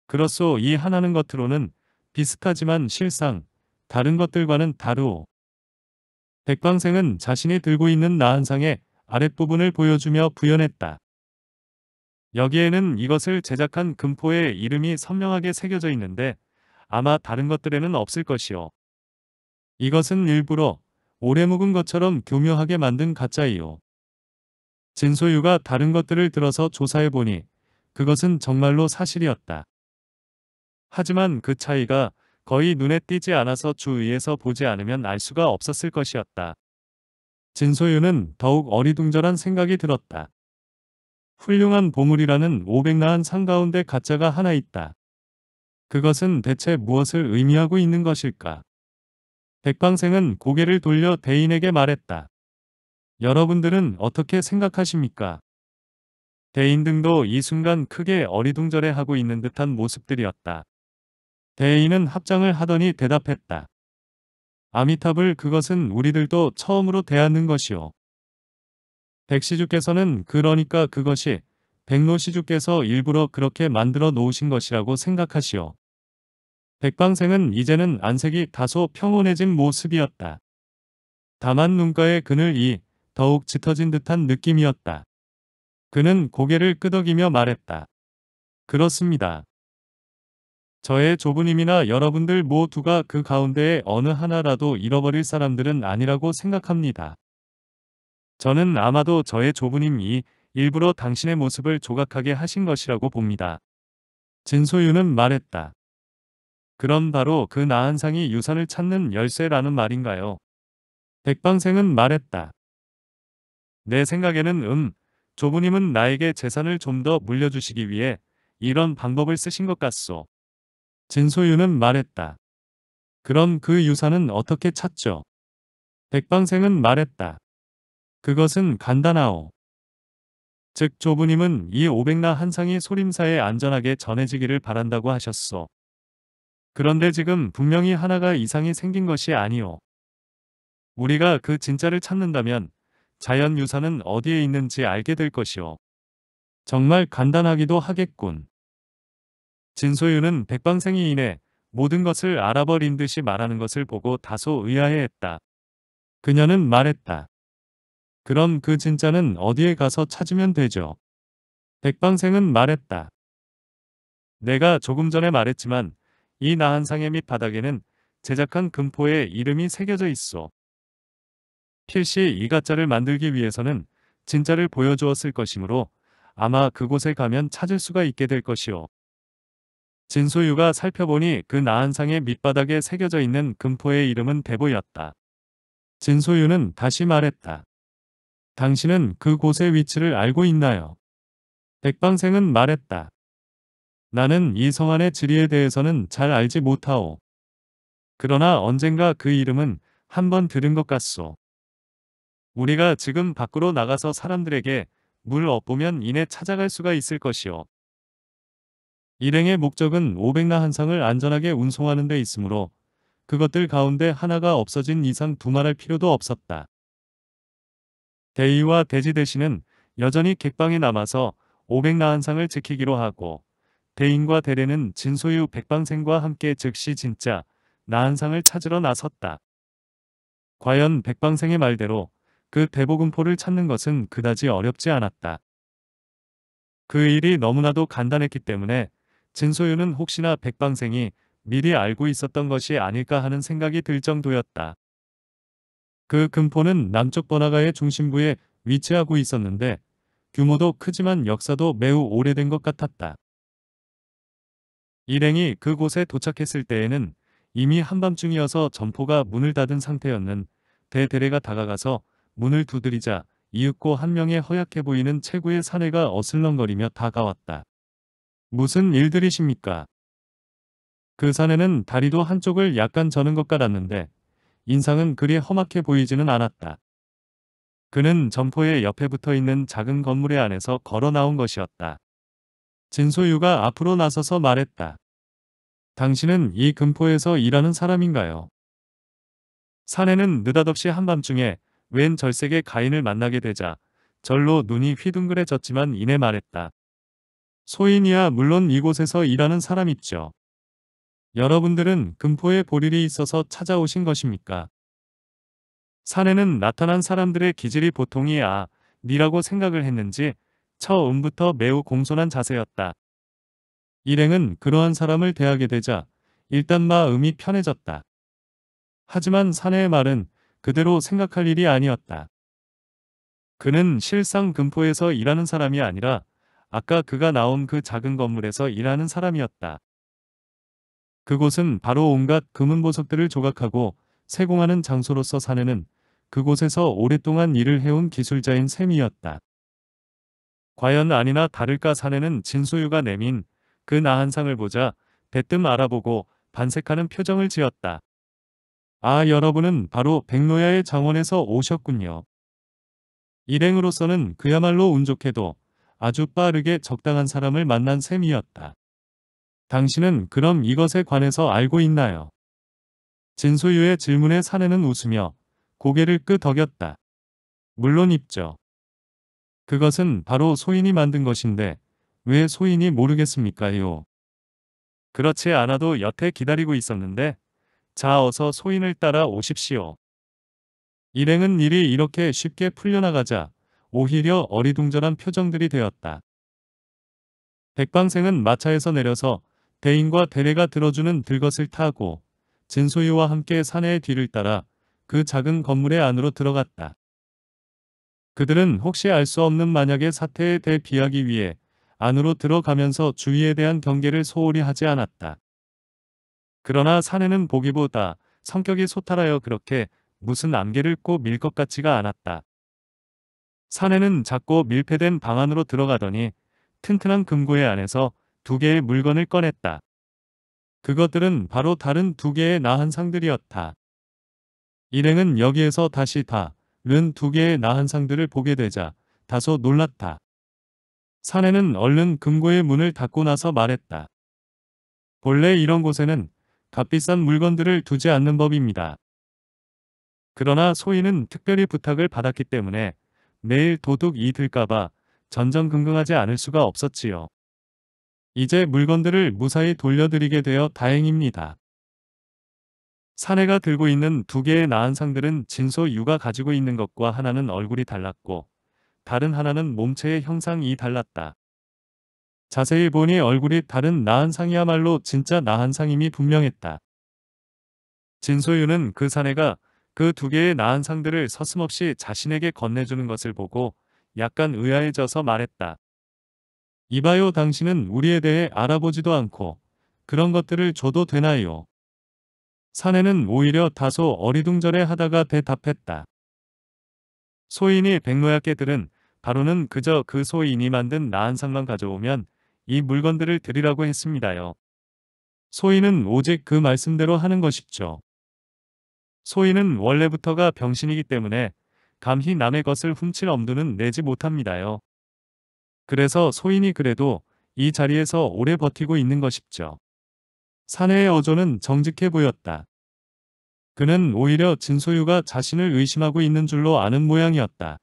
그렇소 이 하나는 것으로는 비슷하지만 실상 다른 것들과는 다르오. 백방생은 자신이 들고 있는 나한상의 아랫부분을 보여주며 부연했다. 여기에는 이것을 제작한 금포의 이름이 선명하게 새겨져 있는데 아마 다른 것들에는 없을 것이요. 이것은 일부러 오래 묵은 것처럼 교묘하게 만든 가짜이요. 진소유가 다른 것들을 들어서 조사해보니 그것은 정말로 사실이었다. 하지만 그 차이가 거의 눈에 띄지 않아서 주위에서 보지 않으면 알 수가 없었을 것이었다. 진소유는 더욱 어리둥절한 생각이 들었다. 훌륭한 보물이라는 500나한 상 가운데 가짜가 하나 있다. 그것은 대체 무엇을 의미하고 있는 것일까? 백방생은 고개를 돌려 대인에게 말했다. 여러분들은 어떻게 생각하십니까? 대인 등도 이 순간 크게 어리둥절해하고 있는 듯한 모습들이었다. 대인은 합장을 하더니 대답했다. 아미탑을 그것은 우리들도 처음으로 대하는 것이오. 백시주께서는 그러니까 그것이 백로시주께서 일부러 그렇게 만들어 놓으신 것이라고 생각하시오. 백방생은 이제는 안색이 다소 평온해진 모습이었다. 다만 눈가의 그늘이 더욱 짙어진 듯한 느낌이었다. 그는 고개를 끄덕이며 말했다. 그렇습니다. 저의 조부님이나 여러분들 모두가 그 가운데에 어느 하나라도 잃어버릴 사람들은 아니라고 생각합니다. 저는 아마도 저의 조부님이 일부러 당신의 모습을 조각하게 하신 것이라고 봅니다. 진소유는 말했다. 그럼 바로 그 나한상이 유산을 찾는 열쇠라는 말인가요? 백방생은 말했다. 내 생각에는 음, 조부님은 나에게 재산을 좀 더 물려주시기 위해 이런 방법을 쓰신 것 같소. 진소유는 말했다. 그럼 그 유산은 어떻게 찾죠? 백방생은 말했다. 그것은 간단하오. 즉 조부님은 이 오백나 한상이 소림사에 안전하게 전해지기를 바란다고 하셨소. 그런데 지금 분명히 하나가 이상이 생긴 것이 아니오. 우리가 그 진짜를 찾는다면 자연 유산은 어디에 있는지 알게 될 것이오. 정말 간단하기도 하겠군. 진소윤은 백방생이 인해 모든 것을 알아버린 듯이 말하는 것을 보고 다소 의아해했다. 그녀는 말했다. 그럼 그 진짜는 어디에 가서 찾으면 되죠? 백방생은 말했다. 내가 조금 전에 말했지만 이 나한상의 밑바닥에는 제작한 금포의 이름이 새겨져 있어. 필시 이 가짜를 만들기 위해서는 진짜를 보여주었을 것이므로 아마 그곳에 가면 찾을 수가 있게 될 것이오. 진소유가 살펴보니 그 나한상의 밑바닥에 새겨져 있는 금포의 이름은 대보였다. 진소유는 다시 말했다. 당신은 그곳의 위치를 알고 있나요? 백방생은 말했다. 나는 이 성안의 지리에 대해서는 잘 알지 못하오. 그러나 언젠가 그 이름은 한번 들은 것 같소. 우리가 지금 밖으로 나가서 사람들에게 물엎으면 이내 찾아갈 수가 있을 것이오. 일행의 목적은 500나 한상을 안전하게 운송하는 데 있으므로 그것들 가운데 하나가 없어진 이상 두말할 필요도 없었다. 대의와 대지 대신은 여전히 객방에 남아서 500나 한상을 지키기로 하고 대인과 대례는 진소유 백방생과 함께 즉시 진짜 나한상을 찾으러 나섰다. 과연 백방생의 말대로 그 대보금포를 찾는 것은 그다지 어렵지 않았다. 그 일이 너무나도 간단했기 때문에 진소유는 혹시나 백방생이 미리 알고 있었던 것이 아닐까 하는 생각이 들 정도였다. 그 금포는 남쪽 번화가의 중심부에 위치하고 있었는데 규모도 크지만 역사도 매우 오래된 것 같았다. 일행이 그곳에 도착했을 때에는 이미 한밤중이어서 점포가 문을 닫은 상태였는 대대레가 다가가서 문을 두드리자 이윽고 한 명의 허약해 보이는 최고의 사내가 어슬렁거리며 다가왔다. 무슨 일들이십니까? 그 사내는 다리도 한쪽을 약간 저는 것 같았는데 인상은 그리 험악해 보이지는 않았다. 그는 점포의 옆에 붙어 있는 작은 건물의 안에서 걸어 나온 것이었다. 진소유가 앞으로 나서서 말했다. 당신은 이 금포에서 일하는 사람인가요? 사내는 느닷없이 한밤중에 웬 절색의 가인을 만나게 되자 절로 눈이 휘둥그레졌지만 이내 말했다. 소인이야 물론 이곳에서 일하는 사람 있죠. 여러분들은 금포에 볼 일이 있어서 찾아오신 것입니까? 산에는 나타난 사람들의 기질이 보통이 야 아, 니라고 생각을 했는지 처음부터 매우 공손한 자세였다. 일행은 그러한 사람을 대하게 되자 일단 마음이 편해졌다. 하지만 사내의 말은 그대로 생각할 일이 아니었다. 그는 실상 금포에서 일하는 사람이 아니라 아까 그가 나온 그 작은 건물에서 일하는 사람이었다. 그곳은 바로 온갖 금은보석들을 조각하고 세공하는 장소로서 사내는 그곳에서 오랫동안 일을 해온 기술자인 셈이었다. 과연 아니나 다를까 사내는 진소유가 내민 그 나한상을 보자 대뜸 알아보고 반색하는 표정을 지었다. 아 여러분은 바로 백노야의 장원에서 오셨군요. 일행으로서는 그야말로 운 좋게도 아주 빠르게 적당한 사람을 만난 셈이었다. 당신은 그럼 이것에 관해서 알고 있나요? 진소유의 질문에 사내는 웃으며 고개를 끄덕였다. 물론 입죠. 그것은 바로 소인이 만든 것인데 왜 소인이 모르겠습니까요? 그렇지 않아도 여태 기다리고 있었는데 자 어서 소인을 따라 오십시오. 일행은 일이 이렇게 쉽게 풀려나가자 오히려 어리둥절한 표정들이 되었다. 백방생은 마차에서 내려서 대인과 대례가 들어주는 들것을 타고 진소유와 함께 사내의 뒤를 따라 그 작은 건물의 안으로 들어갔다. 그들은 혹시 알 수 없는 만약의 사태에 대 비하기 위해 안으로 들어가면서 주위에 대한 경계를 소홀히 하지 않았다. 그러나 사내는 보기보다 성격이 소탈하여 그렇게 무슨 안개를 꼬밀것 같지가 않았다. 사내는 작고 밀폐된 방 안으로 들어가더니 튼튼한 금고에 안에서 두 개의 물건을 꺼냈다. 그것들은 바로 다른 두 개의 나한 상들이었다. 일행은 여기에서 다시 다른 두 개의 나한 상들을 보게 되자 다소 놀랐다. 사내는 얼른 금고의 문을 닫고 나서 말했다. 본래 이런 곳에는 값비싼 물건들을 두지 않는 법입니다. 그러나 소인은 특별히 부탁을 받았기 때문에 내일 도둑이 들까봐 전전긍긍하지 않을 수가 없었지요. 이제 물건들을 무사히 돌려드리게 되어 다행입니다. 사내가 들고 있는 두 개의 나한상들은 진소 유가 가지고 있는 것과 하나는 얼굴이 달랐고 다른 하나는 몸체의 형상이 달랐다. 자세히 보니 얼굴이 다른 나한상이야말로 진짜 나한상임이 분명했다. 진소유는 그 사내가 그두 개의 나은 상들을 서슴없이 자신에게 건네주는 것을 보고 약간 의아해져서 말했다. 이봐요 당신은 우리에 대해 알아보지도 않고 그런 것들을 줘도 되나요? 사내는 오히려 다소 어리둥절해 하다가 대답했다. 소인이 백로약게 들은 바로는 그저 그 소인이 만든 나한상만 가져오면 이 물건들을 드리라고 했습니다요. 소인은 오직 그 말씀대로 하는 것이죠. 소인은 원래부터가 병신이기 때문에 감히 남의 것을 훔칠 엄두는 내지 못합니다요. 그래서 소인이 그래도 이 자리에서 오래 버티고 있는 것이죠. 사내의 어조는 정직해 보였다. 그는 오히려 진소유가 자신을 의심하고 있는 줄로 아는 모양이었다.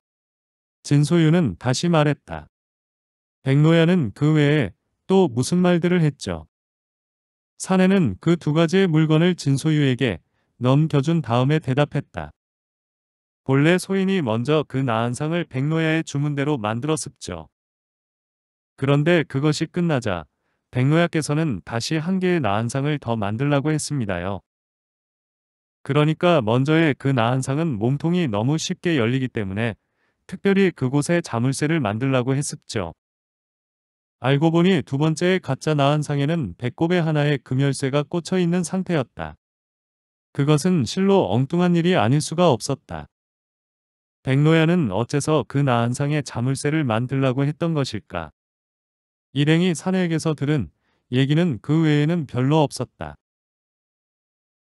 진소유는 다시 말했다. 백노야는 그 외에 또 무슨 말들을 했죠. 사내는 그 두 가지의 물건을 진소유에게 넘겨준 다음에 대답했다. 본래 소인이 먼저 그 나한상을 백로야의 주문대로 만들었었죠 그런데 그것이 끝나자 백로야께서는 다시 한 개의 나한상을 더 만들라고 했습니다요. 그러니까 먼저의 그 나한상은 몸통이 너무 쉽게 열리기 때문에 특별히 그곳에 자물쇠를 만들라고 했었죠 알고 보니 두 번째의 가짜 나한상에는 배꼽에 하나의 금열쇠가 꽂혀 있는 상태였다. 그것은 실로 엉뚱한 일이 아닐 수가 없었다. 백로야는 어째서 그 나한상의 자물쇠를 만들라고 했던 것일까. 일행이 사내에게서 들은 얘기는 그 외에는 별로 없었다.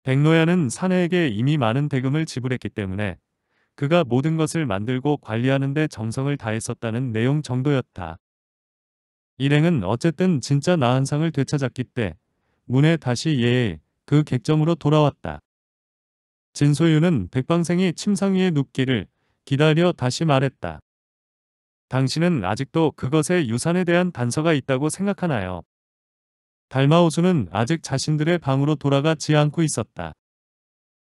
백로야는 사내에게 이미 많은 대금을 지불했기 때문에 그가 모든 것을 만들고 관리하는데 정성을 다했었다는 내용 정도였다. 일행은 어쨌든 진짜 나한상을 되찾았기 때 문에 다시 예의 그 객점으로 돌아왔다. 진소유는 백방생이 침상 위에 눕기를 기다려 다시 말했다. 당신은 아직도 그것의 유산에 대한 단서가 있다고 생각하나요? 달마호수는 아직 자신들의 방으로 돌아가지 않고 있었다.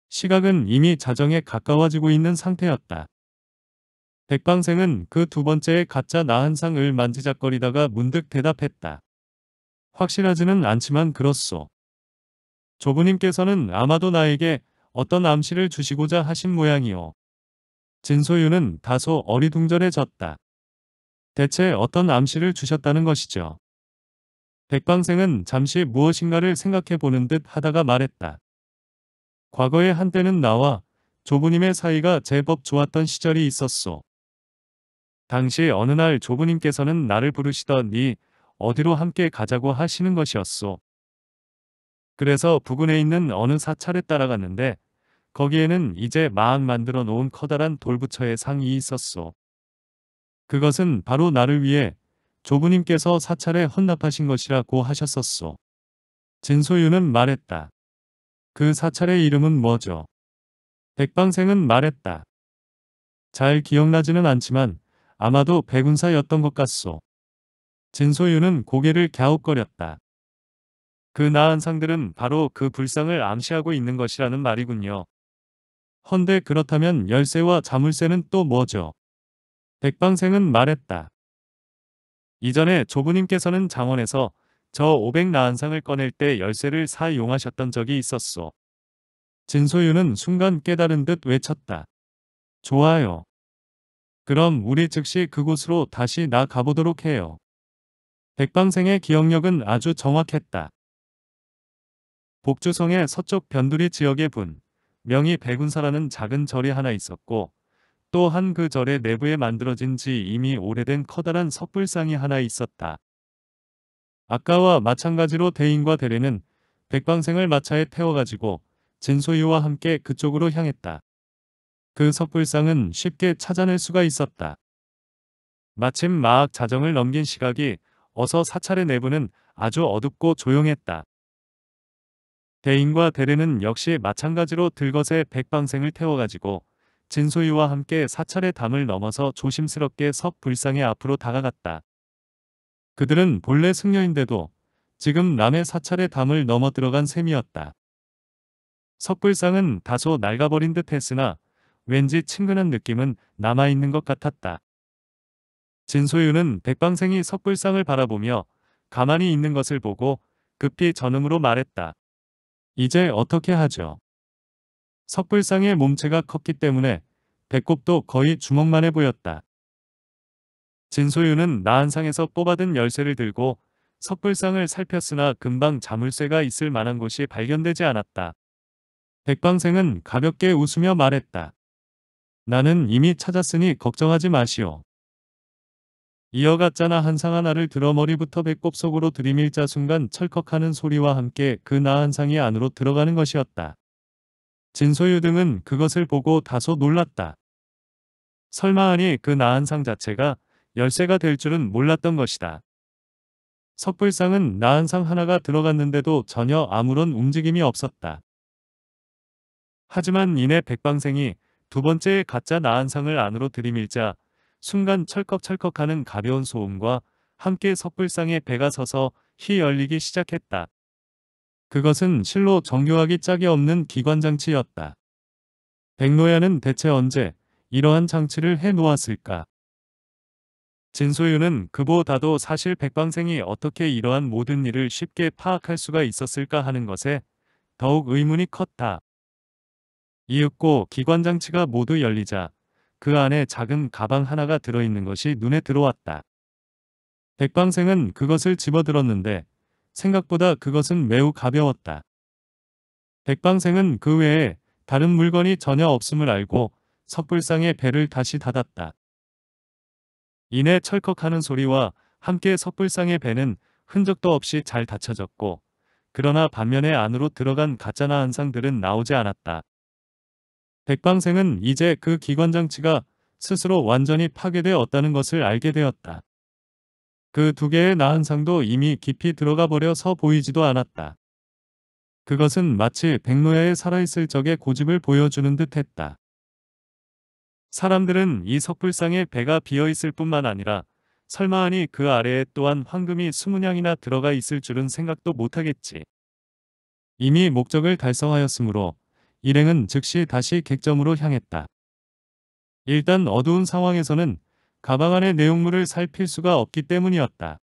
시각은 이미 자정에 가까워지고 있는 상태였다. 백방생은 그 두 번째의 가짜 나한상을 만지작거리다가 문득 대답했다. 확실하지는 않지만 그렇소. 조부님께서는 아마도 나에게 어떤 암시를 주시고자 하신 모양이오. 진소윤은 다소 어리둥절해졌다. 대체 어떤 암시를 주셨다는 것이죠. 백방생은 잠시 무엇인가를 생각해 보는 듯 하다가 말했다. 과거에 한때는 나와 조부님의 사이가 제법 좋았던 시절이 있었소. 당시 어느 날 조부님께서는 나를 부르시더니 어디로 함께 가자고 하시는 것이었소. 그래서 부근에 있는 어느 사찰에 따라갔는데 거기에는 이제 마악 만들어 놓은 커다란 돌부처의 상이 있었소. 그것은 바로 나를 위해 조부님께서 사찰에 헌납하신 것이라고 하셨었소. 진소유는 말했다. 그 사찰의 이름은 뭐죠? 백방생은 말했다. 잘 기억나지는 않지만 아마도 백운사였던 것 같소. 진소유는 고개를 갸웃거렸다. 그 나은 상들은 바로 그 불상을 암시하고 있는 것이라는 말이군요. 헌데 그렇다면 열쇠와 자물쇠는 또 뭐죠? 백방생은 말했다. 이전에 조부님께서는 장원에서 저 500나한상을 꺼낼 때 열쇠를 사용하셨던 적이 있었소. 진소유는 순간 깨달은 듯 외쳤다. 좋아요. 그럼 우리 즉시 그곳으로 다시 나가보도록 해요. 백방생의 기억력은 아주 정확했다. 복주성의 서쪽 변두리 지역의 분. 명이 백운사라는 작은 절이 하나 있었고 또 한 그 절의 내부에 만들어진 지 이미 오래된 커다란 석불상이 하나 있었다. 아까와 마찬가지로 대인과 대례는 백방생을 마차에 태워가지고 진소유와 함께 그쪽으로 향했다. 그 석불상은 쉽게 찾아낼 수가 있었다. 마침 마악 자정을 넘긴 시각이 어서 사찰의 내부는 아주 어둡고 조용했다. 대인과 대례는 역시 마찬가지로 들것에 백방생을 태워가지고 진소유와 함께 사찰의 담을 넘어서 조심스럽게 석불상의 앞으로 다가갔다. 그들은 본래 승려인데도 지금 남의 사찰의 담을 넘어 들어간 셈이었다. 석불상은 다소 낡아버린 듯 했으나 왠지 친근한 느낌은 남아있는 것 같았다. 진소유는 백방생이 석불상을 바라보며 가만히 있는 것을 보고 급히 전음으로 말했다. 이제 어떻게 하죠? 석불상의 몸체가 컸기 때문에 배꼽도 거의 주먹만해 보였다. 진소유는 나한상에서 뽑아든 열쇠를 들고 석불상을 살폈으나 금방 자물쇠가 있을 만한 곳이 발견되지 않았다. 백방생은 가볍게 웃으며 말했다. 나는 이미 찾았으니 걱정하지 마시오. 이어갔잖아 한상 하나를 들어 머리부터 배꼽 속으로 들이밀자 순간 철컥하는 소리와 함께 그나 한상이 안으로 들어가는 것이었다. 진소유 등은 그것을 보고 다소 놀랐다. 설마 하니 그나 한상 자체가 열쇠가 될 줄은 몰랐던 것이다. 석불상은 나 한상 하나가 들어갔는데도 전혀 아무런 움직임이 없었다. 하지만 이내 백방생이 두 번째 가짜 나한상을 안으로 들이밀자 순간 철컥철컥하는 가벼운 소음과 함께 석불상에 배가 서서 휘 열리기 시작했다. 그것은 실로 정교하기 짝이 없는 기관장치였다. 백노야는 대체 언제 이러한 장치를 해놓았을까? 진소유는 그보다도 사실 백방생이 어떻게 이러한 모든 일을 쉽게 파악할 수가 있었을까 하는 것에 더욱 의문이 컸다. 이윽고 기관장치가 모두 열리자 그 안에 작은 가방 하나가 들어있는 것이 눈에 들어왔다. 백방생은 그것을 집어들었는데 생각보다 그것은 매우 가벼웠다. 백방생은 그 외에 다른 물건이 전혀 없음을 알고 석불상의 배를 다시 닫았다. 이내 철컥하는 소리와 함께 석불상의 배는 흔적도 없이 잘 닫혀졌고 그러나 반면에 안으로 들어간 가짜나 한상들은 나오지 않았다. 백방생은 이제 그 기관장치가 스스로 완전히 파괴되었다는 것을 알게 되었다. 그 두 개의 나한상도 이미 깊이 들어가 버려서 보이지도 않았다. 그것은 마치 백노야에 살아있을 적의 고집을 보여주는 듯 했다. 사람들은 이 석불상에 배가 비어있을 뿐만 아니라 설마하니 그 아래에 또한 황금이 수문양이나 들어가 있을 줄은 생각도 못하겠지. 이미 목적을 달성하였으므로 일행은 즉시 다시 객점으로 향했다. 일단 어두운 상황에서는 가방 안의 내용물을 살필 수가 없기 때문이었다.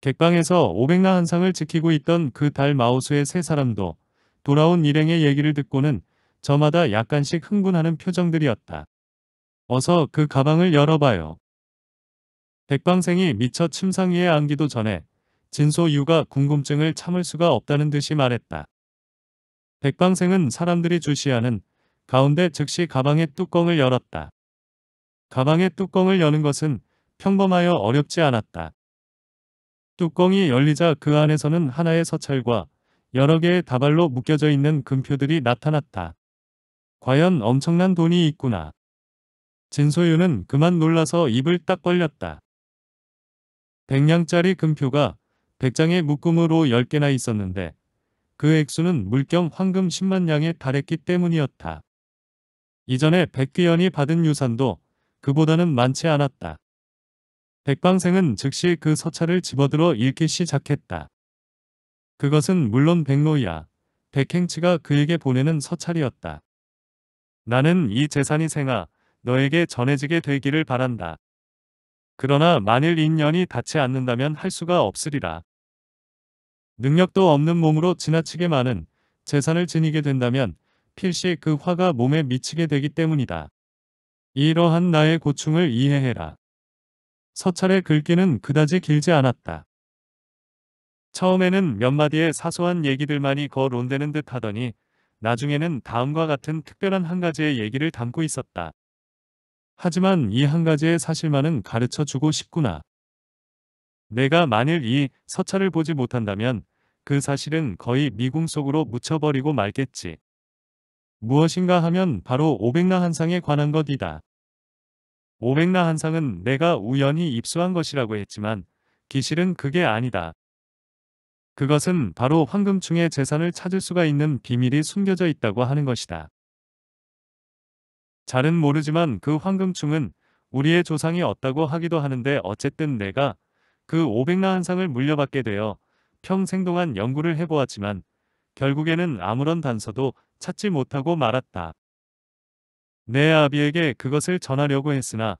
객방에서 500나 한상을 지키고 있던 그 달마우스의세 사람도 돌아온 일행의 얘기를 듣고는 저마다 약간씩 흥분하는 표정들이었다. 어서 그 가방을 열어봐요. 백방생이 미처 침상 위에 앉기도 전에 진소 유가 궁금증을 참을 수가 없다는 듯이 말했다. 백방생은 사람들이 주시하는 가운데 즉시 가방의 뚜껑을 열었다. 가방의 뚜껑을 여는 것은 평범하여 어렵지 않았다. 뚜껑이 열리자 그 안에서는 하나의 서찰과 여러 개의 다발로 묶여져 있는 금표들이 나타났다. 과연 엄청난 돈이 있구나. 진소유는 그만 놀라서 입을 딱 벌렸다. 백냥짜리 금표가 백장의 묶음으로 10개나 있었는데 그 액수는 물경 황금 10만 냥에 달했기 때문이었다. 이전에 백귀현이 받은 유산도 그보다는 많지 않았다. 백방생은 즉시 그서찰을 집어들어 읽기 시작했다. 그것은 물론 백로이야 백행치가 그에게 보내는 서찰이었다. 나는 이 재산이 생아 너에게 전해지게 되기를 바란다. 그러나 만일 인연이 닿지 않는다면 할 수가 없으리라. 능력도 없는 몸으로 지나치게 많은 재산을 지니게 된다면 필시 그 화가 몸에 미치게 되기 때문이다. 이러한 나의 고충을 이해해라. 서찰의 글귀는 그다지 길지 않았다. 처음에는 몇 마디의 사소한 얘기들만이 거론되는 듯 하더니 나중에는 다음과 같은 특별한 한 가지의 얘기를 담고 있었다. 하지만 이 한 가지의 사실만은 가르쳐 주고 싶구나. 내가 만일 이 서찰을 보지 못한다면 그 사실은 거의 미궁 속으로 묻혀버리고 말겠지. 무엇인가 하면 바로 오백나 한상에 관한 것이다. 오백나 한상은 내가 우연히 입수한 것이라고 했지만 기실은 그게 아니다. 그것은 바로 황금충의 재산을 찾을 수가 있는 비밀이 숨겨져 있다고 하는 것이다. 잘은 모르지만 그 황금충은 우리의 조상이 없다고 하기도 하는데 어쨌든 내가 그 오백나 한상을 물려받게 되어 평생 동안 연구를 해보았지만 결국에는 아무런 단서도 찾지 못하고 말았다. 내 아비에게 그것을 전하려고 했으나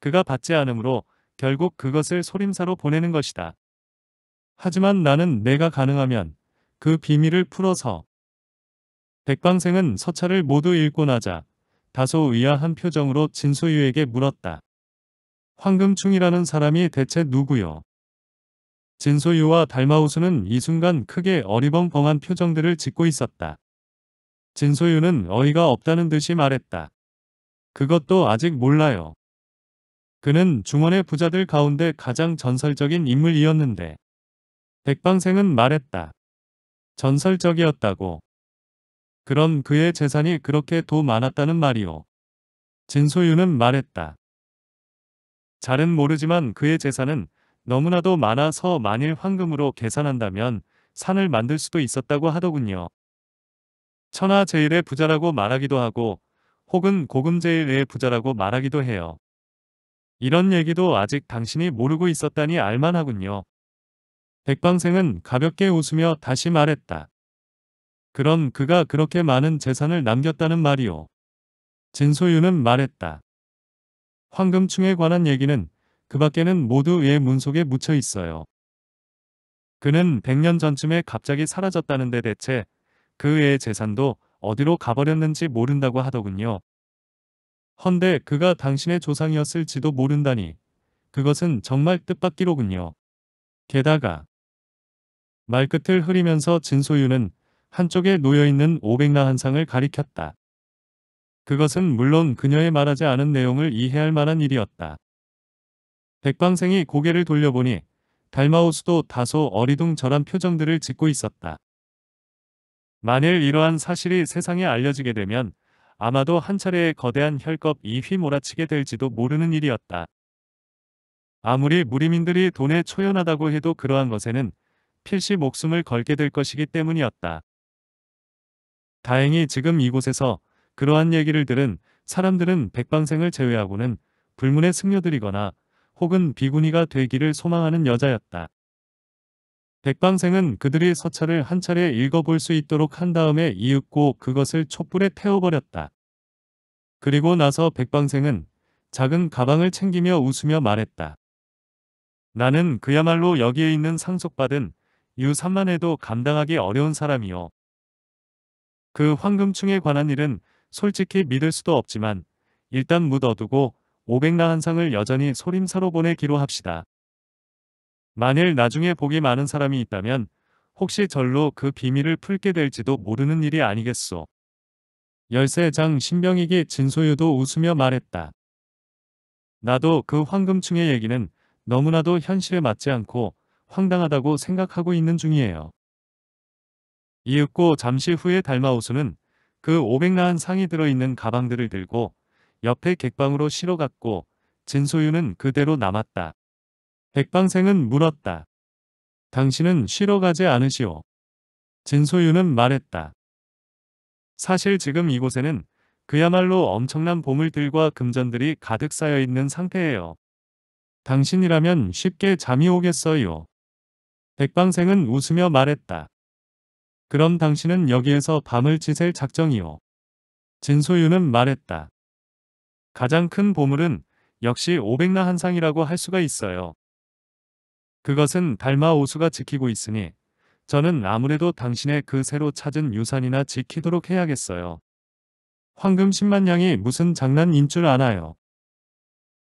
그가 받지 않으므로 결국 그것을 소림사로 보내는 것이다. 하지만 나는 내가 가능하면 그 비밀을 풀어서 백방생은 서찰을 모두 읽고 나자 다소 의아한 표정으로 진소유에게 물었다. 황금충이라는 사람이 대체 누구요? 진소유와 달마우스는 이 순간 크게 어리벙벙한 표정들을 짓고 있었다. 진소유는 어이가 없다는 듯이 말했다. 그것도 아직 몰라요. 그는 중원의 부자들 가운데 가장 전설적인 인물이었는데 백방생은 말했다. 전설적이었다고. 그럼 그의 재산이 그렇게 도 많았다는 말이오. 진소유는 말했다. 잘은 모르지만 그의 재산은 너무나도 많아서 만일 황금으로 계산한다면 산을 만들 수도 있었다고 하더군요. 천하제일의 부자라고 말하기도 하고 혹은 고금제일의 부자라고 말하기도 해요. 이런 얘기도 아직 당신이 모르고 있었다니 알만하군요. 백방생은 가볍게 웃으며 다시 말했다. 그럼 그가 그렇게 많은 재산을 남겼다는 말이오. 진소윤은 말했다. 황금충에 관한 얘기는 그 밖에는 모두 그문 속에 묻혀 있어요. 그는 100년 전쯤에 갑자기 사라졌다는데 대체 그 외의 재산도 어디로 가버렸는지 모른다고 하더군요. 헌데 그가 당신의 조상이었을지도 모른다니 그것은 정말 뜻밖이로군요. 게다가 말끝을 흐리면서 진소유는 한쪽에 놓여있는 500나 한상을 가리켰다. 그것은 물론 그녀의 말하지 않은 내용을 이해할 만한 일이었다. 백방생이 고개를 돌려보니 달마우스도 다소 어리둥절한 표정들을 짓고 있었다. 만일 이러한 사실이 세상에 알려지게 되면 아마도 한 차례의 거대한 혈겁이 휘몰아치게 될지도 모르는 일이었다. 아무리 무리민들이 돈에 초연하다고 해도 그러한 것에는 필시 목숨을 걸게 될 것이기 때문이었다. 다행히 지금 이곳에서 그러한 얘기를 들은 사람들은 백방생을 제외하고는 불문의 승려들이거나 혹은 비구니가 되기를 소망하는 여자였다. 백방생은 그들이 서찰을 한 차례 읽어볼 수 있도록 한 다음에 이윽고 그것을 촛불에 태워버렸다. 그리고 나서 백방생은 작은 가방을 챙기며 웃으며 말했다. 나는 그야말로 여기에 있는 상속받은 유산만 해도 감당하기 어려운 사람이요. 그 황금충에 관한 일은 솔직히 믿을 수도 없지만 일단 묻어두고 500나 한 상을 여전히 소림사로 보내기로 합시다. 만일 나중에 복이 많은 사람이 있다면 혹시 절로 그 비밀을 풀게 될지도 모르는 일이 아니겠소. 열세장 신병이기 진소유도 웃으며 말했다. 나도 그 황금충의 얘기는 너무나도 현실에 맞지 않고 황당하다고 생각하고 있는 중이에요. 이윽고 잠시 후에 달마우수는 그 500나한 상이 들어있는 가방들을 들고 옆에 객방으로 실어갔고 진소유는 그대로 남았다. 백방생은 물었다. 당신은 쉬러 가지 않으시오. 진소유는 말했다. 사실 지금 이곳에는 그야말로 엄청난 보물들과 금전들이 가득 쌓여 있는 상태예요. 당신이라면 쉽게 잠이 오겠어요. 백방생은 웃으며 말했다. 그럼 당신은 여기에서 밤을 지셀 작정이오. 진소유는 말했다. 가장 큰 보물은 역시 500나 한상이라고 할 수가 있어요. 그것은 달마 오수가 지키고 있으니 저는 아무래도 당신의 그 새로 찾은 유산이나 지키도록 해야겠어요. 황금 10만 냥이 무슨 장난인 줄 아나요.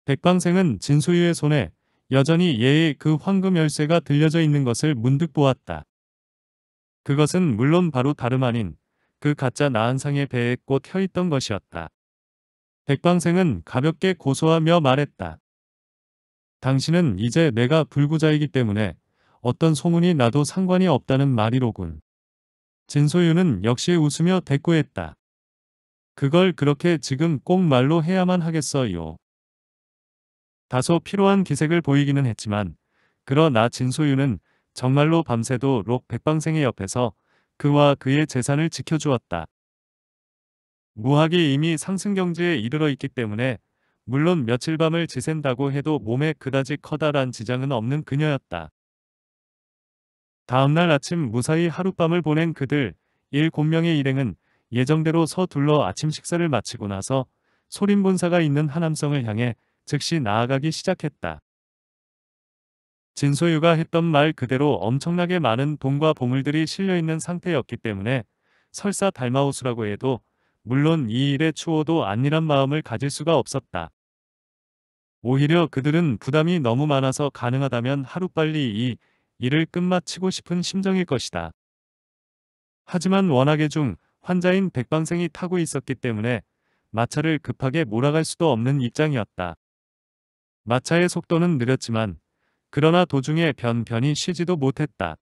백방생은 진수유의 손에 여전히 예의 그 황금 열쇠가 들려져 있는 것을 문득 보았다. 그것은 물론 바로 다름 아닌 그 가짜 나한상의 배에 꽃 혀있던 것이었다. 백방생은 가볍게 고소하며 말했다. 당신은 이제 내가 불구자이기 때문에 어떤 소문이 나도 상관이 없다는 말이로군. 진소윤은 역시 웃으며 대꾸했다. 그걸 그렇게 지금 꼭 말로 해야만 하겠어요. 다소 피로한 기색을 보이기는 했지만 그러나 진소윤은 정말로 밤새도록 백방생의 옆에서 그와 그의 재산을 지켜주었다. 무학이 이미 상승 경지에 이르러 있기 때문에 물론 며칠 밤을 지샌다고 해도 몸에 그다지 커다란 지장은 없는 그녀였다. 다음날 아침 무사히 하룻밤을 보낸 그들 일곱명의 일행은 예정대로 서둘러 아침 식사를 마치고 나서 소림본사가 있는 하남성을 향해 즉시 나아가기 시작했다. 진소유가 했던 말 그대로 엄청나게 많은 돈과 보물들이 실려있는 상태였기 때문에 설사 달마호수라고 해도 물론 이 일에 추워도 안일한 마음을 가질 수가 없었다. 오히려 그들은 부담이 너무 많아서 가능하다면 하루빨리 이 일을 끝마치고 싶은 심정일 것이다. 하지만 워낙에 중 환자인 백방생이 타고 있었기 때문에 마차를 급하게 몰아갈 수도 없는 입장이었다. 마차의 속도는 느렸지만 그러나 도중에 변변히 쉬지도 못했다.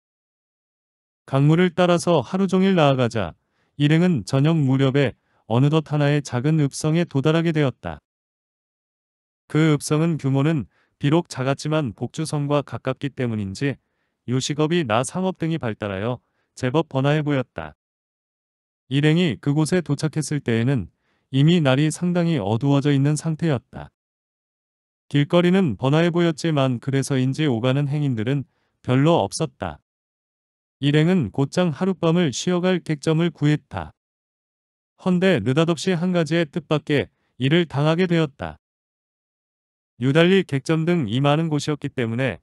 강물을 따라서 하루 종일 나아가자 일행은 저녁 무렵에 어느덧 하나의 작은 읍성에 도달하게 되었다. 그 읍성은 규모는 비록 작았지만 복주성과 가깝기 때문인지 요식업이나 상업 등이 발달하여 제법 번화해 보였다. 일행이 그곳에 도착했을 때에는 이미 날이 상당히 어두워져 있는 상태였다. 길거리는 번화해 보였지만 그래서인지 오가는 행인들은 별로 없었다. 일행은 곧장 하룻밤을 쉬어갈 객점을 구했다. 헌데 느닷없이 한 가지의 뜻밖에 일을 당하게 되었다. 유달리 객점 등 이 많은 곳이었기 때문에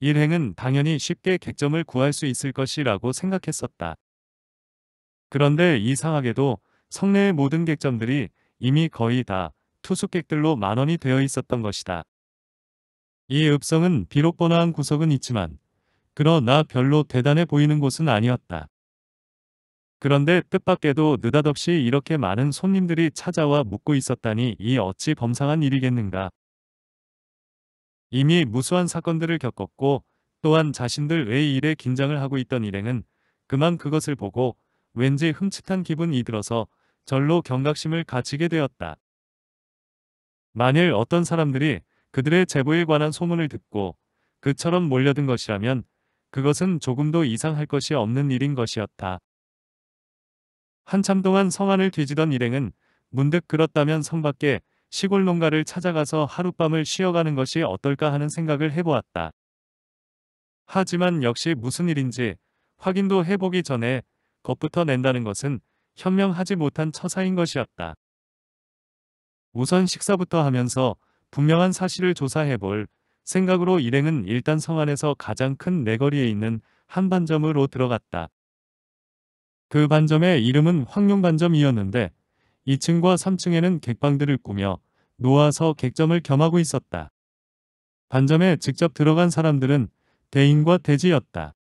일행은 당연히 쉽게 객점을 구할 수 있을 것이라고 생각했었다. 그런데 이상하게도 성내의 모든 객점들이 이미 거의 다 투숙객들로 만원이 되어 있었던 것이다. 이 읍성은 비록 번화한 구석은 있지만 그러나 별로 대단해 보이는 곳은 아니었다. 그런데 뜻밖에도 느닷없이 이렇게 많은 손님들이 찾아와 묻고 있었다니 이 어찌 범상한 일이겠는가. 이미 무수한 사건들을 겪었고 또한 자신들 외 일에 긴장을 하고 있던 일행은 그만 그것을 보고 왠지 흠칫한 기분이 들어서 절로 경각심을 가지게 되었다. 만일 어떤 사람들이 그들의 제보에 관한 소문을 듣고 그처럼 몰려든 것이라면 그것은 조금도 이상할 것이 없는 일인 것이었다. 한참 동안 성안을 뒤지던 일행은 문득 그렇다면 성밖에 시골 농가를 찾아가서 하룻밤을 쉬어가는 것이 어떨까 하는 생각을 해보았다. 하지만 역시 무슨 일인지 확인도 해보기 전에 겁부터 낸다는 것은 현명하지 못한 처사인 것이었다. 우선 식사부터 하면서 분명한 사실을 조사해볼 생각으로 일행은 일단 성안에서 가장 큰 내거리에 있는 한반점으로 들어갔다. 그 반점의 이름은 황룡반점이었는데 2층과 3층에는 객방들을 꾸며 놓아서 객점을 겸하고 있었다. 반점에 직접 들어간 사람들은 대인과 대지였다.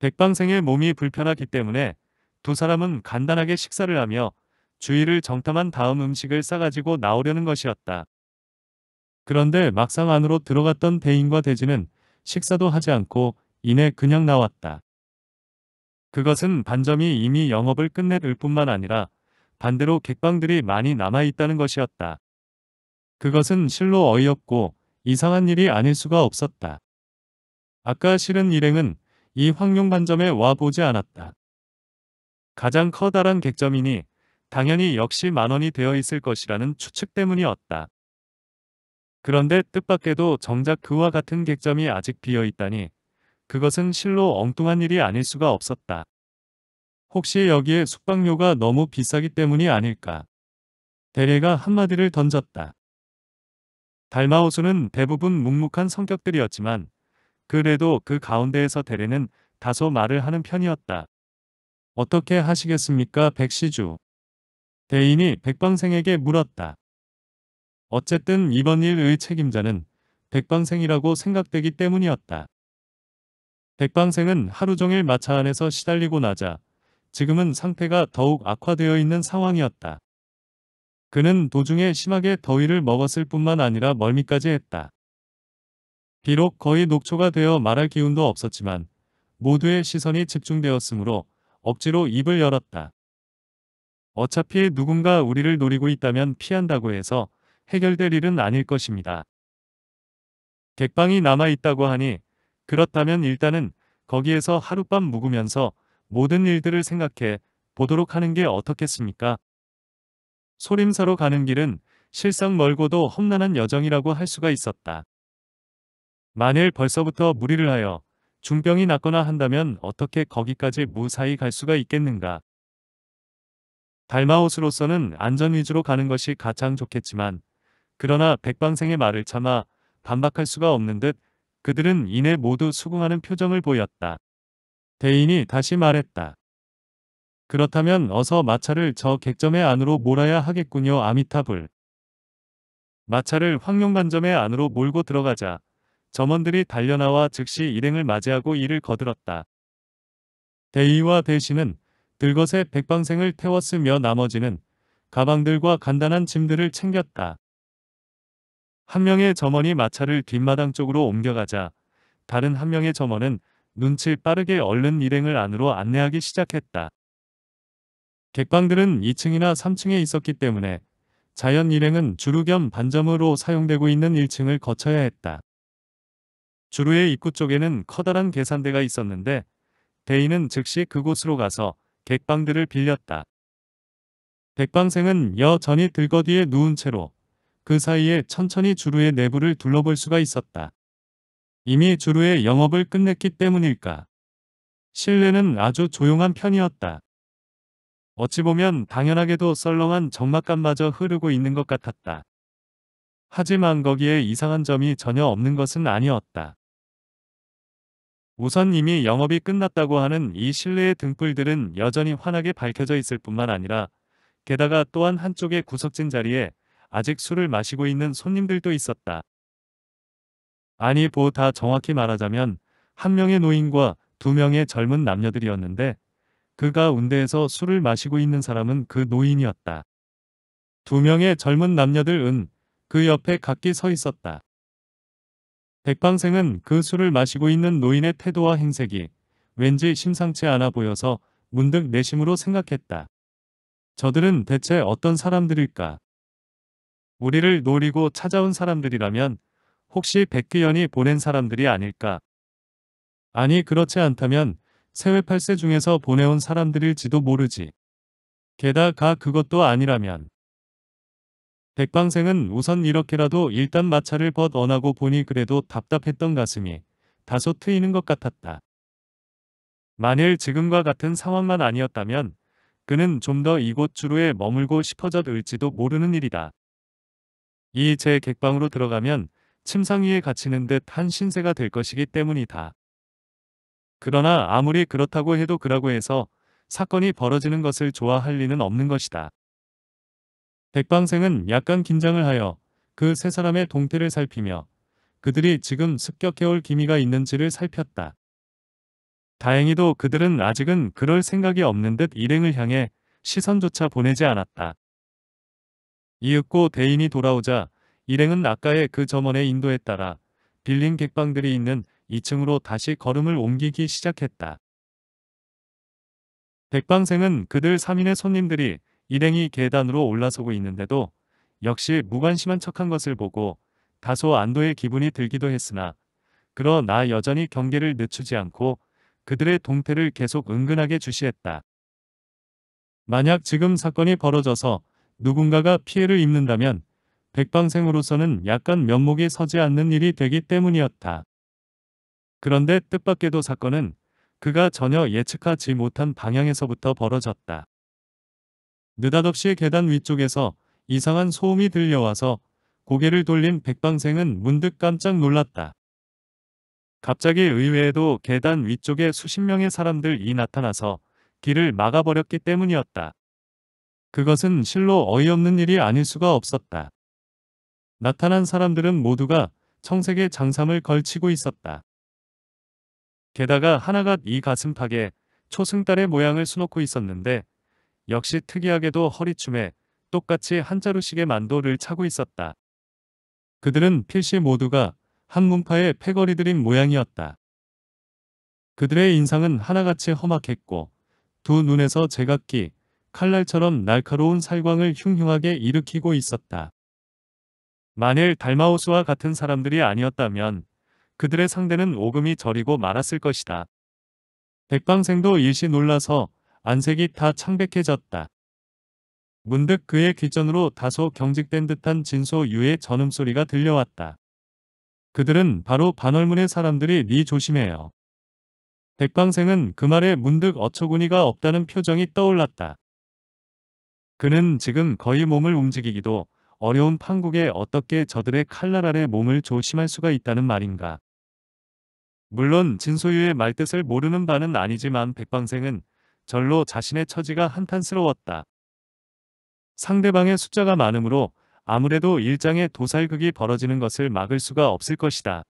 백방생의 몸이 불편하기 때문에 두 사람은 간단하게 식사를 하며 주위를 정탐한 다음 음식을 싸가지고 나오려는 것이었다. 그런데 막상 안으로 들어갔던 대인과 대지는 식사도 하지 않고 이내 그냥 나왔다. 그것은 반점이 이미 영업을 끝냈을 뿐만 아니라 반대로 객방들이 많이 남아있다는 것이었다. 그것은 실로 어이없고 이상한 일이 아닐 수가 없었다. 아까 실은 일행은 이 황룡 반점에 와 보지 않았다. 가장 커다란 객점이니 당연히 역시 만원이 되어 있을 것이라는 추측 때문이었다. 그런데 뜻밖에도 정작 그와 같은 객점이 아직 비어 있다니 그것은 실로 엉뚱한 일이 아닐 수가 없었다. 혹시 여기에 숙박료가 너무 비싸기 때문이 아닐까. 대례가 한마디를 던졌다. 달마호수는 대부분 묵묵한 성격들이었지만 그래도 그 가운데에서 대례는 다소 말을 하는 편이었다. 어떻게 하시겠습니까 백시주. 대인이 백방생에게 물었다. 어쨌든 이번 일의 책임자는 백방생이라고 생각되기 때문이었다. 백방생은 하루 종일 마차 안에서 시달리고 나자 지금은 상태가 더욱 악화되어 있는 상황이었다. 그는 도중에 심하게 더위를 먹었을 뿐만 아니라 멀미까지 했다. 비록 거의 녹초가 되어 말할 기운도 없었지만 모두의 시선이 집중되었으므로 억지로 입을 열었다. 어차피 누군가 우리를 노리고 있다면 피한다고 해서 해결될 일은 아닐 것입니다. 객방이 남아있다고 하니 그렇다면 일단은 거기에서 하룻밤 묵으면서 모든 일들을 생각해 보도록 하는 게 어떻겠습니까? 소림사로 가는 길은 실상 멀고도 험난한 여정이라고 할 수가 있었다. 만일 벌써부터 무리를 하여 중병이 났거나 한다면 어떻게 거기까지 무사히 갈 수가 있겠는가? 달마옷으로서는 안전 위주로 가는 것이 가장 좋겠지만 그러나 백방생의 말을 참아 반박할 수가 없는 듯 그들은 이내 모두 수긍하는 표정을 보였다. 대인이 다시 말했다. 그렇다면 어서 마차를 저 객점의 안으로 몰아야 하겠군요 아미타불. 마차를 황룡반점의 안으로 몰고 들어가자 점원들이 달려나와 즉시 일행을 맞이하고 이를 거들었다. 대의와 대신은 들것에 백방생을 태웠으며 나머지는 가방들과 간단한 짐들을 챙겼다. 한 명의 점원이 마차를 뒷마당 쪽으로 옮겨가자 다른 한 명의 점원은 눈치 빠르게 얼른 일행을 안으로 안내하기 시작했다. 객방들은 2층이나 3층에 있었기 때문에 자연 일행은 주루 겸 반점으로 사용되고 있는 1층을 거쳐야 했다. 주루의 입구 쪽에는 커다란 계산대가 있었는데 대인은 즉시 그곳으로 가서 객방들을 빌렸다. 백방생은 여전히 들거뒤에 누운 채로 그 사이에 천천히 주루의 내부를 둘러볼 수가 있었다. 이미 주루의 영업을 끝냈기 때문일까. 실내는 아주 조용한 편이었다. 어찌 보면 당연하게도 썰렁한 적막감마저 흐르고 있는 것 같았다. 하지만 거기에 이상한 점이 전혀 없는 것은 아니었다. 우선 이미 영업이 끝났다고 하는 이 실내의 등불들은 여전히 환하게 밝혀져 있을 뿐만 아니라 게다가 또한 한쪽의 구석진 자리에 아직 술을 마시고 있는 손님들도 있었다. 아니 보다 정확히 말하자면 한 명의 노인과 두 명의 젊은 남녀들이었는데 그가 운대에서 술을 마시고 있는 사람은 그 노인이었다. 두 명의 젊은 남녀들은 그 옆에 각기 서 있었다. 백방생은 그 술을 마시고 있는 노인의 태도와 행색이 왠지 심상치 않아 보여서 문득 내심으로 생각했다. 저들은 대체 어떤 사람들일까? 우리를 노리고 찾아온 사람들이라면 혹시 백귀현이 보낸 사람들이 아닐까? 아니 그렇지 않다면 세회 8세 중에서 보내온 사람들일지도 모르지. 게다가 그것도 아니라면. 백방생은 우선 이렇게라도 일단 마차를 벗어나고 보니 그래도 답답했던 가슴이 다소 트이는 것 같았다. 만일 지금과 같은 상황만 아니었다면 그는 좀 더 이곳 주로에 머물고 싶어졌을지도 모르는 일이다. 이제 객방으로 들어가면 침상 위에 갇히는 듯 한 신세가 될 것이기 때문이다. 그러나 아무리 그렇다고 해도 그라고 해서 사건이 벌어지는 것을 좋아할 리는 없는 것이다. 백방생은 약간 긴장을 하여 그 세 사람의 동태를 살피며 그들이 지금 습격해올 기미가 있는지를 살폈다. 다행히도 그들은 아직은 그럴 생각이 없는 듯 일행을 향해 시선조차 보내지 않았다. 이윽고 대인이 돌아오자 일행은 아까의 그 점원의 인도에 따라 빌린 객방들이 있는 2층으로 다시 걸음을 옮기기 시작했다. 백방생은 그들 3인의 손님들이 일행이 계단으로 올라서고 있는데도 역시 무관심한 척한 것을 보고 다소 안도의 기분이 들기도 했으나 그러나 여전히 경계를 늦추지 않고 그들의 동태를 계속 은근하게 주시했다. 만약 지금 사건이 벌어져서 누군가가 피해를 입는다면 백방생으로서는 약간 면목이 서지 않는 일이 되기 때문이었다. 그런데 뜻밖에도 사건은 그가 전혀 예측하지 못한 방향에서부터 벌어졌다. 느닷없이 계단 위쪽에서 이상한 소음이 들려와서 고개를 돌린 백방생은 문득 깜짝 놀랐다. 갑자기 의외에도 계단 위쪽에 수십 명의 사람들이 나타나서 길을 막아버렸기 때문이었다. 그것은 실로 어이없는 일이 아닐 수가 없었다. 나타난 사람들은 모두가 청색의 장삼을 걸치고 있었다. 게다가 하나가 이 가슴팍에 초승달의 모양을 수놓고 있었는데 역시 특이하게도 허리춤에 똑같이 한자루씩의 만도를 차고 있었다. 그들은 필시 모두가 한문파의 패거리들인 모양이었다. 그들의 인상은 하나같이 험악했고 두 눈에서 제각기 칼날처럼 날카로운 살광을 흉흉하게 일으키고 있었다. 만일 달마우스와 같은 사람들이 아니었다면 그들의 상대는 오금이 저리고 말았을 것이다. 백방생도 일시 놀라서 안색이 다 창백해졌다. 문득 그의 귀전으로 다소 경직된 듯한 진소유의 전음소리가 들려왔다. 그들은 바로 반월문의 사람들이 니 조심해요. 백방생은 그 말에 문득 어처구니가 없다는 표정이 떠올랐다. 그는 지금 거의 몸을 움직이기도 어려운 판국에 어떻게 저들의 칼날 아래 몸을 조심할 수가 있다는 말인가. 물론 진소유의 말뜻을 모르는 바는 아니지만 백방생은 절로 자신의 처지가 한탄스러웠다. 상대방의 숫자가 많으므로 아무래도 일장의 도살극이 벌어지는 것을 막을 수가 없을 것이다.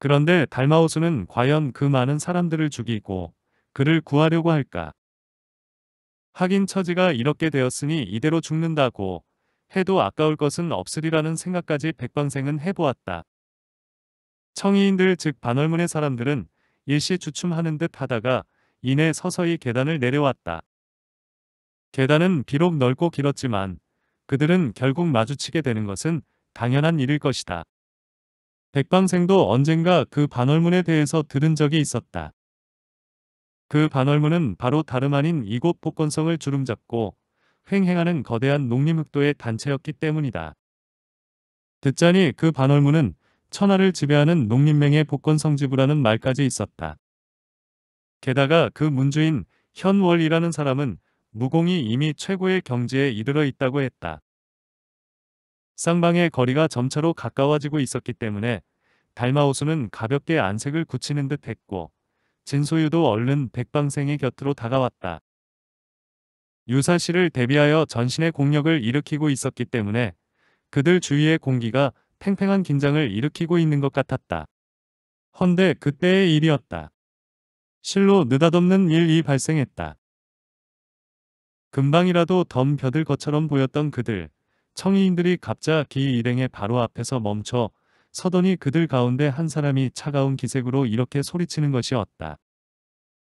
그런데 달마호수는 과연 그 많은 사람들을 죽이고 그를 구하려고 할까? 하긴 처지가 이렇게 되었으니 이대로 죽는다고 해도 아까울 것은 없으리라는 생각까지 백방생은 해보았다. 청의인들즉 반월문의 사람들은 일시 주춤하는 듯 하다가 이내 서서히 계단을 내려왔다. 계단은 비록 넓고 길었지만 그들은 결국 마주치게 되는 것은 당연한 일일 것이다. 백방생도 언젠가 그 반월문에 대해서 들은 적이 있었다. 그 반월문은 바로 다름 아닌 이곳 폭건성을 주름잡고 횡행하는 거대한 농림흑도의 단체였기 때문이다. 듣자니 그 반월문은 천하를 지배하는 농림맹의 복권성지부라는 말까지 있었다. 게다가 그 문주인 현월이라는 사람은 무공이 이미 최고의 경지에 이르러 있다고 했다. 쌍방의 거리가 점차로 가까워지고 있었기 때문에 달마호수는 가볍게 안색을 굳히는 듯 했고 진소유도 얼른 백방생의 곁으로 다가왔다. 유사시를 대비하여 전신의 공력을 일으키고 있었기 때문에 그들 주위의 공기가 팽팽한 긴장을 일으키고 있는 것 같았다. 헌데 그때의 일이었다. 실로 느닷없는 일이 발생했다. 금방이라도 덤벼들 것처럼 보였던 그들, 청의인들이 갑자기 일행의 바로 앞에서 멈춰 서더니 그들 가운데 한 사람이 차가운 기색으로 이렇게 소리치는 것이었다.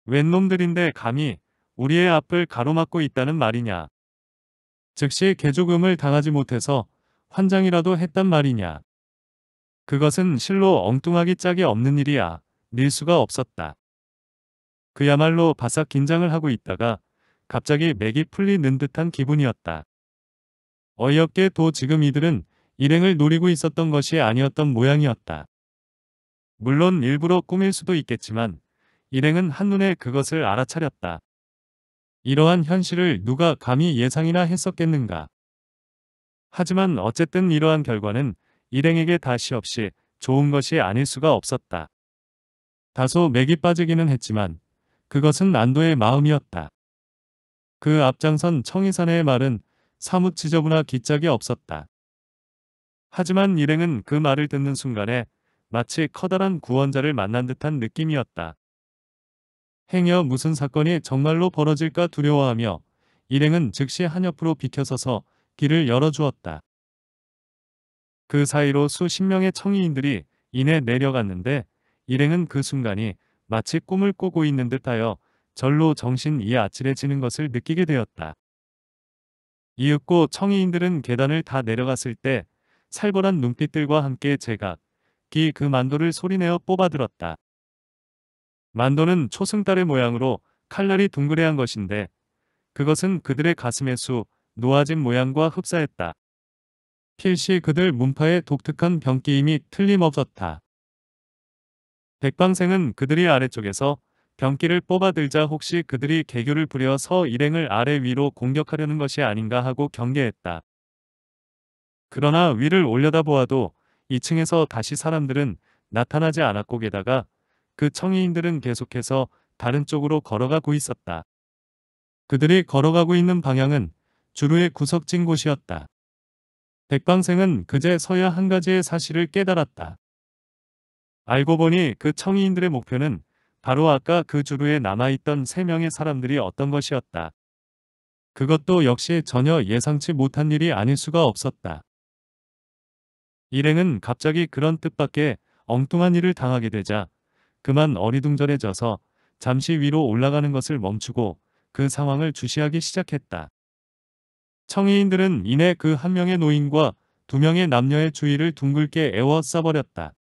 웬 놈들인데 감히 우리의 앞을 가로막고 있다는 말이냐. 즉시 개조금을 당하지 못해서 환장이라도 했단 말이냐. 그것은 실로 엉뚱하기 짝이 없는 일이야. 밀 수가 없었다. 그야말로 바싹 긴장을 하고 있다가 갑자기 맥이 풀리는 듯한 기분이었다. 어이없게 도 지금 이들은 일행을 노리고 있었던 것이 아니었던 모양이었다. 물론 일부러 꾸밀 수도 있겠지만 일행은 한눈에 그것을 알아차렸다. 이러한 현실을 누가 감히 예상이나 했었겠는가. 하지만 어쨌든 이러한 결과는 일행에게 다시 없이 좋은 것이 아닐 수가 없었다. 다소 맥이 빠지기는 했지만 그것은 난도의 마음이었다. 그 앞장선 청이산의 말은 사뭇 지저분하 기짝이 없었다. 하지만 일행은 그 말을 듣는 순간에 마치 커다란 구원자를 만난 듯한 느낌이었다. 행여 무슨 사건이 정말로 벌어질까 두려워하며 일행은 즉시 한 옆으로 비켜서서 길을 열어주었다. 그 사이로 수십 명의 청의인들이 이내 내려갔는데 일행은 그 순간이 마치 꿈을 꾸고 있는 듯하여 절로 정신이 아찔해지는 것을 느끼게 되었다. 이윽고 청의인들은 계단을 다 내려갔을 때 살벌한 눈빛들과 함께 제가 기그 만도를 소리내어 뽑아들었다. 만도는 초승달의 모양으로 칼날이 둥그레한 것인데 그것은 그들의 가슴에 수, 놓아진 모양과 흡사했다. 필시 그들 문파의 독특한 병기임이 틀림없었다. 백방생은 그들이 아래쪽에서 병기를 뽑아들자 혹시 그들이 개교를 부려 서 일행을 아래 위로 공격하려는 것이 아닌가 하고 경계했다. 그러나 위를 올려다보아도 2층에서 다시 사람들은 나타나지 않았고 게다가 그청의인들은 계속해서 다른 쪽으로 걸어가고 있었다. 그들이 걸어가고 있는 방향은 주루의 구석진 곳이었다. 백방생은 그제 서야 한 가지의 사실을 깨달았다. 알고 보니 그청의인들의 목표는 바로 아까 그 주루에 남아있던 세 명의 사람들이 어떤 것이었다. 그것도 역시 전혀 예상치 못한 일이 아닐 수가 없었다. 일행은 갑자기 그런 뜻밖의 엉뚱한 일을 당하게 되자 그만 어리둥절해져서 잠시 위로 올라가는 것을 멈추고 그 상황을 주시하기 시작했다. 청이인들은 이내 그 한 명의 노인과 두 명의 남녀의 주위를 둥글게 에워써버렸다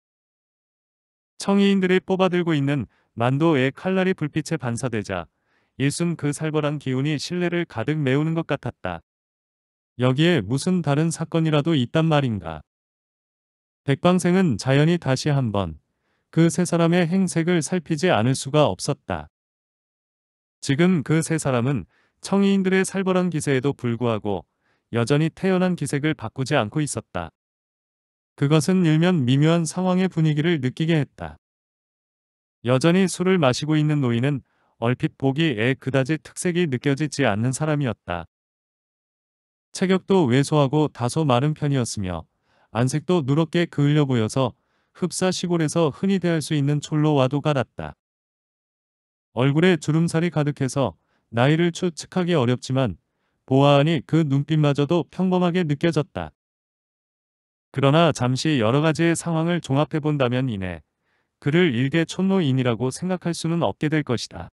청이인들이 뽑아들고 있는 만도의 칼날이 불빛에 반사되자 일순 그 살벌한 기운이 실내를 가득 메우는 것 같았다. 여기에 무슨 다른 사건이라도 있단 말인가. 백방생은 자연히 다시 한번 그 세 사람의 행색을 살피지 않을 수가 없었다. 지금 그 세 사람은 청이인들의 살벌한 기세에도 불구하고 여전히 태연한 기색을 바꾸지 않고 있었다. 그것은 일면 미묘한 상황의 분위기를 느끼게 했다. 여전히 술을 마시고 있는 노인은 얼핏 보기에 그다지 특색이 느껴지지 않는 사람이었다. 체격도 왜소하고 다소 마른 편이었으며 안색도 누렇게 그을려 보여서 흡사 시골에서 흔히 대할 수 있는 촐로와도 같았다. 얼굴에 주름살이 가득해서 나이를 추측하기 어렵지만 보아하니 그 눈빛마저도 평범하게 느껴졌다. 그러나 잠시 여러 가지의 상황을 종합해 본다면 이내 그를 일개 촌노인이라고 생각할 수는 없게 될 것이다.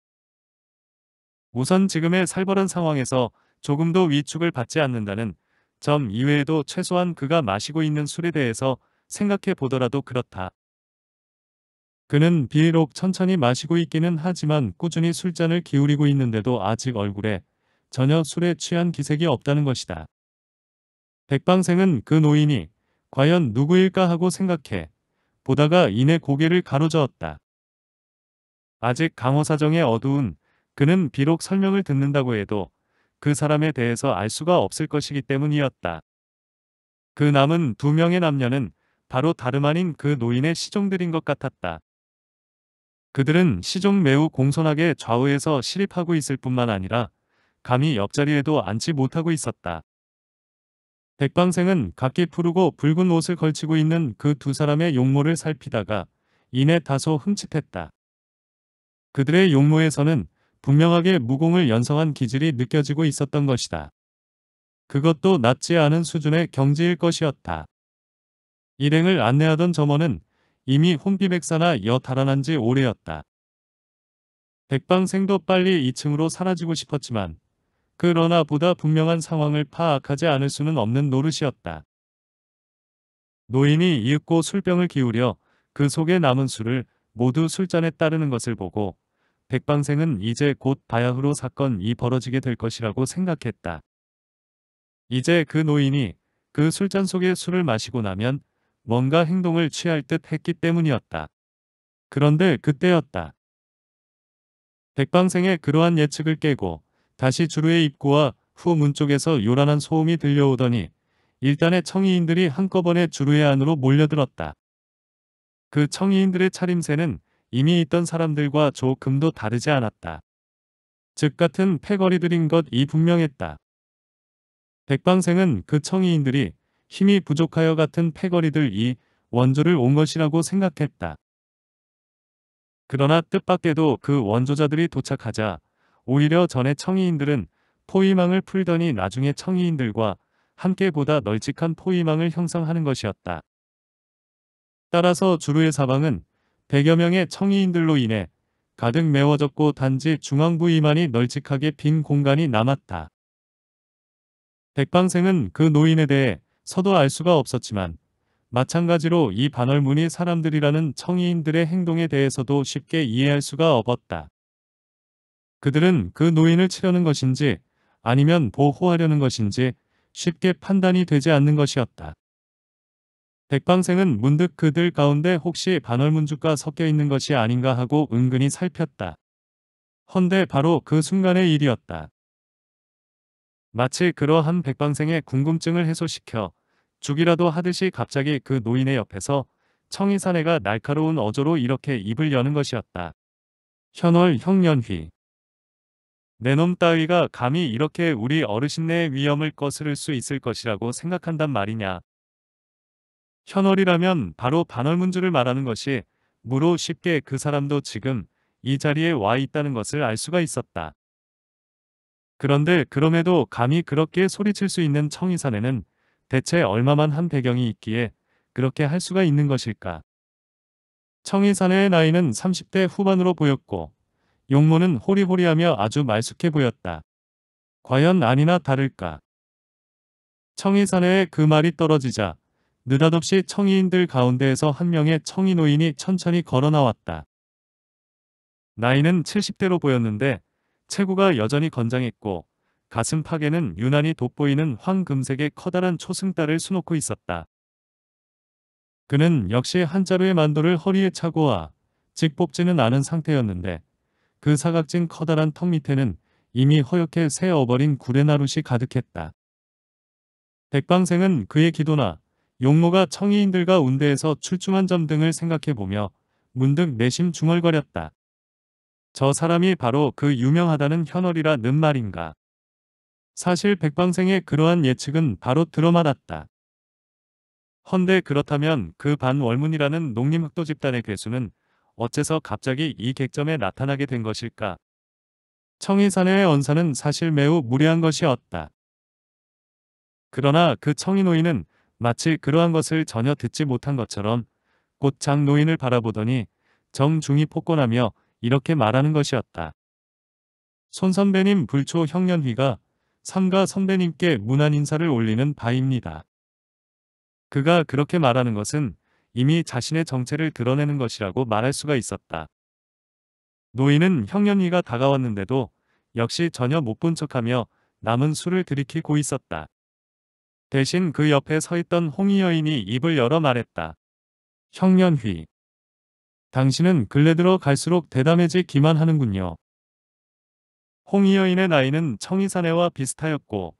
우선 지금의 살벌한 상황에서 조금도 위축을 받지 않는다는 점 이외에도 최소한 그가 마시고 있는 술에 대해서 생각해 보더라도 그렇다. 그는 비록 천천히 마시고 있기는 하지만 꾸준히 술잔을 기울이고 있는데도 아직 얼굴에 전혀 술에 취한 기색이 없다는 것이다. 백방생은 그 노인이 과연 누구일까 하고 생각해 보다가 이내 고개를 가로저었다. 아직 강호사정의 어두운 그는 비록 설명을 듣는다고 해도 그 사람에 대해서 알 수가 없을 것이기 때문이었다. 그 남은 두 명의 남녀는 바로 다름 아닌 그 노인의 시종들인 것 같았다. 그들은 시종 매우 공손하게 좌우에서 실입하고 있을 뿐만 아니라 감히 옆자리에도 앉지 못하고 있었다. 백방생은 각기 푸르고 붉은 옷을 걸치고 있는 그 두 사람의 용모를 살피다가 이내 다소 흠칫했다. 그들의 용모에서는 분명하게 무공을 연성한 기질이 느껴지고 있었던 것이다. 그것도 낮지 않은 수준의 경지일 것이었다. 일행을 안내하던 점원은 이미 혼비백사나여 달아난 지 오래였다. 백방생도 빨리 2층으로 사라지고 싶었지만 그러나 보다 분명한 상황을 파악하지 않을 수는 없는 노릇이었다. 노인이 이윽고 술병을 기울여 그 속에 남은 술을 모두 술잔에 따르는 것을 보고 백방생은 이제 곧 바야흐로 사건이 벌어지게 될 것이라고 생각했다. 이제 그 노인이 그 술잔 속에 술을 마시고 나면 뭔가 행동을 취할 듯 했기 때문이었다. 그런데 그때였다. 백방생의 그러한 예측을 깨고 다시 주루의 입구와 후 문 쪽에서 요란한 소음이 들려오더니 일단의 청의인들이 한꺼번에 주루의 안으로 몰려들었다. 그청의인들의 차림새는 이미 있던 사람들과 조금도 다르지 않았다. 즉 같은 패거리들인 것 이 분명했다. 백방생은 그청의인들이 힘이 부족하여 같은 패거리들 이 원조를 온 것이라고 생각했다. 그러나 뜻밖에도 그 원조자들이 도착하자 오히려 전에 청의인들은 포위망을 풀더니 나중에 청의인들과 함께 보다 널찍한 포위망을 형성하는 것이었다. 따라서 주루의 사방은 100여 명의 청의인들로 인해 가득 메워졌고 단지 중앙부위만이 널찍하게 빈 공간이 남았다. 백방생은 그 노인에 대해 서도 알 수가 없었지만 마찬가지로 이 반월문이 사람들이라는 청의인들의 행동에 대해서도 쉽게 이해할 수가 없었다. 그들은 그 노인을 치려는 것인지 아니면 보호하려는 것인지 쉽게 판단이 되지 않는 것이었다. 백방생은 문득 그들 가운데 혹시 반월문주가 섞여 있는 것이 아닌가 하고 은근히 살폈다. 헌데 바로 그 순간의 일이었다. 마치 그러한 백방생의 궁금증을 해소시켜 죽이라도 하듯이 갑자기 그 노인의 옆에서 청이사내가 날카로운 어조로 이렇게 입을 여는 것이었다. 현월 형년휘 내놈 따위가 감히 이렇게 우리 어르신네의 위험을 거스를 수 있을 것이라고 생각한단 말이냐. 현월이라면 바로 반월문주를 말하는 것이 무로 쉽게 그 사람도 지금 이 자리에 와 있다는 것을 알 수가 있었다. 그런데 그럼에도 감히 그렇게 소리칠 수 있는 청이산에는 대체 얼마만 한 배경이 있기에 그렇게 할 수가 있는 것일까? 청이산의 나이는 30대 후반으로 보였고 용모는 호리호리하며 아주 말숙해 보였다. 과연 아니나 다를까? 청이산의 그 말이 떨어지자 느닷없이 청의인들 가운데에서 한 명의 청의 노인이 천천히 걸어 나왔다. 나이는 70대로 보였는데 체구가 여전히 건장했고 가슴 파에는 유난히 돋보이는 황금색의 커다란 초승달을 수놓고 있었다. 그는 역시 한 자루의 만도를 허리에 차고 와 직뽑지는 않은 상태였는데 그 사각진 커다란 턱 밑에는 이미 허옇게 새어버린 구레나룻이 가득했다. 백방생은 그의 기도나 용모가 청의인들과 운대에서 출중한 점 등을 생각해보며 문득 내심 중얼거렸다. 저 사람이 바로 그 유명하다는 현월이라는 말인가. 사실 백방생의 그러한 예측은 바로 들어맞았다. 헌데 그렇다면 그 반월문이라는 농림흑도 집단의 괴수는 어째서 갑자기 이 객점에 나타나게 된 것일까? 청의사산의 언사는 사실 매우 무례한 것이었다. 그러나 그청의노인은 마치 그러한 것을 전혀 듣지 못한 것처럼 곧 장노인을 바라보더니 정중히 폭권하며 이렇게 말하는 것이었다. 손 선배님 불초 형년휘가 삼가 선배님께 무난 인사를 올리는 바입니다. 그가 그렇게 말하는 것은 이미 자신의 정체를 드러내는 것이라고 말할 수가 있었다. 노인은 형년휘가 다가왔는데도 역시 전혀 못 본 척하며 남은 술을 들이키고 있었다. 대신 그 옆에 서 있던 홍이 여인이 입을 열어 말했다. 형년휘. 당신은 근래 들어 갈수록 대담해지기만 하는군요. 홍이 여인의 나이는 청이사내와 비슷하였고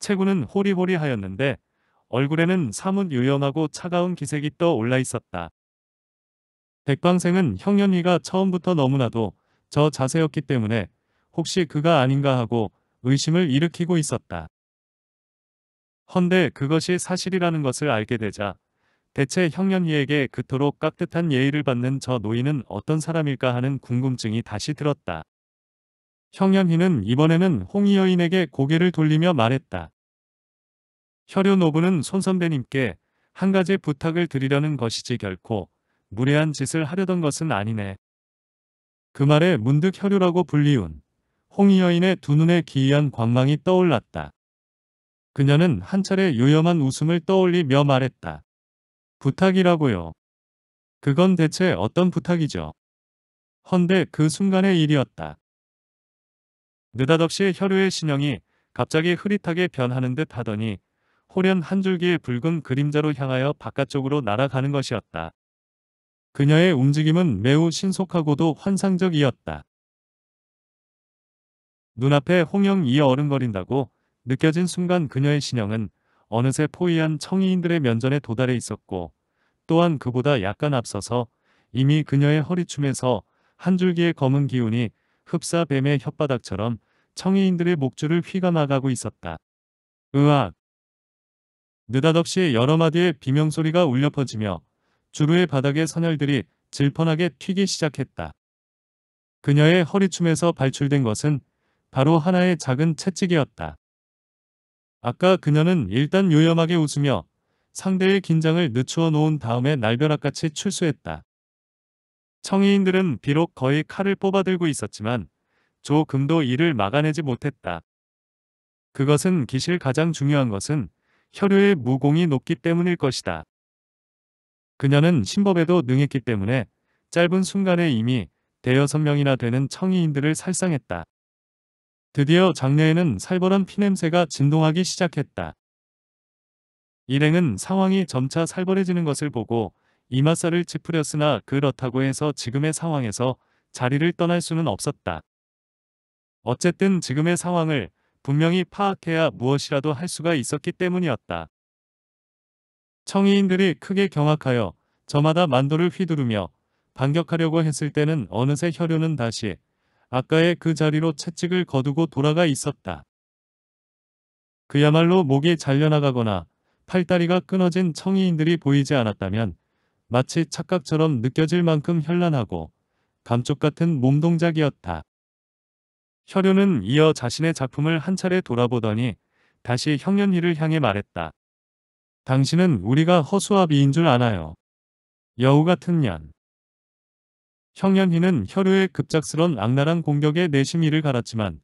체구는 호리호리하였는데 얼굴에는 사뭇 유연하고 차가운 기색이 떠올라 있었다. 백방생은 형년휘가 처음부터 너무나도 저 자세였기 때문에 혹시 그가 아닌가 하고 의심을 일으키고 있었다. 헌데 그것이 사실이라는 것을 알게 되자 대체 형년이에게 그토록 깍듯한 예의를 받는 저 노인은 어떤 사람일까 하는 궁금증이 다시 들었다. 형년희는 이번에는 홍희 여인에게 고개를 돌리며 말했다. 혈요 노부는 손 선배님께 한 가지 부탁을 드리려는 것이지 결코 무례한 짓을 하려던 것은 아니네. 그 말에 문득 혈요라고 불리운 홍희 여인의 두 눈에 기이한 광망이 떠올랐다. 그녀는 한 차례 요염한 웃음을 떠올리며 말했다. 부탁이라고요. 그건 대체 어떤 부탁이죠? 헌데 그 순간의 일이었다. 느닷없이 혈류의 신형이 갑자기 흐릿하게 변하는 듯 하더니 호련 한 줄기의 붉은 그림자로 향하여 바깥쪽으로 날아가는 것이었다. 그녀의 움직임은 매우 신속하고도 환상적이었다. 눈앞에 홍영이 어른거린다고 느껴진 순간 그녀의 신형은 어느새 포위한 청이인들의 면전에 도달해 있었고 또한 그보다 약간 앞서서 이미 그녀의 허리춤에서 한 줄기의 검은 기운이 흡사 뱀의 혓바닥처럼 청이인들의 목줄을 휘감아가고 있었다. 으악! 느닷없이 여러 마디의 비명소리가 울려 퍼지며 주루의 바닥에 선열들이 질펀하게 튀기 시작했다. 그녀의 허리춤에서 발출된 것은 바로 하나의 작은 채찍이었다. 아까 그녀는 일단 요염하게 웃으며 상대의 긴장을 늦추어 놓은 다음에 날벼락같이 출소했다청의인들은 비록 거의 칼을 뽑아들고 있었지만 조금도 이를 막아내지 못했다. 그것은 기실 가장 중요한 것은 혈류의 무공이 높기 때문일 것이다. 그녀는 신법에도 능했기 때문에 짧은 순간에 이미 대여섯 명이나 되는 청의인들을 살상했다. 드디어 장내에는 살벌한 피냄새가 진동하기 시작했다. 일행은 상황이 점차 살벌해지는 것을 보고 이마살을 찌푸렸으나 그렇다고 해서 지금의 상황에서 자리를 떠날 수는 없었다. 어쨌든 지금의 상황을 분명히 파악해야 무엇이라도 할 수가 있었기 때문이었다. 청의인들이 크게 경악하여 저마다 만도를 휘두르며 반격하려고 했을 때는 어느새 혈요는 다시 아까의 그 자리로 채찍을 거두고 돌아가 있었다. 그야말로 목이 잘려나가거나 팔다리가 끊어진 청이인들이 보이지 않았다면 마치 착각처럼 느껴질 만큼 현란하고 감쪽 같은 몸동작이었다. 혈효는 이어 자신의 작품을 한 차례 돌아보더니 다시 형년이를 향해 말했다. 당신은 우리가 허수아비인 줄 아나요. 여우 같은 년. 형현희는 혈우의 급작스런 악랄한 공격에 내심이를 갈았지만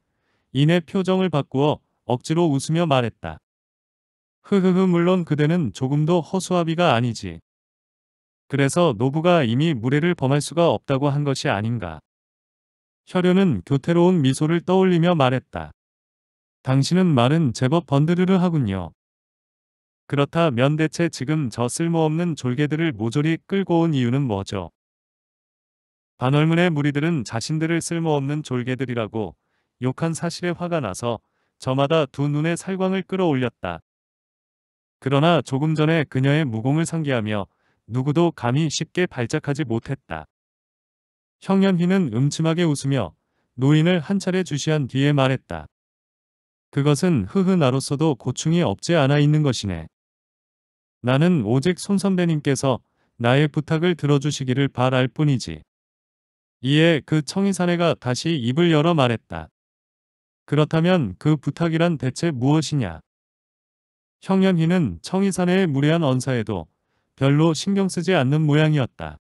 이내 표정을 바꾸어 억지로 웃으며 말했다. 흐흐흐 물론 그대는 조금도 허수아비가 아니지. 그래서 노부가 이미 무례를 범할 수가 없다고 한 것이 아닌가. 혈효는 교태로운 미소를 떠올리며 말했다. 당신은 말은 제법 번드르르 하군요. 그렇다면 대체 지금 저 쓸모없는 졸개들을 모조리 끌고 온 이유는 뭐죠? 반월문의 무리들은 자신들을 쓸모없는 졸개들이라고 욕한 사실에 화가 나서 저마다 두 눈의 살광을 끌어올렸다. 그러나 조금 전에 그녀의 무공을 상기하며 누구도 감히 쉽게 발작하지 못했다. 형년희는 음침하게 웃으며 노인을 한 차례 주시한 뒤에 말했다. 그것은 흐흐 나로서도 고충이 없지 않아 있는 것이네. 나는 오직 손 선배님께서 나의 부탁을 들어주시기를 바랄 뿐이지. 이에 그 청이사내가 다시 입을 열어 말했다. 그렇다면 그 부탁이란 대체 무엇이냐? 형연희는 청이사내의 무례한 언사에도 별로 신경 쓰지 않는 모양이었다.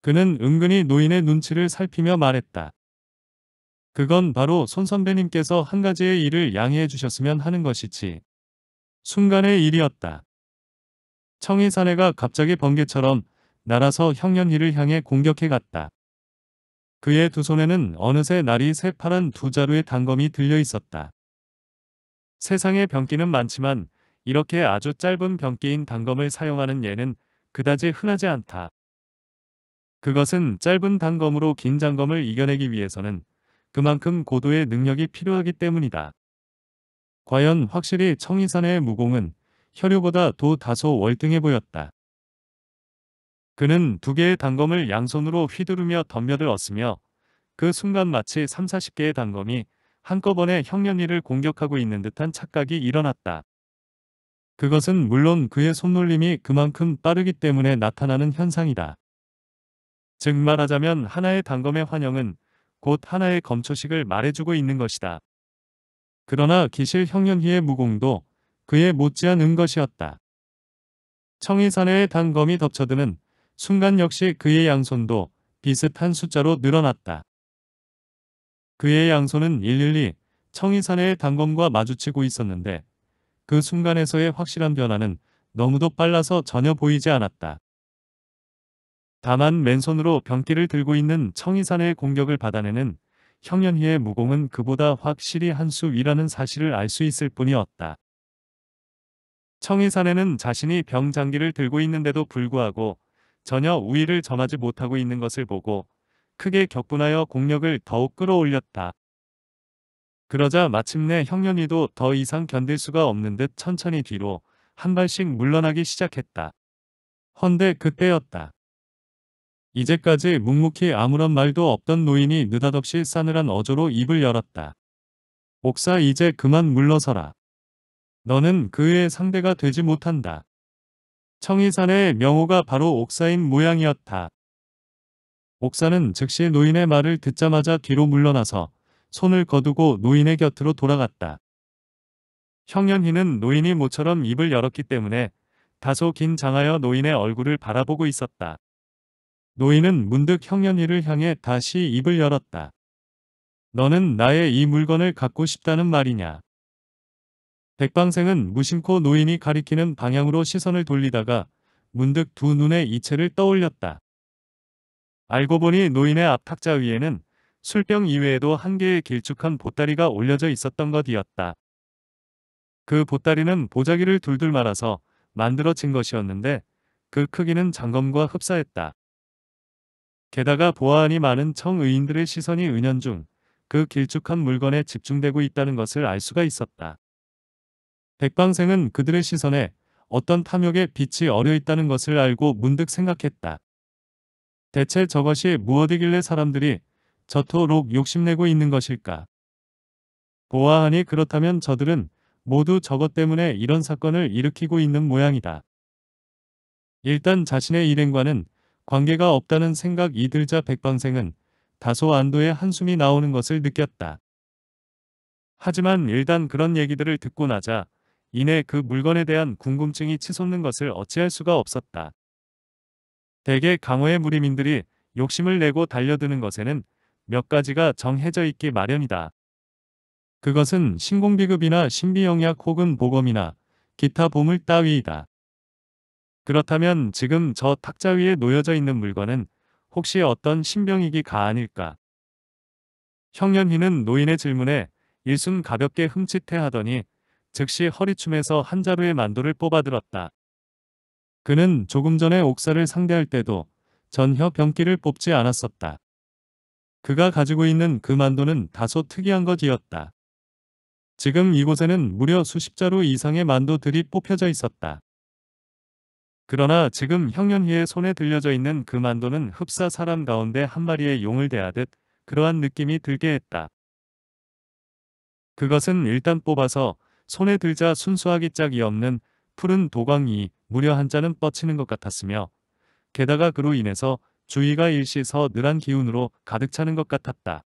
그는 은근히 노인의 눈치를 살피며 말했다. 그건 바로 손 선배님께서 한 가지의 일을 양해해 주셨으면 하는 것이지. 순간의 일이었다. 청이사내가 갑자기 번개처럼 날아서 형연희를 향해 공격해 갔다. 그의 두 손에는 어느새 날이 새파란 두 자루의 단검이 들려 있었다. 세상에 병기는 많지만 이렇게 아주 짧은 병기인 단검을 사용하는 예는 그다지 흔하지 않다. 그것은 짧은 단검으로 긴 장검을 이겨내기 위해서는 그만큼 고도의 능력이 필요하기 때문이다. 과연 확실히 청이산의 무공은 혈류보다 도 다소 월등해 보였다. 그는 두 개의 단검을 양손으로 휘두르며 덤벼들었으며 그 순간 마치 3, 40개의 단검이 한꺼번에 형년이를 공격하고 있는 듯한 착각이 일어났다. 그것은 물론 그의 손놀림이 그만큼 빠르기 때문에 나타나는 현상이다. 즉 말하자면 하나의 단검의 환영은 곧 하나의 검초식을 말해주고 있는 것이다. 그러나 기실 형년희의 무공도 그의 못지않은 것이었다. 청이산의 단검이 덮쳐드는 순간 역시 그의 양손도 비슷한 숫자로 늘어났다. 그의 양손은 일일이 청이산의 단검과 마주치고 있었는데 그 순간에서의 확실한 변화는 너무도 빨라서 전혀 보이지 않았다. 다만 맨손으로 병기를 들고 있는 청이산의 공격을 받아내는 형연희의 무공은 그보다 확실히 한 수 위라는 사실을 알 수 있을 뿐이었다. 청이산에는 자신이 병장기를 들고 있는데도 불구하고 전혀 우위를 점하지 못하고 있는 것을 보고 크게 격분하여 공력을 더욱 끌어올렸다. 그러자 마침내 형년이도 더 이상 견딜 수가 없는 듯 천천히 뒤로 한 발씩 물러나기 시작했다. 헌데 그때였다. 이제까지 묵묵히 아무런 말도 없던 노인이 느닷없이 싸늘한 어조로 입을 열었다. 옥사 이제 그만 물러서라. 너는 그의 상대가 되지 못한다. 청이산의 명호가 바로 옥사인 모양이었다. 옥사는 즉시 노인의 말을 듣자마자 뒤로 물러나서 손을 거두고 노인의 곁으로 돌아갔다. 형년희는 노인이 모처럼 입을 열었기 때문에 다소 긴 장하여 노인의 얼굴을 바라보고 있었다. 노인은 문득 형년이를 향해 다시 입을 열었다. 너는 나의 이 물건을 갖고 싶다는 말이냐. 백방생은 무심코 노인이 가리키는 방향으로 시선을 돌리다가 문득 두 눈의 이체를 떠올렸다. 알고 보니 노인의 앞 탁자 위에는 술병 이외에도 한 개의 길쭉한 보따리가 올려져 있었던 것이었다. 그 보따리는 보자기를 둘둘 말아서 만들어진 것이었는데 그 크기는 장검과 흡사했다. 게다가 보아하니 많은 청의인들의 시선이 은연중 그 길쭉한 물건에 집중되고 있다는 것을 알 수가 있었다. 백방생은 그들의 시선에 어떤 탐욕의 빛이 어려 있다는 것을 알고 문득 생각했다. 대체 저것이 무엇이길래 사람들이 저토록 욕심내고 있는 것일까? 보아하니 그렇다면 저들은 모두 저것 때문에 이런 사건을 일으키고 있는 모양이다. 일단 자신의 일행과는 관계가 없다는 생각이 들자 백방생은 다소 안도의 한숨이 나오는 것을 느꼈다. 하지만 일단 그런 얘기들을 듣고 나자 이내 그 물건에 대한 궁금증이 치솟는 것을 어찌할 수가 없었다. 대개 강호의 무리민들이 욕심을 내고 달려드는 것에는 몇 가지가 정해져 있기 마련이다. 그것은 신공비급이나 신비영약 혹은 보검이나 기타 보물 따위이다. 그렇다면 지금 저 탁자 위에 놓여져 있는 물건은 혹시 어떤 신병이기가 아닐까? 형년희는 노인의 질문에 일순 가볍게 흠칫해 하더니 즉시 허리춤에서 한 자루의 만두를 뽑아들었다. 그는 조금 전에 옥사를 상대할 때도 전혀 병기를 뽑지 않았었다. 그가 가지고 있는 그 만두는 다소 특이한 것이었다. 지금 이곳에는 무려 수십 자루 이상의 만두들이 뽑혀져 있었다. 그러나 지금 형년희의 손에 들려져 있는 그 만두는 흡사 사람 가운데 한 마리의 용을 대하듯 그러한 느낌이 들게 했다. 그것은 일단 뽑아서 손에 들자 순수하기 짝이 없는 푸른 도광이 무려 한자는 뻗치는 것 같았으며 게다가 그로 인해서 주위가 일시서 늘한 기운으로 가득 차는 것 같았다.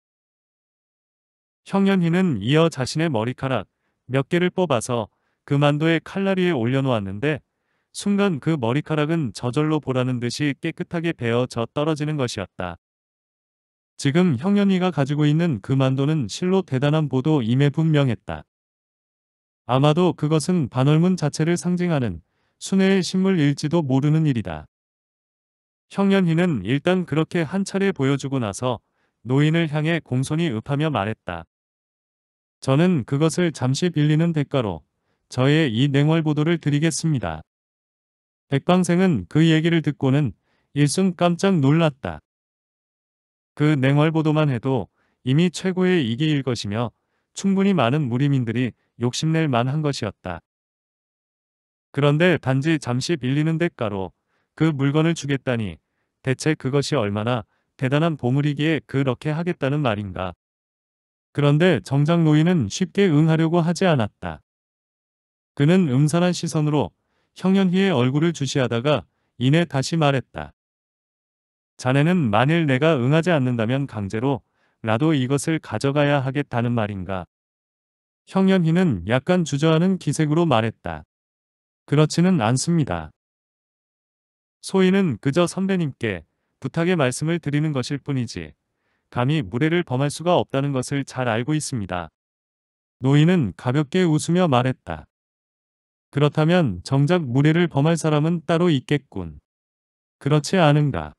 형연희는 이어 자신의 머리카락 몇 개를 뽑아서 그 만도의 칼날이에 올려놓았는데 순간 그 머리카락은 저절로 보라는 듯이 깨끗하게 베어져 떨어지는 것이었다. 지금 형연이가 가지고 있는 그 만도는 실로 대단한 보도 임에 분명했다. 아마도 그것은 반월문 자체를 상징하는 순회의 식물일지도 모르는 일이다. 형년희는 일단 그렇게 한 차례 보여주고 나서 노인을 향해 공손히 읍하며 말했다. 저는 그것을 잠시 빌리는 대가로 저의 이냉월보도를 드리겠습니다. 백방생은 그 얘기를 듣고는 일순 깜짝 놀랐다. 그냉월보도만 해도 이미 최고의 이기일 것이며 충분히 많은 무리민들이 욕심낼 만한 것이었다. 그런데 단지 잠시 빌리는 대가로 그 물건을 주겠다니 대체 그것이 얼마나 대단한 보물이기에 그렇게 하겠다는 말인가. 그런데 정장 노인은 쉽게 응하려고 하지 않았다. 그는 음산한 시선으로 형연희의 얼굴을 주시하다가 이내 다시 말했다. 자네는 만일 내가 응하지 않는다면 강제로 라도 이것을 가져가야 하겠다는 말인가. 형연희는 약간 주저하는 기색으로 말했다. 그렇지는 않습니다. 소희는 그저 선배님께 부탁의 말씀을 드리는 것일 뿐이지 감히 무례를 범할 수가 없다는 것을 잘 알고 있습니다. 노인은 가볍게 웃으며 말했다. 그렇다면 정작 무례를 범할 사람은 따로 있겠군. 그렇지 않은가.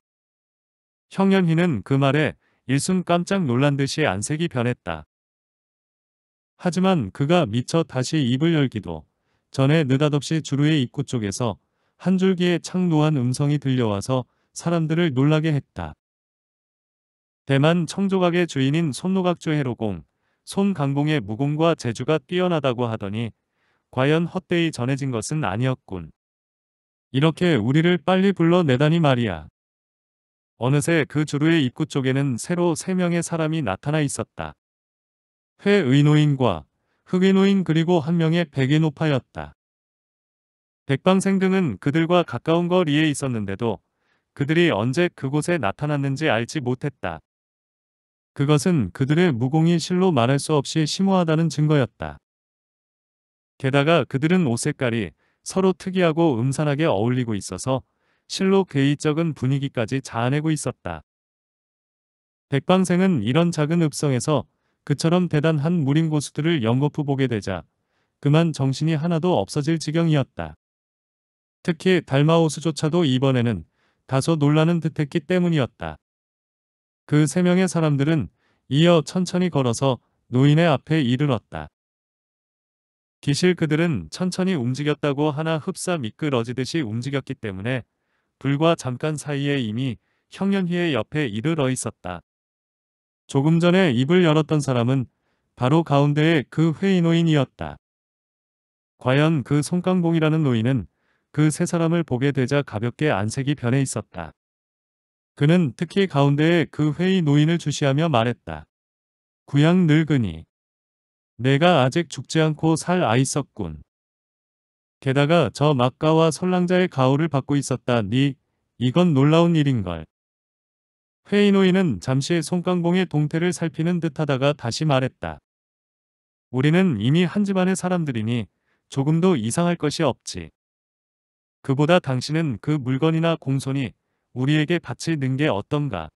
형연희는 그 말에 일순 깜짝 놀란 듯이 안색이 변했다. 하지만 그가 미처 다시 입을 열기도 전에 느닷없이 주루의 입구 쪽에서 한 줄기의 창노한 음성이 들려와서 사람들을 놀라게 했다. 대만 청조각의 주인인 손노각주 해로공, 손강봉의 무공과 재주가 뛰어나다고 하더니 과연 헛되이 전해진 것은 아니었군. 이렇게 우리를 빨리 불러내다니 말이야. 어느새 그 주루의 입구 쪽에는 새로 세 명의 사람이 나타나 있었다. 회의노인과 흑의노인 그리고 한 명의 백의노파였다. 백방생 등은 그들과 가까운 거리에 있었는데도 그들이 언제 그곳에 나타났는지 알지 못했다. 그것은 그들의 무공이 실로 말할 수 없이 심오하다는 증거였다. 게다가 그들은 옷 색깔이 서로 특이하고 음산하게 어울리고 있어서 실로 괴이적은 분위기까지 자아내고 있었다. 백방생은 이런 작은 읍성에서 그처럼 대단한 무림 고수들을 연거푸 보게 되자 그만 정신이 하나도 없어질 지경이었다. 특히 달마호스조차도 이번에는 다소 놀라는 듯했기 때문이었다. 그 세 명의 사람들은 이어 천천히 걸어서 노인의 앞에 이르렀다. 기실 그들은 천천히 움직였다고 하나 흡사 미끄러지듯이 움직였기 때문에 불과 잠깐 사이에 이미 형년희의 옆에 이르러 있었다. 조금 전에 입을 열었던 사람은 바로 가운데의 그 회의 노인이었다. 과연 그손깡봉이라는 노인은 그 세 사람을 보게 되자 가볍게 안색이 변해 있었다. 그는 특히 가운데의 그 회의 노인을 주시하며 말했다. 구양 늙으니 내가 아직 죽지 않고 살 아이었군. 게다가 저 막가와 설랑자의 가호를 받고 있었다. 니 이건 놀라운 일인걸. 페인호이는 잠시 송깡봉의 동태를 살피는 듯하다가 다시 말했다. 우리는 이미 한 집안의 사람들이니 조금도 이상할 것이 없지. 그보다 당신은 그 물건이나 공손이 우리에게 바치는 게 어떤가.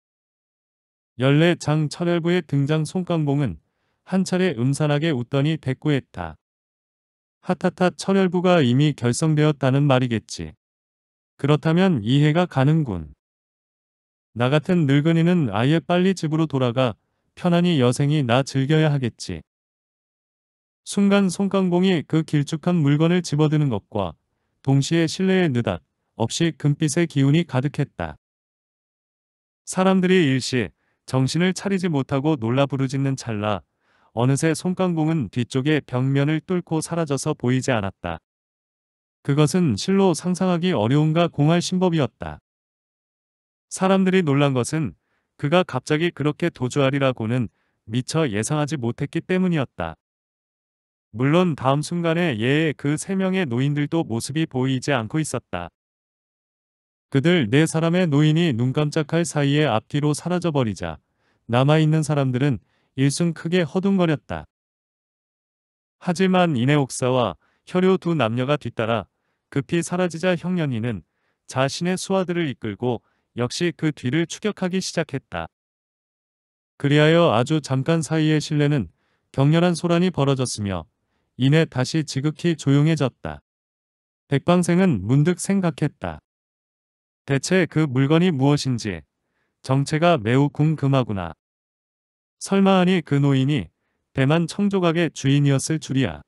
열네장 철혈부의 등장 송깡봉은 한 차례 음산하게 웃더니 대꾸했다. 하타타 철혈부가 이미 결성되었다는 말이겠지. 그렇다면 이해가 가는군. 나 같은 늙은이는 아예 빨리 집으로 돌아가 편안히 여생이 나 즐겨야 하겠지. 순간 손깡봉이그 길쭉한 물건을 집어드는 것과 동시에 실내에 느닷 없이 금빛의 기운이 가득했다. 사람들이 일시 정신을 차리지 못하고 놀라 부르짖는 찰나 어느새 손깡봉은 뒤쪽의 벽면을 뚫고 사라져서 보이지 않았다. 그것은 실로 상상하기 어려운가 공할 신법이었다. 사람들이 놀란 것은 그가 갑자기 그렇게 도주하리라고는 미처 예상하지 못했기 때문이었다. 물론 다음 순간에 예의 그 세 명의 노인들도 모습이 보이지 않고 있었다. 그들 네 사람의 노인이 눈 깜짝할 사이에 앞뒤로 사라져버리자 남아있는 사람들은 일순 크게 허둥거렸다. 하지만 이내 옥사와 혈요 두 남녀가 뒤따라 급히 사라지자 형년이는 자신의 수하들을 이끌고 역시 그 뒤를 추격하기 시작했다. 그리하여 아주 잠깐 사이의 실내는 격렬한 소란이 벌어졌으며 이내 다시 지극히 조용해졌다. 백방생은 문득 생각했다. 대체 그 물건이 무엇인지 정체가 매우 궁금하구나. 설마하니 그 노인이 대만 청조각의 주인이었을 줄이야.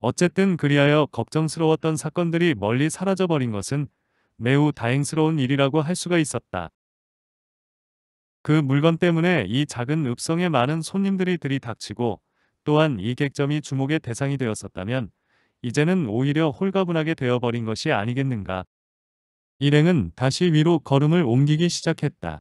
어쨌든 그리하여 걱정스러웠던 사건들이 멀리 사라져버린 것은 매우 다행스러운 일이라고 할 수가 있었다. 그 물건 때문에 이 작은 읍성에 많은 손님들이 들이닥치고 또한 이 객점이 주목의 대상이 되었었다면 이제는 오히려 홀가분하게 되어버린 것이 아니겠는가. 일행은 다시 위로 걸음을 옮기기 시작했다.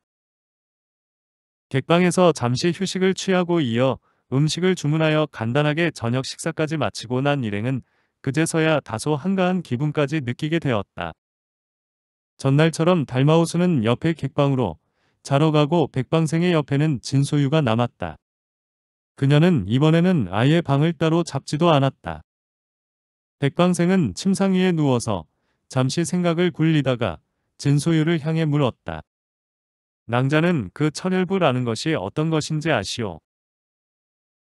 객방에서 잠시 휴식을 취하고 이어 음식을 주문하여 간단하게 저녁 식사까지 마치고 난 일행은 그제서야 다소 한가한 기분까지 느끼게 되었다. 전날처럼 달마우스는 옆에 객방으로 자러 가고 백방생의 옆에는 진소유가 남았다. 그녀는 이번에는 아예 방을 따로 잡지도 않았다. 백방생은 침상 위에 누워서 잠시 생각을 굴리다가 진소유를 향해 물었다. 낭자는 그 천혈부라는 것이 어떤 것인지 아시오.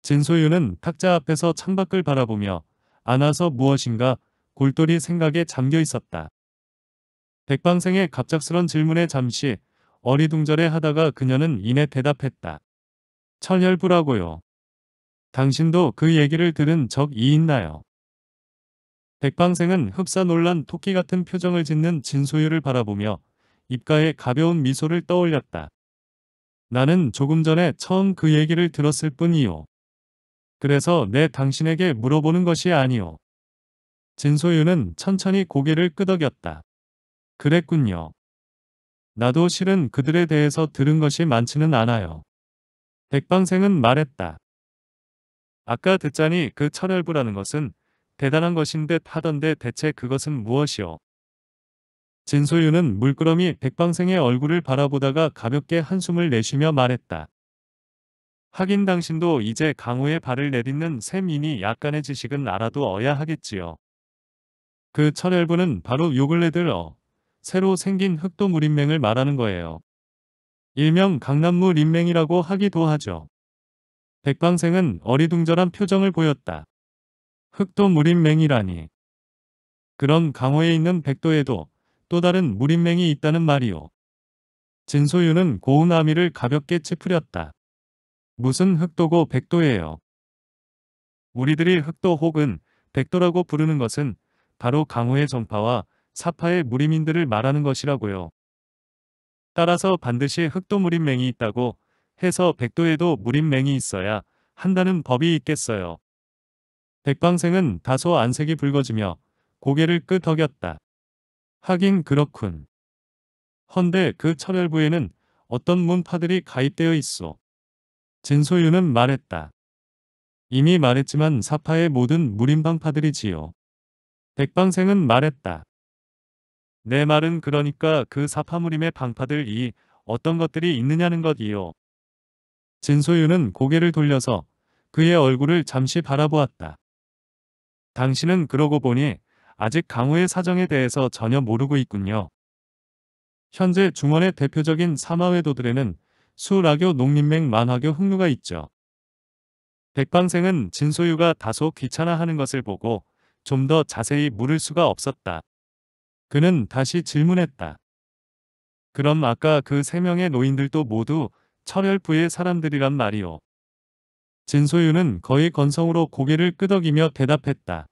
진소유는 탁자 앞에서 창밖을 바라보며 안아서 무엇인가 골똘히 생각에 잠겨 있었다. 백방생의 갑작스런 질문에 잠시 어리둥절해 하다가 그녀는 이내 대답했다. 철혈부라고요. 당신도 그 얘기를 들은 적이 있나요? 백방생은 흡사 놀란 토끼 같은 표정을 짓는 진소유를 바라보며 입가에 가벼운 미소를 떠올렸다. 나는 조금 전에 처음 그 얘기를 들었을 뿐이요. 그래서 내 당신에게 물어보는 것이 아니요. 진소유는 천천히 고개를 끄덕였다. 그랬군요. 나도 실은 그들에 대해서 들은 것이 많지는 않아요. 백방생은 말했다. 아까 듣자니 그철혈부라는 것은 대단한 것인 듯 하던데 대체 그것은 무엇이오? 진소윤은 물끄러미 백방생의 얼굴을 바라보다가 가볍게 한숨을 내쉬며 말했다. 하긴 당신도 이제 강호의 발을 내딛는 셈이니 약간의 지식은 알아두어야 하겠지요. 그철혈부는 바로 요글레들 어, 새로 생긴 흑도무림맹을 말하는 거예요. 일명 강남무 인맹이라고 하기도 하죠. 백방생은 어리둥절한 표정을 보였다. 흑도 무림맹이라니 그럼 강호에 있는 백도에도 또 다른 무림맹이 있다는 말이오. 진소유는 고운 아미를 가볍게 찌푸렸다. 무슨 흑도고 백도예요. 우리들이 흑도 혹은 백도라고 부르는 것은 바로 강호의 전파와 사파의 무림인들을 말하는 것이라고요. 따라서 반드시 흑도무림맹이 있다고 해서 백도에도 무림맹이 있어야 한다는 법이 있겠어요. 백방생은 다소 안색이 붉어지며 고개를 끄덕였다. 하긴 그렇군. 헌데 그 철혈부에는 어떤 문파들이 가입되어 있어. 진소유는 말했다. 이미 말했지만 사파의 모든 무림방파들이지요. 백방생은 말했다. 내 말은 그러니까 그 사파무림의 방파들이 어떤 것들이 있느냐는 것이요. 진소유는 고개를 돌려서 그의 얼굴을 잠시 바라보았다. 당신은 그러고 보니 아직 강호의 사정에 대해서 전혀 모르고 있군요. 현재 중원의 대표적인 사마회도들에는 수라교 농림맹 만화교 흑루가 있죠. 백방생은 진소유가 다소 귀찮아하는 것을 보고 좀 더 자세히 물을 수가 없었다. 그는 다시 질문했다. 그럼 아까 그 세 명의 노인들도 모두 철혈부의 사람들이란 말이오. 진소윤은 거의 건성으로 고개를 끄덕이며 대답했다.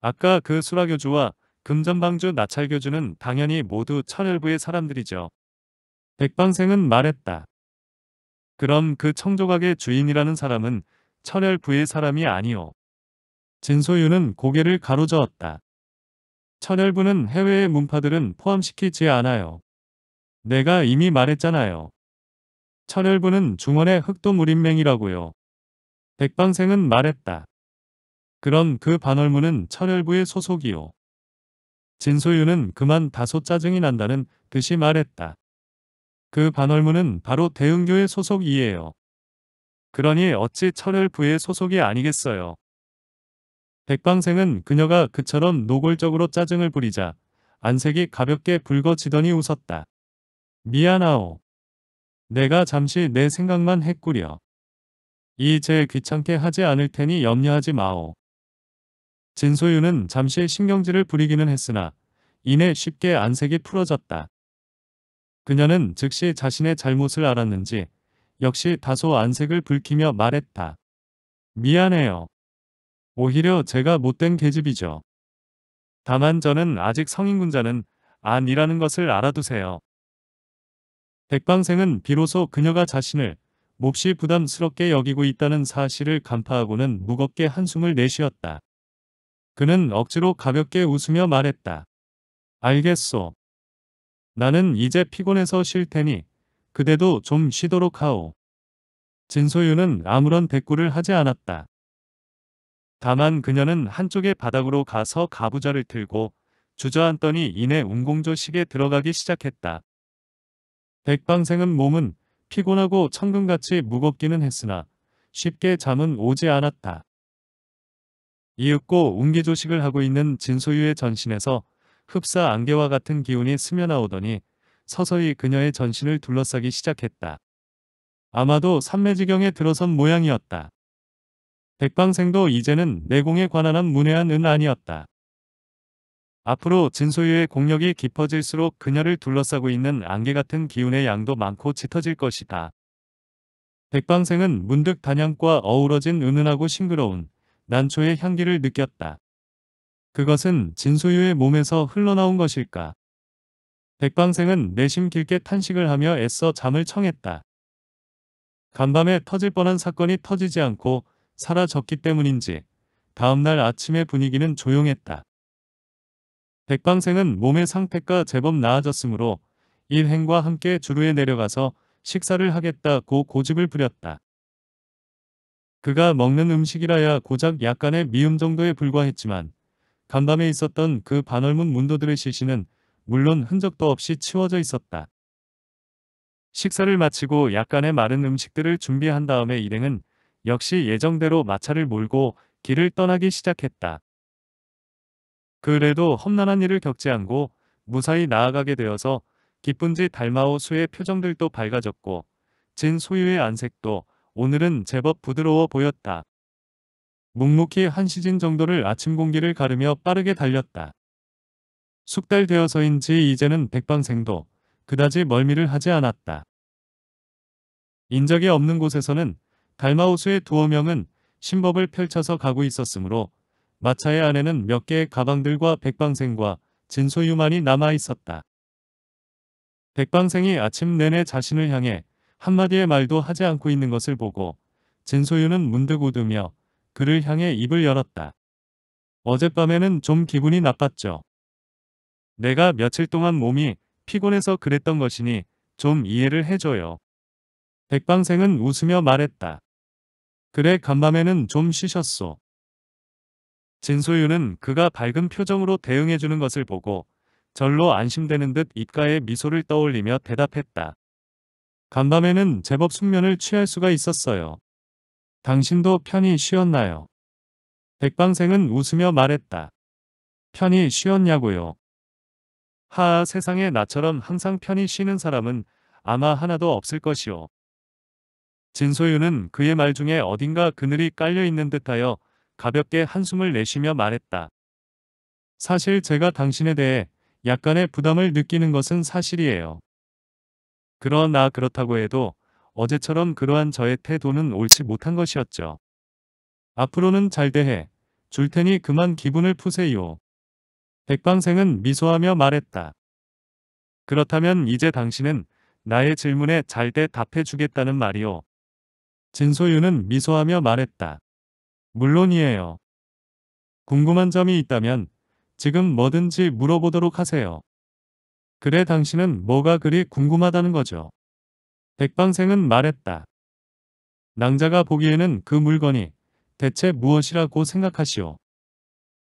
아까 그 수라교주와 금전방주 나찰교주는 당연히 모두 철혈부의 사람들이죠. 백방생은 말했다. 그럼 그 청조각의 주인이라는 사람은 철혈부의 사람이 아니오. 진소윤은 고개를 가로저었다. 천열부는 해외의 문파들은 포함시키지 않아요. 내가 이미 말했잖아요. 천열부는 중원의 흑도무림맹이라고요. 백방생은 말했다. 그럼 그반월문은 천열부의 소속이요. 진소유는 그만 다소 짜증이 난다는 듯이 말했다. 그반월문은 바로 대응교의 소속이에요. 그러니 어찌 천열부의 소속이 아니겠어요. 백방생은 그녀가 그처럼 노골적으로 짜증을 부리자 안색이 가볍게 붉어지더니 웃었다. 미안하오. 내가 잠시 내 생각만 했구려. 이제 귀찮게 하지 않을 테니 염려하지 마오. 진소유는 잠시 신경질을 부리기는 했으나 이내 쉽게 안색이 풀어졌다. 그녀는 즉시 자신의 잘못을 알았는지 역시 다소 안색을 붉히며 말했다. 미안해요. 오히려 제가 못된 계집이죠. 다만 저는 아직 성인군자는 아니라는 것을 알아두세요. 백방생은 비로소 그녀가 자신을 몹시 부담스럽게 여기고 있다는 사실을 간파하고는 무겁게 한숨을 내쉬었다. 그는 억지로 가볍게 웃으며 말했다. 알겠소. 나는 이제 피곤해서 쉴 테니 그대도 좀 쉬도록 하오. 진소유는 아무런 대꾸를 하지 않았다. 다만 그녀는 한쪽의 바닥으로 가서 가부좌를 들고 주저앉더니 이내 운공조식에 들어가기 시작했다. 백방생은 몸은 피곤하고 천금같이 무겁기는 했으나 쉽게 잠은 오지 않았다. 이윽고 운기조식을 하고 있는 진소유의 전신에서 흡사 안개와 같은 기운이 스며나오더니 서서히 그녀의 전신을 둘러싸기 시작했다. 아마도 삼매지경에 들어선 모양이었다. 백방생도 이제는 내공에 관한한 문외한은 아니었다. 앞으로 진소유의 공력이 깊어질수록 그녀를 둘러싸고 있는 안개 같은 기운의 양도 많고 짙어질 것이다. 백방생은 문득 단양과 어우러진 은은하고 싱그러운 난초의 향기를 느꼈다. 그것은 진소유의 몸에서 흘러나온 것일까? 백방생은 내심 길게 탄식을 하며 애써 잠을 청했다. 간밤에 터질 뻔한 사건이 터지지 않고 사라졌기 때문인지 다음날 아침의 분위기는 조용했다. 백방생은 몸의 상태가 제법 나아졌으므로 일행과 함께 주루에 내려가서 식사를 하겠다고 고집을 부렸다. 그가 먹는 음식이라야 고작 약간의 미음 정도에 불과했지만 간밤에 있었던 그 반얼문 문도들의 시신은 물론 흔적도 없이 치워져 있었다. 식사를 마치고 약간의 마른 음식들을 준비한 다음에 일행은 역시 예정대로 마차를 몰고 길을 떠나기 시작했다. 그래도 험난한 일을 겪지 않고 무사히 나아가게 되어서 기쁜지 달마오 수의 표정들도 밝아졌고 진 소유의 안색도 오늘은 제법 부드러워 보였다. 묵묵히 한 시즌 정도를 아침 공기를 가르며 빠르게 달렸다. 숙달되어서인지 이제는 백방생도 그다지 멀미를 하지 않았다. 인적이 없는 곳에서는 달마호수의 두어 명은 신법을 펼쳐서 가고 있었으므로 마차의 안에는 몇 개의 가방들과 백방생과 진소유만이 남아 있었다. 백방생이 아침 내내 자신을 향해 한마디의 말도 하지 않고 있는 것을 보고 진소유는 문득 웃으며 그를 향해 입을 열었다. 어젯밤에는 좀 기분이 나빴죠. 내가 며칠 동안 몸이 피곤해서 그랬던 것이니 좀 이해를 해줘요. 백방생은 웃으며 말했다. 그래 간밤에는 좀 쉬셨소. 진소유는 그가 밝은 표정으로 대응해주는 것을 보고 절로 안심되는 듯 입가에 미소를 떠올리며 대답했다. 간밤에는 제법 숙면을 취할 수가 있었어요. 당신도 편히 쉬었나요? 백방생은 웃으며 말했다. 편히 쉬었냐고요. 하아 세상에 나처럼 항상 편히 쉬는 사람은 아마 하나도 없을 것이오. 진소유는 그의 말 중에 어딘가 그늘이 깔려있는 듯하여 가볍게 한숨을 내쉬며 말했다. 사실 제가 당신에 대해 약간의 부담을 느끼는 것은 사실이에요. 그러나 그렇다고 해도 어제처럼 그러한 저의 태도는 옳지 못한 것이었죠. 앞으로는 잘 대해 줄 테니 그만 기분을 푸세요. 백방생은 미소하며 말했다. 그렇다면 이제 당신은 나의 질문에 잘대 답해 주겠다는 말이오. 진소유는 미소하며 말했다. 물론이에요. 궁금한 점이 있다면 지금 뭐든지 물어보도록 하세요. 그래 당신은 뭐가 그리 궁금하다는 거죠. 백방생은 말했다. 낭자가 보기에는 그 물건이 대체 무엇이라고 생각하시오.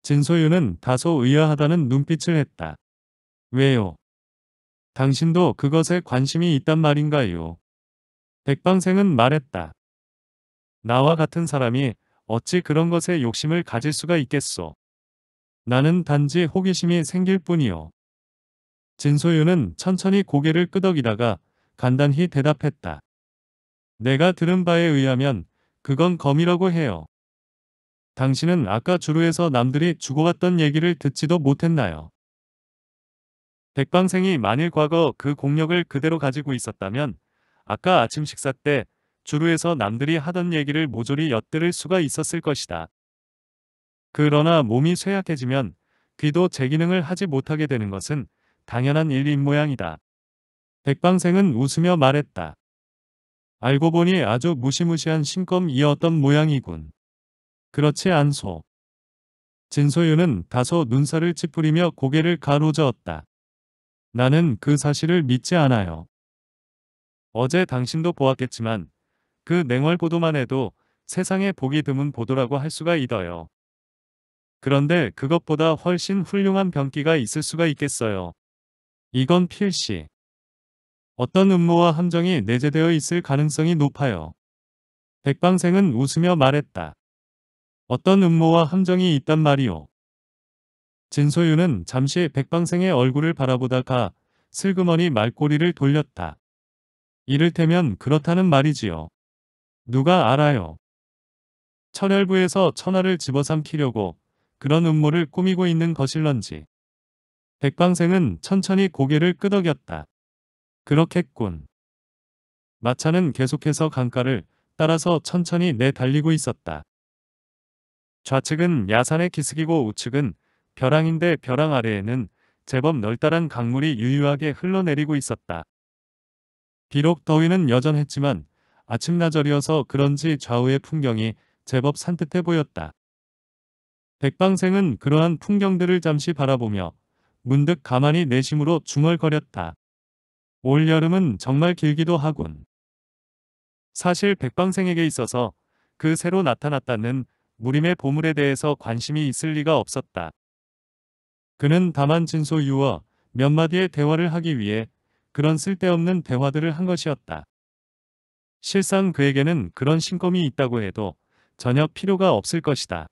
진소유는 다소 의아하다는 눈빛을 했다. 왜요? 당신도 그것에 관심이 있단 말인가요? 백방생은 말했다. 나와 같은 사람이 어찌 그런 것에 욕심을 가질 수가 있겠소. 나는 단지 호기심이 생길 뿐이요. 진소윤은 천천히 고개를 끄덕이다가 간단히 대답했다. 내가 들은 바에 의하면 그건 검이라고 해요. 당신은 아까 주루에서 남들이 죽어받던 얘기를 듣지도 못했나요? 백방생이 만일 과거 그 공력을 그대로 가지고 있었다면 아까 아침 식사 때 주루에서 남들이 하던 얘기를 모조리 엿들을 수가 있었을 것이다. 그러나 몸이 쇠약해지면 귀도 제기능을 하지 못하게 되는 것은 당연한 일인 모양이다. 백방생은 웃으며 말했다. 알고 보니 아주 무시무시한 신검이었던 모양이군. 그렇지 않소. 진소윤은 다소 눈살을 찌푸리며 고개를 가로저었다. 나는 그 사실을 믿지 않아요. 어제 당신도 보았겠지만 그 맹월보도만 해도 세상에 보기 드문 보도라고 할 수가 있어요. 그런데 그것보다 훨씬 훌륭한 변기가 있을 수가 있겠어요. 이건 필시. 어떤 음모와 함정이 내재되어 있을 가능성이 높아요. 백방생은 웃으며 말했다. 어떤 음모와 함정이 있단 말이오. 진소윤은 잠시 백방생의 얼굴을 바라보다가 슬그머니 말꼬리를 돌렸다. 이를테면 그렇다는 말이지요. 누가 알아요. 천혈부에서 천하를 집어삼키려고 그런 음모를 꾸미고 있는 것일런지. 백방생은 천천히 고개를 끄덕였다. 그렇겠군. 마차는 계속해서 강가를 따라서 천천히 내달리고 있었다. 좌측은 야산의 기슭이고 우측은 벼랑인데 벼랑 아래에는 제법 널따란 강물이 유유하게 흘러내리고 있었다. 비록 더위는 여전했지만 아침나절이어서 그런지 좌우의 풍경이 제법 산뜻해 보였다. 백방생은 그러한 풍경들을 잠시 바라보며 문득 가만히 내심으로 중얼거렸다. 올여름은 정말 길기도 하군. 사실 백방생에게 있어서 그 새로 나타났다는 무림의 보물에 대해서 관심이 있을 리가 없었다. 그는 다만 진소 유와 몇 마디의 대화를 하기 위해 그런 쓸데없는 대화들을 한 것이었다. 실상 그에게는 그런 신검이 있다고 해도 전혀 필요가 없을 것이다.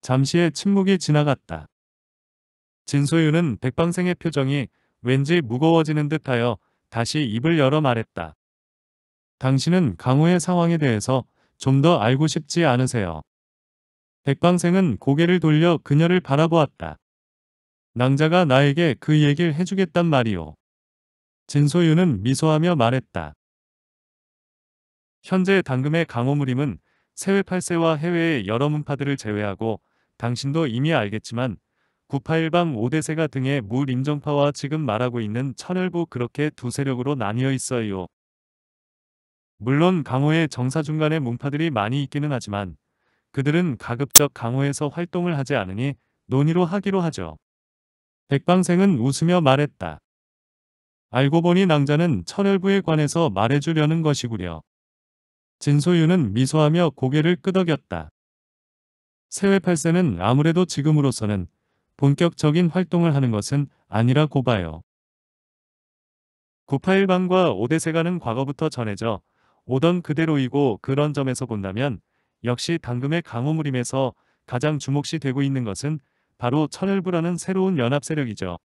잠시의 침묵이 지나갔다. 진소윤은 백방생의 표정이 왠지 무거워지는 듯하여 다시 입을 열어 말했다. 당신은 강호의 상황에 대해서 좀 더 알고 싶지 않으세요. 백방생은 고개를 돌려 그녀를 바라보았다. 낭자가 나에게 그 얘기를 해주겠단 말이오. 진소윤은 미소하며 말했다. 현재 당금의 강호무림은 세외 8세와 해외의 여러 문파들을 제외하고 당신도 이미 알겠지만 9파일방 5대세가 등의 무림정파와 지금 말하고 있는 천열부 그렇게 두 세력으로 나뉘어 있어요. 물론 강호의 정사 중간에 문파들이 많이 있기는 하지만 그들은 가급적 강호에서 활동을 하지 않으니 논의로 하기로 하죠. 백방생은 웃으며 말했다. 알고 보니 낭자는 천열부에 관해서 말해주려는 것이구려. 진소유는 미소하며 고개를 끄덕였다. 세외팔세는 아무래도 지금으로서는 본격적인 활동을 하는 것은 아니라고 봐요. 9 8 1반과5대세가는 과거부터 전해져 오던 그대로이고 그런 점에서 본다면 역시 당금의 강호무림에서 가장 주목시 되고 있는 것은 바로 천일부라는 새로운 연합세력이죠.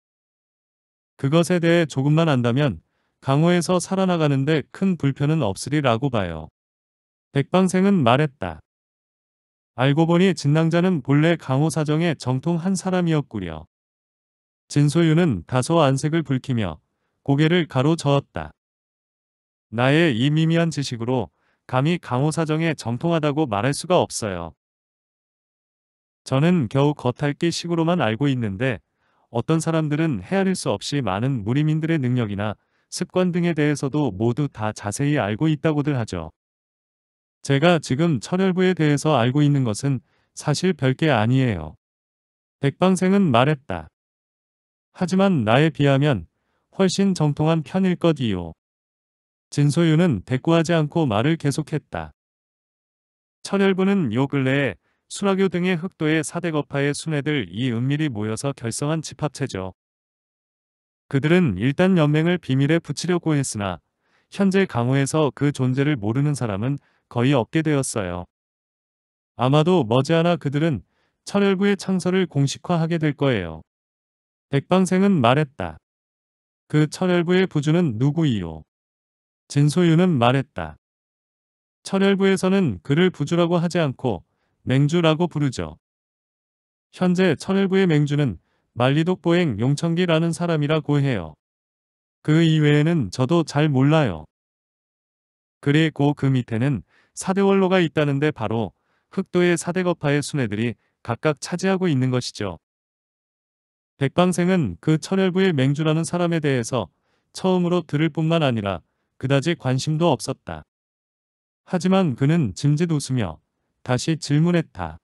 그것에 대해 조금만 안다면 강호에서 살아나가는데 큰 불편은 없으리라고 봐요. 백방생은 말했다. 알고 보니 진낭자는 본래 강호 사정의 정통 한 사람이었구려. 진소윤은 다소 안색을 붉히며 고개를 가로저었다. 나의 이 미미한 지식으로 감히 강호 사정에 정통하다고 말할 수가 없어요. 저는 겨우 겉핥기 식으로만 알고 있는데 어떤 사람들은 헤아릴 수 없이 많은 무리민들의 능력이나 습관 등에 대해서도 모두 다 자세히 알고 있다고들 하죠. 제가 지금 철혈부에 대해서 알고 있는 것은 사실 별게 아니에요. 백방생은 말했다. 하지만 나에 비하면 훨씬 정통한 편일 것이요. 진소윤은 대꾸하지 않고 말을 계속했다. 철혈부는 요 근래에 수라교 등의 흑도의 사대거파의 순회들 이 은밀히 모여서 결성한 집합체죠. 그들은 일단 연맹을 비밀에 붙이려고 했으나 현재 강호에서 그 존재를 모르는 사람은 거의 없게 되었어요. 아마도 머지않아 그들은 철혈구의 창설을 공식화하게 될 거예요. 백방생은 말했다. 그 철혈부의 부주는 누구이요? 진소유는 말했다. 철혈부에서는 그를 부주라고 하지 않고 맹주라고 부르죠. 현재 철혈부의 맹주는 말리독보행 용천기라는 사람이라고 해요. 그 이외에는 저도 잘 몰라요. 그리고 그 밑에는 사대월로가 있다는데 바로 흑도의 사대거파의 순애들이 각각 차지하고 있는 것이죠. 백방생은 그 철혈부의 맹주라는 사람에 대해서 처음으로 들을 뿐만 아니라 그다지 관심도 없었다. 하지만 그는 짐짓 웃으며 다시 질문했다.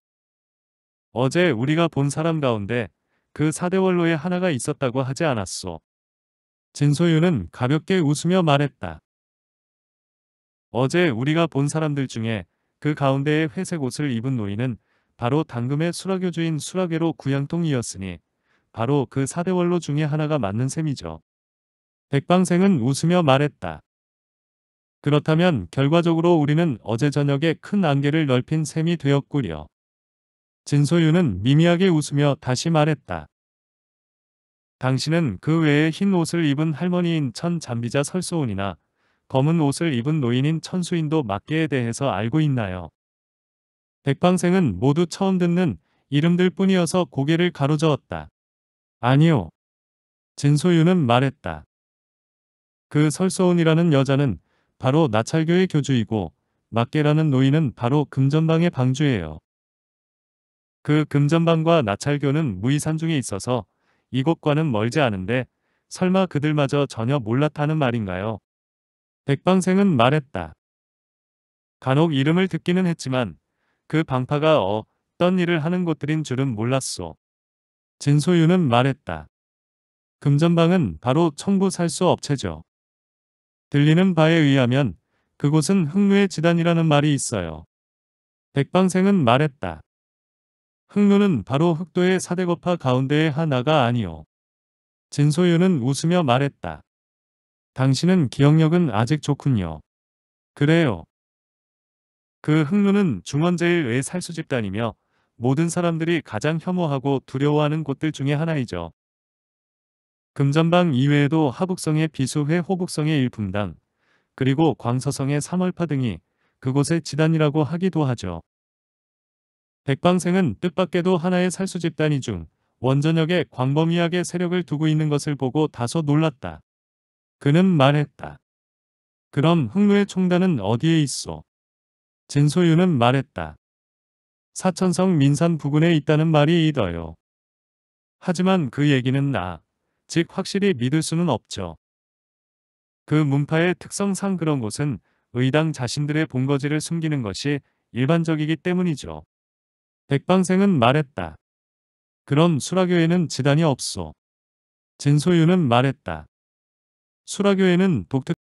어제 우리가 본 사람 가운데 그사대월로에 하나가 있었다고 하지 않았소. 진소윤은 가볍게 웃으며 말했다. 어제 우리가 본 사람들 중에 그 가운데에 회색 옷을 입은 노인은 바로 당금의 수라교 주인 수라계로 구양통이었으니 바로 그사대월로 중에 하나가 맞는 셈이죠. 백방생은 웃으며 말했다. 그렇다면 결과적으로 우리는 어제 저녁에 큰 안개를 넓힌 셈이 되었구려. 진소윤은 미미하게 웃으며 다시 말했다. 당신은 그 외에 흰 옷을 입은 할머니인 천 잠비자 설소운이나 검은 옷을 입은 노인인 천수인도 막계에 대해서 알고 있나요? 백방생은 모두 처음 듣는 이름들 뿐이어서 고개를 가로저었다. 아니요. 진소윤은 말했다. 그설소운이라는 여자는 바로 나찰교의 교주이고 막계라는 노인은 바로 금전방의 방주예요. 그 금전방과 나찰교는 무이산 중에 있어서 이곳과는 멀지 않은데 설마 그들마저 전혀 몰랐다는 말인가요? 백방생은 말했다. 간혹 이름을 듣기는 했지만 그 방파가 어떤 일을 하는 곳들인 줄은 몰랐소. 진소유는 말했다. 금전방은 바로 청부 살수 업체죠. 들리는 바에 의하면 그곳은 흑루의 지단이라는 말이 있어요. 백방생은 말했다. 흑루는 바로 흑도의 사대거파 가운데의 하나가 아니오. 진소유는 웃으며 말했다. 당신은 기억력은 아직 좋군요. 그래요. 그 흑루는 중원제일의 살수집단이며 모든 사람들이 가장 혐오하고 두려워하는 곳들 중에 하나이죠. 금전방 이외에도 하북성의 비수회 호북성의 일품당 그리고 광서성의 삼월파 등이 그곳의 지단이라고 하기도 하죠. 백방생은 뜻밖에도 하나의 살수집단이 중 원전역에 광범위하게 세력을 두고 있는 것을 보고 다소 놀랐다. 그는 말했다. 그럼 흥루의 총단은 어디에 있어? 진소유는 말했다. 사천성 민산 부근에 있다는 말이 이어요. 하지만 그 얘기는 나, 즉 확실히 믿을 수는 없죠. 그 문파의 특성상 그런 곳은 의당 자신들의 본거지를 숨기는 것이 일반적이기 때문이죠. 백방생은 말했다. 그럼 수라교에는 지단이 없소. 진소유는 말했다. 수라교회는 독특